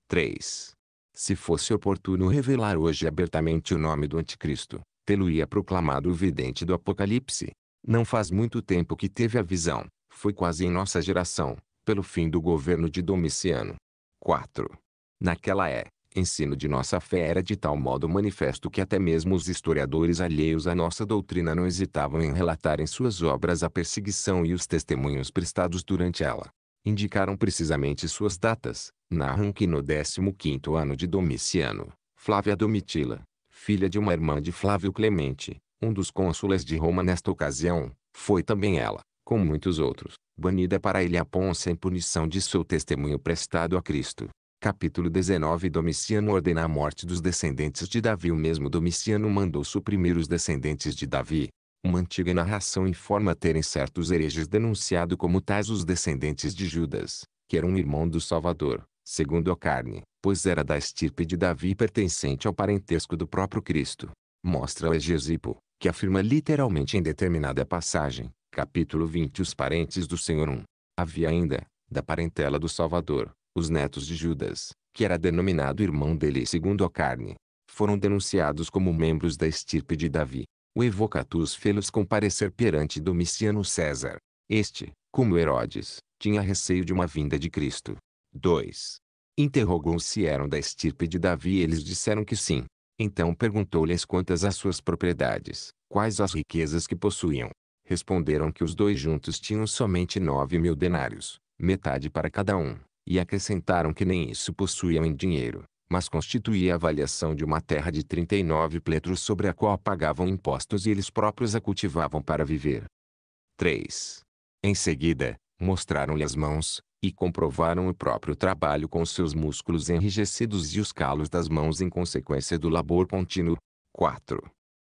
3. Se fosse oportuno revelar hoje abertamente o nome do anticristo, tê-lo-ia proclamado o vidente do Apocalipse. Não faz muito tempo que teve a visão, foi quase em nossa geração, pelo fim do governo de Domiciano. 4. Naquela é, ensino de nossa fé era de tal modo manifesto que até mesmo os historiadores alheios à nossa doutrina não hesitavam em relatar em suas obras a perseguição e os testemunhos prestados durante ela. Indicaram precisamente suas datas, narram que no 15º ano de Domiciano, Flávia Domitila, filha de uma irmã de Flávio Clemente, um dos cônsules de Roma nesta ocasião, foi também ela, com muitos outros, banida para Ilha Ponça em punição de seu testemunho prestado a Cristo. Capítulo 19 Domiciano ordena a morte dos descendentes de Davi. O mesmo Domiciano mandou suprimir os descendentes de Davi. Uma antiga narração informa terem certos hereges denunciado como tais os descendentes de Judas, que era um irmão do Salvador, segundo a carne, pois era da estirpe de Davi pertencente ao parentesco do próprio Cristo. Mostra o Egesipo, que afirma literalmente em determinada passagem, capítulo 20 os parentes do Senhor 1. Havia ainda, da parentela do Salvador, os netos de Judas, que era denominado irmão dele segundo a carne, foram denunciados como membros da estirpe de Davi. O Evocatus fê-los comparecer perante Domiciano César. Este, como Herodes, tinha receio de uma vinda de Cristo. 2. Interrogou se eram da estirpe de Davi e eles disseram que sim. Então perguntou-lhes quantas as suas propriedades, quais as riquezas que possuíam. Responderam que os dois juntos tinham somente nove mil denários, metade para cada um e acrescentaram que nem isso possuíam em dinheiro, mas constituía a avaliação de uma terra de 39 pletros sobre a qual pagavam impostos e eles próprios a cultivavam para viver. 3. Em seguida, mostraram-lhe as mãos, e comprovaram o próprio trabalho com seus músculos enrijecidos e os calos das mãos em consequência do labor contínuo. 4.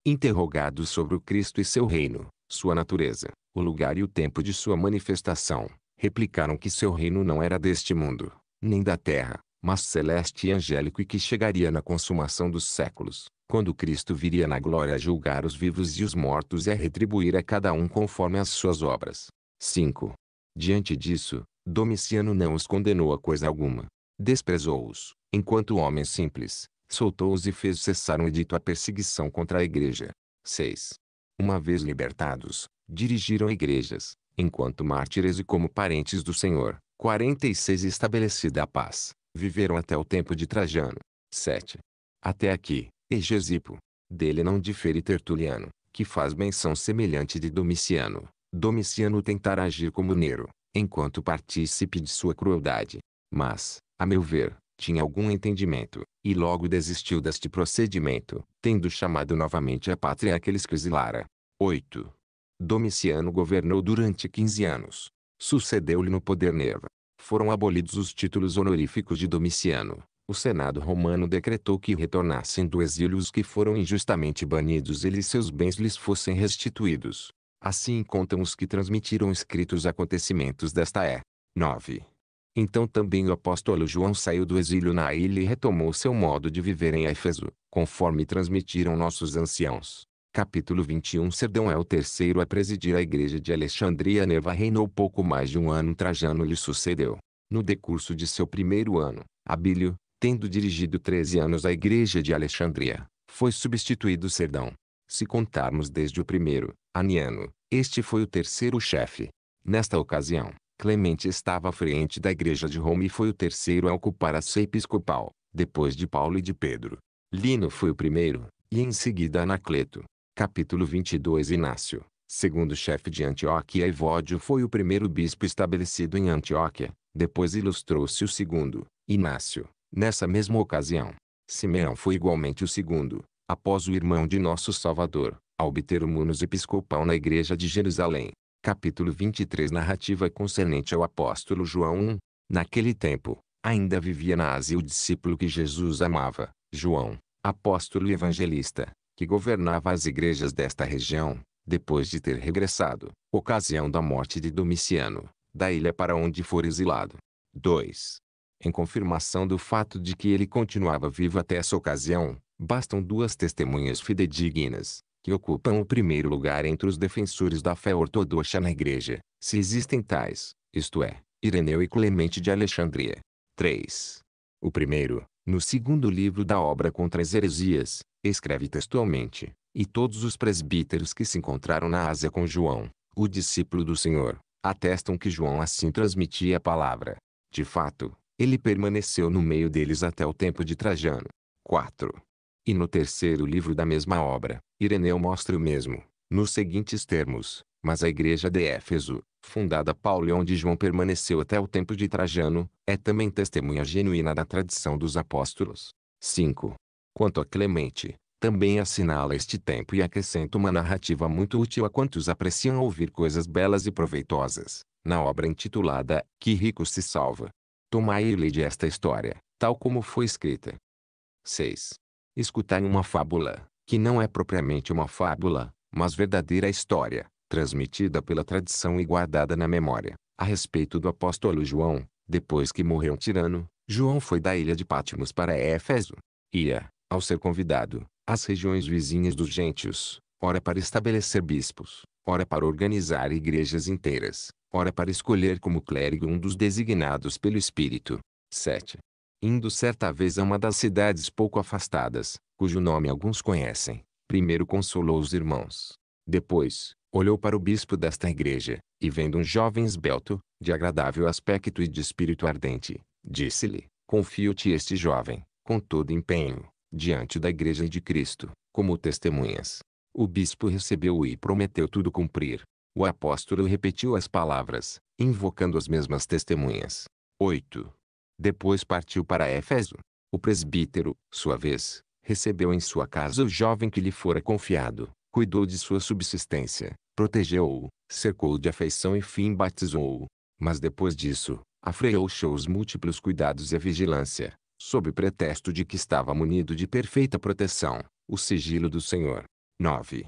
Interrogados sobre o Cristo e seu reino, sua natureza, o lugar e o tempo de sua manifestação, replicaram que seu reino não era deste mundo, nem da terra, mas celeste e angélico e que chegaria na consumação dos séculos, quando Cristo viria na glória a julgar os vivos e os mortos e a retribuir a cada um conforme as suas obras. 5. Diante disso, Domiciano não os condenou a coisa alguma. Desprezou-os, enquanto homem simples, soltou-os e fez cessar um edito a perseguição contra a igreja. 6. Uma vez libertados, dirigiram igrejas, enquanto mártires e como parentes do Senhor. 46 Estabelecida a paz, viveram até o tempo de Trajano. 7. Até aqui, Egesipo. Dele não difere Tertuliano, que faz menção semelhante de Domiciano. Domiciano tentará agir como Nero, enquanto partícipe de sua crueldade. Mas, a meu ver, tinha algum entendimento, e logo desistiu deste procedimento, tendo chamado novamente à pátria aqueles que exilara. 8. Domiciano governou durante 15 anos. Sucedeu-lhe no poder Nerva. Foram abolidos os títulos honoríficos de Domiciano. O Senado romano decretou que retornassem do exílio os que foram injustamente banidos e seus bens lhes fossem restituídos. Assim contam os que transmitiram escritos acontecimentos desta é. 9. Então também o apóstolo João saiu do exílio na ilha e retomou seu modo de viver em Éfeso, conforme transmitiram nossos anciãos. Capítulo 21 Serdão é o terceiro a presidir a igreja de Alexandria Nerva reinou pouco mais de um ano Trajano lhe sucedeu. No decurso de seu primeiro ano, Abílio, tendo dirigido 13 anos a igreja de Alexandria, foi substituído Serdão. Se contarmos desde o primeiro, Aniano, este foi o terceiro chefe. Nesta ocasião, Clemente estava à frente da igreja de Roma e foi o terceiro a ocupar a ceia episcopal, depois de Paulo e de Pedro. Lino foi o primeiro, e em seguida Anacleto. Capítulo 22 Inácio, segundo chefe de Antioquia Evódio foi o primeiro bispo estabelecido em Antioquia, depois ilustrou-se o segundo, Inácio, nessa mesma ocasião. Simeão foi igualmente o segundo, após o irmão de nosso Salvador, a obter o munus episcopal na igreja de Jerusalém. Capítulo 23 Narrativa concernente ao apóstolo João 1. Naquele tempo, ainda vivia na Ásia o discípulo que Jesus amava, João, apóstolo e evangelista, que governava as igrejas desta região, depois de ter regressado, ocasião da morte de Domiciano, da ilha para onde for exilado. 2. Em confirmação do fato de que ele continuava vivo até essa ocasião, bastam duas testemunhas fidedignas, que ocupam o primeiro lugar entre os defensores da fé ortodoxa na igreja, se existem tais, isto é, Ireneu e Clemente de Alexandria. 3. O primeiro, no segundo livro da obra contra as heresias, escreve textualmente, e todos os presbíteros que se encontraram na Ásia com João, o discípulo do Senhor, atestam que João assim transmitia a palavra. De fato, ele permaneceu no meio deles até o tempo de Trajano. 4. E no terceiro livro da mesma obra, Ireneu mostra o mesmo, nos seguintes termos: Mas a igreja de Éfeso, fundada Paulo e onde João permaneceu até o tempo de Trajano, é também testemunha genuína da tradição dos apóstolos. 5. Quanto a Clemente, também assinala este tempo e acrescenta uma narrativa muito útil a quantos apreciam ouvir coisas belas e proveitosas, na obra intitulada Que Rico se Salva. Tomai e lide esta história, tal como foi escrita. 6. Escutai uma fábula, que não é propriamente uma fábula, mas verdadeira história, transmitida pela tradição e guardada na memória, a respeito do apóstolo João, depois que morreu um tirano, João foi da ilha de Pátimos para Éfeso. Ia, ao ser convidado, às regiões vizinhas dos gentios, ora para estabelecer bispos, ora para organizar igrejas inteiras, ora para escolher como clérigo um dos designados pelo Espírito. 7. Indo certa vez a uma das cidades pouco afastadas, cujo nome alguns conhecem, primeiro consolou os irmãos. Depois, olhou para o bispo desta igreja, e vendo um jovem esbelto, de agradável aspecto e de espírito ardente, disse-lhe, confio-te este jovem, com todo empenho, diante da Igreja e de Cristo, como testemunhas. O bispo recebeu-o e prometeu tudo cumprir. O apóstolo repetiu as palavras, invocando as mesmas testemunhas. 8. Depois partiu para Éfeso. O presbítero, sua vez, recebeu em sua casa o jovem que lhe fora confiado, cuidou de sua subsistência, protegeu-o, cercou-o de afeição e fim batizou-o. Mas depois disso, afreou-se aos múltiplos cuidados e a vigilância, sob pretexto de que estava munido de perfeita proteção, o sigilo do Senhor. 9.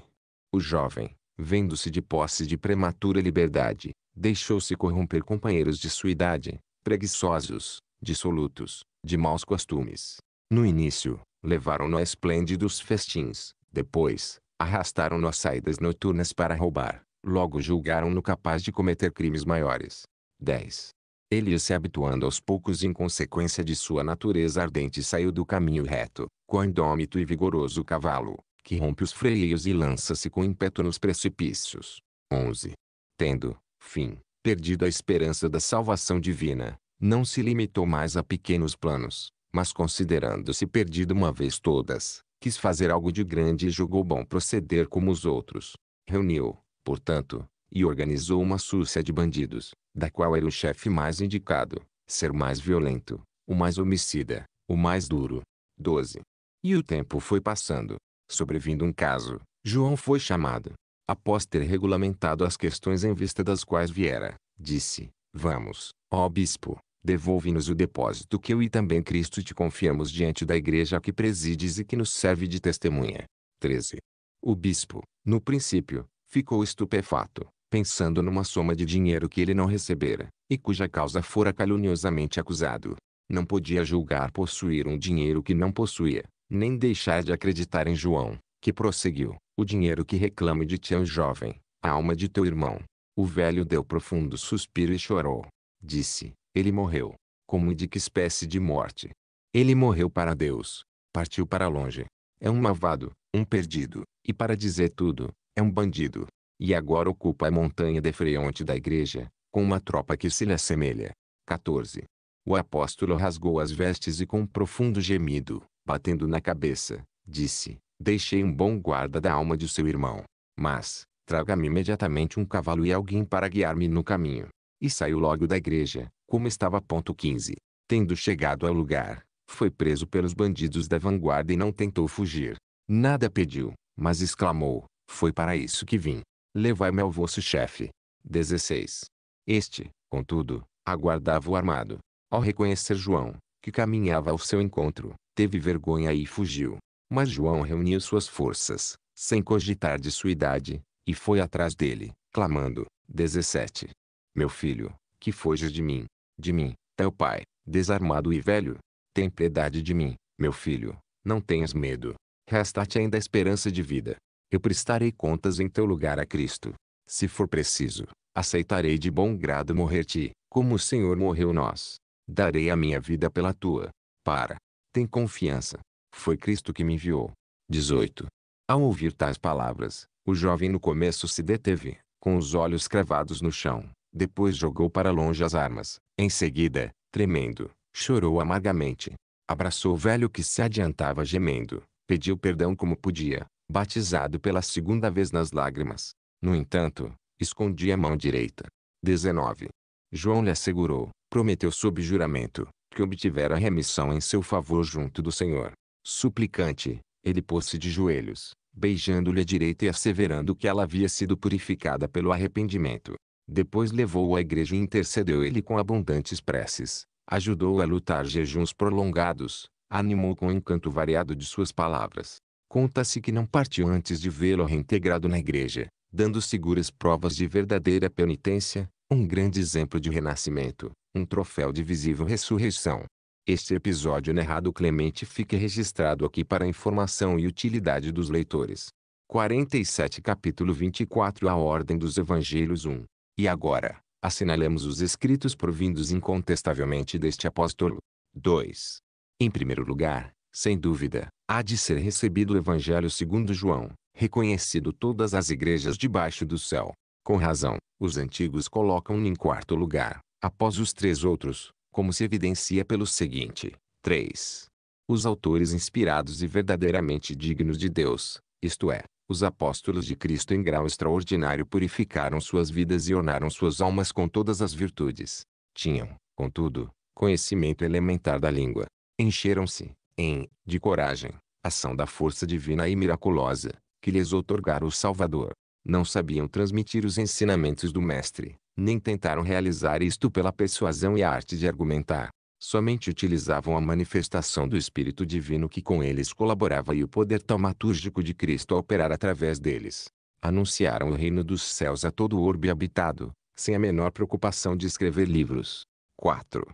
O jovem, vendo-se de posse de prematura liberdade, deixou-se corromper companheiros de sua idade, preguiçosos, dissolutos, de maus costumes. No início, levaram-no a esplêndidos festins, depois, arrastaram-no a saídas noturnas para roubar, logo julgaram-no capaz de cometer crimes maiores. 10. Ele se habituando aos poucos em consequência de sua natureza ardente saiu do caminho reto, com indômito e vigoroso cavalo, que rompe os freios e lança-se com ímpeto nos precipícios. 11. Tendo, fim, perdido a esperança da salvação divina, não se limitou mais a pequenos planos, mas considerando-se perdido uma vez todas, quis fazer algo de grande e julgou bom proceder como os outros. Reuniu, portanto, e organizou uma súcia de bandidos, da qual era o chefe mais indicado, ser mais violento, o mais homicida, o mais duro. 12. E o tempo foi passando. Sobrevindo um caso, João foi chamado. Após ter regulamentado as questões em vista das quais viera, disse: Vamos, ó bispo, devolve-nos o depósito que eu e também Cristo te confiamos diante da igreja que presides e que nos serve de testemunha. 13. O bispo, no princípio, ficou estupefato, pensando numa soma de dinheiro que ele não recebera, e cuja causa fora caluniosamente acusado. Não podia julgar possuir um dinheiro que não possuía, nem deixar de acreditar em João, que prosseguiu, o dinheiro que reclamo de ti é um jovem, a alma de teu irmão. O velho deu profundo suspiro e chorou. Disse, ele morreu. Como e de que espécie de morte? Ele morreu para Deus. Partiu para longe. É um malvado, um perdido, e para dizer tudo, é um bandido e agora ocupa a montanha de Freonte da igreja, com uma tropa que se lhe assemelha. 14. O apóstolo rasgou as vestes e com um profundo gemido, batendo na cabeça, disse, Deixei um bom guarda da alma de seu irmão. Mas, traga-me imediatamente um cavalo e alguém para guiar-me no caminho. E saiu logo da igreja, como estava. Ponto 15. Tendo chegado ao lugar, foi preso pelos bandidos da vanguarda e não tentou fugir. Nada pediu, mas exclamou, Foi para isso que vim. Levai-me ao vosso chefe. 16. Este, contudo, aguardava-o armado. Ao reconhecer João, que caminhava ao seu encontro, teve vergonha e fugiu. Mas João reuniu suas forças, sem cogitar de sua idade, e foi atrás dele, clamando: 17. Meu filho, que foges de mim, de mim, teu pai, desarmado e velho? Tem piedade de mim, meu filho, não tenhas medo. Resta-te ainda a esperança de vida. Eu prestarei contas em teu lugar a Cristo. Se for preciso, aceitarei de bom grado morrer-te, como o Senhor morreu nós. Darei a minha vida pela tua. Para. Tem confiança. Foi Cristo que me enviou. 18. Ao ouvir tais palavras, o jovem no começo se deteve, com os olhos cravados no chão. Depois jogou para longe as armas. Em seguida, tremendo, chorou amargamente. Abraçou o velho que se adiantava gemendo, pediu perdão como podia, batizado pela segunda vez nas lágrimas. No entanto, escondi a mão direita. 19. João lhe assegurou, prometeu sob juramento, que obtivera remissão em seu favor junto do Senhor. Suplicante, ele pôs-se de joelhos, beijando-lhe a direita e asseverando que ela havia sido purificada pelo arrependimento. Depois levou-o à igreja e intercedeu ele com abundantes preces, ajudou-o a lutar jejuns prolongados, animou com o encanto variado de suas palavras, Conta-se que não partiu antes de vê-lo reintegrado na igreja, dando seguras provas de verdadeira penitência, um grande exemplo de renascimento, um troféu de visível ressurreição. Este episódio narrado Clemente fica registrado aqui para informação e utilidade dos leitores. 47 capítulo 24 A Ordem dos Evangelhos 1 E agora, assinalamos os escritos provindos incontestavelmente deste apóstolo. 2. Em primeiro lugar, sem dúvida, há de ser recebido o Evangelho segundo João, reconhecido todas as igrejas debaixo do céu. Com razão, os antigos colocam-no em quarto lugar, após os três outros, como se evidencia pelo seguinte: 3. Os autores inspirados e verdadeiramente dignos de Deus, isto é, os apóstolos de Cristo em grau extraordinário purificaram suas vidas e ornaram suas almas com todas as virtudes. Tinham, contudo, conhecimento elementar da língua. Encheram-se, em, de coragem, ação da força divina e miraculosa, que lhes otorgara o Salvador. Não sabiam transmitir os ensinamentos do Mestre, nem tentaram realizar isto pela persuasão e a arte de argumentar. Somente utilizavam a manifestação do Espírito Divino que com eles colaborava e o poder taumatúrgico de Cristo a operar através deles. Anunciaram o reino dos céus a todo o orbe habitado, sem a menor preocupação de escrever livros. 4.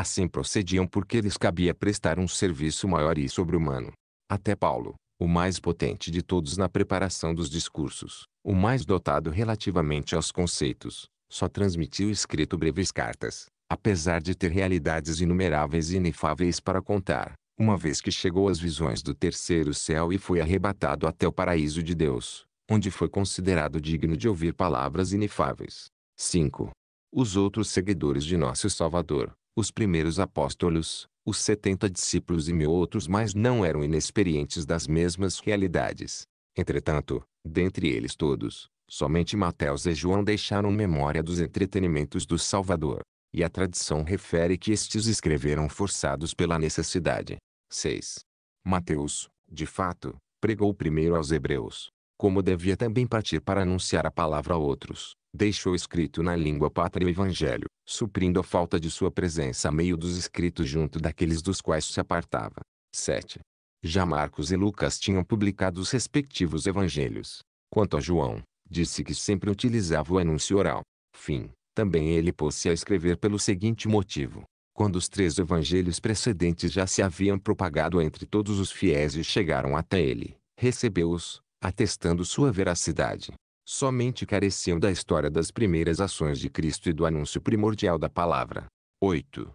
Assim procediam porque lhes cabia prestar um serviço maior e sobre-humano. Até Paulo, o mais potente de todos na preparação dos discursos, o mais dotado relativamente aos conceitos, só transmitiu escrito breves cartas, apesar de ter realidades inumeráveis e inefáveis para contar, uma vez que chegou às visões do terceiro céu e foi arrebatado até o paraíso de Deus, onde foi considerado digno de ouvir palavras inefáveis. 5. Os outros seguidores de nosso Salvador, os primeiros apóstolos, os setenta discípulos e mil outros mais não eram inexperientes das mesmas realidades. Entretanto, dentre eles todos, somente Mateus e João deixaram memória dos entretenimentos do Salvador. E a tradição refere que estes escreveram forçados pela necessidade. 6. Mateus, de fato, pregou primeiro aos hebreus, como devia também partir para anunciar a palavra a outros deixou escrito na língua pátria o Evangelho, suprindo a falta de sua presença a meio dos escritos junto daqueles dos quais se apartava. 7. Já Marcos e Lucas tinham publicado os respectivos evangelhos. Quanto a João, disse que sempre utilizava o anúncio oral. Fim. Também ele pôs-se a escrever pelo seguinte motivo. Quando os três evangelhos precedentes já se haviam propagado entre todos os fiéis e chegaram até ele, recebeu-os, atestando sua veracidade somente careciam da história das primeiras ações de Cristo e do anúncio primordial da palavra. 8.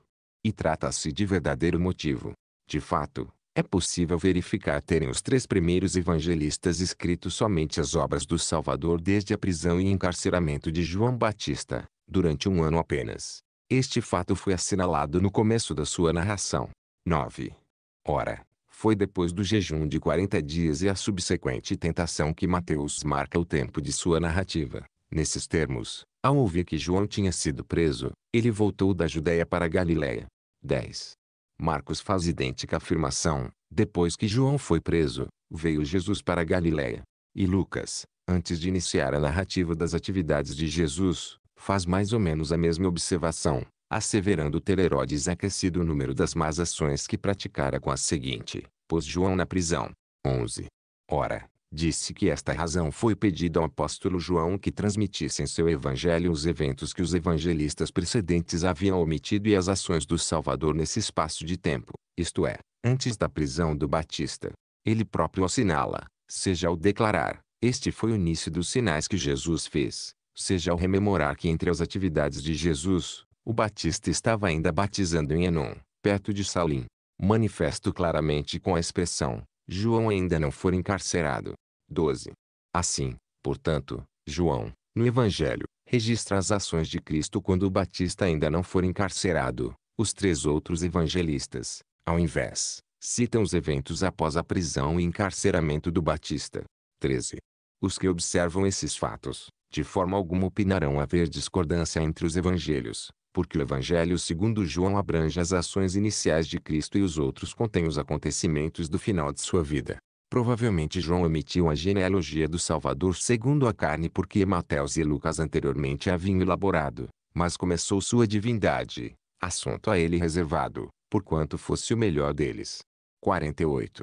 E trata-se de verdadeiro motivo. De fato, é possível verificar terem os três primeiros evangelistas escrito somente as obras do Salvador desde a prisão e encarceramento de João Batista, durante um ano apenas. Este fato foi assinalado no começo da sua narração. 9. Ora, foi depois do jejum de 40 dias e a subsequente tentação que Mateus marca o tempo de sua narrativa. Nesses termos, ao ouvir que João tinha sido preso, ele voltou da Judéia para Galiléia. 10. Marcos faz idêntica afirmação. Depois que João foi preso, veio Jesus para Galiléia. E Lucas, antes de iniciar a narrativa das atividades de Jesus, faz mais ou menos a mesma observação asseverando ter Herodes aquecido o número das más ações que praticara com a seguinte, pôs João na prisão. 11. Ora, disse que esta razão foi pedida ao apóstolo João que transmitisse em seu evangelho os eventos que os evangelistas precedentes haviam omitido e as ações do Salvador nesse espaço de tempo, isto é, antes da prisão do Batista. Ele próprio assinala, seja ao declarar, este foi o início dos sinais que Jesus fez, seja ao rememorar que entre as atividades de Jesus, o Batista estava ainda batizando em Enon, perto de Salim. Manifesto claramente com a expressão: João ainda não for encarcerado. 12. Assim, portanto, João, no Evangelho, registra as ações de Cristo quando o Batista ainda não for encarcerado. Os três outros evangelistas, ao invés, citam os eventos após a prisão e encarceramento do Batista. 13. Os que observam esses fatos, de forma alguma opinarão haver discordância entre os evangelhos, porque o Evangelho segundo João abrange as ações iniciais de Cristo e os outros contêm os acontecimentos do final de sua vida. Provavelmente João omitiu a genealogia do Salvador segundo a carne porque Mateus e Lucas anteriormente a haviam elaborado, mas começou sua divindade, assunto a ele reservado, porquanto fosse o melhor deles. 48.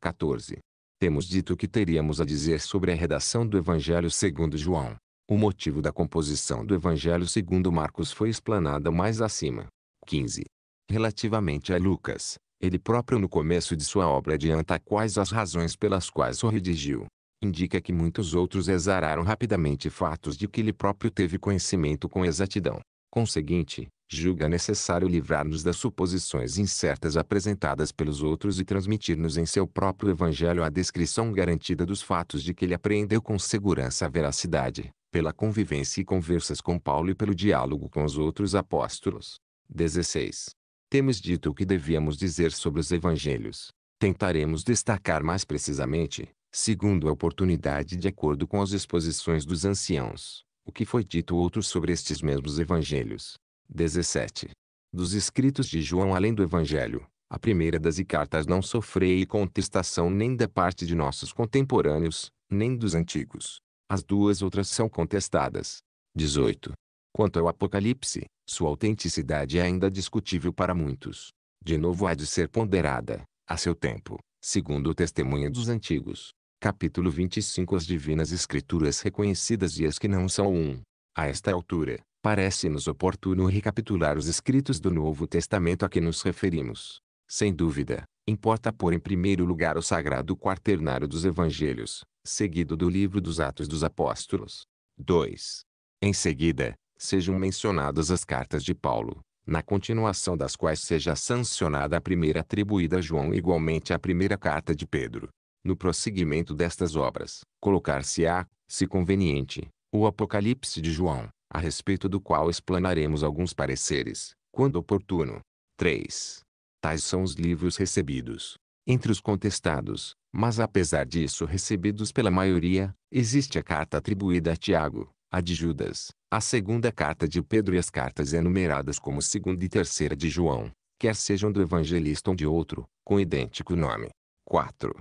14. Temos dito o que teríamos a dizer sobre a redação do Evangelho segundo João. O motivo da composição do Evangelho segundo Marcos foi explanado mais acima. 15. Relativamente a Lucas, ele próprio no começo de sua obra adianta quais as razões pelas quais o redigiu. Indica que muitos outros exararam rapidamente fatos de que ele próprio teve conhecimento com exatidão. Conseguinte, julga necessário livrar-nos das suposições incertas apresentadas pelos outros e transmitir-nos em seu próprio evangelho a descrição garantida dos fatos de que ele apreendeu com segurança a veracidade, pela convivência e conversas com Paulo e pelo diálogo com os outros apóstolos. 16. Temos dito o que devíamos dizer sobre os evangelhos. Tentaremos destacar mais precisamente, segundo a oportunidade de acordo com as exposições dos anciãos, o que foi dito outro sobre estes mesmos evangelhos. 17. Dos escritos de João além do evangelho, a primeira das cartas não sofreu contestação nem da parte de nossos contemporâneos, nem dos antigos. As duas outras são contestadas. 18. Quanto ao Apocalipse, sua autenticidade é ainda discutível para muitos. De novo há de ser ponderada, a seu tempo, segundo o testemunho dos antigos. Capítulo 25 As divinas escrituras reconhecidas e as que não são um. A esta altura, parece-nos oportuno recapitular os escritos do Novo Testamento a que nos referimos. Sem dúvida, Importa pôr em primeiro lugar o sagrado quaternário dos evangelhos, seguido do livro dos Atos dos Apóstolos. 2. Em seguida, sejam mencionadas as cartas de Paulo, na continuação das quais seja sancionada a primeira atribuída a João igualmente à primeira carta de Pedro. No prosseguimento destas obras, colocar-se-á, se conveniente, o Apocalipse de João, a respeito do qual explanaremos alguns pareceres, quando oportuno. 3. Tais são os livros recebidos entre os contestados, mas apesar disso recebidos pela maioria, existe a carta atribuída a Tiago, a de Judas, a segunda carta de Pedro e as cartas enumeradas como segunda e terceira de João, quer sejam do evangelista ou de outro, com idêntico nome. 4.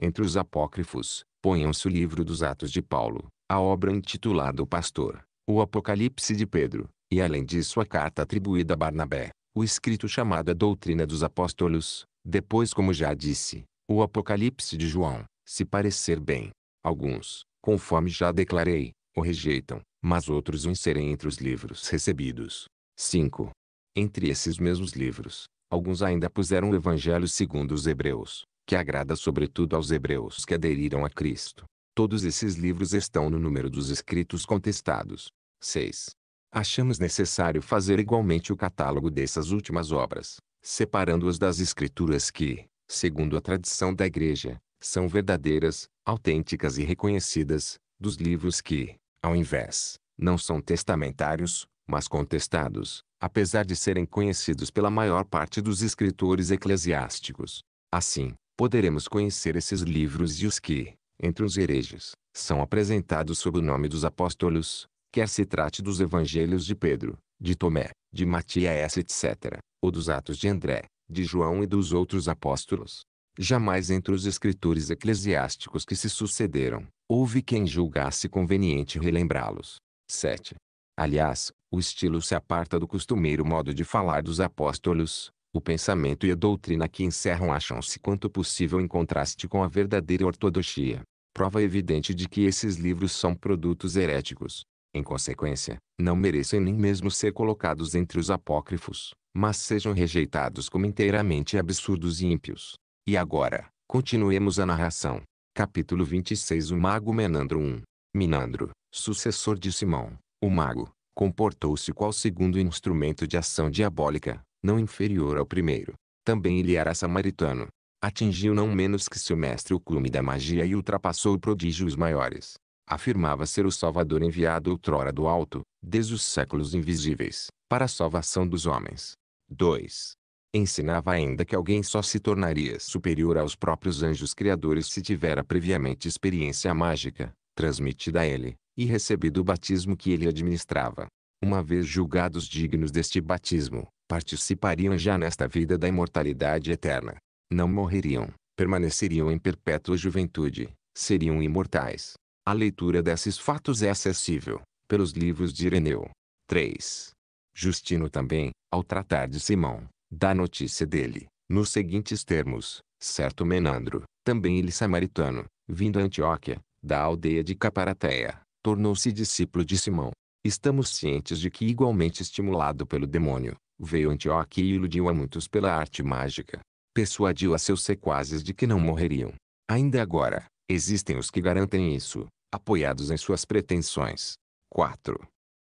Entre os apócrifos, ponham-se o livro dos Atos de Paulo, a obra intitulada O Pastor, o Apocalipse de Pedro, e além disso a carta atribuída a Barnabé, o escrito chamado a Doutrina dos Apóstolos, depois como já disse, o Apocalipse de João, se parecer bem. Alguns, conforme já declarei, o rejeitam, mas outros o inserem entre os livros recebidos. 5. Entre esses mesmos livros, alguns ainda puseram o Evangelho segundo os Hebreus, que agrada sobretudo aos Hebreus que aderiram a Cristo. Todos esses livros estão no número dos escritos contestados. 6 achamos necessário fazer igualmente o catálogo dessas últimas obras, separando-as das escrituras que, segundo a tradição da Igreja, são verdadeiras, autênticas e reconhecidas, dos livros que, ao invés, não são testamentários, mas contestados, apesar de serem conhecidos pela maior parte dos escritores eclesiásticos. Assim, poderemos conhecer esses livros e os que, entre os hereges, são apresentados sob o nome dos apóstolos, quer se trate dos evangelhos de Pedro, de Tomé, de Matias, etc., ou dos Atos de André, de João e dos outros apóstolos. Jamais entre os escritores eclesiásticos que se sucederam, houve quem julgasse conveniente relembrá-los. 7. Aliás, o estilo se aparta do costumeiro modo de falar dos apóstolos, o pensamento e a doutrina que encerram acham-se quanto possível em contraste com a verdadeira ortodoxia. Prova evidente de que esses livros são produtos heréticos, em consequência, não merecem nem mesmo ser colocados entre os apócrifos, mas sejam rejeitados como inteiramente absurdos e ímpios. E agora, continuemos a narração. Capítulo 26 O Mago Menandro 1 Minandro, sucessor de Simão, o mago, comportou-se qual segundo instrumento de ação diabólica, não inferior ao primeiro. Também ele era samaritano. Atingiu não menos que seu mestre o clume da magia e ultrapassou prodígios maiores. Afirmava ser o Salvador enviado outrora do alto, desde os séculos invisíveis, para a salvação dos homens. 2. Ensinava ainda que alguém só se tornaria superior aos próprios anjos criadores se tivera previamente experiência mágica, transmitida a ele, e recebido o batismo que ele administrava. Uma vez julgados dignos deste batismo, participariam já nesta vida da imortalidade eterna. Não morreriam, permaneceriam em perpétua juventude, seriam imortais. A leitura desses fatos é acessível, pelos livros de Ireneu. 3. Justino também, ao tratar de Simão, dá notícia dele, nos seguintes termos, certo Menandro, também ele samaritano, vindo a Antioquia, da aldeia de Caparateia, tornou-se discípulo de Simão. Estamos cientes de que igualmente estimulado pelo demônio, veio Antioquia e iludiu a muitos pela arte mágica. Persuadiu a seus sequazes de que não morreriam. Ainda agora, existem os que garantem isso, apoiados em suas pretensões. 4.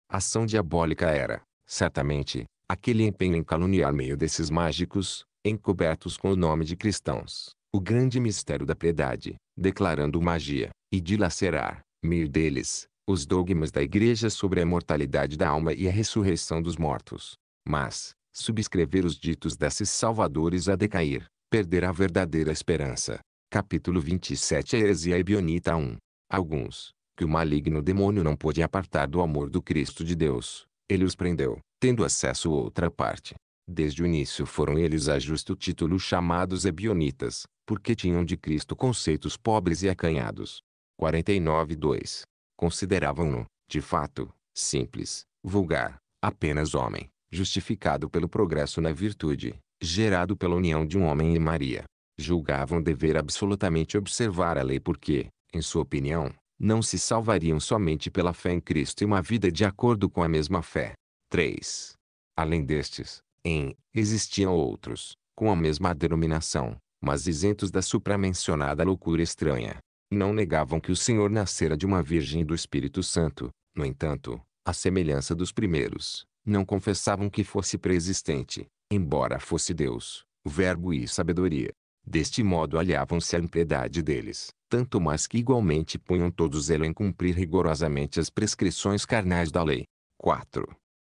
Ação diabólica era, certamente, aquele empenho em caluniar meio desses mágicos, encobertos com o nome de cristãos, o grande mistério da piedade, declarando magia, e dilacerar, meio deles, os dogmas da igreja sobre a imortalidade da alma e a ressurreição dos mortos. Mas, subscrever os ditos desses salvadores a decair, perderá a verdadeira esperança. Capítulo 27 Heresia Bionita 1 Alguns, que o maligno demônio não pôde apartar do amor do Cristo de Deus, ele os prendeu, tendo acesso outra parte. Desde o início foram eles a justo título chamados ebionitas, porque tinham de Cristo conceitos pobres e acanhados. 49.2. Consideravam-no, de fato, simples, vulgar, apenas homem, justificado pelo progresso na virtude, gerado pela união de um homem e Maria. Julgavam dever absolutamente observar a lei porque, em sua opinião, não se salvariam somente pela fé em Cristo e uma vida de acordo com a mesma fé. 3. Além destes, em, existiam outros, com a mesma denominação, mas isentos da supramencionada loucura estranha. Não negavam que o Senhor nascera de uma virgem do Espírito Santo, no entanto, à semelhança dos primeiros, não confessavam que fosse preexistente, embora fosse Deus, o Verbo e sabedoria. Deste modo aliavam-se à impiedade deles, tanto mais que igualmente punham todos zelo em cumprir rigorosamente as prescrições carnais da lei. 4.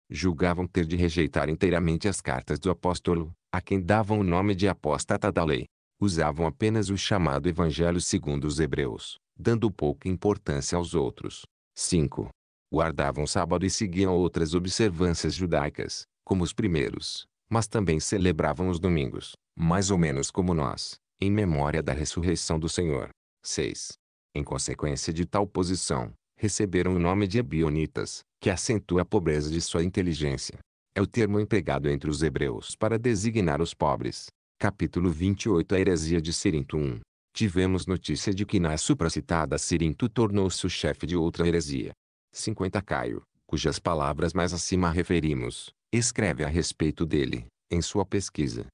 Julgavam ter de rejeitar inteiramente as cartas do apóstolo, a quem davam o nome de apóstata da lei. Usavam apenas o chamado Evangelho segundo os hebreus, dando pouca importância aos outros. 5. Guardavam sábado e seguiam outras observâncias judaicas, como os primeiros, mas também celebravam os domingos, mais ou menos como nós, em memória da ressurreição do Senhor. 6. Em consequência de tal posição, receberam o nome de Ebionitas, que acentua a pobreza de sua inteligência. É o termo empregado entre os hebreus para designar os pobres. Capítulo 28 A heresia de Sirinto 1 Tivemos notícia de que na supracitada Sirinto tornou-se o chefe de outra heresia. 50 Caio, cujas palavras mais acima referimos, escreve a respeito dele, em sua pesquisa.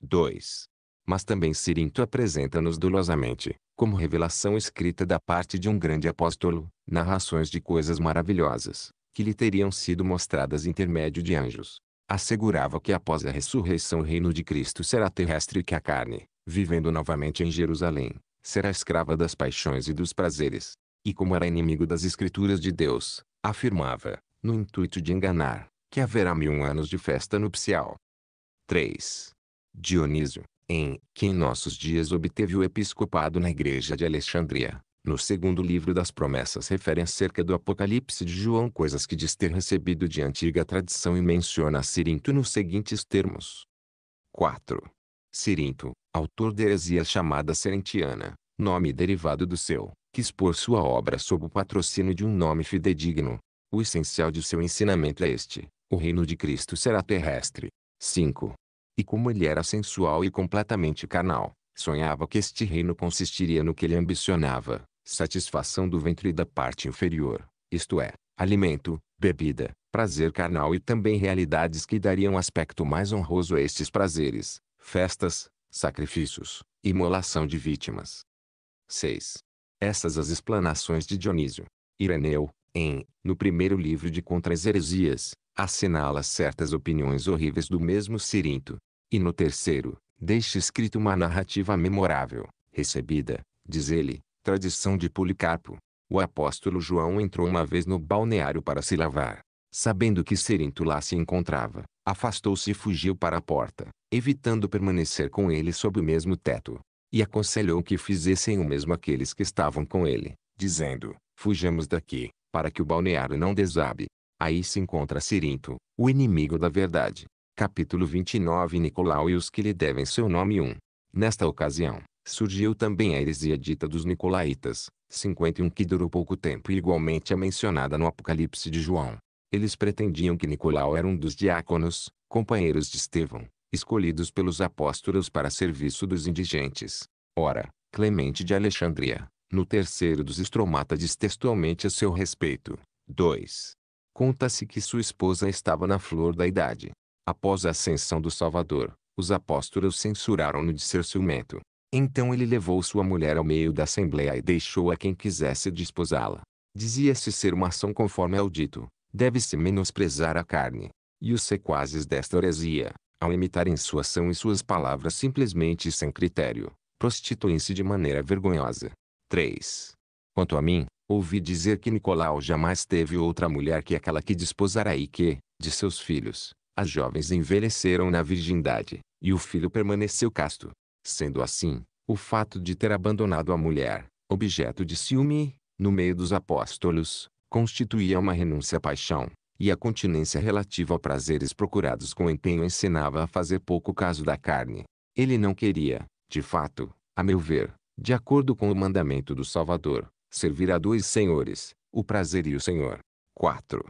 2. Mas também Sirinto apresenta-nos dolosamente, como revelação escrita da parte de um grande apóstolo, narrações de coisas maravilhosas, que lhe teriam sido mostradas intermédio de anjos. Assegurava que após a ressurreição o reino de Cristo será terrestre e que a carne, vivendo novamente em Jerusalém, será escrava das paixões e dos prazeres. E como era inimigo das escrituras de Deus, afirmava, no intuito de enganar, que haverá mil anos de festa nupcial. 3. Dionísio, em que em nossos dias obteve o episcopado na igreja de Alexandria, no segundo livro das promessas refere acerca do Apocalipse de João coisas que diz ter recebido de antiga tradição e menciona Cirinto nos seguintes termos. 4. Cirinto, autor da heresia chamada Serentiana, nome derivado do seu, que expôs sua obra sob o patrocínio de um nome fidedigno. O essencial de seu ensinamento é este. O reino de Cristo será terrestre. 5. E como ele era sensual e completamente carnal, sonhava que este reino consistiria no que ele ambicionava, satisfação do ventre e da parte inferior, isto é, alimento, bebida, prazer carnal e também realidades que dariam aspecto mais honroso a estes prazeres, festas, sacrifícios, imolação de vítimas. 6. Essas as explanações de Dionísio. Ireneu, em, no primeiro livro de Contra as Heresias, assinala certas opiniões horríveis do mesmo Cirinto. E no terceiro, deixa escrita uma narrativa memorável, recebida, diz ele, tradição de Policarpo. O apóstolo João entrou uma vez no balneário para se lavar. Sabendo que Cirinto lá se encontrava, afastou-se e fugiu para a porta, evitando permanecer com ele sob o mesmo teto. E aconselhou que fizessem o mesmo aqueles que estavam com ele, dizendo: Fujamos daqui, para que o balneário não desabe. Aí se encontra Sirinto, o inimigo da verdade. Capítulo 29 Nicolau e os que lhe devem seu nome 1. Nesta ocasião, surgiu também a heresia dita dos Nicolaitas, 51 que durou pouco tempo e igualmente é mencionada no Apocalipse de João. Eles pretendiam que Nicolau era um dos diáconos, companheiros de Estevão, escolhidos pelos apóstolos para serviço dos indigentes. Ora, Clemente de Alexandria, no terceiro dos estromatas diz textualmente a seu respeito. 2. Conta-se que sua esposa estava na flor da idade. Após a ascensão do Salvador, os apóstolos censuraram-no de ser ciumento. Então ele levou sua mulher ao meio da assembleia e deixou a quem quisesse desposá-la. Dizia-se ser uma ação conforme ao dito, deve-se menosprezar a carne. E os sequazes desta heresia, ao imitarem sua ação e suas palavras simplesmente sem critério, prostituem-se de maneira vergonhosa. 3. Quanto a mim, ouvi dizer que Nicolau jamais teve outra mulher que aquela que desposara e que, de seus filhos, as jovens envelheceram na virgindade, e o filho permaneceu casto. Sendo assim, o fato de ter abandonado a mulher, objeto de ciúme, no meio dos apóstolos, constituía uma renúncia à paixão, e a continência relativa a prazeres procurados com empenho ensinava a fazer pouco caso da carne. Ele não queria, de fato, a meu ver, de acordo com o mandamento do Salvador, servir a dois senhores, o prazer e o senhor. 4.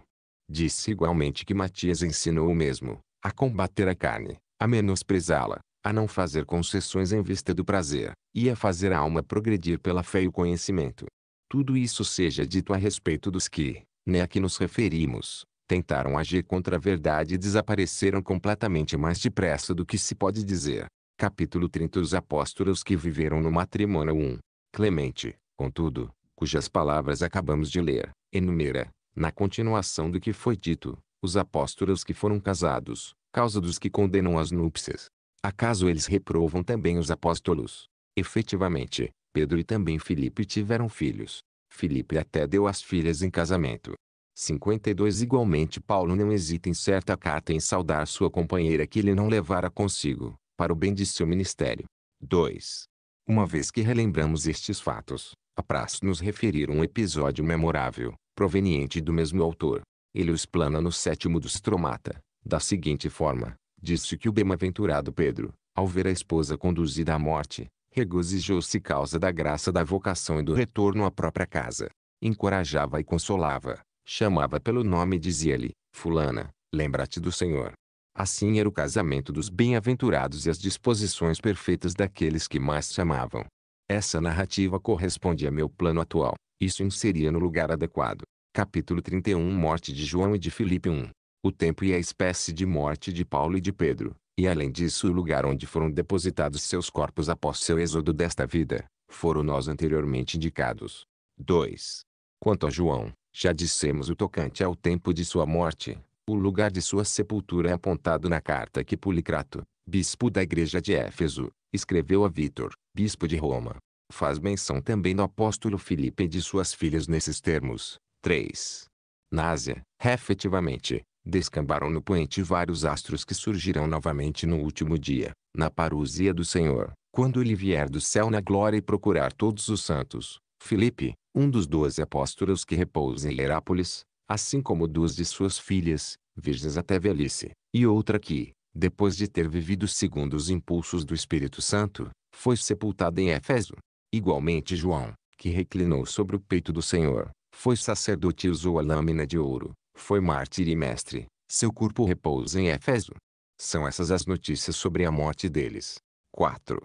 Disse igualmente que Matias ensinou o mesmo, a combater a carne, a menosprezá-la, a não fazer concessões em vista do prazer, e a fazer a alma progredir pela fé e o conhecimento. Tudo isso seja dito a respeito dos que, né a que nos referimos, tentaram agir contra a verdade e desapareceram completamente mais depressa do que se pode dizer. Capítulo 30 Os apóstolos que viveram no matrimônio 1. Clemente, contudo, cujas palavras acabamos de ler, enumera, na continuação do que foi dito, os apóstolos que foram casados, causa dos que condenam as núpcias. Acaso eles reprovam também os apóstolos? Efetivamente, Pedro e também Filipe tiveram filhos. Filipe até deu as filhas em casamento. 52 Igualmente Paulo não hesita em certa carta em saudar sua companheira que ele não levara consigo, para o bem de seu ministério. 2. Uma vez que relembramos estes fatos, a praxe nos referir um episódio memorável, proveniente do mesmo autor. Ele o explana no sétimo dos Stromata, da seguinte forma. Disse que o bem-aventurado Pedro, ao ver a esposa conduzida à morte, regozijou-se causa da graça da vocação e do retorno à própria casa. Encorajava e consolava, chamava pelo nome e dizia-lhe, fulana, lembra-te do Senhor. Assim era o casamento dos bem-aventurados e as disposições perfeitas daqueles que mais se amavam. Essa narrativa corresponde a meu plano atual. Isso inseria no lugar adequado. Capítulo 31 Morte de João e de Filipe 1 O tempo e a espécie de morte de Paulo e de Pedro, e além disso o lugar onde foram depositados seus corpos após seu êxodo desta vida, foram nós anteriormente indicados. 2. Quanto a João, já dissemos o tocante ao tempo de sua morte. O lugar de sua sepultura é apontado na carta que Policrato, bispo da igreja de Éfeso, escreveu a Vítor, bispo de Roma. Faz menção também do apóstolo Filipe e de suas filhas nesses termos. 3. Na Ásia, efetivamente, descambaram no poente vários astros que surgirão novamente no último dia, na parusia do Senhor, quando ele vier do céu na glória e procurar todos os santos. Filipe, um dos doze apóstolos que repousa em Herápolis, assim como duas de suas filhas, virgens até velhice, e outra que, depois de ter vivido segundo os impulsos do Espírito Santo, foi sepultado em Éfeso. Igualmente João, que reclinou sobre o peito do Senhor, foi sacerdote e usou a lâmina de ouro, foi mártir e mestre, seu corpo repousa em Éfeso. São essas as notícias sobre a morte deles. 4.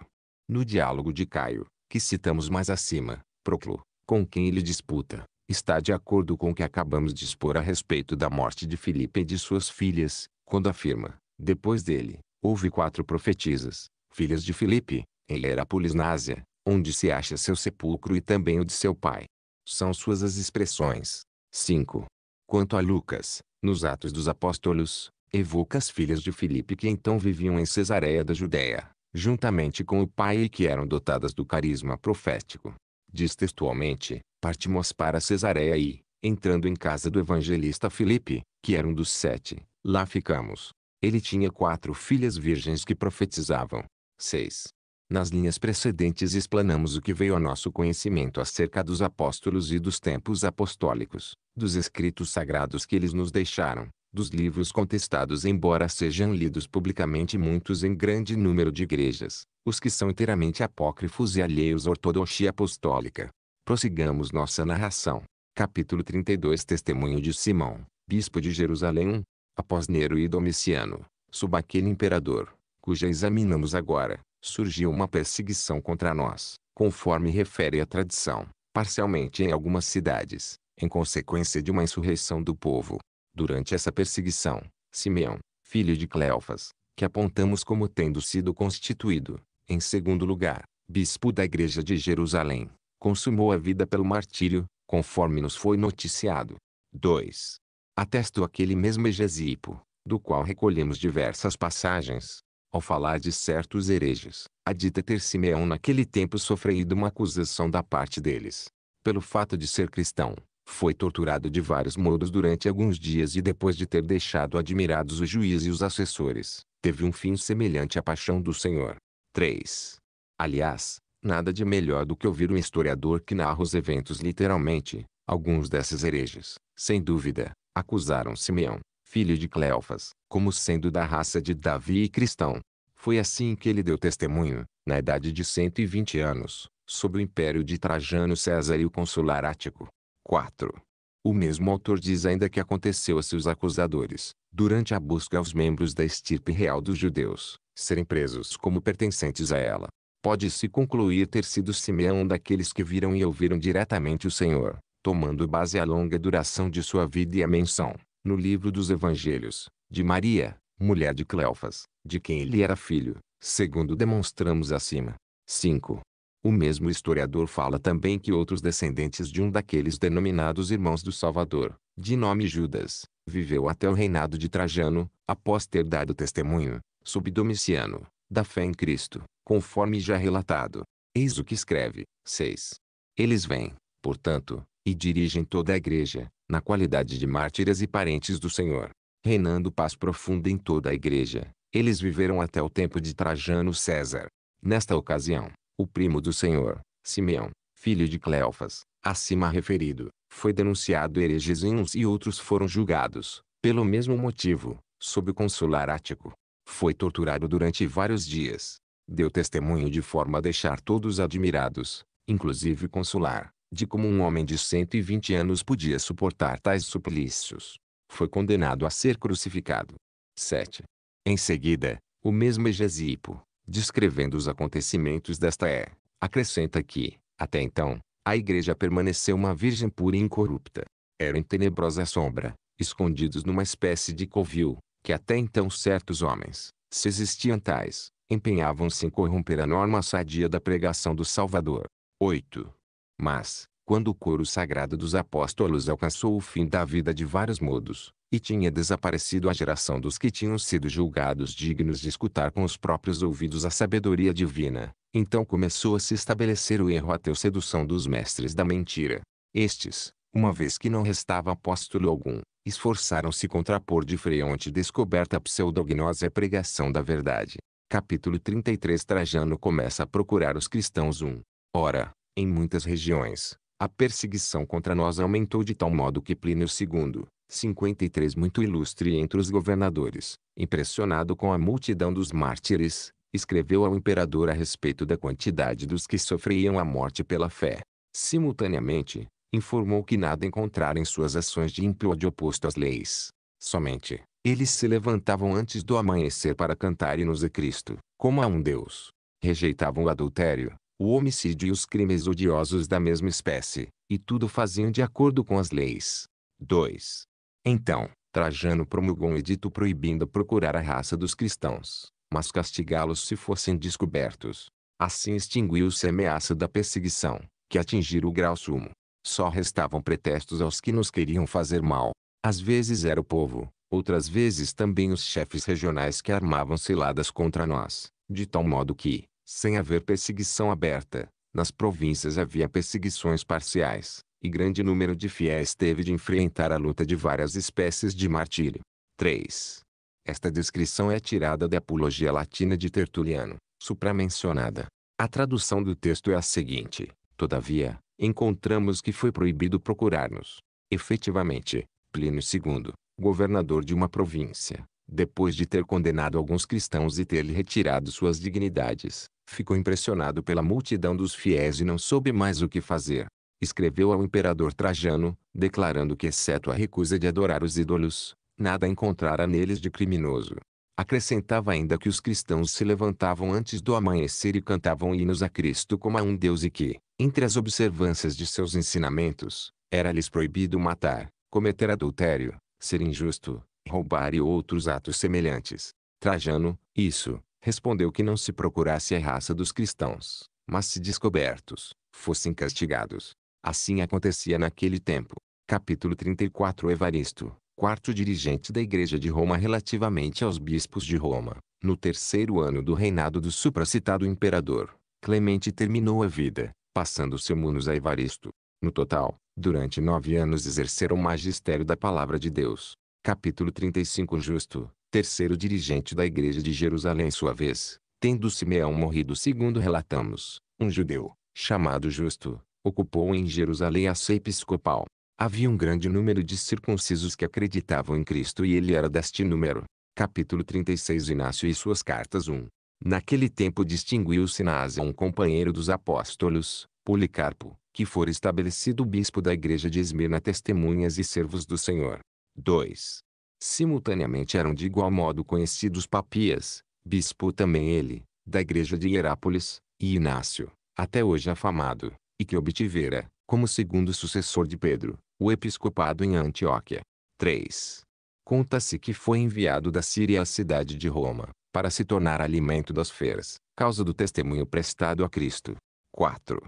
No diálogo de Caio, que citamos mais acima, Proclo, com quem ele disputa, está de acordo com o que acabamos de expor a respeito da morte de Filipe e de suas filhas, quando afirma, depois dele, houve quatro profetisas, filhas de Filipe, ele era Polinásia, onde se acha seu sepulcro e também o de seu pai. São suas as expressões. 5. Quanto a Lucas, nos Atos dos Apóstolos, evoca as filhas de Filipe que então viviam em Cesareia da Judéia, juntamente com o pai e que eram dotadas do carisma profético. Diz textualmente, partimos para Cesareia e, entrando em casa do evangelista Filipe, que era um dos sete, lá ficamos. Ele tinha quatro filhas virgens que profetizavam. 6. Nas linhas precedentes explanamos o que veio a nosso conhecimento acerca dos apóstolos e dos tempos apostólicos, dos escritos sagrados que eles nos deixaram, dos livros contestados embora sejam lidos publicamente muitos em grande número de igrejas, os que são inteiramente apócrifos e alheios à ortodoxia apostólica. Prossigamos nossa narração. Capítulo 32 Testemunho de Simão, bispo de Jerusalém, após Nero e Domiciano, sob aquele imperador, cuja examinamos agora surgiu uma perseguição contra nós, conforme refere a tradição, parcialmente em algumas cidades, em consequência de uma insurreição do povo. Durante essa perseguição, Simeão, filho de Cleofas, que apontamos como tendo sido constituído, em segundo lugar, bispo da igreja de Jerusalém, consumou a vida pelo martírio, conforme nos foi noticiado. 2. Atesto aquele mesmo Egesipo, do qual recolhemos diversas passagens, ao falar de certos hereges, adita ter Simeão naquele tempo sofrido uma acusação da parte deles. Pelo fato de ser cristão, foi torturado de vários modos durante alguns dias e depois de ter deixado admirados o juiz e os assessores, teve um fim semelhante à paixão do Senhor. 3. Aliás, nada de melhor do que ouvir um historiador que narra os eventos literalmente. Alguns desses hereges, sem dúvida, acusaram Simeão, filho de Cleofas, como sendo da raça de Davi e cristão. Foi assim que ele deu testemunho, na idade de 120 anos, sob o império de Trajano César e o consular ático. 4. O mesmo autor diz ainda que aconteceu a seus acusadores, durante a busca aos membros da estirpe real dos judeus, serem presos como pertencentes a ela. Pode-se concluir ter sido Simeão daqueles que viram e ouviram diretamente o Senhor, tomando base à longa duração de sua vida e à menção, no livro dos Evangelhos, de Maria, mulher de Cleofas, de quem ele era filho, segundo demonstramos acima. 5. O mesmo historiador fala também que outros descendentes de um daqueles denominados irmãos do Salvador, de nome Judas, viveu até o reinado de Trajano, após ter dado testemunho, sob Domiciano, da fé em Cristo, conforme já relatado. Eis o que escreve. 6. Eles vêm, portanto, e dirigem toda a igreja, na qualidade de mártires e parentes do Senhor, reinando paz profunda em toda a igreja. Eles viveram até o tempo de Trajano César. Nesta ocasião, o primo do Senhor, Simeão, filho de Cleofas, acima referido, foi denunciado hereges em uns e outros foram julgados, pelo mesmo motivo, sob o consular ático. Foi torturado durante vários dias. Deu testemunho de forma a deixar todos admirados, inclusive o consular, de como um homem de 120 anos podia suportar tais suplícios. Foi condenado a ser crucificado. 7. Em seguida, o mesmo Egesipo, descrevendo os acontecimentos desta é, acrescenta que, até então, a igreja permaneceu uma virgem pura e incorrupta. Eram em tenebrosa sombra, escondidos numa espécie de covil, que até então certos homens, se existiam tais, empenhavam-se em corromper a norma sadia da pregação do Salvador. 8. Mas, quando o coro sagrado dos apóstolos alcançou o fim da vida de vários modos, e tinha desaparecido a geração dos que tinham sido julgados dignos de escutar com os próprios ouvidos a sabedoria divina, então começou a se estabelecer o erro ateu sedução dos mestres da mentira. Estes, uma vez que não restava apóstolo algum, esforçaram-se contrapor de freonte descoberta a pseudognose à pregação da verdade. Capítulo 33 Trajano começa a procurar os cristãos um. Ora, em muitas regiões, a perseguição contra nós aumentou de tal modo que Plínio II, 53 muito ilustre entre os governadores, impressionado com a multidão dos mártires, escreveu ao imperador a respeito da quantidade dos que sofriam a morte pela fé. Simultaneamente, informou que nada encontrara em suas ações de de oposto às leis. Somente, eles se levantavam antes do amanhecer para cantar nos a Cristo, como a um Deus. Rejeitavam o adultério, o homicídio e os crimes odiosos da mesma espécie, e tudo faziam de acordo com as leis. 2. Então, Trajano promulgou um edito proibindo procurar a raça dos cristãos, mas castigá-los se fossem descobertos. Assim extinguiu-se a ameaça da perseguição, que atingira o grau sumo. Só restavam pretextos aos que nos queriam fazer mal. Às vezes era o povo, outras vezes também os chefes regionais que armavam ciladas contra nós, de tal modo que, sem haver perseguição aberta. Nas províncias havia perseguições parciais, e grande número de fiéis teve de enfrentar a luta de várias espécies de martírio. 3. Esta descrição é tirada da Apologia Latina de Tertuliano, supramencionada. A tradução do texto é a seguinte: Todavia, encontramos que foi proibido procurar-nos. Efetivamente, Plínio II, governador de uma província, depois de ter condenado alguns cristãos e ter-lhe retirado suas dignidades, Ficou impressionado pela multidão dos fiéis e não soube mais o que fazer. Escreveu ao imperador Trajano, declarando que exceto a recusa de adorar os ídolos, nada encontrara neles de criminoso. Acrescentava ainda que os cristãos se levantavam antes do amanhecer e cantavam hinos a Cristo como a um Deus e que, entre as observâncias de seus ensinamentos, era-lhes proibido matar, cometer adultério, ser injusto, roubar e outros atos semelhantes. Trajano, isso, respondeu que não se procurasse a raça dos cristãos, mas se descobertos, fossem castigados. Assim acontecia naquele tempo. Capítulo 34 Evaristo, quarto dirigente da Igreja de Roma relativamente aos bispos de Roma, no terceiro ano do reinado do supracitado imperador, Clemente terminou a vida, passando seu munos a Evaristo. No total, durante nove anos exerceram o magistério da palavra de Deus. Capítulo 35 Justo, terceiro dirigente da igreja de Jerusalém sua vez, tendo Simeão morrido segundo relatamos, um judeu, chamado Justo, ocupou em Jerusalém a ceia episcopal. Havia um grande número de circuncisos que acreditavam em Cristo e ele era deste número. Capítulo 36 Inácio e suas cartas 1. Naquele tempo distinguiu-se na Ásia um companheiro dos apóstolos, Policarpo, que fora estabelecido bispo da igreja de Esmirna testemunhas e servos do Senhor. 2. Simultaneamente eram de igual modo conhecidos Papias, bispo também ele, da igreja de Hierápolis, e Inácio, até hoje afamado, e que obtivera, como segundo sucessor de Pedro, o episcopado em Antioquia. 3. Conta-se que foi enviado da Síria à cidade de Roma, para se tornar alimento das feiras, causa do testemunho prestado a Cristo. 4.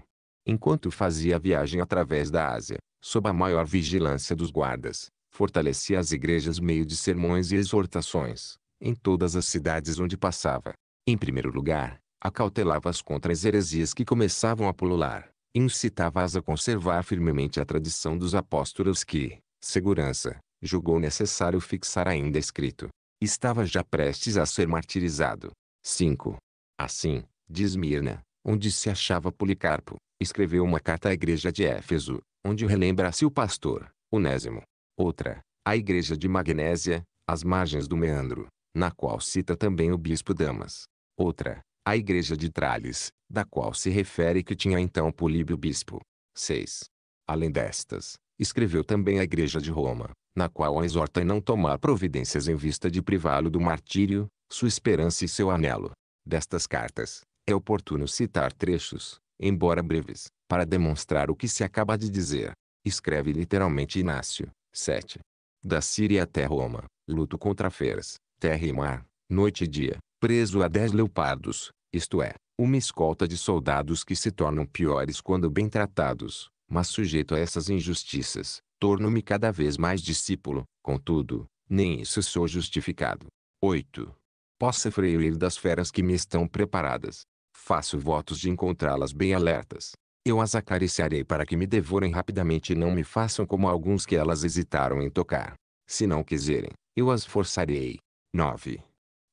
Enquanto fazia a viagem através da Ásia, sob a maior vigilância dos guardas, fortalecia as igrejas meio de sermões e exortações, em todas as cidades onde passava. Em primeiro lugar, acautelava-as contra as heresias que começavam a pulular, incitava-as a conservar firmemente a tradição dos apóstolos que, segurança, julgou necessário fixar ainda escrito. Estava já prestes a ser martirizado. 5. Assim, diz Mirna, onde se achava Policarpo, escreveu uma carta à igreja de Éfeso, onde relembra-se o pastor, Onésimo, Outra, a igreja de Magnésia, às margens do meandro, na qual cita também o bispo Damas. Outra, a igreja de Tralles, da qual se refere que tinha então Políbio bispo. 6. Além destas, escreveu também a igreja de Roma, na qual a exorta a não tomar providências em vista de privá-lo do martírio, sua esperança e seu anelo. Destas cartas, é oportuno citar trechos, embora breves, para demonstrar o que se acaba de dizer. Escreve literalmente Inácio, 7. Da Síria até Roma, luto contra feras, terra e mar, noite e dia, preso a dez leopardos, isto é, uma escolta de soldados que se tornam piores quando bem tratados, mas sujeito a essas injustiças, torno-me cada vez mais discípulo, contudo, nem isso sou justificado. 8. Possa freir das feras que me estão preparadas. Faço votos de encontrá-las bem alertas, eu as acariciarei para que me devorem rapidamente e não me façam como alguns que elas hesitaram em tocar. Se não quiserem, eu as forçarei. 9.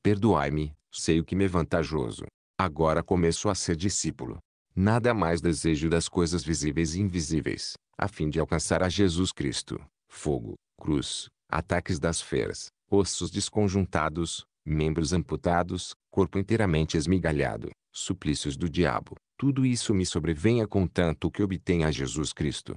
Perdoai-me, sei o que me é vantajoso. Agora começo a ser discípulo. Nada mais desejo das coisas visíveis e invisíveis, a fim de alcançar a Jesus Cristo. Fogo, cruz, ataques das feras, ossos desconjuntados, membros amputados, corpo inteiramente esmigalhado, suplícios do diabo, tudo isso me sobrevenha contanto que obtenha Jesus Cristo.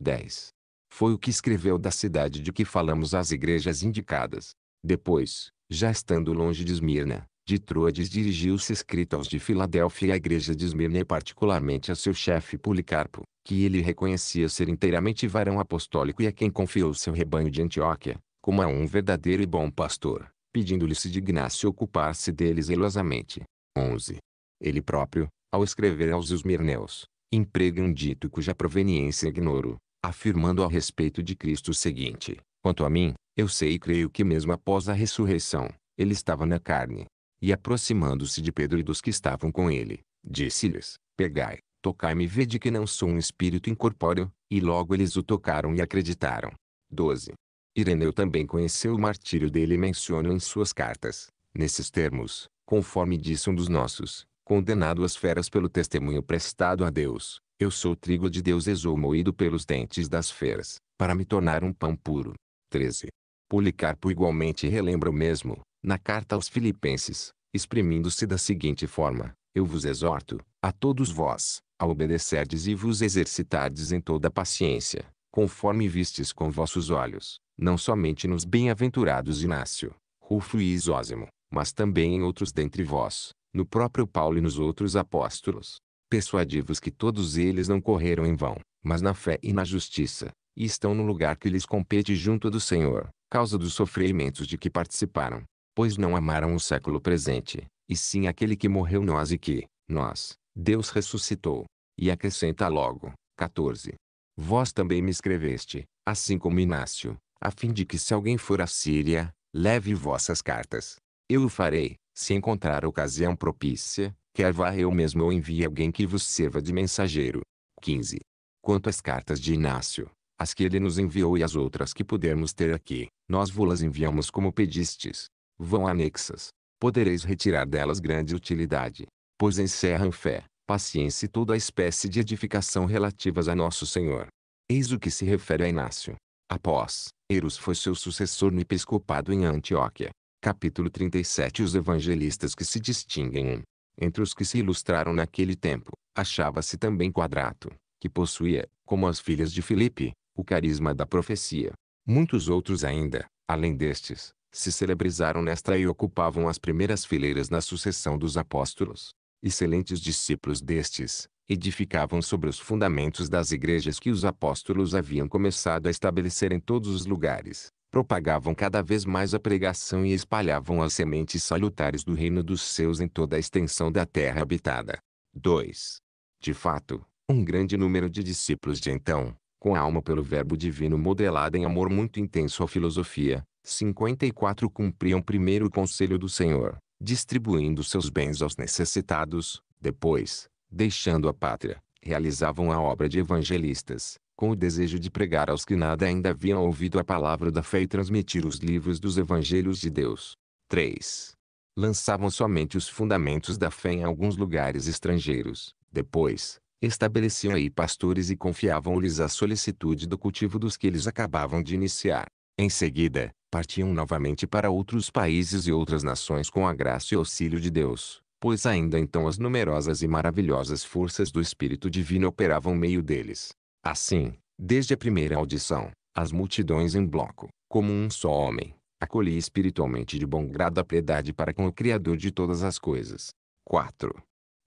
10. Foi o que escreveu da cidade de que falamos às igrejas indicadas. Depois, já estando longe de Esmirna, de Troades dirigiu-se escrito aos de Filadélfia e à igreja de Esmirna e particularmente a seu chefe Policarpo, que ele reconhecia ser inteiramente varão apostólico e a quem confiou seu rebanho de Antioquia, como a um verdadeiro e bom pastor, pedindo-lhe se dignasse ocupar-se deles zelosamente. 11. Ele próprio, ao escrever aos Esmirneus, emprega um dito cuja proveniência ignoro, afirmando a respeito de Cristo o seguinte: Quanto a mim, eu sei e creio que mesmo após a ressurreição, ele estava na carne. E aproximando-se de Pedro e dos que estavam com ele, disse-lhes: Pegai, tocai-me e vede que não sou um espírito incorpóreo, e logo eles o tocaram e acreditaram. 12. Ireneu também conheceu o martírio dele e menciona em suas cartas, nesses termos, conforme disse um dos nossos, condenado às feras pelo testemunho prestado a Deus, eu sou trigo de Deus e moído pelos dentes das feras, para me tornar um pão puro. 13. Policarpo igualmente relembra o mesmo, na carta aos Filipenses, exprimindo-se da seguinte forma: Eu vos exorto, a todos vós, a obedecerdes e vos exercitardes em toda paciência, conforme vistes com vossos olhos, não somente nos bem-aventurados Inácio, Rufo e Isósimo, mas também em outros dentre vós, no próprio Paulo e nos outros apóstolos. Persuadivos que todos eles não correram em vão, mas na fé e na justiça, e estão no lugar que lhes compete junto do Senhor, causa dos sofrimentos de que participaram. Pois não amaram o século presente, e sim aquele que morreu nós e que, nós, Deus ressuscitou. E acrescenta logo, 14. Vós também me escreveste, assim como Inácio, a fim de que se alguém for à Síria, leve vossas cartas. Eu o farei, se encontrar ocasião propícia, quer vá eu mesmo ou envie alguém que vos sirva de mensageiro. 15. Quanto às cartas de Inácio, as que ele nos enviou e as outras que pudermos ter aqui, nós vô-las enviamos como pedistes. Vão anexas. Podereis retirar delas grande utilidade, pois encerram fé, paciência e toda a espécie de edificação relativas a nosso Senhor. Eis o que se refere a Inácio. Após, Eros foi seu sucessor no episcopado em Antioquia, capítulo 37 Os evangelistas que se distinguem. Entre os que se ilustraram naquele tempo, achava-se também Quadrato, que possuía, como as filhas de Filipe, o carisma da profecia. Muitos outros ainda, além destes, se celebrizaram nesta e ocupavam as primeiras fileiras na sucessão dos apóstolos. Excelentes discípulos destes, edificavam sobre os fundamentos das igrejas que os apóstolos haviam começado a estabelecer em todos os lugares, propagavam cada vez mais a pregação e espalhavam as sementes salutares do reino dos seus em toda a extensão da terra habitada. 2. De fato, um grande número de discípulos de então, com a alma pelo verbo divino modelada em amor muito intenso à filosofia, 54 cumpriam primeiro o conselho do Senhor, distribuindo seus bens aos necessitados, depois, deixando a pátria, realizavam a obra de evangelistas, com o desejo de pregar aos que nada ainda haviam ouvido a palavra da fé e transmitir os livros dos evangelhos de Deus. 3. Lançavam somente os fundamentos da fé em alguns lugares estrangeiros. Depois, estabeleciam aí pastores e confiavam-lhes a solicitude do cultivo dos que eles acabavam de iniciar. Em seguida, partiam novamente para outros países e outras nações com a graça e auxílio de Deus, pois ainda então as numerosas e maravilhosas forças do Espírito Divino operavam meio deles. Assim, desde a primeira audição, as multidões em bloco, como um só homem, acolhi espiritualmente de bom grado a piedade para com o Criador de todas as coisas. 4.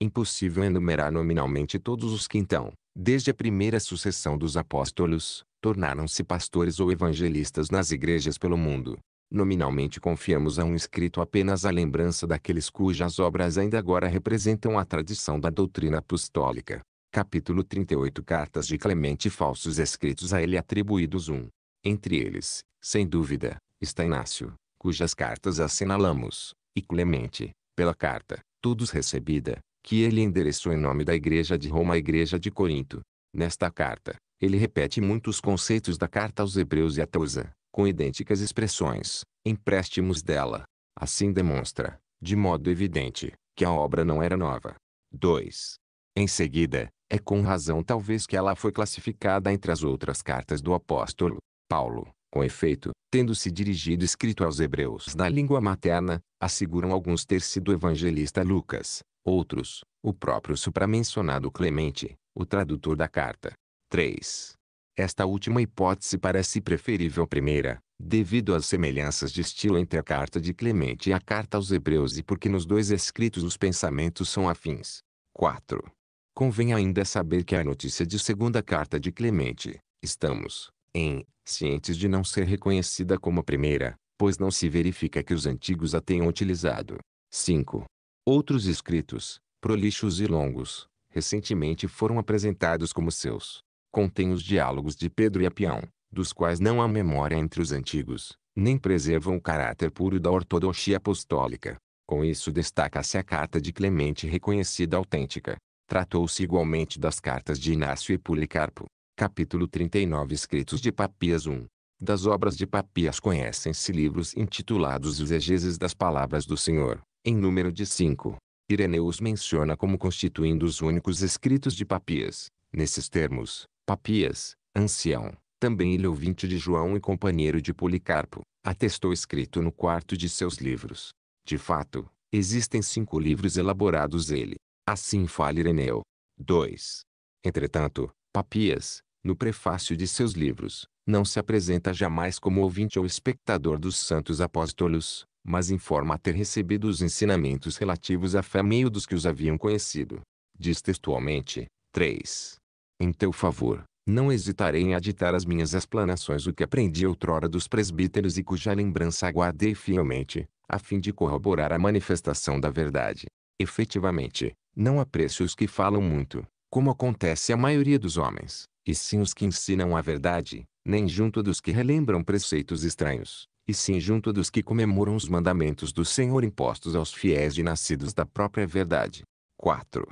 Impossível enumerar nominalmente todos os que então, desde a primeira sucessão dos apóstolos, tornaram-se pastores ou evangelistas nas igrejas pelo mundo. Nominalmente confiamos a um escrito apenas a lembrança daqueles cujas obras ainda agora representam a tradição da doutrina apostólica. Capítulo 38 Cartas de Clemente falsos escritos a ele atribuídos um. Entre eles, sem dúvida, está Inácio, cujas cartas assinalamos, e Clemente, pela carta, todos recebida, que ele endereçou em nome da Igreja de Roma à Igreja de Corinto. Nesta carta, ele repete muitos conceitos da carta aos Hebreus e a Teusa, com idênticas expressões, empréstimos dela. Assim demonstra, de modo evidente, que a obra não era nova. 2. Em seguida, é com razão talvez que ela foi classificada entre as outras cartas do apóstolo Paulo. Com efeito, tendo-se dirigido escrito aos hebreus na língua materna, asseguram alguns ter sido o evangelista Lucas, outros, o próprio supramencionado Clemente, o tradutor da carta. 3. Esta última hipótese parece preferível à primeira, devido às semelhanças de estilo entre a carta de Clemente e a carta aos hebreus e porque nos dois escritos os pensamentos são afins. 4. Convém ainda saber que a notícia de segunda carta de Clemente, estamos, em, cientes de não ser reconhecida como a primeira, pois não se verifica que os antigos a tenham utilizado. 5. Outros escritos, prolixos e longos, recentemente foram apresentados como seus. Contém os diálogos de Pedro e Apião, dos quais não há memória entre os antigos, nem preservam o caráter puro da ortodoxia apostólica. Com isso destaca-se a carta de Clemente reconhecida autêntica, Tratou-se igualmente das cartas de Inácio e Policarpo. Capítulo 39 Escritos de Papias 1 Das obras de Papias conhecem-se livros intitulados Exegeses das Palavras do Senhor, em número de cinco. Ireneu os menciona como constituindo os únicos escritos de Papias. Nesses termos, Papias, ancião, também ele ouvinte de João e companheiro de Policarpo, atestou escrito no quarto de seus livros. De fato, existem cinco livros elaborados ele, Assim fala Ireneu. 2. Entretanto, Papias, no prefácio de seus livros, não se apresenta jamais como ouvinte ou espectador dos santos apóstolos, mas informa ter recebido os ensinamentos relativos à fé meio dos que os haviam conhecido. Diz textualmente, 3. Em teu favor, não hesitarei em aditar as minhas explanações o que aprendi outrora dos presbíteros e cuja lembrança aguardei fielmente, a fim de corroborar a manifestação da verdade. Efetivamente, não aprecio os que falam muito, como acontece à maioria dos homens, e sim os que ensinam a verdade, nem junto dos que relembram preceitos estranhos, e sim junto dos que comemoram os mandamentos do Senhor impostos aos fiéis e nascidos da própria verdade. 4.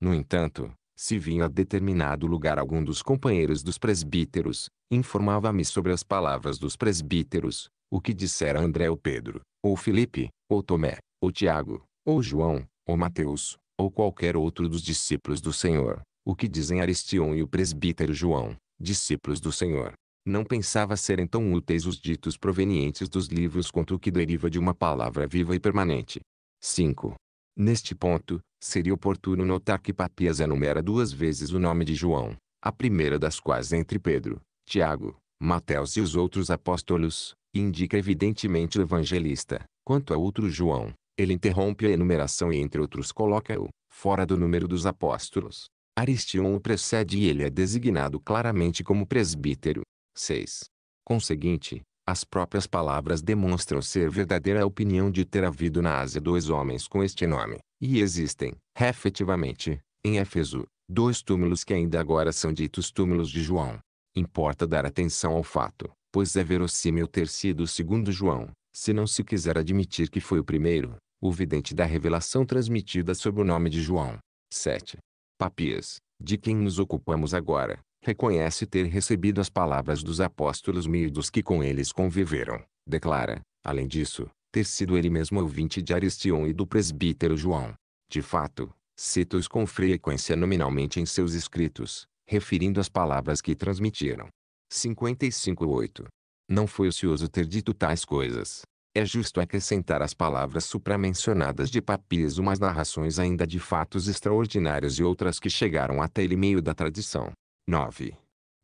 No entanto, se vinha a determinado lugar algum dos companheiros dos presbíteros, informava-me sobre as palavras dos presbíteros, o que dissera André ou Pedro, ou Felipe, ou Tomé, ou Tiago, ou João, ou Mateus, ou qualquer outro dos discípulos do Senhor, o que dizem Aristião e o presbítero João, discípulos do Senhor. Não pensava serem tão úteis os ditos provenientes dos livros quanto o que deriva de uma palavra viva e permanente. 5. Neste ponto, seria oportuno notar que Papias enumera duas vezes o nome de João, a primeira das quais entre Pedro, Tiago, Mateus e os outros apóstolos, indica evidentemente o evangelista, quanto a outro João, ele interrompe a enumeração e entre outros coloca-o, fora do número dos apóstolos. Aristion o precede e ele é designado claramente como presbítero. 6. Conseguinte, as próprias palavras demonstram ser verdadeira a opinião de ter havido na Ásia dois homens com este nome, e existem, efetivamente, em Éfeso, dois túmulos que ainda agora são ditos túmulos de João. Importa dar atenção ao fato, pois é verossímil ter sido o segundo João, se não se quiser admitir que foi o primeiro o vidente da revelação transmitida sob o nome de João. 7. Papias, de quem nos ocupamos agora, reconhece ter recebido as palavras dos apóstolos e dos que com eles conviveram. Declara, além disso, ter sido ele mesmo ouvinte de Aristion e do presbítero João. De fato, cita-os com frequência nominalmente em seus escritos, referindo as palavras que transmitiram. 55.8. Não foi ocioso ter dito tais coisas, é justo acrescentar às palavras supramencionadas de Papias umas narrações ainda de fatos extraordinários e outras que chegaram até ele meio da tradição. 9.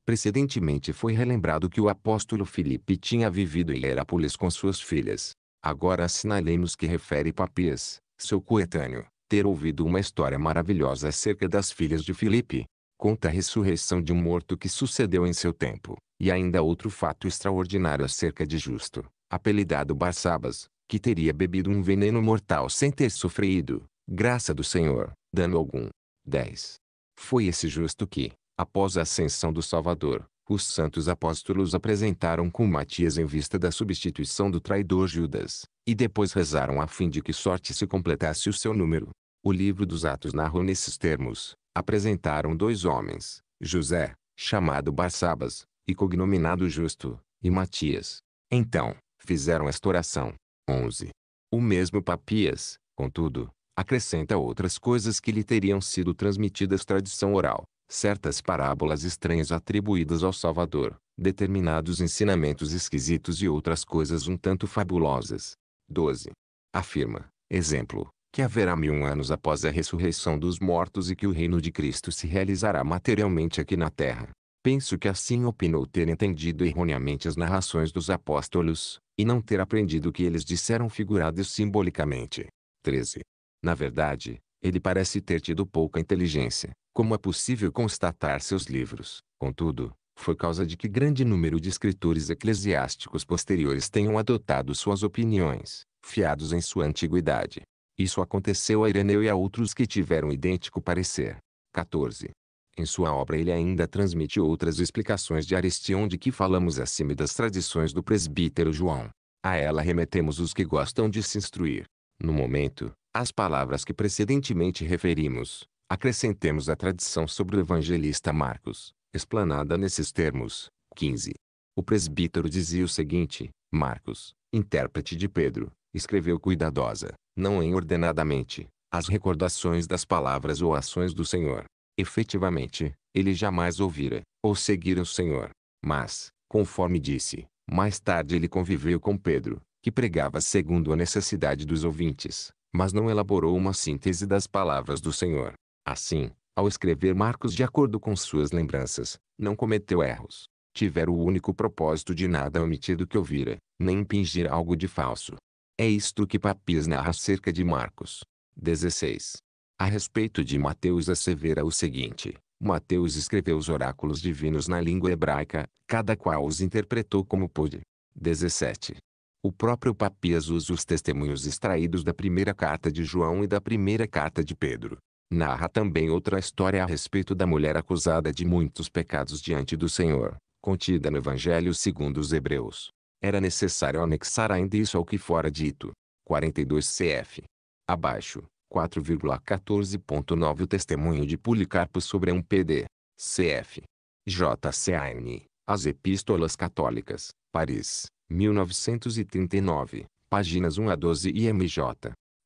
Precedentemente foi relembrado que o apóstolo Filipe tinha vivido em Herápolis com suas filhas. Agora assinalemos que refere Papias, seu coetâneo, ter ouvido uma história maravilhosa acerca das filhas de Filipe. Conta a ressurreição de um morto que sucedeu em seu tempo, e ainda outro fato extraordinário acerca de Justo, apelidado Barçabas, que teria bebido um veneno mortal sem ter sofrido, graça do Senhor, dano algum. 10. Foi esse justo que, após a ascensão do Salvador, os santos apóstolos apresentaram com Matias em vista da substituição do traidor Judas, e depois rezaram a fim de que sorte se completasse o seu número. O livro dos Atos narrou nesses termos: apresentaram dois homens, José, chamado Barçabas, e cognominado Justo, e Matias. Então, fizeram esta oração. 11. O mesmo Papias, contudo, acrescenta outras coisas que lhe teriam sido transmitidas tradição oral, certas parábolas estranhas atribuídas ao Salvador, determinados ensinamentos esquisitos e outras coisas um tanto fabulosas. 12. Afirma, exemplo, que haverá mil anos após a ressurreição dos mortos e que o reino de Cristo se realizará materialmente aqui na terra. Penso que assim opinou ter entendido erroneamente as narrações dos apóstolos, e não ter aprendido o que eles disseram figurado e simbolicamente. 13. Na verdade, ele parece ter tido pouca inteligência, como é possível constatar seus livros. Contudo, foi causa de que grande número de escritores eclesiásticos posteriores tenham adotado suas opiniões, fiados em sua antiguidade. Isso aconteceu a Ireneu e a outros que tiveram idêntico parecer. 14. Em sua obra ele ainda transmite outras explicações de Aristião de que falamos acima das tradições do presbítero João. A ela remetemos os que gostam de se instruir. No momento, as palavras que precedentemente referimos, acrescentemos a tradição sobre o evangelista Marcos, explanada nesses termos. 15. O presbítero dizia o seguinte, Marcos, intérprete de Pedro, escreveu cuidadosa, não em ordenadamente, as recordações das palavras ou ações do Senhor, Efetivamente, ele jamais ouvira ou seguira o Senhor. Mas, conforme disse, mais tarde ele conviveu com Pedro, que pregava segundo a necessidade dos ouvintes, mas não elaborou uma síntese das palavras do Senhor. Assim, ao escrever Marcos de acordo com suas lembranças, não cometeu erros. Tivera o único propósito de nada omitir do que ouvira, nem impingir algo de falso. É isto que Papias narra acerca de Marcos. 16. A respeito de Mateus assevera é o seguinte: Mateus escreveu os oráculos divinos na língua hebraica, cada qual os interpretou como pôde. 17. O próprio Papias usa os testemunhos extraídos da primeira carta de João e da primeira carta de Pedro. Narra também outra história a respeito da mulher acusada de muitos pecados diante do Senhor, contida no Evangelho segundo os Hebreus. Era necessário anexar ainda isso ao que fora dito. 42 cf. Abaixo. 4,14.9 O testemunho de Policarpo sobre um PD. Cf. JCAN. As Epístolas Católicas. Paris. 1939. Páginas 1 a 12 e MJ.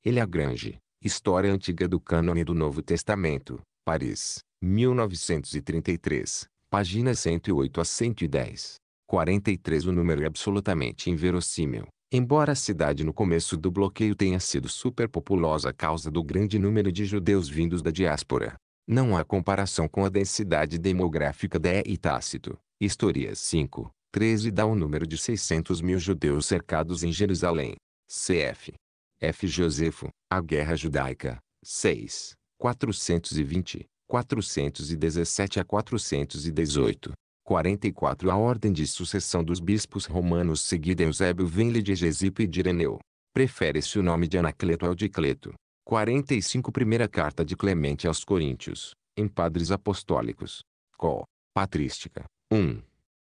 Ele Grange, História Antiga do Cânone do Novo Testamento. Paris. 1933. Páginas 108 a 110. 43 O número é absolutamente inverossímil. Embora a cidade no começo do bloqueio tenha sido superpopulosa a causa do grande número de judeus vindos da diáspora, não há comparação com a densidade demográfica de e Tácito, Historias 5, 13 dá o um número de 600 mil judeus cercados em Jerusalém. Cf. F. Josefo, A Guerra Judaica, 6, 420, 417 a 418. 44 A ordem de sucessão dos bispos romanos seguida Eusébio vem lhe de Gesipo e de Ireneu. Prefere-se o nome de Anacleto ao de Cleto. 45 Primeira carta de Clemente aos Coríntios, em Padres Apostólicos. Col. Patrística. 1.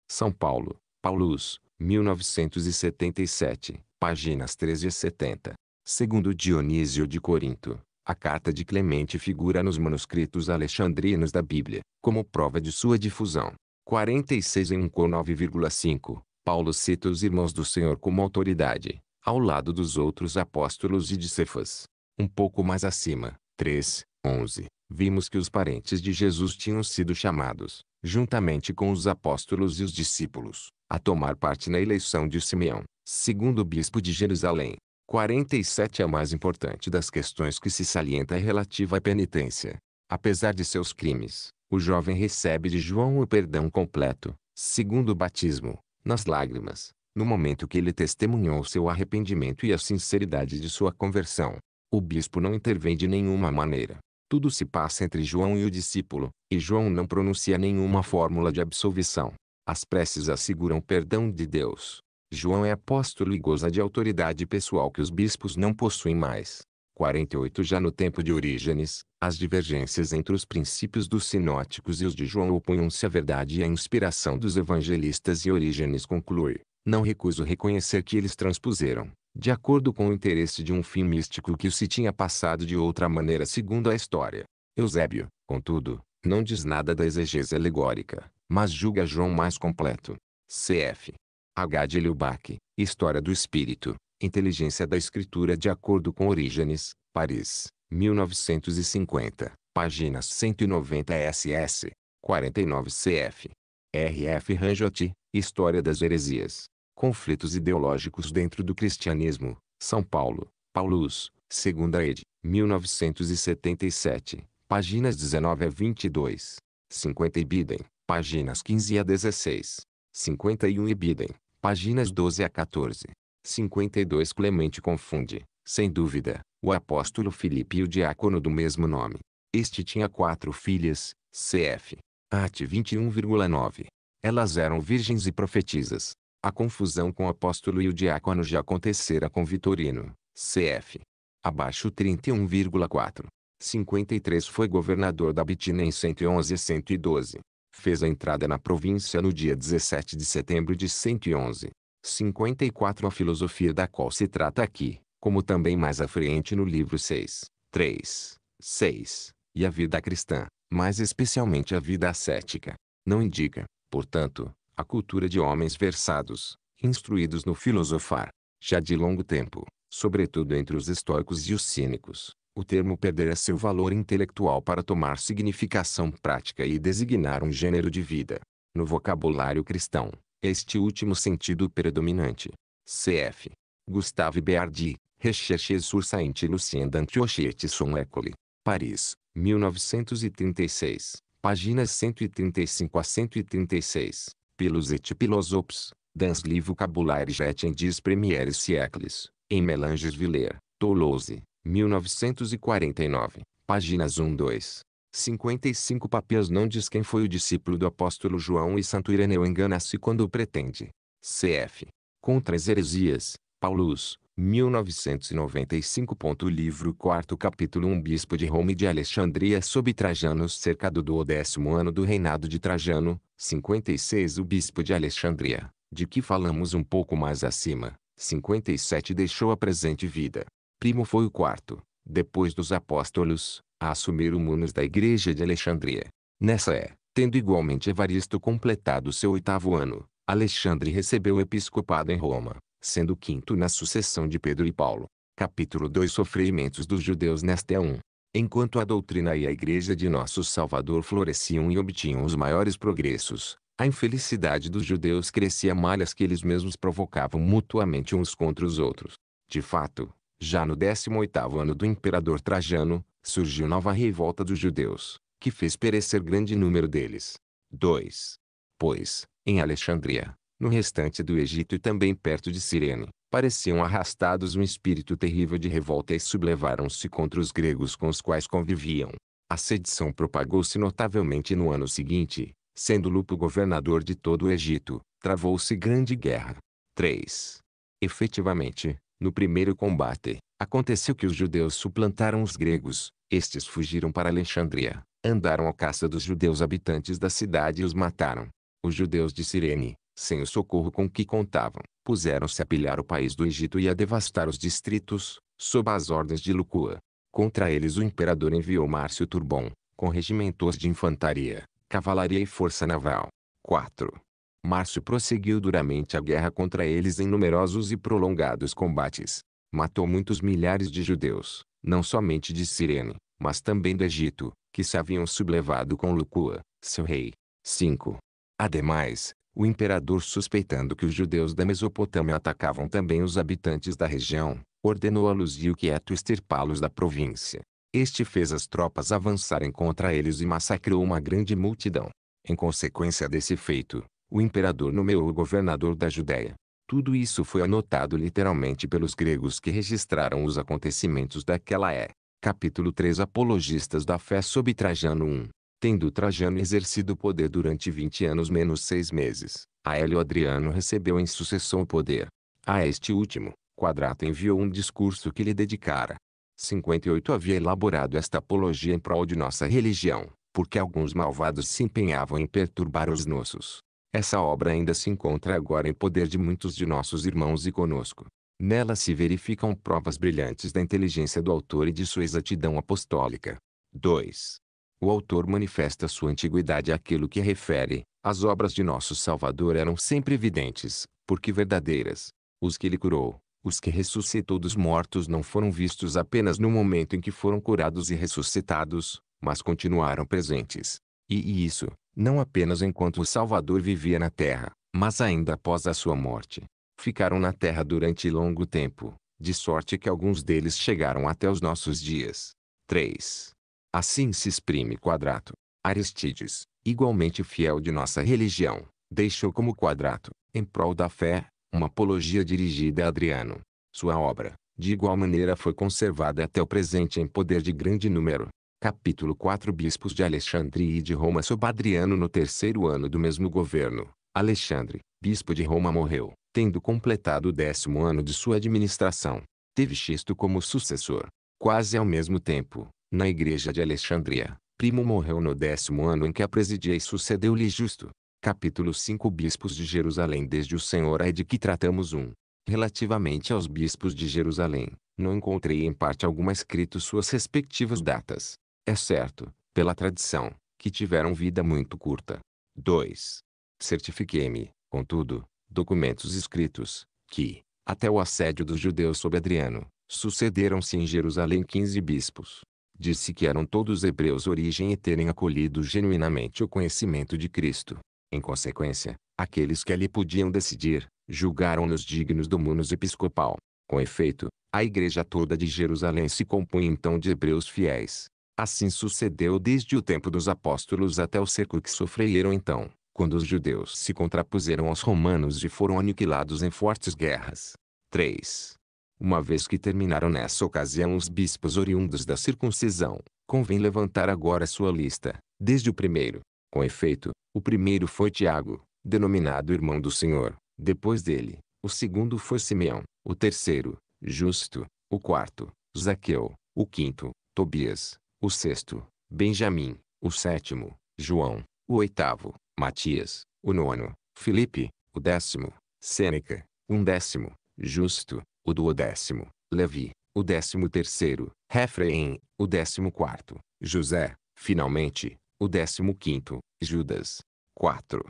São Paulo, Paulus, 1977, páginas 13 e 70. Segundo Dionísio de Corinto, a carta de Clemente figura nos manuscritos alexandrinos da Bíblia, como prova de sua difusão. 46 em 1 com 9,5, Paulo cita os irmãos do Senhor como autoridade, ao lado dos outros apóstolos e de Cefas. Um pouco mais acima, 3, 11, vimos que os parentes de Jesus tinham sido chamados, juntamente com os apóstolos e os discípulos, a tomar parte na eleição de Simeão, segundo o bispo de Jerusalém. 47 A é mais importante das questões que se salienta é relativa à penitência. Apesar de seus crimes, o jovem recebe de João o perdão completo, segundo o batismo, nas lágrimas, no momento que ele testemunhou seu arrependimento e a sinceridade de sua conversão. O bispo não intervém de nenhuma maneira. Tudo se passa entre João e o discípulo, e João não pronuncia nenhuma fórmula de absolvição. As preces asseguram perdão de Deus. João é apóstolo e goza de autoridade pessoal que os bispos não possuem mais. 48 Já no tempo de Orígenes, as divergências entre os princípios dos sinóticos e os de João opunham-se à verdade e à inspiração dos evangelistas e Orígenes conclui. Não recuso reconhecer que eles transpuseram, de acordo com o interesse de um fim místico que se tinha passado de outra maneira segundo a história. Eusébio, contudo, não diz nada da exegese alegórica, mas julga João mais completo. Cf. H. de Lubac, História do Espírito, Inteligência da Escritura de acordo com Orígenes, Paris. 1950, páginas 190 SS, 49 CF. R.F. Ranjotti, História das Heresias. Conflitos Ideológicos dentro do Cristianismo, São Paulo, Paulus, 2 ed. 1977, páginas 19 a 22. 50 e Biden, páginas 15 a 16. 51 e Biden, páginas 12 a 14. 52 Clemente confunde, sem dúvida, o apóstolo Filipe e o diácono do mesmo nome. Este tinha quatro filhas, cf. At 21,9. Elas eram virgens e profetizas. A confusão com o apóstolo e o diácono já acontecera com Vitorino, cf. Abaixo 31,4. 53 foi governador da Bitínia em 111 e 112. Fez a entrada na província no dia 17 de setembro de 111. 54 A filosofia da qual se trata aqui, como também mais à frente no livro 6, 3, 6, e a vida cristã, mais especialmente a vida ascética. Não indica, portanto, a cultura de homens versados, instruídos no filosofar, já de longo tempo, sobretudo entre os estoicos e os cínicos, o termo perderá é seu valor intelectual para tomar significação prática e designar um gênero de vida. No vocabulário cristão, este último sentido predominante. Cf. Gustave Beardi, Recherches sur saint Lucien d'Antiochette son école. Paris, 1936. Páginas 135 a 136. Pilos et Pilosops, dans le vocabulaire et des premiers siècles, em Melanges Villers, Toulouse, 1949. Páginas 1 2. 55 Papias não diz quem foi o discípulo do apóstolo João e Santo Ireneu engana-se quando pretende. CF. Contra as heresias, Paulus, 1995. Livro 4 Capítulo 1 Bispo de Roma e de Alexandria sob Trajano Cercado do décimo ano do reinado de Trajano, 56 O Bispo de Alexandria, de que falamos um pouco mais acima, 57 Deixou a presente vida. Primo foi o quarto, depois dos apóstolos, a assumir o munos da igreja de Alexandria. Nessa é, tendo igualmente Evaristo completado seu oitavo ano, Alexandre recebeu o episcopado em Roma sendo o quinto na sucessão de Pedro e Paulo. Capítulo 2 Sofrimentos dos judeus nesta 1. Enquanto a doutrina e a igreja de nosso Salvador floresciam e obtinham os maiores progressos, a infelicidade dos judeus crescia malhas que eles mesmos provocavam mutuamente uns contra os outros. De fato, já no 18º ano do imperador Trajano, surgiu nova revolta dos judeus, que fez perecer grande número deles. 2. Pois, em Alexandria, no restante do Egito e também perto de Cirene, pareciam arrastados um espírito terrível de revolta e sublevaram-se contra os gregos com os quais conviviam. A sedição propagou-se notavelmente no ano seguinte, sendo Lupo governador de todo o Egito, travou-se grande guerra. 3. Efetivamente, no primeiro combate, aconteceu que os judeus suplantaram os gregos, estes fugiram para Alexandria, andaram à caça dos judeus habitantes da cidade e os mataram. Os judeus de Cirene, sem o socorro com que contavam, puseram-se a pilhar o país do Egito e a devastar os distritos, sob as ordens de Lucua. Contra eles o imperador enviou Márcio Turbon, com regimentos de infantaria, cavalaria e força naval. 4. Márcio prosseguiu duramente a guerra contra eles em numerosos e prolongados combates. Matou muitos milhares de judeus, não somente de Cirene, mas também do Egito, que se haviam sublevado com Lucua, seu rei. 5. Ademais, o imperador suspeitando que os judeus da Mesopotâmia atacavam também os habitantes da região, ordenou a Luzio Quieto extirpá-los da província. Este fez as tropas avançarem contra eles e massacrou uma grande multidão. Em consequência desse feito, o imperador nomeou o governador da Judéia. Tudo isso foi anotado literalmente pelos gregos que registraram os acontecimentos daquela é. Capítulo 3 Apologistas da Fé sob Trajano 1 Tendo Trajano exercido o poder durante 20 anos menos 6 meses, Aélio Adriano recebeu em sucessão o poder. A este último, Quadrato enviou um discurso que lhe dedicara. 58 havia elaborado esta apologia em prol de nossa religião, porque alguns malvados se empenhavam em perturbar os nossos. Essa obra ainda se encontra agora em poder de muitos de nossos irmãos e conosco. Nela se verificam provas brilhantes da inteligência do autor e de sua exatidão apostólica. 2. O autor manifesta sua antiguidade àquilo que refere. As obras de nosso Salvador eram sempre evidentes, porque verdadeiras. Os que ele curou, os que ressuscitou dos mortos não foram vistos apenas no momento em que foram curados e ressuscitados, mas continuaram presentes. E, isso, não apenas enquanto o Salvador vivia na terra, mas ainda após a sua morte. Ficaram na terra durante longo tempo, de sorte que alguns deles chegaram até os nossos dias. 3. Assim se exprime Quadrato. Aristides, igualmente fiel de nossa religião, deixou como Quadrato, em prol da fé, uma apologia dirigida a Adriano. Sua obra, de igual maneira foi conservada até o presente em poder de grande número. Capítulo 4 Bispos de Alexandria e de Roma sob Adriano no terceiro ano do mesmo governo. Alexandre, bispo de Roma morreu, tendo completado o décimo ano de sua administração. Teve Xisto como sucessor. Quase ao mesmo tempo, na igreja de Alexandria. Primo morreu no décimo ano em que a presidia e sucedeu-lhe Justo. Capítulo 5 Bispos de Jerusalém Desde o Senhor é de que tratamos um. Relativamente aos bispos de Jerusalém, não encontrei em parte alguma escrito suas respectivas datas. É certo, pela tradição, que tiveram vida muito curta. 2. Certifiquei-me, contudo, documentos escritos, que, até o assédio dos judeus sob Adriano, sucederam-se em Jerusalém 15 bispos disse que eram todos hebreus origem e terem acolhido genuinamente o conhecimento de Cristo. Em consequência, aqueles que ali podiam decidir, julgaram-nos dignos do munus episcopal. Com efeito, a igreja toda de Jerusalém se compunha então de hebreus fiéis. Assim sucedeu desde o tempo dos apóstolos até o cerco que sofreram então, quando os judeus se contrapuseram aos romanos e foram aniquilados em fortes guerras. 3. Uma vez que terminaram nessa ocasião os bispos oriundos da circuncisão, convém levantar agora sua lista, desde o primeiro. Com efeito, o primeiro foi Tiago, denominado irmão do Senhor, depois dele, o segundo foi Simeão, o terceiro, Justo, o quarto, Zaqueu, o quinto, Tobias, o sexto, Benjamim, o sétimo, João, o oitavo, Matias, o nono, Filipe, o décimo, Sêneca, um décimo, Justo, o duodécimo, Levi, o décimo terceiro, Refraim, o décimo quarto, José, finalmente, o décimo quinto, Judas. 4.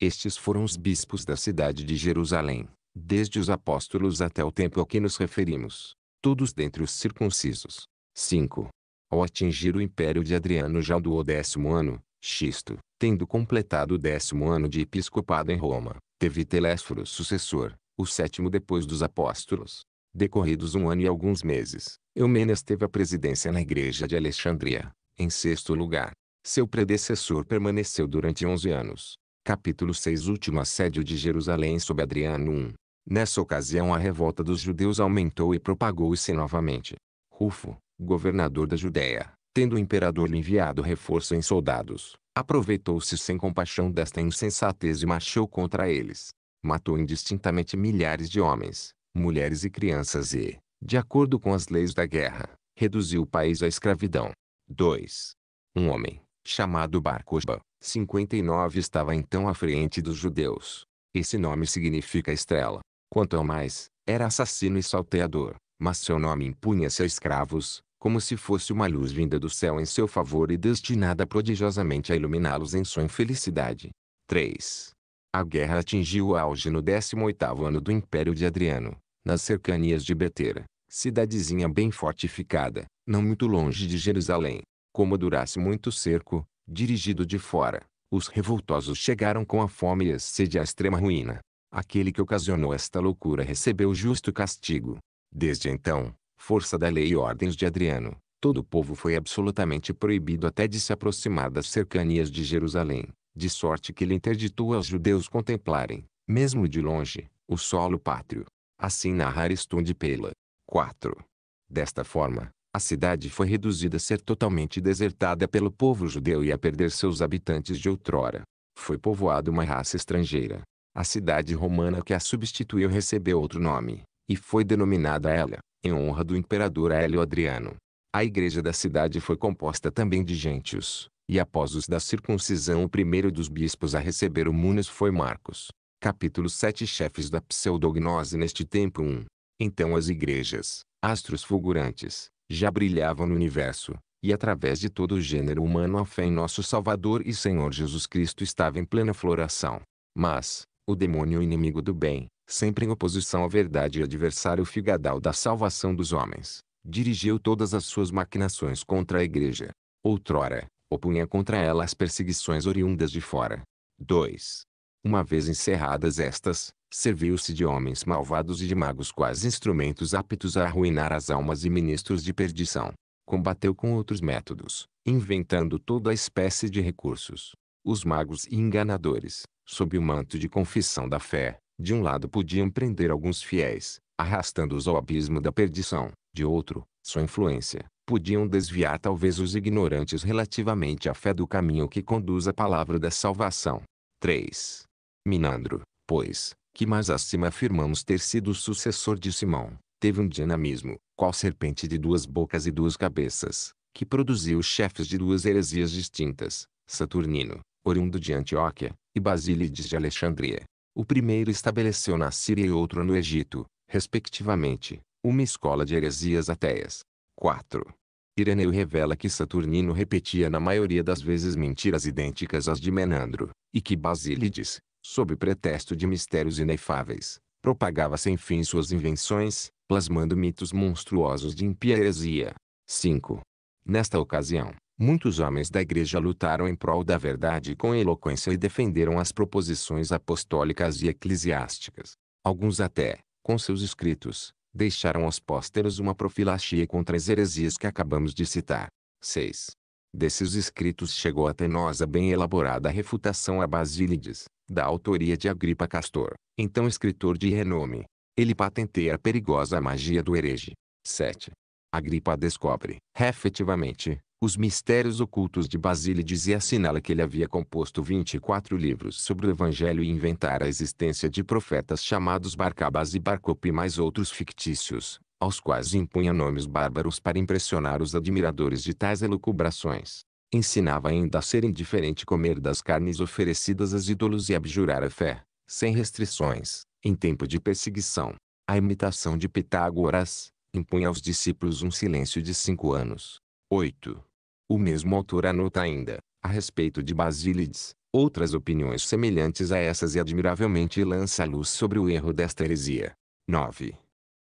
Estes foram os bispos da cidade de Jerusalém, desde os apóstolos até o tempo a que nos referimos, todos dentre os circuncisos. 5. Ao atingir o império de Adriano já do décimo ano, Xisto, tendo completado o décimo ano de episcopado em Roma, teve Telésforo sucessor, o sétimo depois dos apóstolos. Decorridos um ano e alguns meses, Eumenes teve a presidência na igreja de Alexandria, em sexto lugar. Seu predecessor permaneceu durante onze anos. Capítulo 6 Último assédio de Jerusalém sob Adriano I. Nessa ocasião a revolta dos judeus aumentou e propagou-se novamente. Rufo, governador da Judéia, tendo o imperador lhe enviado reforço em soldados, aproveitou-se sem compaixão desta insensatez e marchou contra eles matou indistintamente milhares de homens, mulheres e crianças e, de acordo com as leis da guerra, reduziu o país à escravidão. 2. Um homem, chamado Bar Kokhba, 59 estava então à frente dos judeus. Esse nome significa estrela. Quanto ao mais, era assassino e salteador, mas seu nome impunha-se a escravos, como se fosse uma luz vinda do céu em seu favor e destinada prodigiosamente a iluminá-los em sua infelicidade. 3. A guerra atingiu o auge no 18º ano do Império de Adriano, nas cercanias de Betera, cidadezinha bem fortificada, não muito longe de Jerusalém. Como durasse muito cerco, dirigido de fora, os revoltosos chegaram com a fome e a sede à extrema ruína. Aquele que ocasionou esta loucura recebeu justo castigo. Desde então, força da lei e ordens de Adriano, todo o povo foi absolutamente proibido até de se aproximar das cercanias de Jerusalém de sorte que ele interditou aos judeus contemplarem, mesmo de longe, o solo pátrio. Assim narra de Pela. 4. Desta forma, a cidade foi reduzida a ser totalmente desertada pelo povo judeu e a perder seus habitantes de outrora. Foi povoada uma raça estrangeira. A cidade romana que a substituiu recebeu outro nome, e foi denominada ela, em honra do imperador Hélio Adriano. A igreja da cidade foi composta também de gentios, e após os da circuncisão o primeiro dos bispos a receber o munes foi Marcos. Capítulo 7 Chefes da pseudognose neste tempo 1. Então as igrejas, astros fulgurantes, já brilhavam no universo, e através de todo o gênero humano a fé em nosso Salvador e Senhor Jesus Cristo estava em plena floração. Mas, o demônio inimigo do bem, sempre em oposição à verdade e adversário figadal da salvação dos homens, dirigiu todas as suas maquinações contra a igreja. Outrora, opunha contra ela as perseguições oriundas de fora. 2. Uma vez encerradas estas, serviu-se de homens malvados e de magos quais instrumentos aptos a arruinar as almas e ministros de perdição. Combateu com outros métodos, inventando toda a espécie de recursos. Os magos e enganadores, sob o manto de confissão da fé, de um lado podiam prender alguns fiéis, arrastando-os ao abismo da perdição, de outro, sua influência, podiam desviar talvez os ignorantes relativamente à fé do caminho que conduz à palavra da salvação. 3. Minandro, pois, que mais acima afirmamos ter sido o sucessor de Simão, teve um dinamismo, qual serpente de duas bocas e duas cabeças, que produziu chefes de duas heresias distintas, Saturnino, oriundo de Antioquia, e Basílides de Alexandria. O primeiro estabeleceu na Síria e outro no Egito, respectivamente, uma escola de heresias ateias. 4. Ireneu revela que Saturnino repetia na maioria das vezes mentiras idênticas às de Menandro, e que Basílides, sob pretexto de mistérios inefáveis, propagava sem fim suas invenções, plasmando mitos monstruosos de impia heresia. 5. Nesta ocasião, muitos homens da igreja lutaram em prol da verdade com eloquência e defenderam as proposições apostólicas e eclesiásticas. Alguns até, com seus escritos, deixaram aos pósteros uma profilaxia contra as heresias que acabamos de citar. 6. Desses escritos chegou até nós a bem elaborada refutação a Basílides, da autoria de Agripa Castor, então escritor de renome. Ele patenteia a perigosa magia do herege. 7. Agripa descobre, efetivamente, os Mistérios Ocultos de Basílides e assinala que ele havia composto 24 livros sobre o Evangelho e inventara a existência de profetas chamados Barcabas e Barcop e mais outros fictícios, aos quais impunha nomes bárbaros para impressionar os admiradores de tais elucubrações. Ensinava ainda a ser indiferente comer das carnes oferecidas aos ídolos e abjurar a fé, sem restrições, em tempo de perseguição. A imitação de Pitágoras, impunha aos discípulos um silêncio de cinco anos. 8. O mesmo autor anota ainda, a respeito de Basílides, outras opiniões semelhantes a essas e admiravelmente lança luz sobre o erro desta heresia. 9.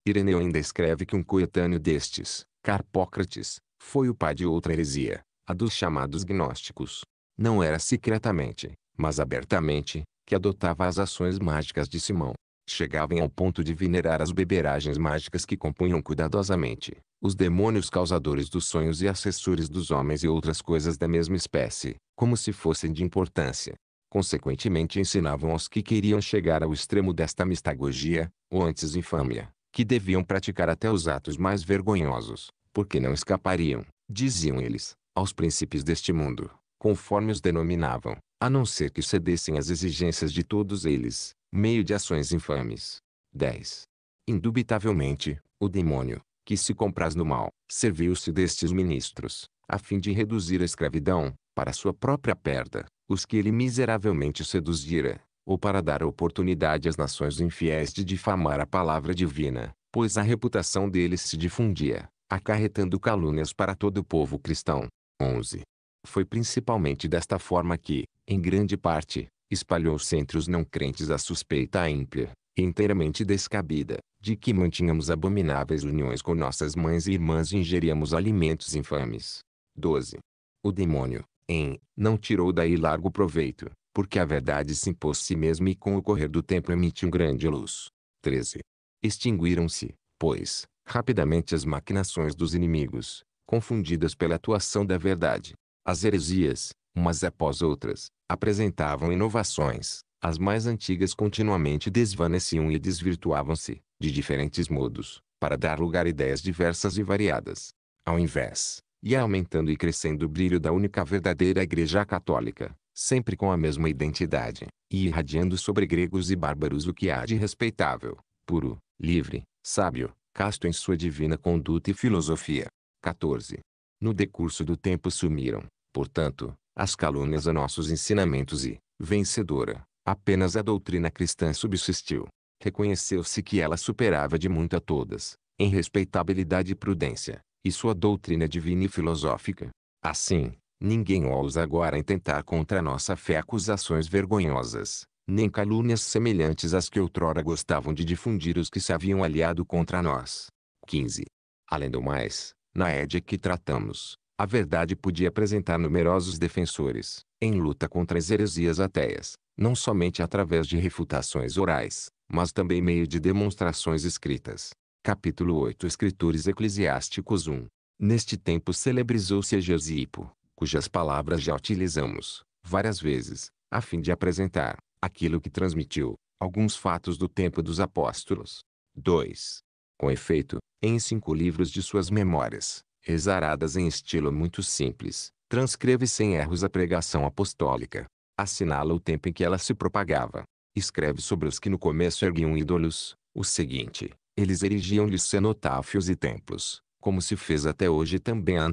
Ireneu ainda escreve que um coetâneo destes, Carpócrates, foi o pai de outra heresia, a dos chamados gnósticos. Não era secretamente, mas abertamente, que adotava as ações mágicas de Simão, chegavam ao ponto de venerar as beberagens mágicas que compunham cuidadosamente, os demônios causadores dos sonhos e assessores dos homens e outras coisas da mesma espécie, como se fossem de importância. Consequentemente ensinavam aos que queriam chegar ao extremo desta mistagogia, ou antes infâmia, que deviam praticar até os atos mais vergonhosos, porque não escapariam, diziam eles, aos princípios deste mundo, conforme os denominavam, a não ser que cedessem às exigências de todos eles meio de ações infames. 10. Indubitavelmente, o demônio, que se compraz no mal, serviu-se destes ministros, a fim de reduzir a escravidão, para sua própria perda, os que ele miseravelmente seduzira, ou para dar oportunidade às nações infiéis de difamar a palavra divina, pois a reputação deles se difundia, acarretando calúnias para todo o povo cristão. 11. Foi principalmente desta forma que, em grande parte, espalhou-se entre os não crentes a suspeita ímpia, inteiramente descabida, de que mantínhamos abomináveis uniões com nossas mães e irmãs e ingeríamos alimentos infames. 12. O demônio, em, não tirou daí largo proveito, porque a verdade se impôs si mesmo e com o correr do tempo emitiu grande luz. 13. Extinguiram-se, pois, rapidamente as maquinações dos inimigos, confundidas pela atuação da verdade. As heresias, umas após outras, apresentavam inovações. As mais antigas continuamente desvaneciam e desvirtuavam-se, de diferentes modos, para dar lugar a ideias diversas e variadas. Ao invés, ia aumentando e crescendo o brilho da única verdadeira Igreja Católica, sempre com a mesma identidade, e irradiando sobre gregos e bárbaros o que há de respeitável, puro, livre, sábio, casto em sua divina conduta e filosofia. 14. No decurso do tempo sumiram, portanto, as calúnias a nossos ensinamentos e, vencedora, apenas a doutrina cristã subsistiu. Reconheceu-se que ela superava de muito a todas, em respeitabilidade e prudência, e sua doutrina divina e filosófica. Assim, ninguém ousa agora intentar contra nossa fé acusações vergonhosas, nem calúnias semelhantes às que outrora gostavam de difundir os que se haviam aliado contra nós. 15. Além do mais, na édia que tratamos, a verdade podia apresentar numerosos defensores, em luta contra as heresias ateias, não somente através de refutações orais, mas também meio de demonstrações escritas. Capítulo 8 Escritores Eclesiásticos 1 Neste tempo celebrizou-se Egesipo, cujas palavras já utilizamos, várias vezes, a fim de apresentar, aquilo que transmitiu, alguns fatos do tempo dos apóstolos. 2. Com efeito, em cinco livros de suas memórias, exaradas em estilo muito simples, transcreve sem erros a pregação apostólica. Assinala o tempo em que ela se propagava. Escreve sobre os que no começo erguiam ídolos, o seguinte, eles erigiam-lhes cenotáfios e templos, como se fez até hoje também a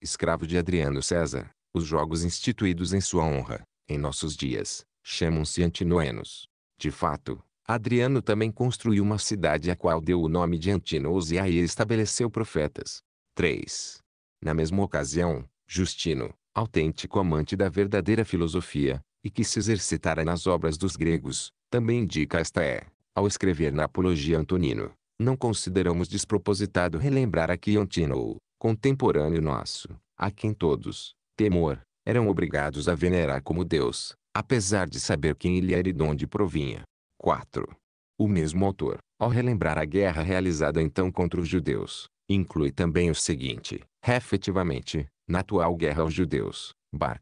escravo de Adriano César. Os jogos instituídos em sua honra, em nossos dias, chamam-se Antinoenos. De fato, Adriano também construiu uma cidade a qual deu o nome de Antinos e aí estabeleceu profetas. 3. Na mesma ocasião, Justino, autêntico amante da verdadeira filosofia, e que se exercitara nas obras dos gregos, também indica esta é, ao escrever na Apologia Antonino, não consideramos despropositado relembrar aqui Antino contemporâneo nosso, a quem todos, temor, eram obrigados a venerar como Deus, apesar de saber quem ele era e de onde provinha. 4. O mesmo autor, ao relembrar a guerra realizada então contra os judeus, Inclui também o seguinte, efetivamente, na atual guerra aos judeus, Bar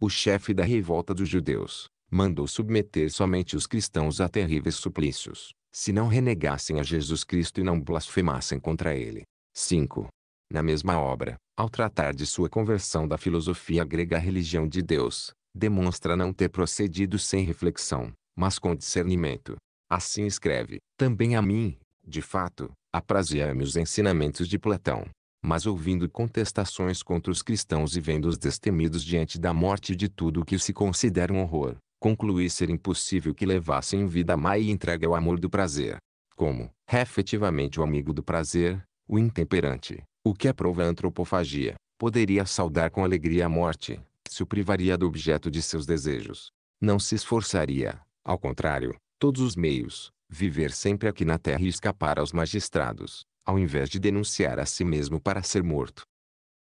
o chefe da revolta dos judeus, mandou submeter somente os cristãos a terríveis suplícios, se não renegassem a Jesus Cristo e não blasfemassem contra ele. 5. Na mesma obra, ao tratar de sua conversão da filosofia grega à religião de Deus, demonstra não ter procedido sem reflexão, mas com discernimento. Assim escreve: Também a mim, de fato, Apraziame os ensinamentos de Platão. Mas ouvindo contestações contra os cristãos e vendo-os destemidos diante da morte de tudo o que se considera um horror, concluí ser impossível que levassem vida má e entregue ao amor do prazer. Como, efetivamente o amigo do prazer, o intemperante, o que aprova a antropofagia, poderia saudar com alegria a morte, se o privaria do objeto de seus desejos. Não se esforçaria, ao contrário, todos os meios, viver sempre aqui na terra e escapar aos magistrados, ao invés de denunciar a si mesmo para ser morto.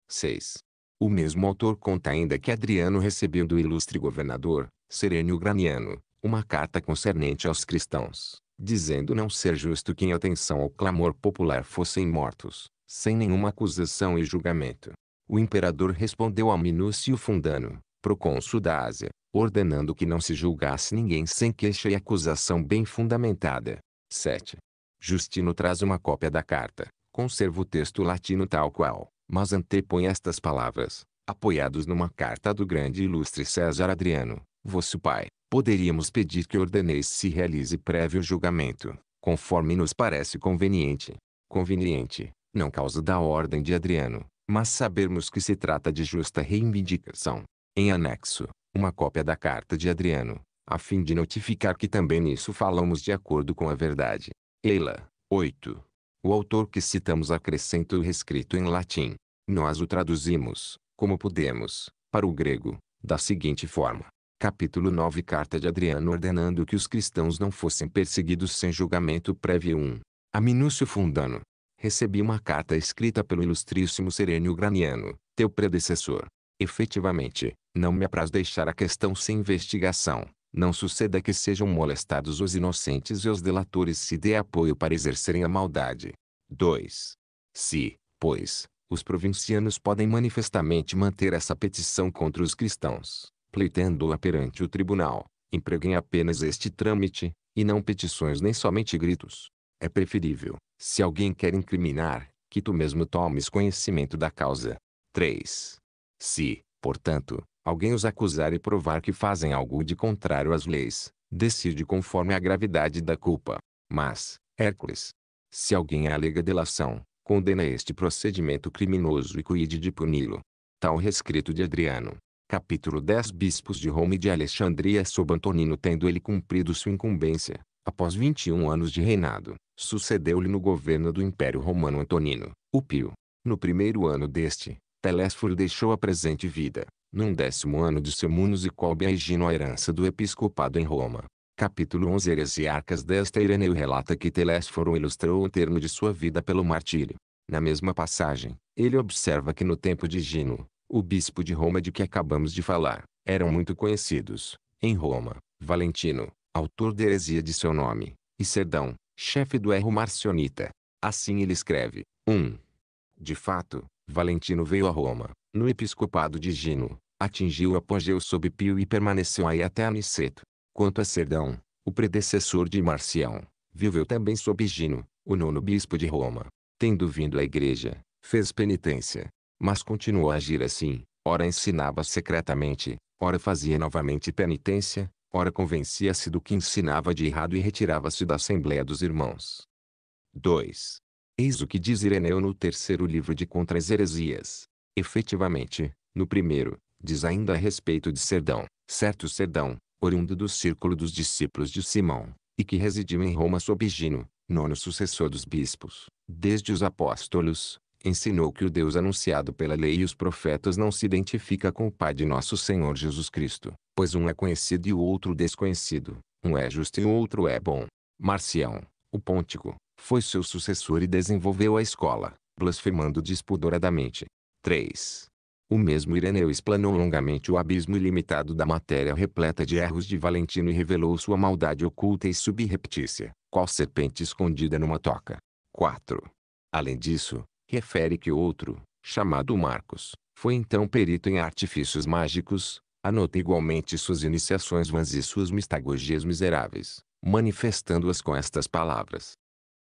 6. O mesmo autor conta ainda que Adriano recebeu do ilustre governador, Serênio Graniano, uma carta concernente aos cristãos, dizendo não ser justo que em atenção ao clamor popular fossem mortos, sem nenhuma acusação e julgamento. O imperador respondeu a Minúcio Fundano, proconsul da Ásia, ordenando que não se julgasse ninguém sem queixa e acusação bem fundamentada. 7. Justino traz uma cópia da carta, conserva o texto latino tal qual, mas antepõe estas palavras, apoiados numa carta do grande e ilustre César Adriano, vosso pai, poderíamos pedir que ordeneis se realize prévio julgamento, conforme nos parece conveniente. Conveniente, não causa da ordem de Adriano, mas sabermos que se trata de justa reivindicação, em anexo, uma cópia da carta de Adriano, a fim de notificar que também nisso falamos de acordo com a verdade. Eila, 8. O autor que citamos acrescenta o rescrito em latim. Nós o traduzimos, como pudemos, para o grego, da seguinte forma. Capítulo 9 Carta de Adriano ordenando que os cristãos não fossem perseguidos sem julgamento prévio 1. A Minúcio Fundano. Recebi uma carta escrita pelo ilustríssimo Serênio Graniano, teu predecessor. Efetivamente, não me apraz deixar a questão sem investigação. Não suceda que sejam molestados os inocentes e os delatores se dê apoio para exercerem a maldade. 2. Se, pois, os provincianos podem manifestamente manter essa petição contra os cristãos, pleitando-a perante o tribunal, empreguem apenas este trâmite, e não petições nem somente gritos. É preferível, se alguém quer incriminar, que tu mesmo tomes conhecimento da causa. 3. Se, portanto, alguém os acusar e provar que fazem algo de contrário às leis, decide conforme a gravidade da culpa. Mas, Hércules, se alguém alega delação, condena este procedimento criminoso e cuide de puni-lo. Tal rescrito de Adriano. Capítulo 10 Bispos de Roma e de Alexandria sob Antonino tendo ele cumprido sua incumbência, após 21 anos de reinado, sucedeu-lhe no governo do Império Romano Antonino, o Pio. No primeiro ano deste, Telésforo deixou a presente vida, num décimo ano de Semunus e colbe a Egino a herança do episcopado em Roma. Capítulo 11 Heresiarcas desta Ireneu relata que Telésforo ilustrou o termo de sua vida pelo martírio. Na mesma passagem, ele observa que no tempo de Gino, o bispo de Roma de que acabamos de falar, eram muito conhecidos, em Roma, Valentino, autor de heresia de seu nome, e Cerdão, chefe do erro marcionita. Assim ele escreve, 1. Um. De fato, Valentino veio a Roma, no episcopado de Gino, atingiu o apogeu sob Pio e permaneceu aí até Aniceto. Quanto a Cerdão, o predecessor de Marcião, viveu também sob Gino, o nono bispo de Roma. Tendo vindo à igreja, fez penitência, mas continuou a agir assim, ora ensinava secretamente, ora fazia novamente penitência, ora convencia-se do que ensinava de errado e retirava-se da Assembleia dos Irmãos. 2. Eis o que diz Ireneu no terceiro livro de Contra as Heresias. Efetivamente, no primeiro, diz ainda a respeito de Serdão, certo Serdão, oriundo do círculo dos discípulos de Simão, e que residiu em Roma sob Gino, nono sucessor dos bispos, desde os apóstolos, ensinou que o Deus anunciado pela lei e os profetas não se identifica com o Pai de nosso Senhor Jesus Cristo, pois um é conhecido e o outro desconhecido, um é justo e o outro é bom. Marcião, o Pôntico, foi seu sucessor e desenvolveu a escola, blasfemando despudoradamente. 3. O mesmo Ireneu explanou longamente o abismo ilimitado da matéria repleta de erros de Valentino e revelou sua maldade oculta e subreptícia, qual serpente escondida numa toca. 4. Além disso, refere que outro, chamado Marcos, foi então perito em artifícios mágicos, anota igualmente suas iniciações vãs e suas mistagogias miseráveis, manifestando-as com estas palavras.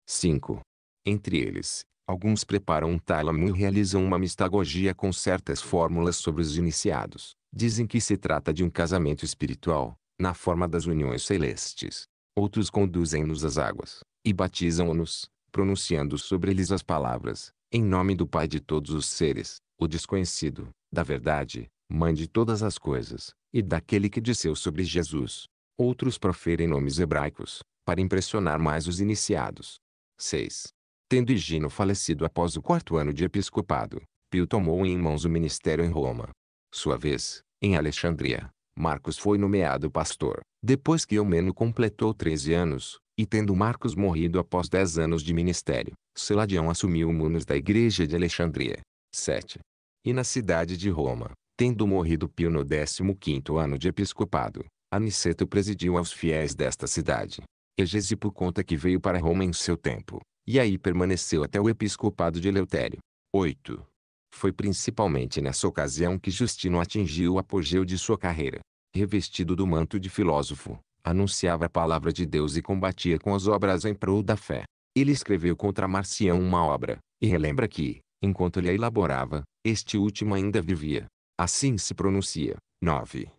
5. Entre eles, Alguns preparam um tálamo e realizam uma mistagogia com certas fórmulas sobre os iniciados. Dizem que se trata de um casamento espiritual, na forma das uniões celestes. Outros conduzem-nos às águas, e batizam-nos, pronunciando sobre eles as palavras, em nome do Pai de todos os seres, o desconhecido, da verdade, mãe de todas as coisas, e daquele que disseu sobre Jesus. Outros proferem nomes hebraicos, para impressionar mais os iniciados. 6. Tendo Higino falecido após o quarto ano de episcopado, Pio tomou em mãos o ministério em Roma. Sua vez, em Alexandria, Marcos foi nomeado pastor, depois que Eumeno completou 13 anos, e tendo Marcos morrido após 10 anos de ministério, Seladião assumiu o munos da igreja de Alexandria. 7. E na cidade de Roma, tendo morrido Pio no 15º ano de episcopado, Aniceto presidiu aos fiéis desta cidade. Egesipo conta que veio para Roma em seu tempo, e aí permaneceu até o episcopado de Eleutério. 8. Foi principalmente nessa ocasião que Justino atingiu o apogeu de sua carreira. Revestido do manto de filósofo, anunciava a palavra de Deus e combatia com as obras em prol da fé. Ele escreveu contra Marcião uma obra, e relembra que, enquanto ele a elaborava, este último ainda vivia. Assim se pronuncia. 9.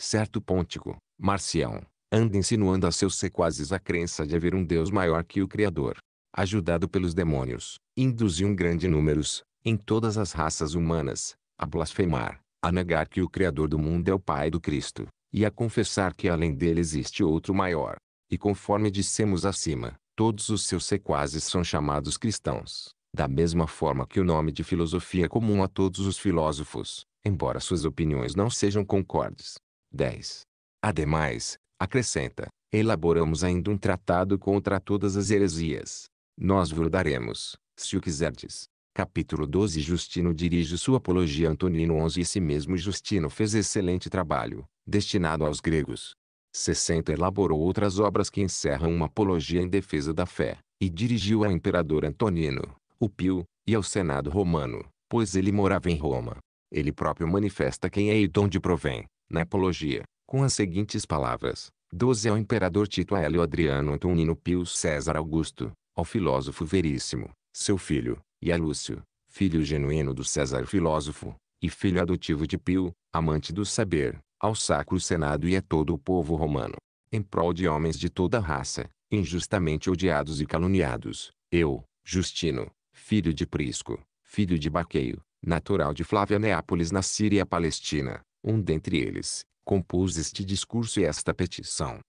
Certo Pôntico, Marcião, anda insinuando a seus sequazes a crença de haver um Deus maior que o Criador, ajudado pelos demônios, induziu um grande números, em todas as raças humanas, a blasfemar, a negar que o Criador do mundo é o Pai do Cristo, e a confessar que além dele existe outro maior. E conforme dissemos acima, todos os seus sequazes são chamados cristãos, da mesma forma que o nome de filosofia é comum a todos os filósofos, embora suas opiniões não sejam concordes. 10. Ademais, acrescenta, elaboramos ainda um tratado contra todas as heresias, nós vos se o quiserdes. Capítulo 12 Justino dirige sua apologia a Antonino XI e Esse mesmo Justino fez excelente trabalho, destinado aos gregos. 60 Elaborou outras obras que encerram uma apologia em defesa da fé, e dirigiu ao imperador Antonino, o Pio, e ao Senado romano, pois ele morava em Roma. Ele próprio manifesta quem é e de onde provém, na apologia, com as seguintes palavras. 12 Ao imperador Tito Hélio Adriano Antonino Pio César Augusto, ao filósofo Veríssimo, seu filho, e a Lúcio, filho genuíno do César filósofo, e filho adotivo de Pio, amante do saber, ao Sacro Senado e a todo o povo romano, em prol de homens de toda raça, injustamente odiados e caluniados, eu, Justino, filho de Prisco, filho de Baqueio, natural de Flávia Neápolis na Síria Palestina, um dentre eles, compus este discurso e esta petição.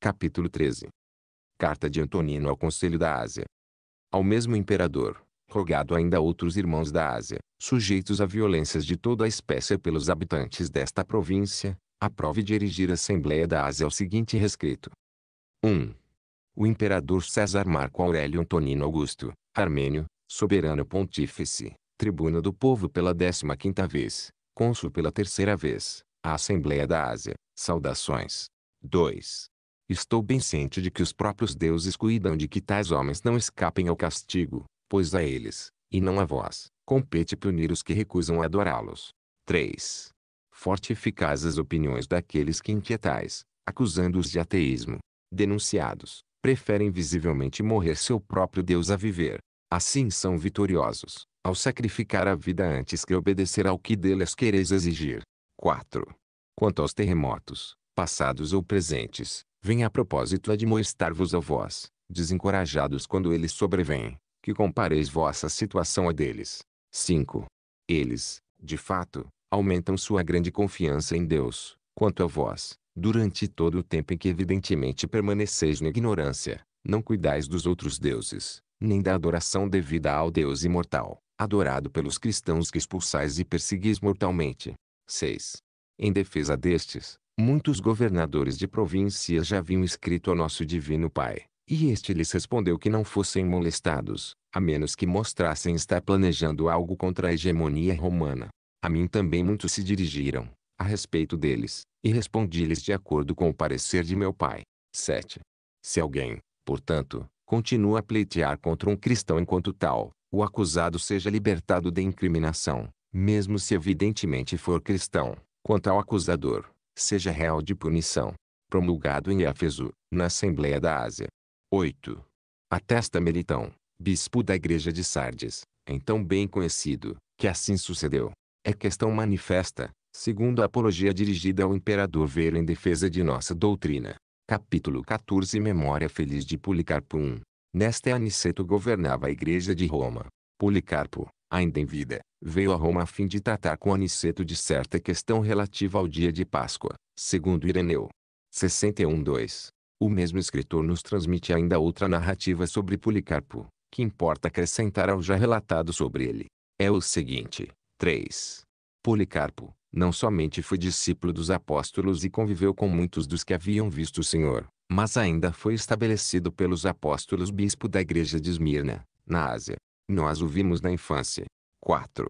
Capítulo 13 Carta de Antonino ao Conselho da Ásia. Ao mesmo imperador, rogado ainda outros irmãos da Ásia, sujeitos a violências de toda a espécie pelos habitantes desta província, aprove dirigir a Assembleia da Ásia o seguinte rescrito. 1. O imperador César Marco Aurélio Antonino Augusto, armênio, soberano pontífice, tribuno do povo pela 15 quinta vez, cônsul pela terceira vez, à Assembleia da Ásia, saudações. 2. Estou bem ciente de que os próprios deuses cuidam de que tais homens não escapem ao castigo, pois a eles, e não a vós, compete punir os que recusam adorá-los. 3. Fortificais as opiniões daqueles que inquietais, acusando-os de ateísmo. Denunciados, preferem visivelmente morrer seu próprio Deus a viver. Assim são vitoriosos, ao sacrificar a vida antes que obedecer ao que deles quereis exigir. 4. Quanto aos terremotos, passados ou presentes, Vem a propósito admoestar-vos a vós, desencorajados quando eles sobrevêm, que compareis vossa situação a deles. 5. Eles, de fato, aumentam sua grande confiança em Deus, quanto a vós, durante todo o tempo em que evidentemente permaneceis na ignorância, não cuidais dos outros deuses, nem da adoração devida ao Deus imortal, adorado pelos cristãos que expulsais e perseguis mortalmente. 6. Em defesa destes, Muitos governadores de províncias já haviam escrito ao nosso divino Pai, e este lhes respondeu que não fossem molestados, a menos que mostrassem estar planejando algo contra a hegemonia romana. A mim também muitos se dirigiram, a respeito deles, e respondi-lhes de acordo com o parecer de meu Pai. 7. Se alguém, portanto, continua a pleitear contra um cristão enquanto tal, o acusado seja libertado da incriminação, mesmo se evidentemente for cristão, quanto ao acusador seja réu de punição, promulgado em Éfeso, na Assembleia da Ásia. 8. Atesta Meritão, bispo da igreja de Sardes, então bem conhecido, que assim sucedeu. É questão manifesta, segundo a apologia dirigida ao imperador Vero em defesa de nossa doutrina. Capítulo 14 Memória feliz de Policarpo I. Nesta Aniceto governava a igreja de Roma. Policarpo, ainda em vida, veio a Roma a fim de tratar com Aniceto de certa questão relativa ao dia de Páscoa, segundo Ireneu. 61.2. O mesmo escritor nos transmite ainda outra narrativa sobre Policarpo, que importa acrescentar ao já relatado sobre ele. É o seguinte. 3. Policarpo, não somente foi discípulo dos apóstolos e conviveu com muitos dos que haviam visto o Senhor, mas ainda foi estabelecido pelos apóstolos bispo da igreja de Esmirna, na Ásia, nós o vimos na infância. 4.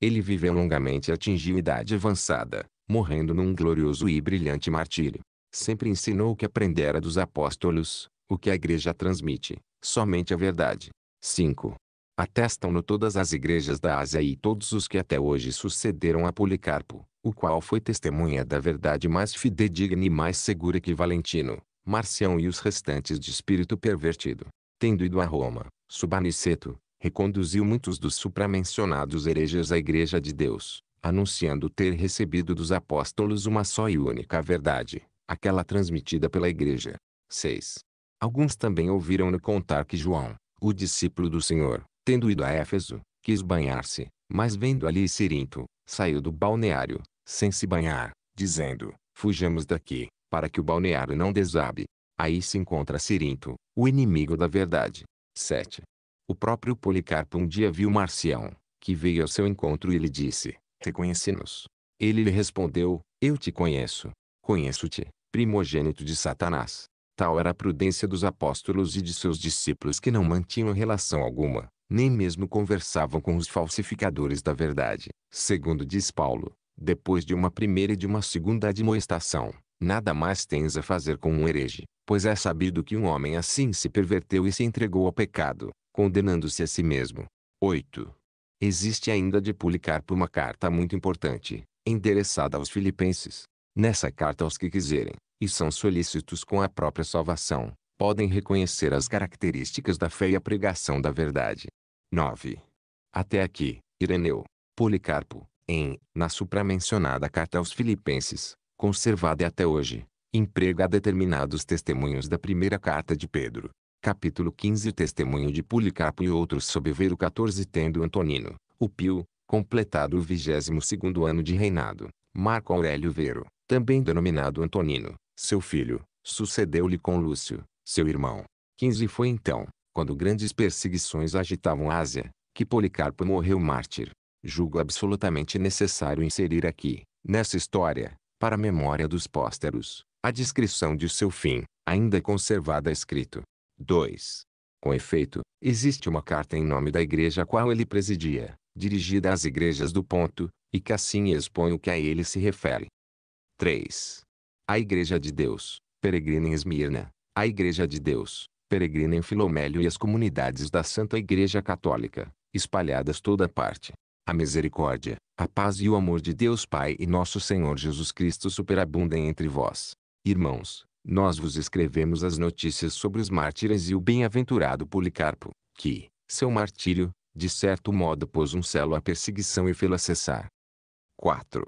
Ele viveu longamente e atingiu idade avançada, morrendo num glorioso e brilhante martírio. Sempre ensinou o que aprendera dos apóstolos, o que a igreja transmite, somente a verdade. 5. Atestam-no todas as igrejas da Ásia e todos os que até hoje sucederam a Policarpo, o qual foi testemunha da verdade mais fidedigna e mais segura que Valentino, Marcião e os restantes de espírito pervertido. Tendo ido a Roma, Subaniceto, reconduziu muitos dos supramencionados hereges à Igreja de Deus, anunciando ter recebido dos apóstolos uma só e única verdade, aquela transmitida pela Igreja. 6. Alguns também ouviram-no contar que João, o discípulo do Senhor, tendo ido a Éfeso, quis banhar-se, mas vendo ali Sirinto, saiu do balneário, sem se banhar, dizendo, fujamos daqui, para que o balneário não desabe. Aí se encontra Sirinto, o inimigo da verdade. 7. O próprio Policarpo um dia viu Marcião, que veio ao seu encontro e lhe disse, reconhece-nos. Ele lhe respondeu, eu te conheço. Conheço-te, primogênito de Satanás. Tal era a prudência dos apóstolos e de seus discípulos que não mantinham relação alguma, nem mesmo conversavam com os falsificadores da verdade. Segundo diz Paulo, depois de uma primeira e de uma segunda admoestação, nada mais tens a fazer com um herege, pois é sabido que um homem assim se perverteu e se entregou ao pecado, condenando-se a si mesmo. 8. Existe ainda de Policarpo uma carta muito importante, endereçada aos filipenses. Nessa carta aos que quiserem, e são solícitos com a própria salvação, podem reconhecer as características da fé e a pregação da verdade. 9. Até aqui, Ireneu, Policarpo, em, na supramencionada carta aos filipenses, conservada até hoje, emprega determinados testemunhos da primeira carta de Pedro, Capítulo 15 Testemunho de Policarpo e outros sobre Vero 14 Tendo Antonino, o Pio, completado o 22 ano de reinado, Marco Aurélio Vero, também denominado Antonino, seu filho, sucedeu-lhe com Lúcio, seu irmão. 15 foi então, quando grandes perseguições agitavam a Ásia, que Policarpo morreu mártir. Julgo absolutamente necessário inserir aqui, nessa história, para a memória dos pósteros, a descrição de seu fim, ainda conservada escrito, 2. Com efeito, existe uma carta em nome da igreja a qual ele presidia, dirigida às igrejas do ponto, e que assim expõe o que a ele se refere. 3. A Igreja de Deus, peregrina em Esmirna, a Igreja de Deus, peregrina em Filomélio e as comunidades da Santa Igreja Católica, espalhadas toda parte. A misericórdia, a paz e o amor de Deus Pai e nosso Senhor Jesus Cristo superabundem entre vós. Irmãos, nós vos escrevemos as notícias sobre os mártires e o bem-aventurado Policarpo, que, seu martírio, de certo modo pôs um selo à perseguição e fê-la cessar. 4.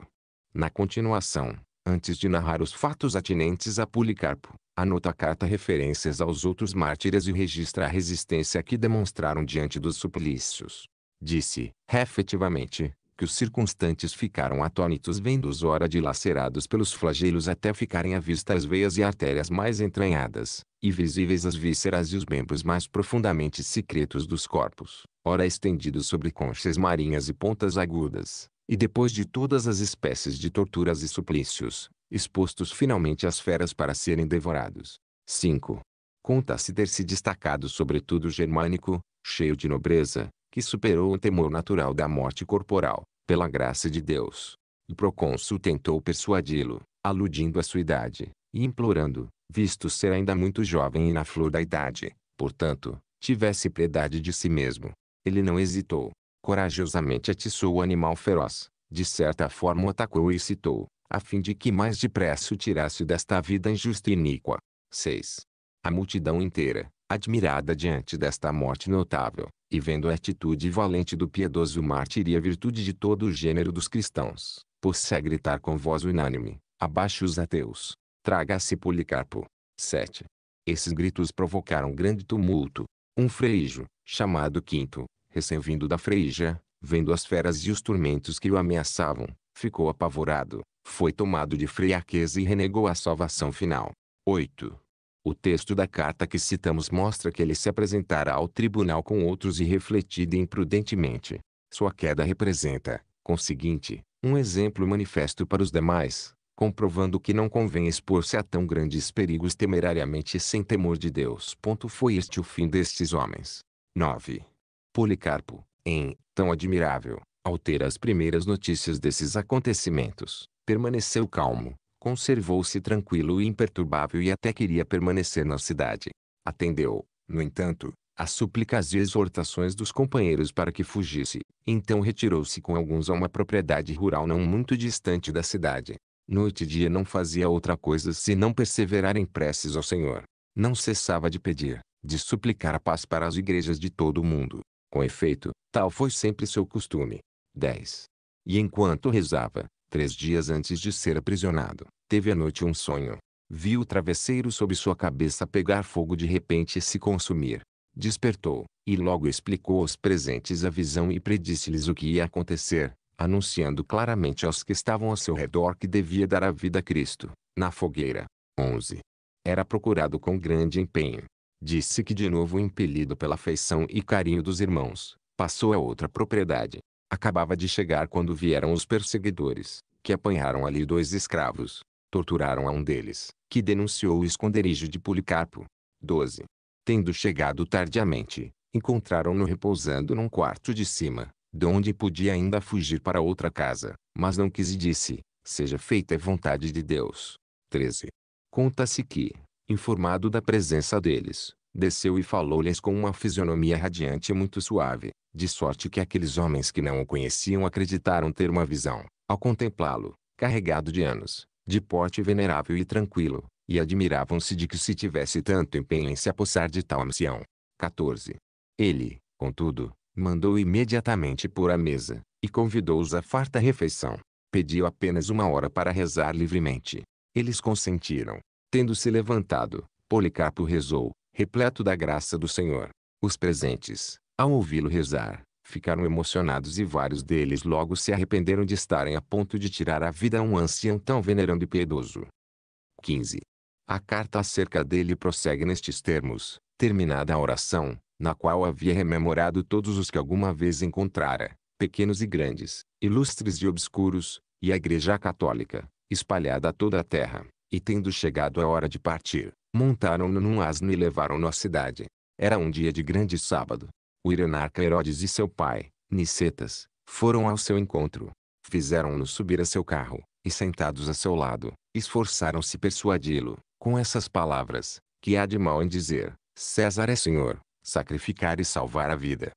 Na continuação, antes de narrar os fatos atinentes a Policarpo, anota a carta referências aos outros mártires e registra a resistência que demonstraram diante dos suplícios. Disse, efetivamente, que os circunstantes ficaram atônitos vendo-os ora dilacerados pelos flagelos até ficarem à vista as veias e artérias mais entranhadas, e visíveis as vísceras e os membros mais profundamente secretos dos corpos, ora estendidos sobre conchas marinhas e pontas agudas, e depois de todas as espécies de torturas e suplícios, expostos finalmente às feras para serem devorados. 5. Conta-se ter se destacado sobretudo germânico, cheio de nobreza, que superou o temor natural da morte corporal, pela graça de Deus. O procônsul tentou persuadi-lo, aludindo à sua idade, e implorando, visto ser ainda muito jovem e na flor da idade, portanto, tivesse piedade de si mesmo. Ele não hesitou. Corajosamente atiçou o animal feroz, de certa forma o atacou e citou, a fim de que mais depressa o tirasse desta vida injusta e iníqua. 6. A multidão inteira, admirada diante desta morte notável, e vendo a atitude valente do piedoso mártir e a virtude de todo o gênero dos cristãos, possa gritar com voz unânime, abaixo os ateus, traga-se Policarpo. 7. Esses gritos provocaram grande tumulto. Um freijo, chamado Quinto, recém-vindo da freija, vendo as feras e os tormentos que o ameaçavam, ficou apavorado, foi tomado de friaqueza e renegou a salvação final. 8. O texto da carta que citamos mostra que ele se apresentará ao tribunal com outros e refletido imprudentemente. Sua queda representa, conseguinte, um exemplo manifesto para os demais, comprovando que não convém expor-se a tão grandes perigos temerariamente e sem temor de Deus. Ponto foi este o fim destes homens. 9. Policarpo, em Tão Admirável, ao ter as primeiras notícias desses acontecimentos, permaneceu calmo, Conservou-se tranquilo e imperturbável e até queria permanecer na cidade. Atendeu, no entanto, às súplicas e exortações dos companheiros para que fugisse. Então retirou-se com alguns a uma propriedade rural não muito distante da cidade. Noite e dia não fazia outra coisa senão perseverar em preces ao Senhor. Não cessava de pedir, de suplicar a paz para as igrejas de todo o mundo. Com efeito, tal foi sempre seu costume. 10. E enquanto rezava, três dias antes de ser aprisionado, teve à noite um sonho. Viu o travesseiro sob sua cabeça pegar fogo de repente e se consumir. Despertou, e logo explicou aos presentes a visão e predisse-lhes o que ia acontecer, anunciando claramente aos que estavam ao seu redor que devia dar a vida a Cristo, na fogueira. 11. Era procurado com grande empenho. Disse que de novo impelido pela afeição e carinho dos irmãos, passou a outra propriedade, Acabava de chegar quando vieram os perseguidores, que apanharam ali dois escravos. Torturaram a um deles, que denunciou o esconderijo de Policarpo. 12. Tendo chegado tardiamente, encontraram-no repousando num quarto de cima, de onde podia ainda fugir para outra casa, mas não quis e disse, seja feita a vontade de Deus. 13. Conta-se que, informado da presença deles, desceu e falou-lhes com uma fisionomia radiante e muito suave, de sorte que aqueles homens que não o conheciam acreditaram ter uma visão, ao contemplá-lo, carregado de anos, de porte venerável e tranquilo, e admiravam-se de que se tivesse tanto empenho em se apossar de tal ancião. 14. Ele, contudo, mandou imediatamente pôr a mesa, e convidou-os à farta refeição. Pediu apenas uma hora para rezar livremente. Eles consentiram. Tendo se levantado, Policarpo rezou, repleto da graça do Senhor. Os presentes, ao ouvi-lo rezar, ficaram emocionados e vários deles logo se arrependeram de estarem a ponto de tirar a vida a um ancião tão venerando e piedoso. 15. A carta acerca dele prossegue nestes termos, terminada a oração, na qual havia rememorado todos os que alguma vez encontrara, pequenos e grandes, ilustres e obscuros, e a Igreja Católica, espalhada a toda a terra, e tendo chegado a hora de partir, Montaram-no num asno e levaram-no à cidade. Era um dia de grande sábado. O irenarca Herodes e seu pai, Nicetas, foram ao seu encontro. Fizeram-no subir a seu carro, e sentados a seu lado, esforçaram-se persuadi-lo, com essas palavras, que há de mal em dizer, César é senhor, sacrificar e salvar a vida.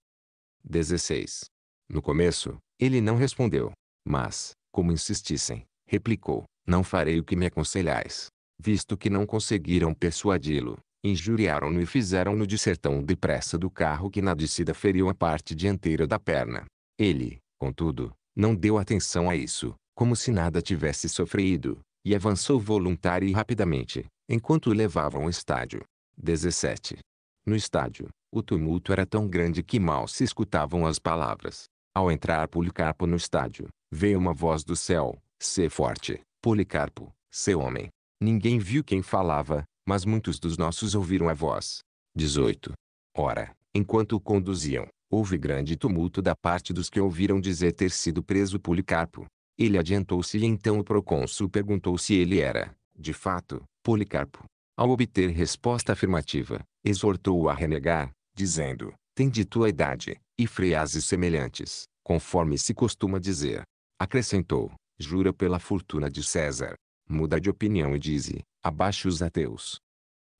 16. No começo, ele não respondeu, mas, como insistissem, replicou, não farei o que me aconselhais visto que não conseguiram persuadi-lo, injuriaram-no e fizeram-no de sertão depressa do carro que na descida feriu a parte dianteira da perna. Ele, contudo, não deu atenção a isso, como se nada tivesse sofrido, e avançou voluntário e rapidamente, enquanto o levavam ao estádio. 17. No estádio, o tumulto era tão grande que mal se escutavam as palavras. Ao entrar Policarpo no estádio, veio uma voz do céu, "Se forte, Policarpo, se homem. Ninguém viu quem falava, mas muitos dos nossos ouviram a voz. 18. Ora, enquanto o conduziam, houve grande tumulto da parte dos que ouviram dizer ter sido preso Policarpo. Ele adiantou-se e então o procônsul perguntou se ele era, de fato, Policarpo. Ao obter resposta afirmativa, exortou-o a renegar, dizendo, tem de tua idade, e freases semelhantes, conforme se costuma dizer. Acrescentou, jura pela fortuna de César, muda de opinião e diz, abaixe os ateus.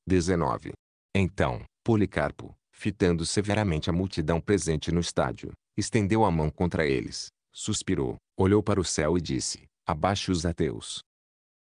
19. Então, Policarpo, fitando severamente a multidão presente no estádio, estendeu a mão contra eles, suspirou, olhou para o céu e disse, abaixe os ateus.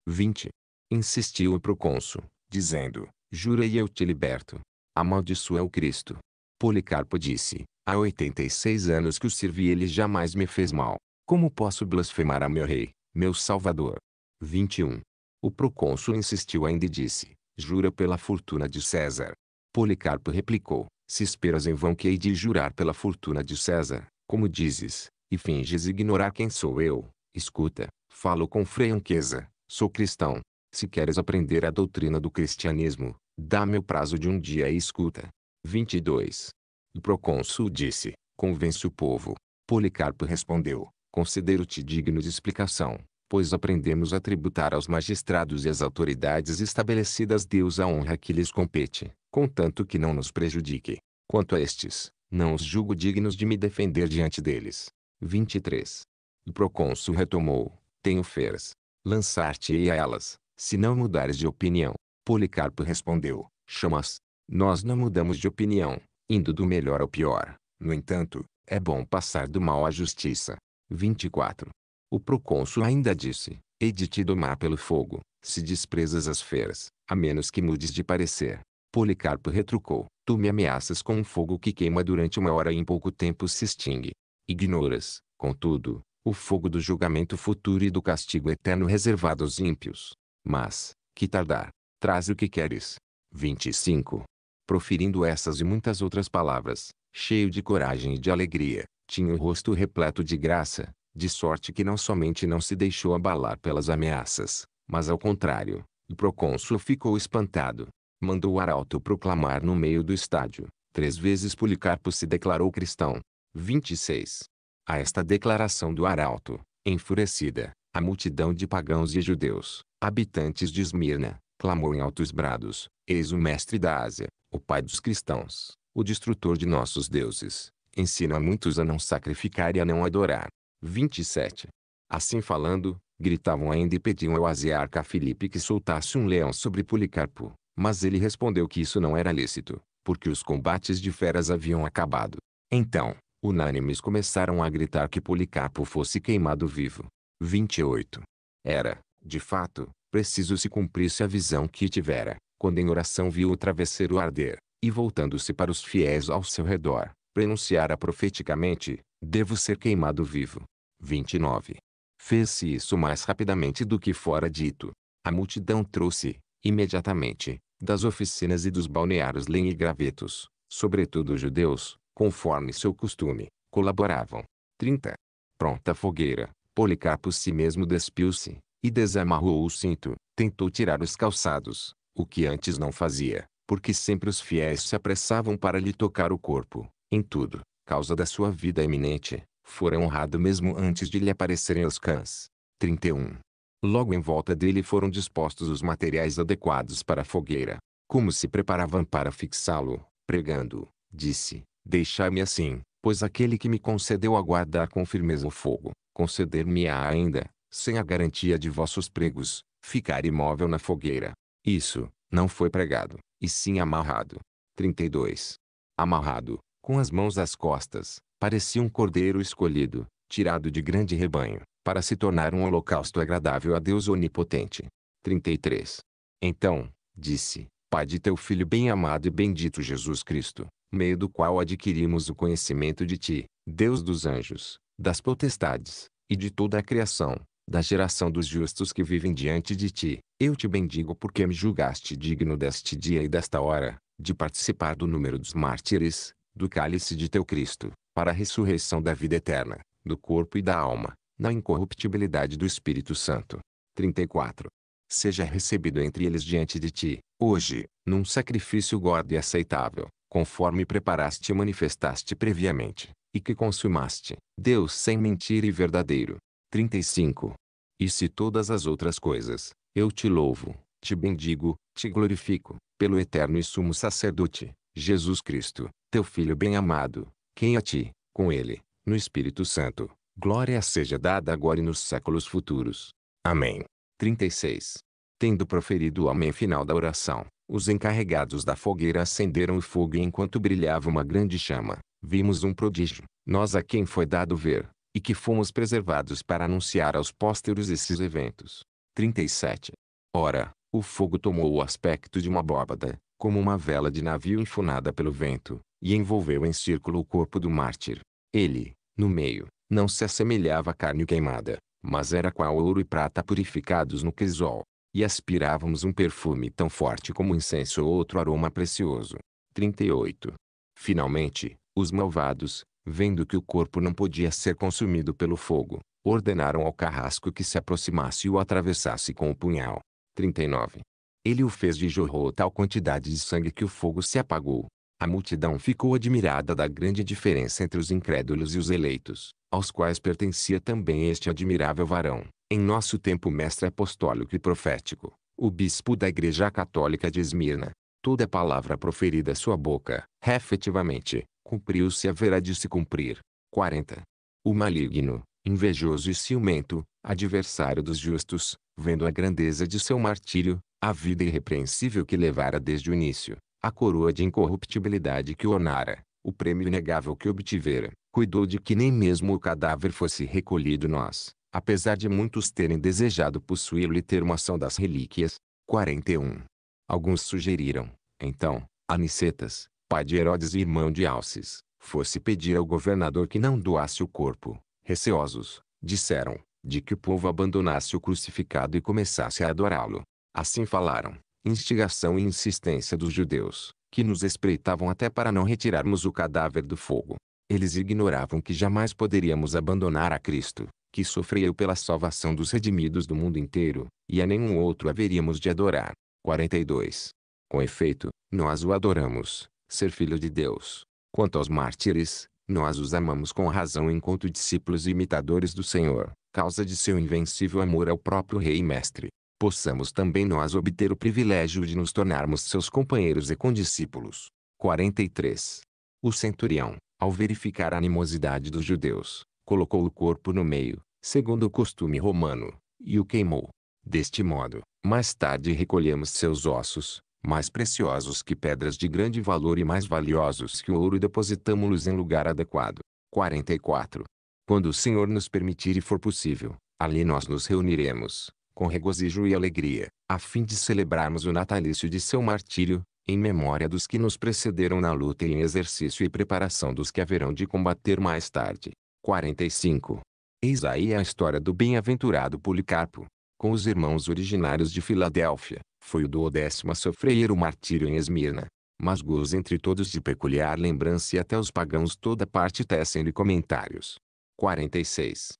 20. Insistiu o procônsul, dizendo, jura e eu te liberto. Amaldiçoa o Cristo. Policarpo disse, há 86 anos que o servi ele jamais me fez mal. Como posso blasfemar a meu rei, meu salvador? 21. O procônsul insistiu ainda e disse, jura pela fortuna de César. Policarpo replicou, se esperas em vão que hei de jurar pela fortuna de César, como dizes, e finges ignorar quem sou eu, escuta, falo com franqueza, sou cristão. Se queres aprender a doutrina do cristianismo, dá-me o prazo de um dia e escuta. 22. O procônsul disse, convence o povo. Policarpo respondeu, considero-te digno de explicação, pois aprendemos a tributar aos magistrados e às autoridades estabelecidas Deus a honra que lhes compete, contanto que não nos prejudique. Quanto a estes, não os julgo dignos de me defender diante deles. 23. O procônsul retomou, tenho feras. Lançar-te-ei a elas, se não mudares de opinião. Policarpo respondeu, chamas. Nós não mudamos de opinião, indo do melhor ao pior. No entanto, é bom passar do mal à justiça. 24. O procônsul ainda disse, hei de te domar pelo fogo, se desprezas as feras, a menos que mudes de parecer. Policarpo retrucou, tu me ameaças com um fogo que queima durante uma hora e em pouco tempo se extingue. Ignoras, contudo, o fogo do julgamento futuro e do castigo eterno reservado aos ímpios. Mas, que tardar, traze o que queres. 25. Proferindo essas e muitas outras palavras, cheio de coragem e de alegria, tinha o rosto repleto de graça, de sorte que não somente não se deixou abalar pelas ameaças, mas ao contrário, o procônsul ficou espantado. Mandou o arauto proclamar no meio do estádio. Três vezes Policarpo se declarou cristão. 26. A esta declaração do arauto, enfurecida, a multidão de pagãos e judeus, habitantes de Esmirna, clamou em altos brados, Eis o mestre da Ásia, o pai dos cristãos, o destrutor de nossos deuses, ensina a muitos a não sacrificar e a não adorar. 27. Assim falando, gritavam ainda e pediam ao aziarca Filipe que soltasse um leão sobre Policarpo, mas ele respondeu que isso não era lícito, porque os combates de feras haviam acabado. Então, unânimes começaram a gritar que Policarpo fosse queimado vivo. 28. Era, de fato, preciso se cumprisse a visão que tivera, quando em oração viu o travesseiro arder, e voltando-se para os fiéis ao seu redor, pronunciara profeticamente, devo ser queimado vivo. 29. Fez-se isso mais rapidamente do que fora dito. A multidão trouxe, imediatamente, das oficinas e dos balneários lenha e gravetos, sobretudo os judeus, conforme seu costume, colaboravam. 30. Pronta a fogueira, Policarpo si mesmo despiu-se, e desamarrou o cinto, tentou tirar os calçados, o que antes não fazia, porque sempre os fiéis se apressavam para lhe tocar o corpo, em tudo, causa da sua vida iminente, fora honrado mesmo antes de lhe aparecerem os cãs. 31. Logo em volta dele foram dispostos os materiais adequados para a fogueira. Como se preparavam para fixá-lo, pregando, disse, Deixai-me assim, pois aquele que me concedeu aguardar com firmeza o fogo, conceder-me-á ainda, sem a garantia de vossos pregos, ficar imóvel na fogueira. Isso, não foi pregado, e sim amarrado. 32. Amarrado, com as mãos às costas, Parecia um cordeiro escolhido, tirado de grande rebanho, para se tornar um holocausto agradável a Deus onipotente. 33. Então, disse, Pai de teu Filho bem-amado e bendito Jesus Cristo, meio do qual adquirimos o conhecimento de ti, Deus dos anjos, das potestades, e de toda a criação, da geração dos justos que vivem diante de ti, eu te bendigo porque me julgaste digno deste dia e desta hora, de participar do número dos mártires, do cálice de teu Cristo, para a ressurreição da vida eterna, do corpo e da alma, na incorruptibilidade do Espírito Santo. 34. Seja recebido entre eles diante de ti, hoje, num sacrifício gordo e aceitável, conforme preparaste e manifestaste previamente, e que consumaste, Deus sem mentira e verdadeiro. 35. E se todas as outras coisas, eu te louvo, te bendigo, te glorifico, pelo eterno e sumo sacerdote, Jesus Cristo, teu Filho bem-amado, quem a ti, com ele, no Espírito Santo, glória seja dada agora e nos séculos futuros. Amém. 36. Tendo proferido o amém final da oração, os encarregados da fogueira acenderam o fogo e enquanto brilhava uma grande chama, vimos um prodígio, nós a quem foi dado ver, e que fomos preservados para anunciar aos pósteros esses eventos. 37. Ora, o fogo tomou o aspecto de uma bóbada, como uma vela de navio enfunada pelo vento, e envolveu em círculo o corpo do mártir. Ele, no meio, não se assemelhava à carne queimada, mas era qual ouro e prata purificados no crisol, e aspirávamos um perfume tão forte como incenso ou outro aroma precioso. 38. Finalmente, os malvados, vendo que o corpo não podia ser consumido pelo fogo, ordenaram ao carrasco que se aproximasse e o atravessasse com o punhal. 39. Ele o fez e jorrou tal quantidade de sangue que o fogo se apagou. A multidão ficou admirada da grande diferença entre os incrédulos e os eleitos, aos quais pertencia também este admirável varão, em nosso tempo mestre apostólico e profético, o bispo da Igreja Católica de Esmirna. Toda palavra proferida à sua boca, efetivamente, cumpriu-se e haverá de se cumprir. 40. O maligno, invejoso e ciumento, adversário dos justos, vendo a grandeza de seu martírio, a vida irrepreensível que levara desde o início, a coroa de incorruptibilidade que o ornara, o prêmio inegável que obtivera, cuidou de que nem mesmo o cadáver fosse recolhido nós, apesar de muitos terem desejado possuí-lo e ter uma ação das relíquias. 41. Alguns sugeriram, então, a Nicetas, pai de Herodes e irmão de Alces, fosse pedir ao governador que não doasse o corpo. Receosos, disseram, de que o povo abandonasse o crucificado e começasse a adorá-lo. Assim falaram, instigação e insistência dos judeus, que nos espreitavam até para não retirarmos o cadáver do fogo. Eles ignoravam que jamais poderíamos abandonar a Cristo, que sofreu pela salvação dos redimidos do mundo inteiro, e a nenhum outro haveríamos de adorar. 42. Com efeito, nós o adoramos, ser filho de Deus. Quanto aos mártires, nós os amamos com razão enquanto discípulos e imitadores do Senhor, causa de seu invencível amor ao próprio Rei e Mestre possamos também nós obter o privilégio de nos tornarmos seus companheiros e condiscípulos. 43. O centurião, ao verificar a animosidade dos judeus, colocou o corpo no meio, segundo o costume romano, e o queimou. Deste modo, mais tarde recolhemos seus ossos, mais preciosos que pedras de grande valor e mais valiosos que o ouro e depositamos-los em lugar adequado. 44. Quando o Senhor nos permitir e for possível, ali nós nos reuniremos, com regozijo e alegria, a fim de celebrarmos o natalício de seu martírio, em memória dos que nos precederam na luta e em exercício e preparação dos que haverão de combater mais tarde. 45. Eis aí a história do bem-aventurado Policarpo. Com os irmãos originários de Filadélfia, foi o duodécimo a sofrer o martírio em Esmirna. Mas goza entre todos de peculiar lembrança e até os pagãos toda parte tecem-lhe comentários. 46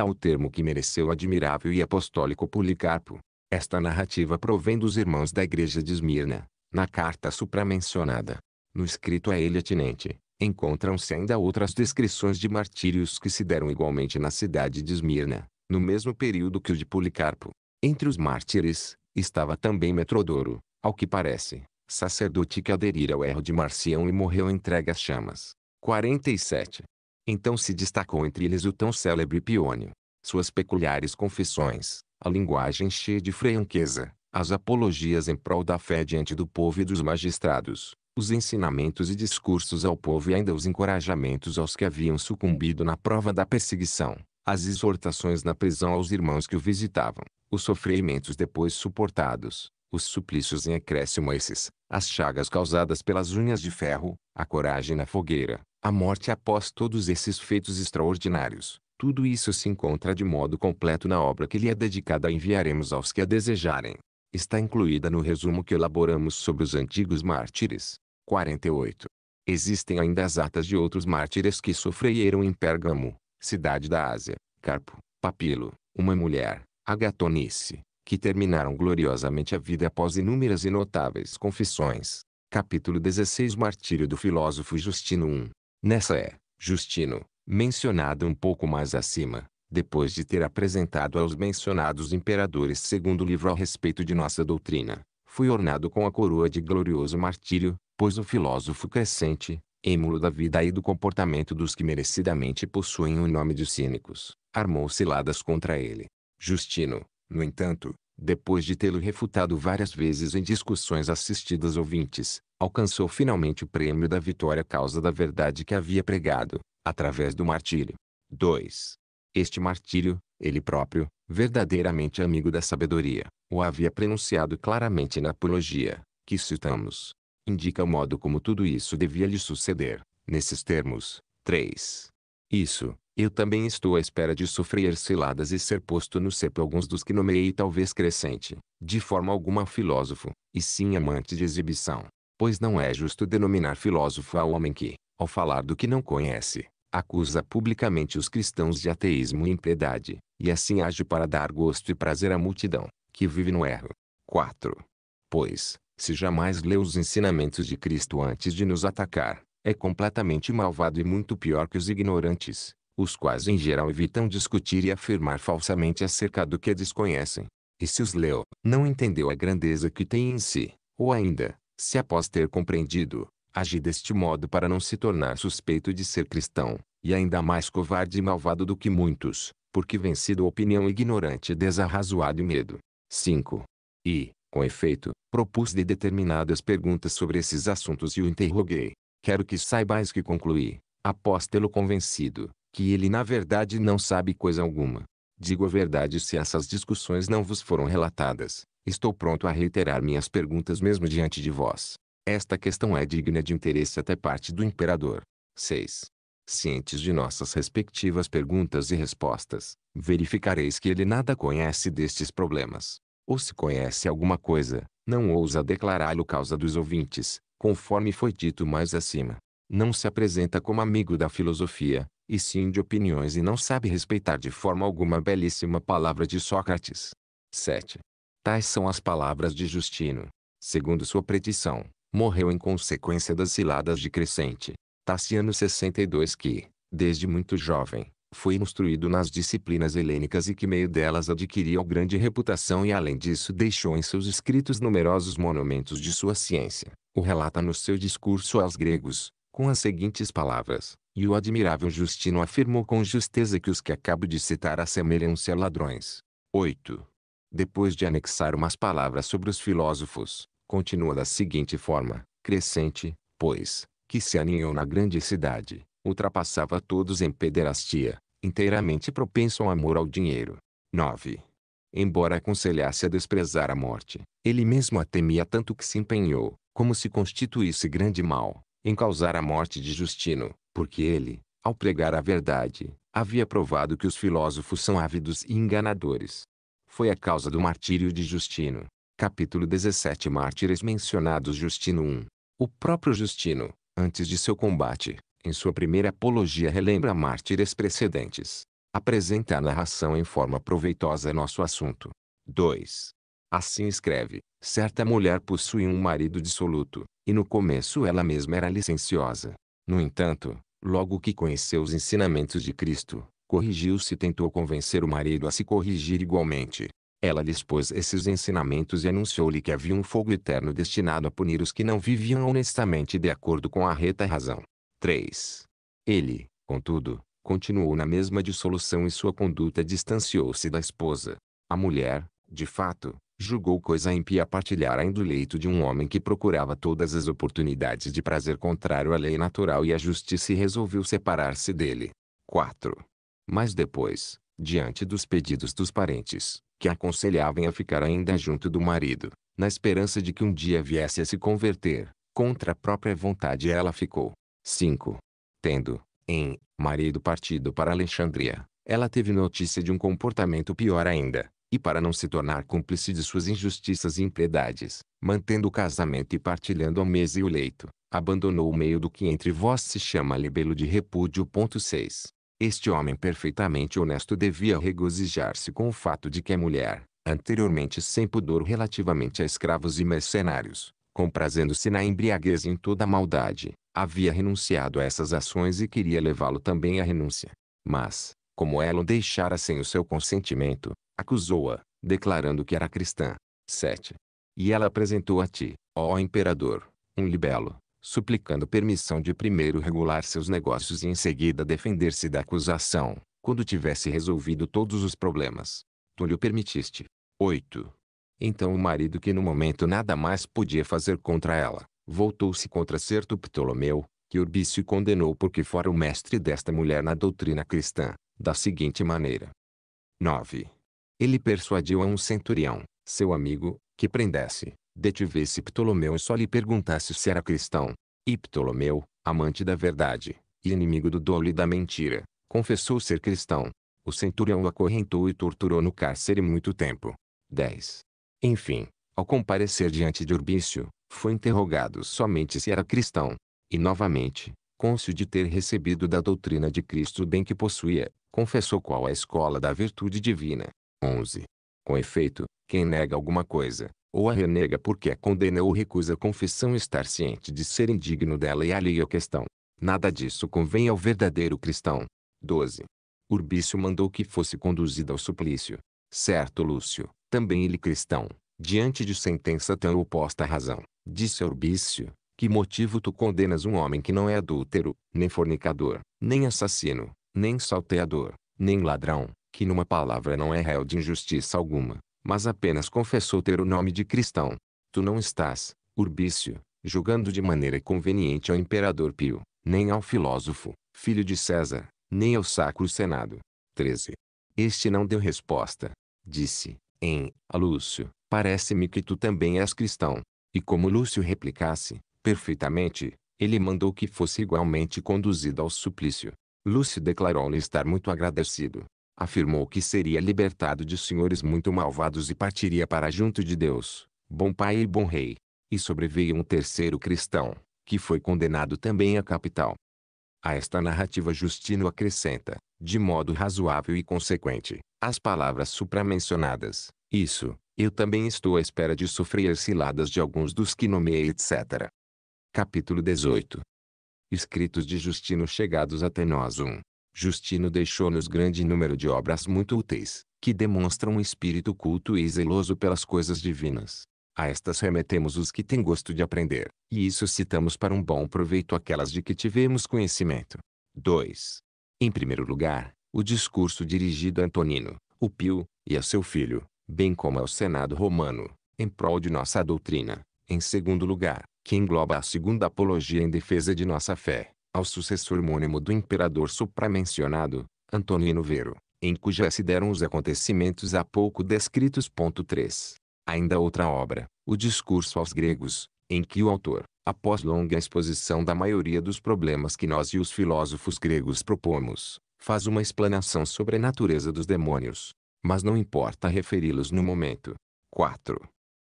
está o termo que mereceu o admirável e apostólico Policarpo. Esta narrativa provém dos irmãos da igreja de Esmirna, na carta supramencionada. No escrito a ele atinente, encontram-se ainda outras descrições de martírios que se deram igualmente na cidade de Esmirna, no mesmo período que o de Policarpo. Entre os mártires, estava também Metrodoro, ao que parece, sacerdote que aderira ao erro de Marcião e morreu entregue às chamas. 47. Então se destacou entre eles o tão célebre Pione, Suas peculiares confissões, a linguagem cheia de franqueza, as apologias em prol da fé diante do povo e dos magistrados, os ensinamentos e discursos ao povo e ainda os encorajamentos aos que haviam sucumbido na prova da perseguição, as exortações na prisão aos irmãos que o visitavam, os sofrimentos depois suportados, os suplícios em acréscimo a esses, as chagas causadas pelas unhas de ferro, a coragem na fogueira, a morte após todos esses feitos extraordinários. Tudo isso se encontra de modo completo na obra que lhe é dedicada enviaremos aos que a desejarem. Está incluída no resumo que elaboramos sobre os antigos mártires. 48. Existem ainda as atas de outros mártires que sofreram em Pérgamo, cidade da Ásia, Carpo, Papilo, uma mulher, Agatonice, que terminaram gloriosamente a vida após inúmeras e notáveis confissões. Capítulo 16 Martírio do filósofo Justino I Nessa é, Justino, mencionada um pouco mais acima, depois de ter apresentado aos mencionados imperadores segundo livro a respeito de nossa doutrina, fui ornado com a coroa de glorioso martírio, pois o filósofo crescente, êmulo da vida e do comportamento dos que merecidamente possuem o nome de cínicos, armou ciladas contra ele. Justino, no entanto, depois de tê-lo refutado várias vezes em discussões assistidas ouvintes, alcançou finalmente o prêmio da vitória causa da verdade que havia pregado, através do martírio. 2. Este martírio, ele próprio, verdadeiramente amigo da sabedoria, o havia pronunciado claramente na apologia, que citamos. Indica o modo como tudo isso devia lhe suceder, nesses termos. 3. Isso, eu também estou à espera de sofrer ciladas e ser posto no cepo alguns dos que nomeei talvez crescente, de forma alguma filósofo, e sim amante de exibição, pois não é justo denominar filósofo ao homem que, ao falar do que não conhece, acusa publicamente os cristãos de ateísmo e impiedade, e assim age para dar gosto e prazer à multidão, que vive no erro. 4. Pois, se jamais leu os ensinamentos de Cristo antes de nos atacar, é completamente malvado e muito pior que os ignorantes, os quais em geral evitam discutir e afirmar falsamente acerca do que desconhecem. E se os leu, não entendeu a grandeza que tem em si, ou ainda, se após ter compreendido, agi deste modo para não se tornar suspeito de ser cristão, e ainda mais covarde e malvado do que muitos, porque vencido a opinião ignorante desarrazoado e medo. 5. E, com efeito, propus-lhe determinadas perguntas sobre esses assuntos e o interroguei. Quero que saibais que concluí, após tê-lo convencido, que ele na verdade não sabe coisa alguma. Digo a verdade se essas discussões não vos foram relatadas, Estou pronto a reiterar minhas perguntas mesmo diante de vós. Esta questão é digna de interesse até parte do imperador. 6. Cientes de nossas respectivas perguntas e respostas, verificareis que ele nada conhece destes problemas. Ou se conhece alguma coisa, não ousa declará-lo causa dos ouvintes, conforme foi dito mais acima. Não se apresenta como amigo da filosofia, e sim de opiniões e não sabe respeitar de forma alguma a belíssima palavra de Sócrates. 7. Tais são as palavras de Justino. Segundo sua predição, morreu em consequência das ciladas de Crescente. Taciano 62 que, desde muito jovem, foi instruído nas disciplinas helênicas e que meio delas adquiriu grande reputação e além disso deixou em seus escritos numerosos monumentos de sua ciência. O relata no seu discurso aos gregos, com as seguintes palavras, e o admirável Justino afirmou com justeza que os que acabo de citar assemelham-se a ladrões. 8 depois de anexar umas palavras sobre os filósofos, continua da seguinte forma: Crescente, pois, que se aninhou na grande cidade, ultrapassava todos em pederastia, inteiramente propenso ao amor ao dinheiro. 9. Embora aconselhasse a desprezar a morte, ele mesmo a temia tanto que se empenhou, como se constituísse grande mal, em causar a morte de Justino, porque ele, ao pregar a verdade, havia provado que os filósofos são ávidos e enganadores foi a causa do martírio de Justino. Capítulo 17 Mártires mencionados Justino 1. O próprio Justino, antes de seu combate, em sua primeira apologia relembra mártires precedentes. Apresenta a narração em forma proveitosa nosso assunto. 2. Assim escreve: Certa mulher possuía um marido dissoluto, e no começo ela mesma era licenciosa. No entanto, logo que conheceu os ensinamentos de Cristo, corrigiu-se e tentou convencer o marido a se corrigir igualmente. Ela lhes pôs esses ensinamentos e anunciou-lhe que havia um fogo eterno destinado a punir os que não viviam honestamente de acordo com a reta razão. 3. Ele, contudo, continuou na mesma dissolução e sua conduta distanciou-se da esposa. A mulher, de fato, julgou coisa impia partilhar ainda o leito de um homem que procurava todas as oportunidades de prazer contrário à lei natural e à justiça e resolveu separar-se dele. 4. Mas depois, diante dos pedidos dos parentes, que aconselhavam a ficar ainda junto do marido, na esperança de que um dia viesse a se converter, contra a própria vontade ela ficou. 5. Tendo, em, marido partido para Alexandria, ela teve notícia de um comportamento pior ainda, e para não se tornar cúmplice de suas injustiças e impiedades, mantendo o casamento e partilhando a mesa e o leito, abandonou o meio do que entre vós se chama libelo de repúdio. 6. Este homem perfeitamente honesto devia regozijar-se com o fato de que a mulher, anteriormente sem pudor relativamente a escravos e mercenários, comprazendo-se na embriaguez e em toda a maldade, havia renunciado a essas ações e queria levá-lo também à renúncia. Mas, como ela o deixara sem o seu consentimento, acusou-a, declarando que era cristã. 7. E ela apresentou a ti, ó imperador, um libelo, suplicando permissão de primeiro regular seus negócios e em seguida defender-se da acusação, quando tivesse resolvido todos os problemas. Tu lhe o permitiste. 8. Então o marido que no momento nada mais podia fazer contra ela, voltou-se contra certo Ptolomeu, que Urbício condenou porque fora o mestre desta mulher na doutrina cristã, da seguinte maneira. 9. Ele persuadiu a um centurião, seu amigo, que prendesse, detivesse Ptolomeu e só lhe perguntasse se era cristão. E Ptolomeu, amante da verdade, e inimigo do dolo e da mentira, confessou ser cristão. O centurião o acorrentou e torturou no cárcere muito tempo. 10. Enfim, ao comparecer diante de Urbício, foi interrogado somente se era cristão. E novamente, cônscio de ter recebido da doutrina de Cristo o bem que possuía, confessou qual a escola da virtude divina. 11. Com efeito, quem nega alguma coisa, ou a renega porque a condena ou recusa a confissão estar ciente de ser indigno dela e alheia a questão. Nada disso convém ao verdadeiro cristão. 12. Urbício mandou que fosse conduzido ao suplício. Certo Lúcio, também ele cristão, diante de sentença tão oposta à razão, disse a Urbício, que motivo tu condenas um homem que não é adúltero, nem fornicador, nem assassino, nem salteador, nem ladrão, que numa palavra não é réu de injustiça alguma, mas apenas confessou ter o nome de cristão. Tu não estás, Urbício, julgando de maneira conveniente ao imperador Pio, nem ao filósofo, filho de César, nem ao Sacro Senado. 13. Este não deu resposta. Disse, em, a Lúcio, parece-me que tu também és cristão. E como Lúcio replicasse, perfeitamente, ele mandou que fosse igualmente conduzido ao suplício. Lúcio declarou-lhe estar muito agradecido, afirmou que seria libertado de senhores muito malvados e partiria para junto de Deus, bom pai e bom rei. E sobreveio um terceiro cristão, que foi condenado também à capital. A esta narrativa Justino acrescenta, de modo razoável e consequente, as palavras supramencionadas. Isso, eu também estou à espera de sofrer ciladas de alguns dos que nomeei etc. Capítulo 18 Escritos de Justino chegados até nós 1. Justino deixou-nos grande número de obras muito úteis, que demonstram um espírito culto e zeloso pelas coisas divinas. A estas remetemos os que têm gosto de aprender, e isso citamos para um bom proveito aquelas de que tivemos conhecimento. 2. Em primeiro lugar, o discurso dirigido a Antonino, o Pio, e a seu filho, bem como ao Senado romano, em prol de nossa doutrina. Em segundo lugar, que engloba a segunda apologia em defesa de nossa fé, ao sucessor mônimo do imperador supramencionado, Antonino Vero, em cuja se deram os acontecimentos há pouco descritos. 3. Ainda outra obra, O Discurso aos Gregos, em que o autor, após longa exposição da maioria dos problemas que nós e os filósofos gregos propomos, faz uma explanação sobre a natureza dos demônios. Mas não importa referi-los no momento. 4.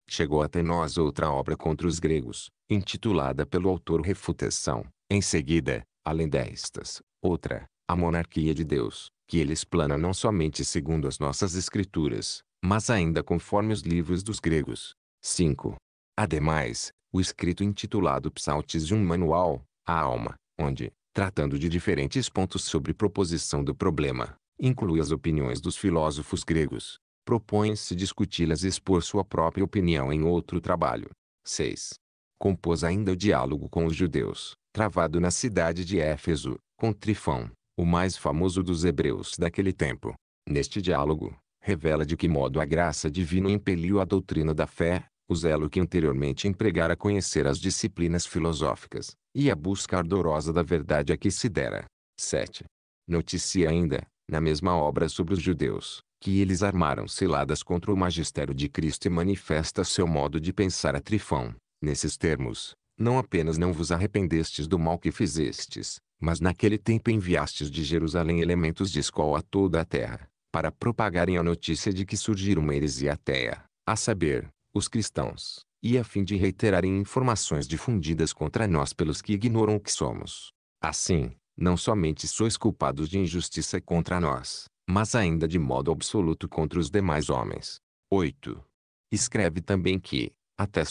Chegou até nós outra obra contra os gregos, intitulada pelo autor Refutação, em seguida, além destas, outra, a monarquia de Deus, que ele explana não somente segundo as nossas escrituras, mas ainda conforme os livros dos gregos. 5. Ademais, o escrito intitulado Psaltes de um Manual, a Alma, onde, tratando de diferentes pontos sobre proposição do problema, inclui as opiniões dos filósofos gregos. Propõe-se discuti-las e expor sua própria opinião em outro trabalho. 6. Compôs ainda o diálogo com os judeus, travado na cidade de Éfeso, com Trifão, o mais famoso dos hebreus daquele tempo. Neste diálogo, revela de que modo a graça divina impeliu a doutrina da fé, o zelo que anteriormente empregara a conhecer as disciplinas filosóficas, e a busca ardorosa da verdade a que se dera. 7. Noticia ainda, na mesma obra sobre os judeus, que eles armaram ciladas contra o magistério de Cristo e manifesta seu modo de pensar a Trifão, Nesses termos, não apenas não vos arrependestes do mal que fizestes, mas naquele tempo enviastes de Jerusalém elementos de escola a toda a terra, para propagarem a notícia de que surgiram uma heresia ateia, a saber, os cristãos, e a fim de reiterarem informações difundidas contra nós pelos que ignoram o que somos. Assim, não somente sois culpados de injustiça contra nós, mas ainda de modo absoluto contra os demais homens. 8. Escreve também que, até é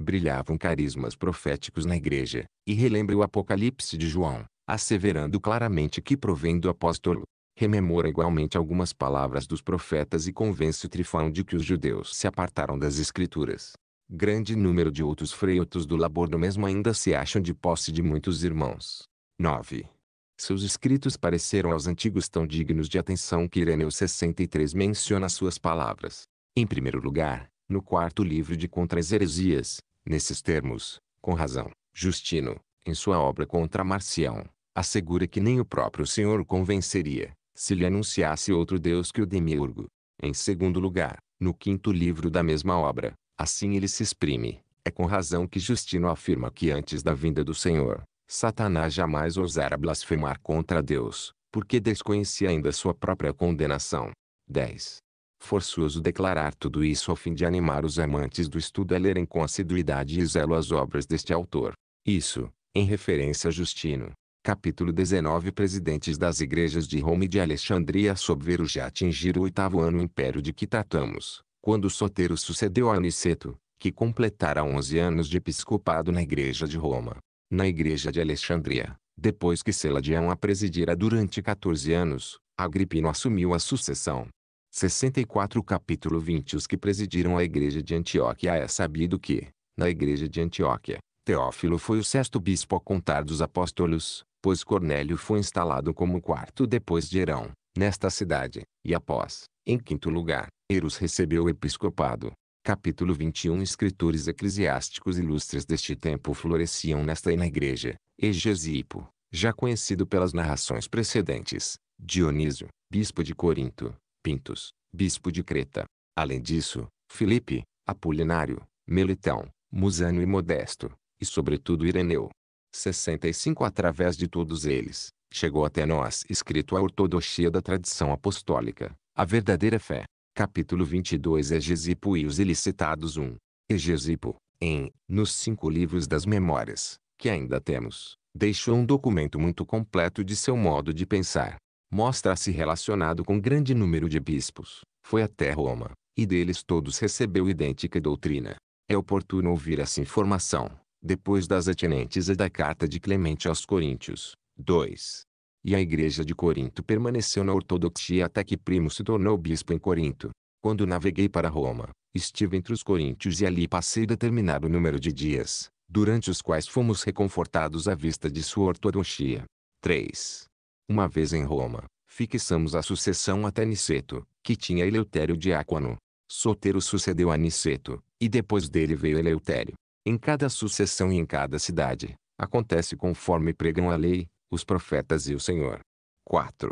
brilhavam carismas proféticos na igreja, e relembra o Apocalipse de João, asseverando claramente que provém do apóstolo. Rememora igualmente algumas palavras dos profetas e convence o Trifão de que os judeus se apartaram das escrituras. Grande número de outros freutos do labor do mesmo ainda se acham de posse de muitos irmãos. 9. Seus escritos pareceram aos antigos tão dignos de atenção que Ireneu 63 menciona suas palavras. Em primeiro lugar, no quarto livro de Contra as Heresias, nesses termos, com razão, Justino, em sua obra Contra Marcião, assegura que nem o próprio Senhor convenceria, se lhe anunciasse outro Deus que o Demiurgo. Em segundo lugar, no quinto livro da mesma obra, assim ele se exprime. É com razão que Justino afirma que antes da vinda do Senhor, Satanás jamais ousara blasfemar contra Deus, porque desconhecia ainda sua própria condenação. 10 forçoso declarar tudo isso ao fim de animar os amantes do estudo a lerem com assiduidade e zelo as obras deste autor. Isso, em referência a Justino. Capítulo 19 Presidentes das igrejas de Roma e de Alexandria sobreviveram já atingir o oitavo ano império de que tratamos, quando Sotero sucedeu a Aniceto, que completara 11 anos de episcopado na igreja de Roma. Na igreja de Alexandria, depois que Seladião a presidira durante 14 anos, Agripino assumiu a sucessão. 64 capítulo 20 Os que presidiram a igreja de Antioquia é sabido que, na igreja de Antioquia, Teófilo foi o sexto bispo a contar dos apóstolos, pois Cornélio foi instalado como quarto depois de Herão, nesta cidade, e após, em quinto lugar, Eros recebeu o episcopado. Capítulo 21 Escritores eclesiásticos ilustres deste tempo floresciam nesta e na igreja, Egesipo, já conhecido pelas narrações precedentes, Dionísio, bispo de Corinto, Pintos, bispo de Creta. Além disso, Filipe, Apolinário, Melitão, Musânio e Modesto, e sobretudo Ireneu. 65 Através de todos eles, chegou até nós escrito a ortodoxia da tradição apostólica, a verdadeira fé. Capítulo 22 Egesipo e os ilicitados 1. Egesipo, em Nos Cinco Livros das Memórias, que ainda temos, deixou um documento muito completo de seu modo de pensar, mostra-se relacionado com grande número de bispos, foi até Roma, e deles todos recebeu idêntica doutrina. É oportuno ouvir essa informação, depois das atinentes e da carta de Clemente aos Coríntios. 2. E a igreja de Corinto permaneceu na ortodoxia até que Primo se tornou bispo em Corinto. Quando naveguei para Roma, estive entre os coríntios e ali passei determinado número de dias, durante os quais fomos reconfortados à vista de sua ortodoxia. 3. Uma vez em Roma, fixamos a sucessão até Niceto, que tinha Eleutério diácono. Sotero sucedeu a Niceto, e depois dele veio Eleutério. Em cada sucessão e em cada cidade, acontece conforme pregam a lei, os profetas e o Senhor. 4.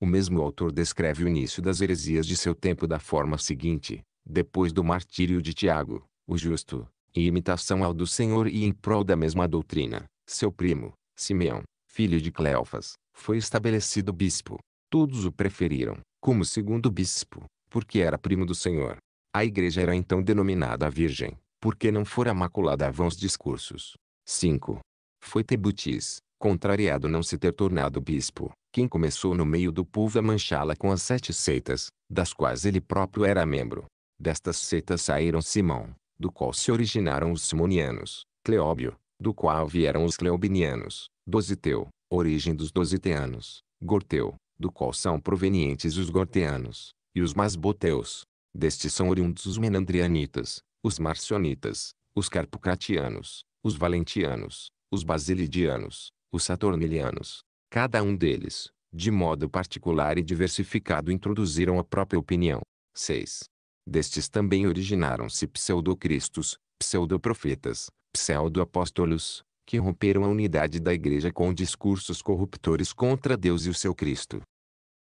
O mesmo autor descreve o início das heresias de seu tempo da forma seguinte: depois do martírio de Tiago, o justo, em imitação ao do Senhor e em prol da mesma doutrina, seu primo, Simeão, filho de Cleofas, foi estabelecido bispo. Todos o preferiram, como segundo bispo, porque era primo do Senhor. A igreja era então denominada Virgem, porque não fora maculada a vãos discursos. 5. Foi Tebutis, contrariado não se ter tornado bispo, quem começou no meio do povo a manchá-la com as sete seitas, das quais ele próprio era membro. Destas seitas saíram Simão, do qual se originaram os simonianos, Cleóbio, do qual vieram os cleobinianos, Doziteu, origem dos dositeanos, Gorteu, do qual são provenientes os gorteanos, e os masboteus. Destes são oriundos os menandrianitas, os marcionitas, os carpocratianos, os valentianos, os basilidianos, os saturnilianos. Cada um deles, de modo particular e diversificado introduziram a própria opinião. 6. Destes também originaram-se pseudo-cristos, pseudo-profetas, pseudo-apóstolos, que romperam a unidade da Igreja com discursos corruptores contra Deus e o seu Cristo.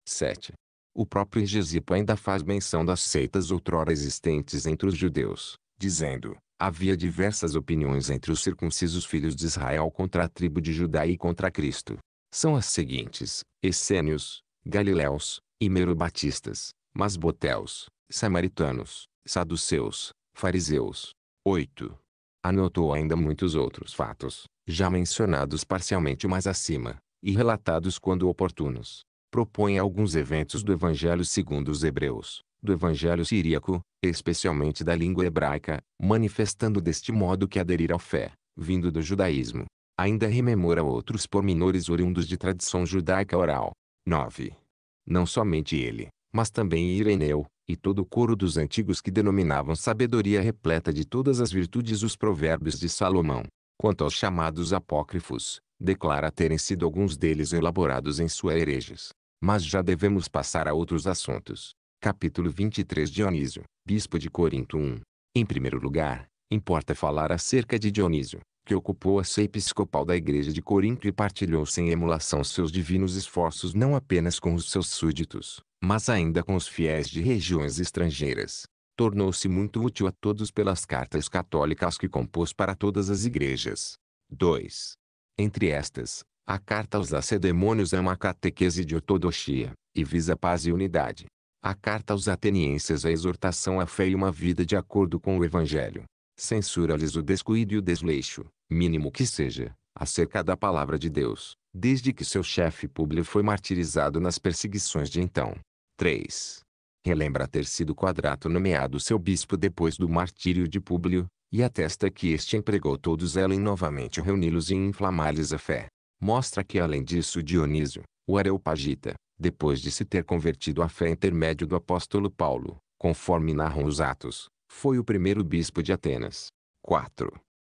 7. O próprio Gesipo ainda faz menção das seitas outrora existentes entre os judeus, dizendo: Havia diversas opiniões entre os circuncisos filhos de Israel contra a tribo de Judá e contra Cristo. São as seguintes: Essênios, Galileus, Imerobatistas, Masboteus, Samaritanos, Saduceus, Fariseus. 8. Anotou ainda muitos outros fatos, já mencionados parcialmente mais acima, e relatados quando oportunos. Propõe alguns eventos do Evangelho segundo os Hebreus, do Evangelho Siríaco, especialmente da língua hebraica, manifestando deste modo que aderir à fé, vindo do judaísmo. Ainda rememora outros pormenores oriundos de tradição judaica oral. 9. Não somente ele, mas também Ireneu, e todo o coro dos antigos que denominavam sabedoria repleta de todas as virtudes os provérbios de Salomão. Quanto aos chamados apócrifos, declara terem sido alguns deles elaborados em sua hereges. Mas já devemos passar a outros assuntos. Capítulo 23 Dionísio, Bispo de Corinto 1. Em primeiro lugar, importa falar acerca de Dionísio, que ocupou a ceia episcopal da igreja de Corinto e partilhou sem emulação seus divinos esforços não apenas com os seus súditos, mas ainda com os fiéis de regiões estrangeiras. Tornou-se muito útil a todos pelas cartas católicas que compôs para todas as igrejas. 2. Entre estas, a Carta aos Lacedemônios é uma catequese de ortodoxia, e visa paz e unidade. A Carta aos Atenienses é exortação à fé e uma vida de acordo com o Evangelho. Censura-lhes o descuido e o desleixo, mínimo que seja, acerca da palavra de Deus, desde que seu chefe Públio foi martirizado nas perseguições de então. 3. Relembra ter sido Quadrato nomeado seu bispo depois do martírio de Públio, e atesta que este empregou todos ela em novamente reuni-los e inflamar-lhes a fé. Mostra que além disso Dionísio, o Areopagita, depois de se ter convertido à fé intermédio do apóstolo Paulo, conforme narram os Atos, foi o primeiro bispo de Atenas. 4.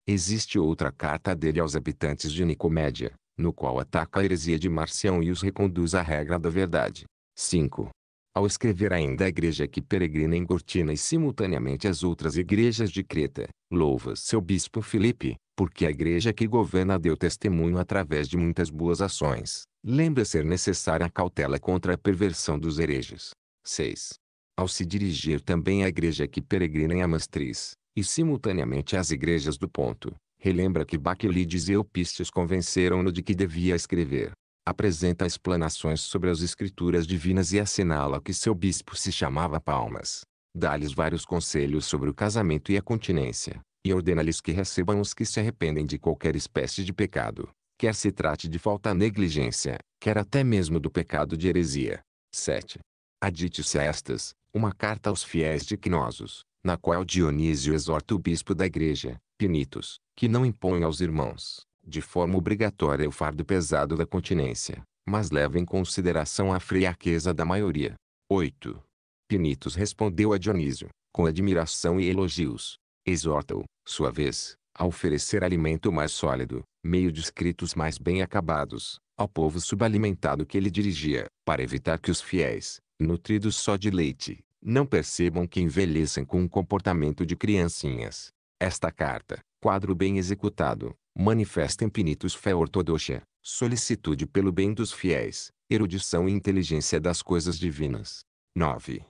Existe outra carta dele aos habitantes de Nicomédia, no qual ataca a heresia de Marcião e os reconduz à regra da verdade. 5. Ao escrever ainda a igreja que peregrina em Cortina e simultaneamente as outras igrejas de Creta, louva seu bispo Filipe, porque a igreja que governa deu testemunho através de muitas boas ações. Lembra ser necessária a cautela contra a perversão dos hereges. 6 ao se dirigir também à igreja que peregrina em Amastris, e simultaneamente às igrejas do ponto, relembra que Baquelides e Eupístios convenceram-no de que devia escrever. Apresenta explanações sobre as escrituras divinas e assinala que seu bispo se chamava Palmas. Dá-lhes vários conselhos sobre o casamento e a continência, e ordena-lhes que recebam os que se arrependem de qualquer espécie de pecado, quer se trate de falta à negligência, quer até mesmo do pecado de heresia. 7. Adite-se a estas, uma carta aos fiéis de Cnosos, na qual Dionísio exorta o bispo da igreja, Pinitos, que não impõe aos irmãos, de forma obrigatória o fardo pesado da continência, mas leva em consideração a fraqueza da maioria. 8. Pinitos respondeu a Dionísio, com admiração e elogios. Exorta-o, sua vez, a oferecer alimento mais sólido, meio de escritos mais bem acabados, ao povo subalimentado que ele dirigia, para evitar que os fiéis, nutridos só de leite, não percebam que envelhecem com o comportamento de criancinhas. Esta carta, quadro bem executado, manifesta infinitos fé ortodoxa, solicitude pelo bem dos fiéis, erudição e inteligência das coisas divinas. 9.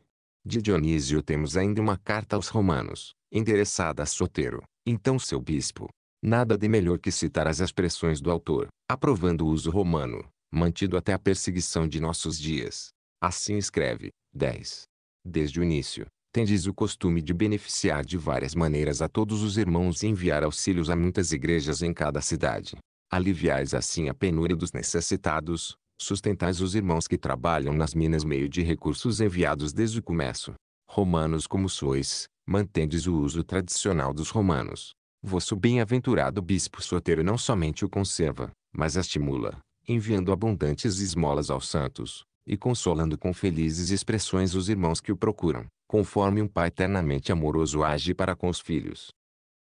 De Dionísio temos ainda uma carta aos romanos, endereçada a Sotero, então seu bispo. Nada de melhor que citar as expressões do autor, aprovando o uso romano, mantido até a perseguição de nossos dias, Assim escreve, 10. Desde o início, tendes o costume de beneficiar de várias maneiras a todos os irmãos e enviar auxílios a muitas igrejas em cada cidade. Aliviais assim a penúria dos necessitados, sustentais os irmãos que trabalham nas minas meio de recursos enviados desde o começo. Romanos como sois, mantendes o uso tradicional dos romanos. Vosso bem-aventurado bispo soteiro não somente o conserva, mas a estimula, enviando abundantes esmolas aos santos, e consolando com felizes expressões os irmãos que o procuram, conforme um pai eternamente amoroso age para com os filhos.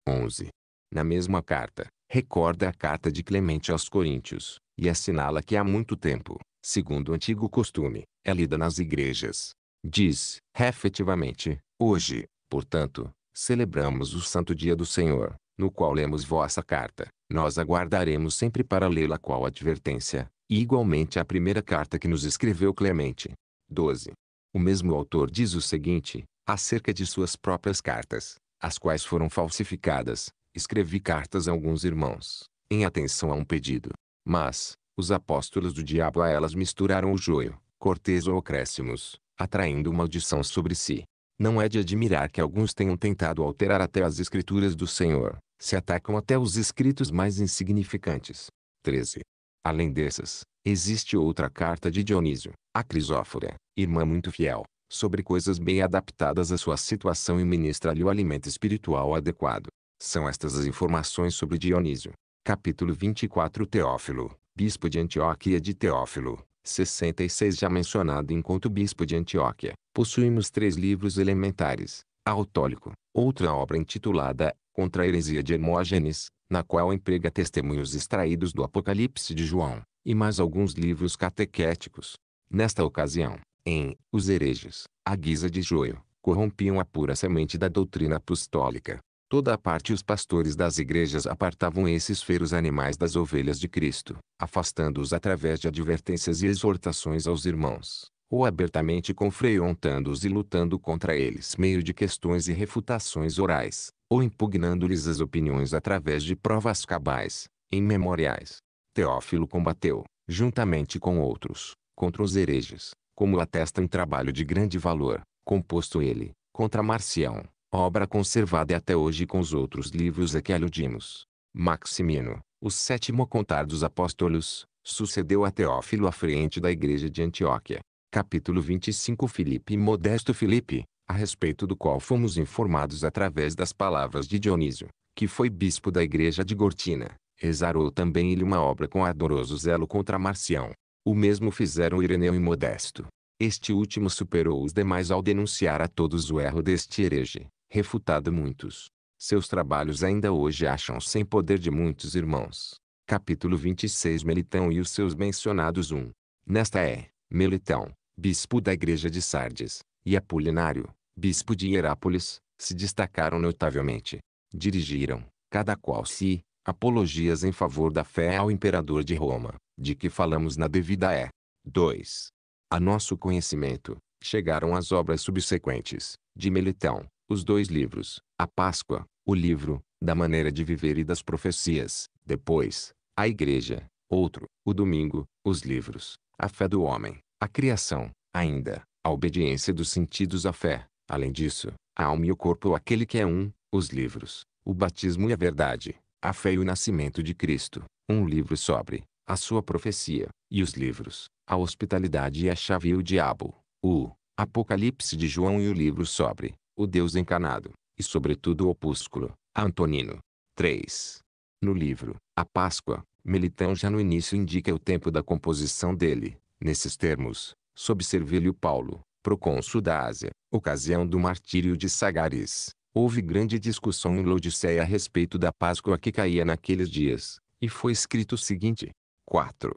11. Na mesma carta, recorda a carta de Clemente aos Coríntios, e assinala que há muito tempo, segundo o antigo costume, é lida nas igrejas. Diz, efetivamente, hoje, portanto, celebramos o santo dia do Senhor, no qual lemos vossa carta. Nós aguardaremos sempre para lê-la qual advertência, e igualmente à primeira carta que nos escreveu Clemente. 12. O mesmo autor diz o seguinte, acerca de suas próprias cartas, as quais foram falsificadas, escrevi cartas a alguns irmãos, em atenção a um pedido. Mas, os apóstolos do diabo a elas misturaram o joio, cortês ou acréscimos, atraindo maldição sobre si. Não é de admirar que alguns tenham tentado alterar até as escrituras do Senhor, se atacam até os escritos mais insignificantes. 13. Além dessas, existe outra carta de Dionísio, a Crisófora, irmã muito fiel, sobre coisas bem adaptadas à sua situação e ministra-lhe o alimento espiritual adequado. São estas as informações sobre Dionísio. Capítulo 24 Teófilo, bispo de Antioquia de Teófilo, 66 já mencionado enquanto bispo de Antioquia. Possuímos três livros elementares, Autólico, outra obra intitulada Contra a Heresia de Hermógenes, na qual emprega testemunhos extraídos do Apocalipse de João, e mais alguns livros catequéticos. Nesta ocasião, em Os Hereges, a guisa de joio, corrompiam a pura semente da doutrina apostólica. Toda a parte os pastores das igrejas apartavam esses feros animais das ovelhas de Cristo, afastando-os através de advertências e exortações aos irmãos, ou abertamente confrontando-os e lutando contra eles meio de questões e refutações orais, ou impugnando-lhes as opiniões através de provas cabais, em memoriais. Teófilo combateu, juntamente com outros, contra os hereges, como atesta um trabalho de grande valor, composto ele, contra Marcião, obra conservada até hoje com os outros livros a que aludimos. Maximino, o sétimo contar dos apóstolos, sucedeu a Teófilo à frente da igreja de Antioquia, Capítulo 25 Filipe Modesto Filipe, a respeito do qual fomos informados através das palavras de Dionísio, que foi bispo da igreja de Gortina, exarou também ele uma obra com ardoroso zelo contra Marcião. O mesmo fizeram Ireneu e Modesto. Este último superou os demais ao denunciar a todos o erro deste herege, refutado muitos. Seus trabalhos ainda hoje acham sem -se poder de muitos irmãos. Capítulo 26 Melitão e os seus mencionados 1. Nesta é, Melitão, bispo da igreja de Sardes, e Apolinário, bispo de Hierápolis, se destacaram notavelmente. Dirigiram, cada qual se, apologias em favor da fé ao imperador de Roma, de que falamos na devida é. 2. A nosso conhecimento, chegaram as obras subsequentes, de Melitão, os dois livros, a Páscoa, o livro, da maneira de viver e das profecias, depois, a Igreja, outro, o domingo, os livros, a fé do homem, a criação, ainda, a obediência dos sentidos à fé, além disso, a alma e o corpo ou aquele que é um, os livros, o batismo e a verdade, a fé e o nascimento de Cristo, um livro sobre, a sua profecia, e os livros, a hospitalidade e a chave e o diabo, o Apocalipse de João e o livro sobre, o Deus encarnado, e sobretudo o opúsculo, Antonino. 3. No livro, a Páscoa, Melitão já no início indica o tempo da composição dele, nesses termos, sob Servilho Paulo, procônsul da Ásia, ocasião do martírio de Sagaris, houve grande discussão em Laodiceia a respeito da Páscoa que caía naqueles dias, e foi escrito o seguinte: 4.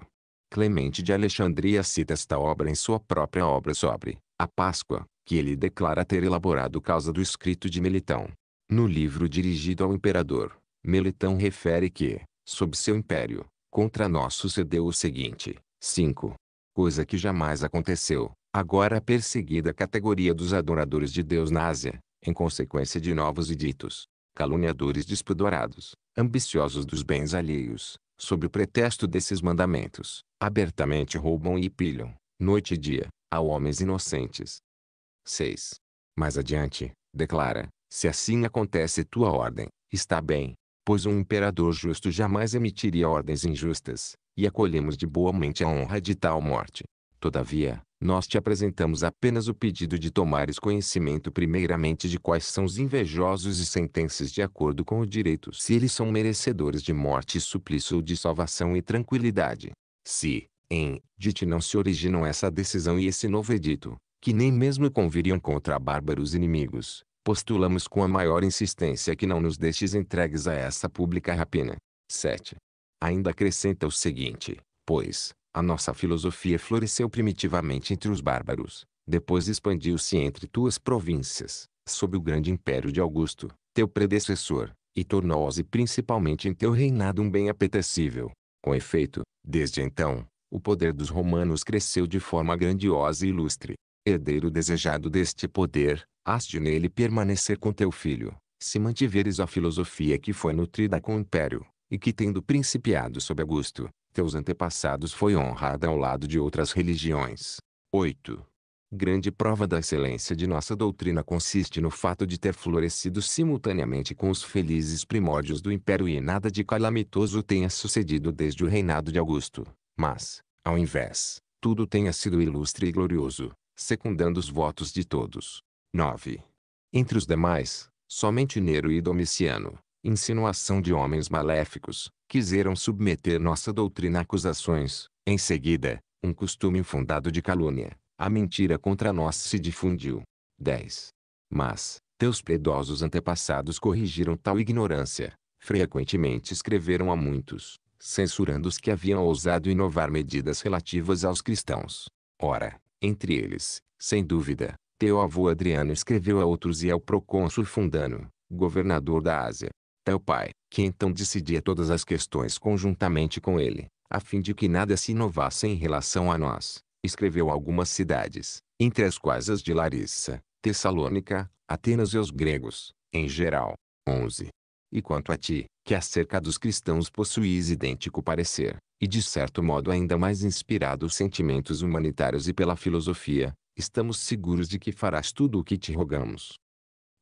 Clemente de Alexandria cita esta obra em sua própria obra sobre a Páscoa, que ele declara ter elaborado causa do escrito de Melitão. No livro dirigido ao imperador, Melitão refere que, sob seu império, contra nós sucedeu o seguinte: 5 coisa que jamais aconteceu, agora perseguida a categoria dos adoradores de Deus na Ásia, em consequência de novos editos, caluniadores despodorados, ambiciosos dos bens alheios, sob o pretexto desses mandamentos, abertamente roubam e pilham, noite e dia, a homens inocentes. 6. Mais adiante, declara, se assim acontece tua ordem, está bem, pois um imperador justo jamais emitiria ordens injustas, e acolhemos de boa mente a honra de tal morte. Todavia, nós te apresentamos apenas o pedido de tomares conhecimento primeiramente de quais são os invejosos e sentenças de acordo com o direito se eles são merecedores de morte e suplício ou de salvação e tranquilidade. Se, em, de ti não se originam essa decisão e esse novo edito, que nem mesmo conviriam contra bárbaros inimigos, postulamos com a maior insistência que não nos deixes entregues a essa pública rapina. 7 ainda acrescenta o seguinte: pois, a nossa filosofia floresceu primitivamente entre os bárbaros, depois expandiu-se entre tuas províncias, sob o grande império de Augusto, teu predecessor, e tornou-se principalmente em teu reinado um bem apetecível. Com efeito, desde então, o poder dos romanos cresceu de forma grandiosa e ilustre. Herdeiro desejado deste poder, haste de nele permanecer com teu filho, se mantiveres a filosofia que foi nutrida com o império e que tendo principiado sob Augusto, teus antepassados foi honrada ao lado de outras religiões. 8. Grande prova da excelência de nossa doutrina consiste no fato de ter florescido simultaneamente com os felizes primórdios do império e nada de calamitoso tenha sucedido desde o reinado de Augusto. Mas, ao invés, tudo tenha sido ilustre e glorioso, secundando os votos de todos. 9. Entre os demais, somente Nero e Domiciano, insinuação de homens maléficos, quiseram submeter nossa doutrina a acusações. Em seguida, um costume infundado de calúnia, a mentira contra nós se difundiu. 10. Mas, teus piedosos antepassados corrigiram tal ignorância. Frequentemente escreveram a muitos, censurando os que haviam ousado inovar medidas relativas aos cristãos. Ora, entre eles, sem dúvida, teu avô Adriano escreveu a outros e ao procônsul Fundano, governador da Ásia, teu Pai, que então decidia todas as questões conjuntamente com ele, a fim de que nada se inovasse em relação a nós. Escreveu algumas cidades, entre as quais as de Larissa, Tessalônica, Atenas e os gregos, em geral. 11. E quanto a ti, que acerca dos cristãos possuis idêntico parecer, e de certo modo ainda mais inspirado os sentimentos humanitários e pela filosofia, estamos seguros de que farás tudo o que te rogamos.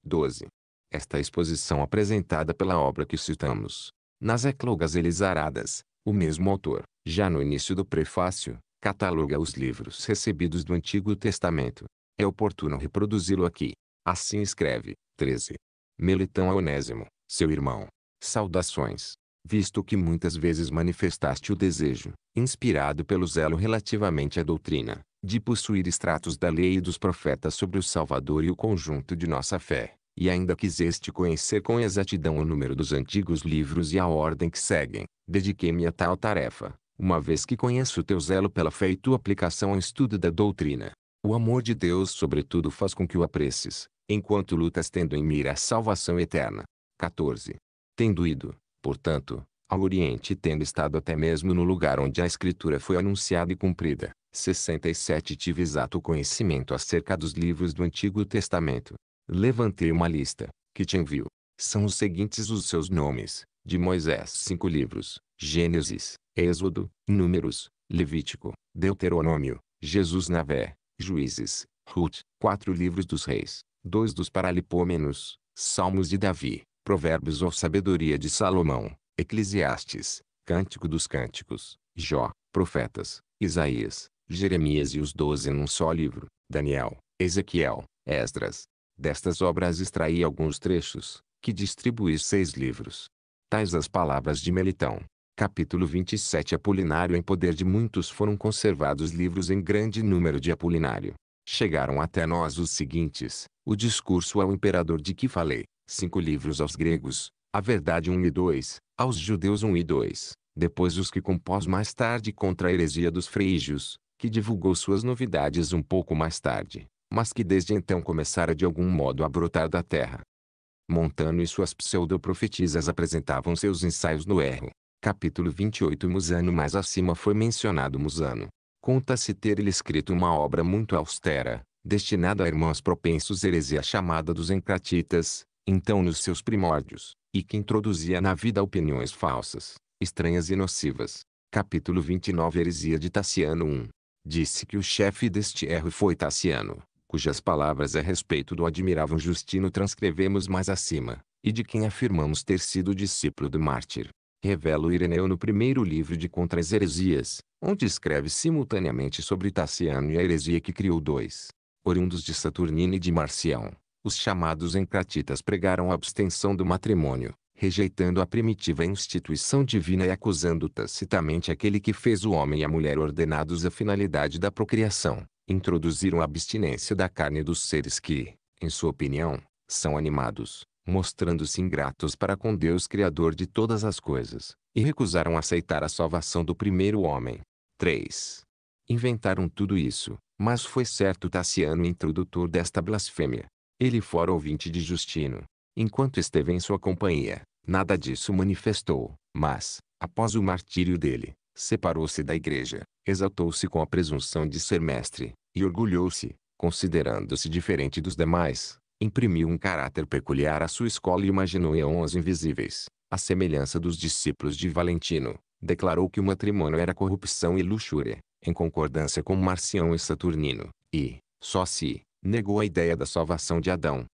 12. Esta exposição apresentada pela obra que citamos, Nas Eclogas Elizaradas, o mesmo autor, já no início do prefácio, cataloga os livros recebidos do Antigo Testamento. É oportuno reproduzi-lo aqui. Assim escreve, 13. Melitão a Onésimo, seu irmão. Saudações. Visto que muitas vezes manifestaste o desejo, inspirado pelo zelo relativamente à doutrina, de possuir extratos da lei e dos profetas sobre o Salvador e o conjunto de nossa fé e ainda quiseste conhecer com exatidão o número dos antigos livros e a ordem que seguem, dediquei-me a tal tarefa, uma vez que conheço o teu zelo pela fé e tua aplicação ao estudo da doutrina. O amor de Deus sobretudo faz com que o aprecies, enquanto lutas tendo em mira a salvação eterna. 14. Tendo ido, portanto, ao Oriente e tendo estado até mesmo no lugar onde a Escritura foi anunciada e cumprida, 67 tive exato conhecimento acerca dos livros do Antigo Testamento, Levantei uma lista, que te envio. São os seguintes os seus nomes, de Moisés cinco livros, Gênesis, Êxodo, Números, Levítico, Deuteronômio, Jesus Navé, Juízes, Ruth, quatro livros dos reis, dois dos Paralipômenos, Salmos de Davi, Provérbios ou Sabedoria de Salomão, Eclesiastes, Cântico dos Cânticos, Jó, Profetas, Isaías, Jeremias e os doze num só livro, Daniel, Ezequiel, Esdras, Destas obras extraí alguns trechos, que distribuí seis livros. Tais as palavras de Melitão. Capítulo 27 Apolinário em poder de muitos foram conservados livros em grande número de Apolinário. Chegaram até nós os seguintes, o discurso ao imperador de que falei, cinco livros aos gregos, a verdade 1 e 2, aos judeus 1 e 2, depois os que compôs mais tarde contra a heresia dos freígios, que divulgou suas novidades um pouco mais tarde, mas que desde então começara de algum modo a brotar da terra. Montano e suas pseudoprofetisas apresentavam seus ensaios no erro. Capítulo 28 Musano Mais acima foi mencionado Musano. Conta-se ter ele escrito uma obra muito austera, destinada a irmãos propensos heresia chamada dos encratitas, então nos seus primórdios, e que introduzia na vida opiniões falsas, estranhas e nocivas. Capítulo 29 Heresia de Tassiano 1. Disse que o chefe deste erro foi Tassiano cujas palavras a respeito do admirável Justino transcrevemos mais acima, e de quem afirmamos ter sido discípulo do mártir. Revela o Ireneu no primeiro livro de Contra as Heresias, onde escreve simultaneamente sobre Tassiano e a heresia que criou dois, oriundos de Saturnino e de Marcião. Os chamados encratitas pregaram a abstenção do matrimônio, rejeitando a primitiva instituição divina e acusando tacitamente aquele que fez o homem e a mulher ordenados à finalidade da procriação introduziram a abstinência da carne dos seres que, em sua opinião, são animados, mostrando-se ingratos para com Deus Criador de todas as coisas, e recusaram aceitar a salvação do primeiro homem. 3. Inventaram tudo isso, mas foi certo Taciano introdutor desta blasfêmia. Ele fora ouvinte de Justino. Enquanto esteve em sua companhia, nada disso manifestou, mas, após o martírio dele, separou-se da igreja, exaltou-se com a presunção de ser mestre, e orgulhou-se, considerando-se diferente dos demais, imprimiu um caráter peculiar à sua escola e imaginou eons invisíveis, à semelhança dos discípulos de Valentino, declarou que o matrimônio era corrupção e luxúria, em concordância com Marcião e Saturnino, e, só se, negou a ideia da salvação de Adão.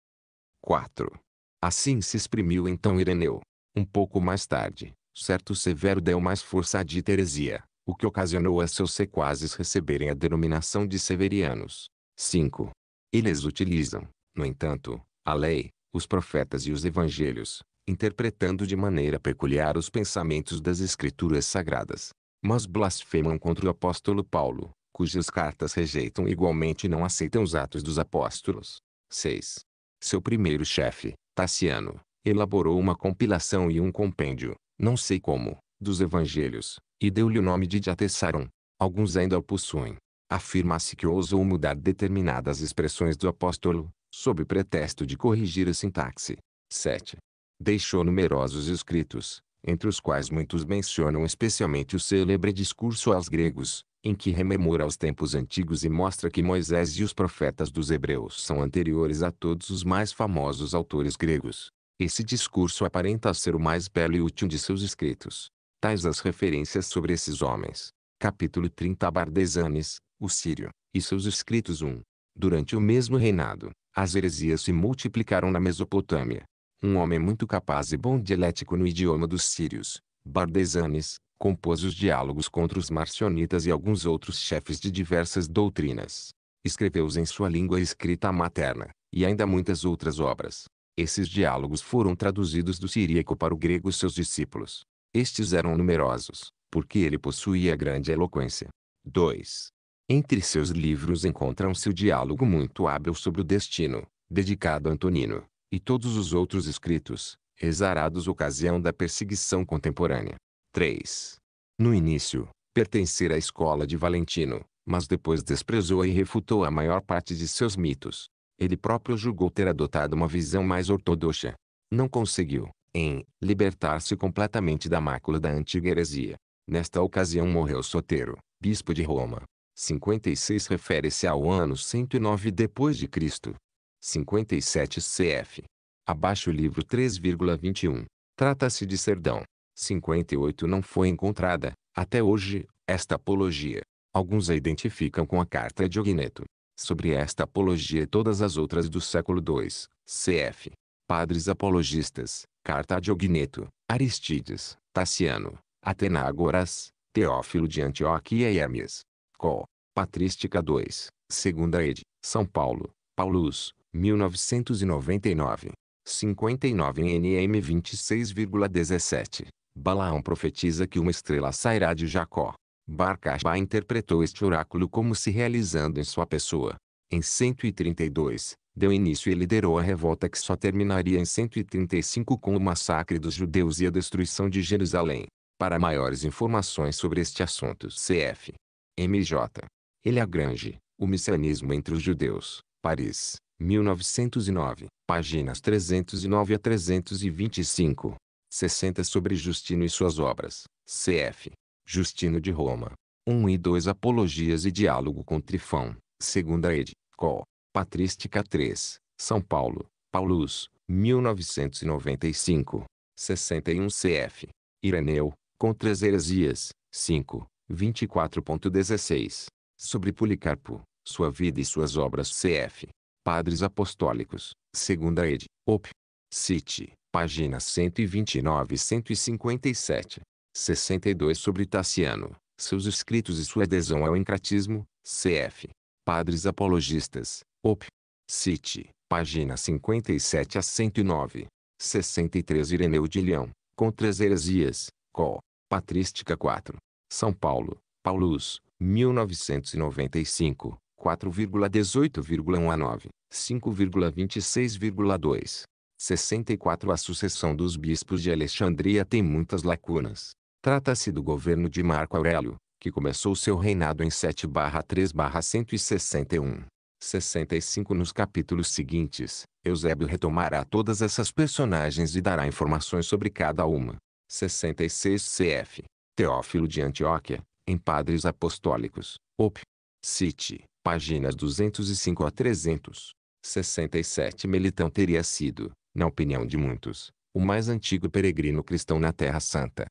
4. Assim se exprimiu então Ireneu. Um pouco mais tarde, certo Severo deu mais força à diteresia, o que ocasionou a seus sequazes receberem a denominação de severianos. 5. Eles utilizam, no entanto, a lei, os profetas e os evangelhos, interpretando de maneira peculiar os pensamentos das escrituras sagradas. Mas blasfemam contra o apóstolo Paulo, cujas cartas rejeitam igualmente e não aceitam os atos dos apóstolos. 6. Seu primeiro chefe, Tassiano, elaborou uma compilação e um compêndio, não sei como, dos evangelhos, e deu-lhe o nome de Diatessaron. Alguns ainda o possuem. Afirma-se que ousou mudar determinadas expressões do apóstolo, sob pretexto de corrigir a sintaxe. 7. Deixou numerosos escritos, entre os quais muitos mencionam especialmente o célebre discurso aos gregos, em que rememora os tempos antigos e mostra que Moisés e os profetas dos hebreus são anteriores a todos os mais famosos autores gregos. Esse discurso aparenta ser o mais belo e útil de seus escritos. Tais as referências sobre esses homens. Capítulo 30 Bardesanes, o Sírio, e seus escritos 1. Durante o mesmo reinado, as heresias se multiplicaram na Mesopotâmia. Um homem muito capaz e bom dialético no idioma dos sírios, Bardesanes, compôs os diálogos contra os marcionitas e alguns outros chefes de diversas doutrinas. Escreveu-os em sua língua escrita materna, e ainda muitas outras obras. Esses diálogos foram traduzidos do siríaco para o grego seus discípulos. Estes eram numerosos, porque ele possuía grande eloquência. 2. Entre seus livros encontram-se o diálogo muito hábil sobre o destino, dedicado a Antonino, e todos os outros escritos, exarados ocasião da perseguição contemporânea. 3. No início, pertencer à escola de Valentino, mas depois desprezou e refutou a maior parte de seus mitos, ele próprio julgou ter adotado uma visão mais ortodoxa. Não conseguiu, em, libertar-se completamente da mácula da antiga heresia. Nesta ocasião morreu Sotero, bispo de Roma. 56 refere-se ao ano 109 depois de Cristo. 57 cf. Abaixo o livro 3,21. Trata-se de Serdão. 58 não foi encontrada, até hoje, esta apologia. Alguns a identificam com a carta de Ogneto, sobre esta apologia e todas as outras do século II, cf. Padres Apologistas, Carta a Ogneto, Aristides, Tassiano, Atenágoras, Teófilo de Antioquia e Hermes. Col. Patrística 2, Segunda Ed. São Paulo, Paulus, 1999. 59 NM 26,17. Balaão profetiza que uma estrela sairá de Jacó, Barkashba interpretou este oráculo como se realizando em sua pessoa. Em 132, deu início e liderou a revolta que só terminaria em 135 com o massacre dos judeus e a destruição de Jerusalém. Para maiores informações sobre este assunto cf. MJ. Elagrange, O Messianismo entre os Judeus, Paris, 1909, páginas 309 a 325. 60 sobre Justino e suas obras, cf. Justino de Roma. 1 e 2 Apologias e Diálogo com Trifão, segunda ed. Col. Patrística 3, São Paulo, Paulus, 1995. 61 cf. Ireneu, Contra as Heresias, 5, 24.16. Sobre Policarpo, Sua Vida e Suas Obras cf. Padres Apostólicos, segunda ed. Op. City, páginas 129 e 157. 62 sobre Tassiano, seus escritos e sua adesão ao encratismo, cf. Padres Apologistas, op. Cite, página 57 a 109. 63 Ireneu de Leão, Contra as Heresias, co. Patrística 4. São Paulo, Paulus, 1995, 4,18,1 a 9, 5,26,2. 64 A sucessão dos bispos de Alexandria tem muitas lacunas, Trata-se do governo de Marco Aurélio, que começou seu reinado em 7-3-161. 65 Nos capítulos seguintes, Eusébio retomará todas essas personagens e dará informações sobre cada uma. 66 CF. Teófilo de Antioquia, em Padres Apostólicos, op. Cite, páginas 205 a 300. 67 Melitão teria sido, na opinião de muitos, o mais antigo peregrino cristão na Terra Santa.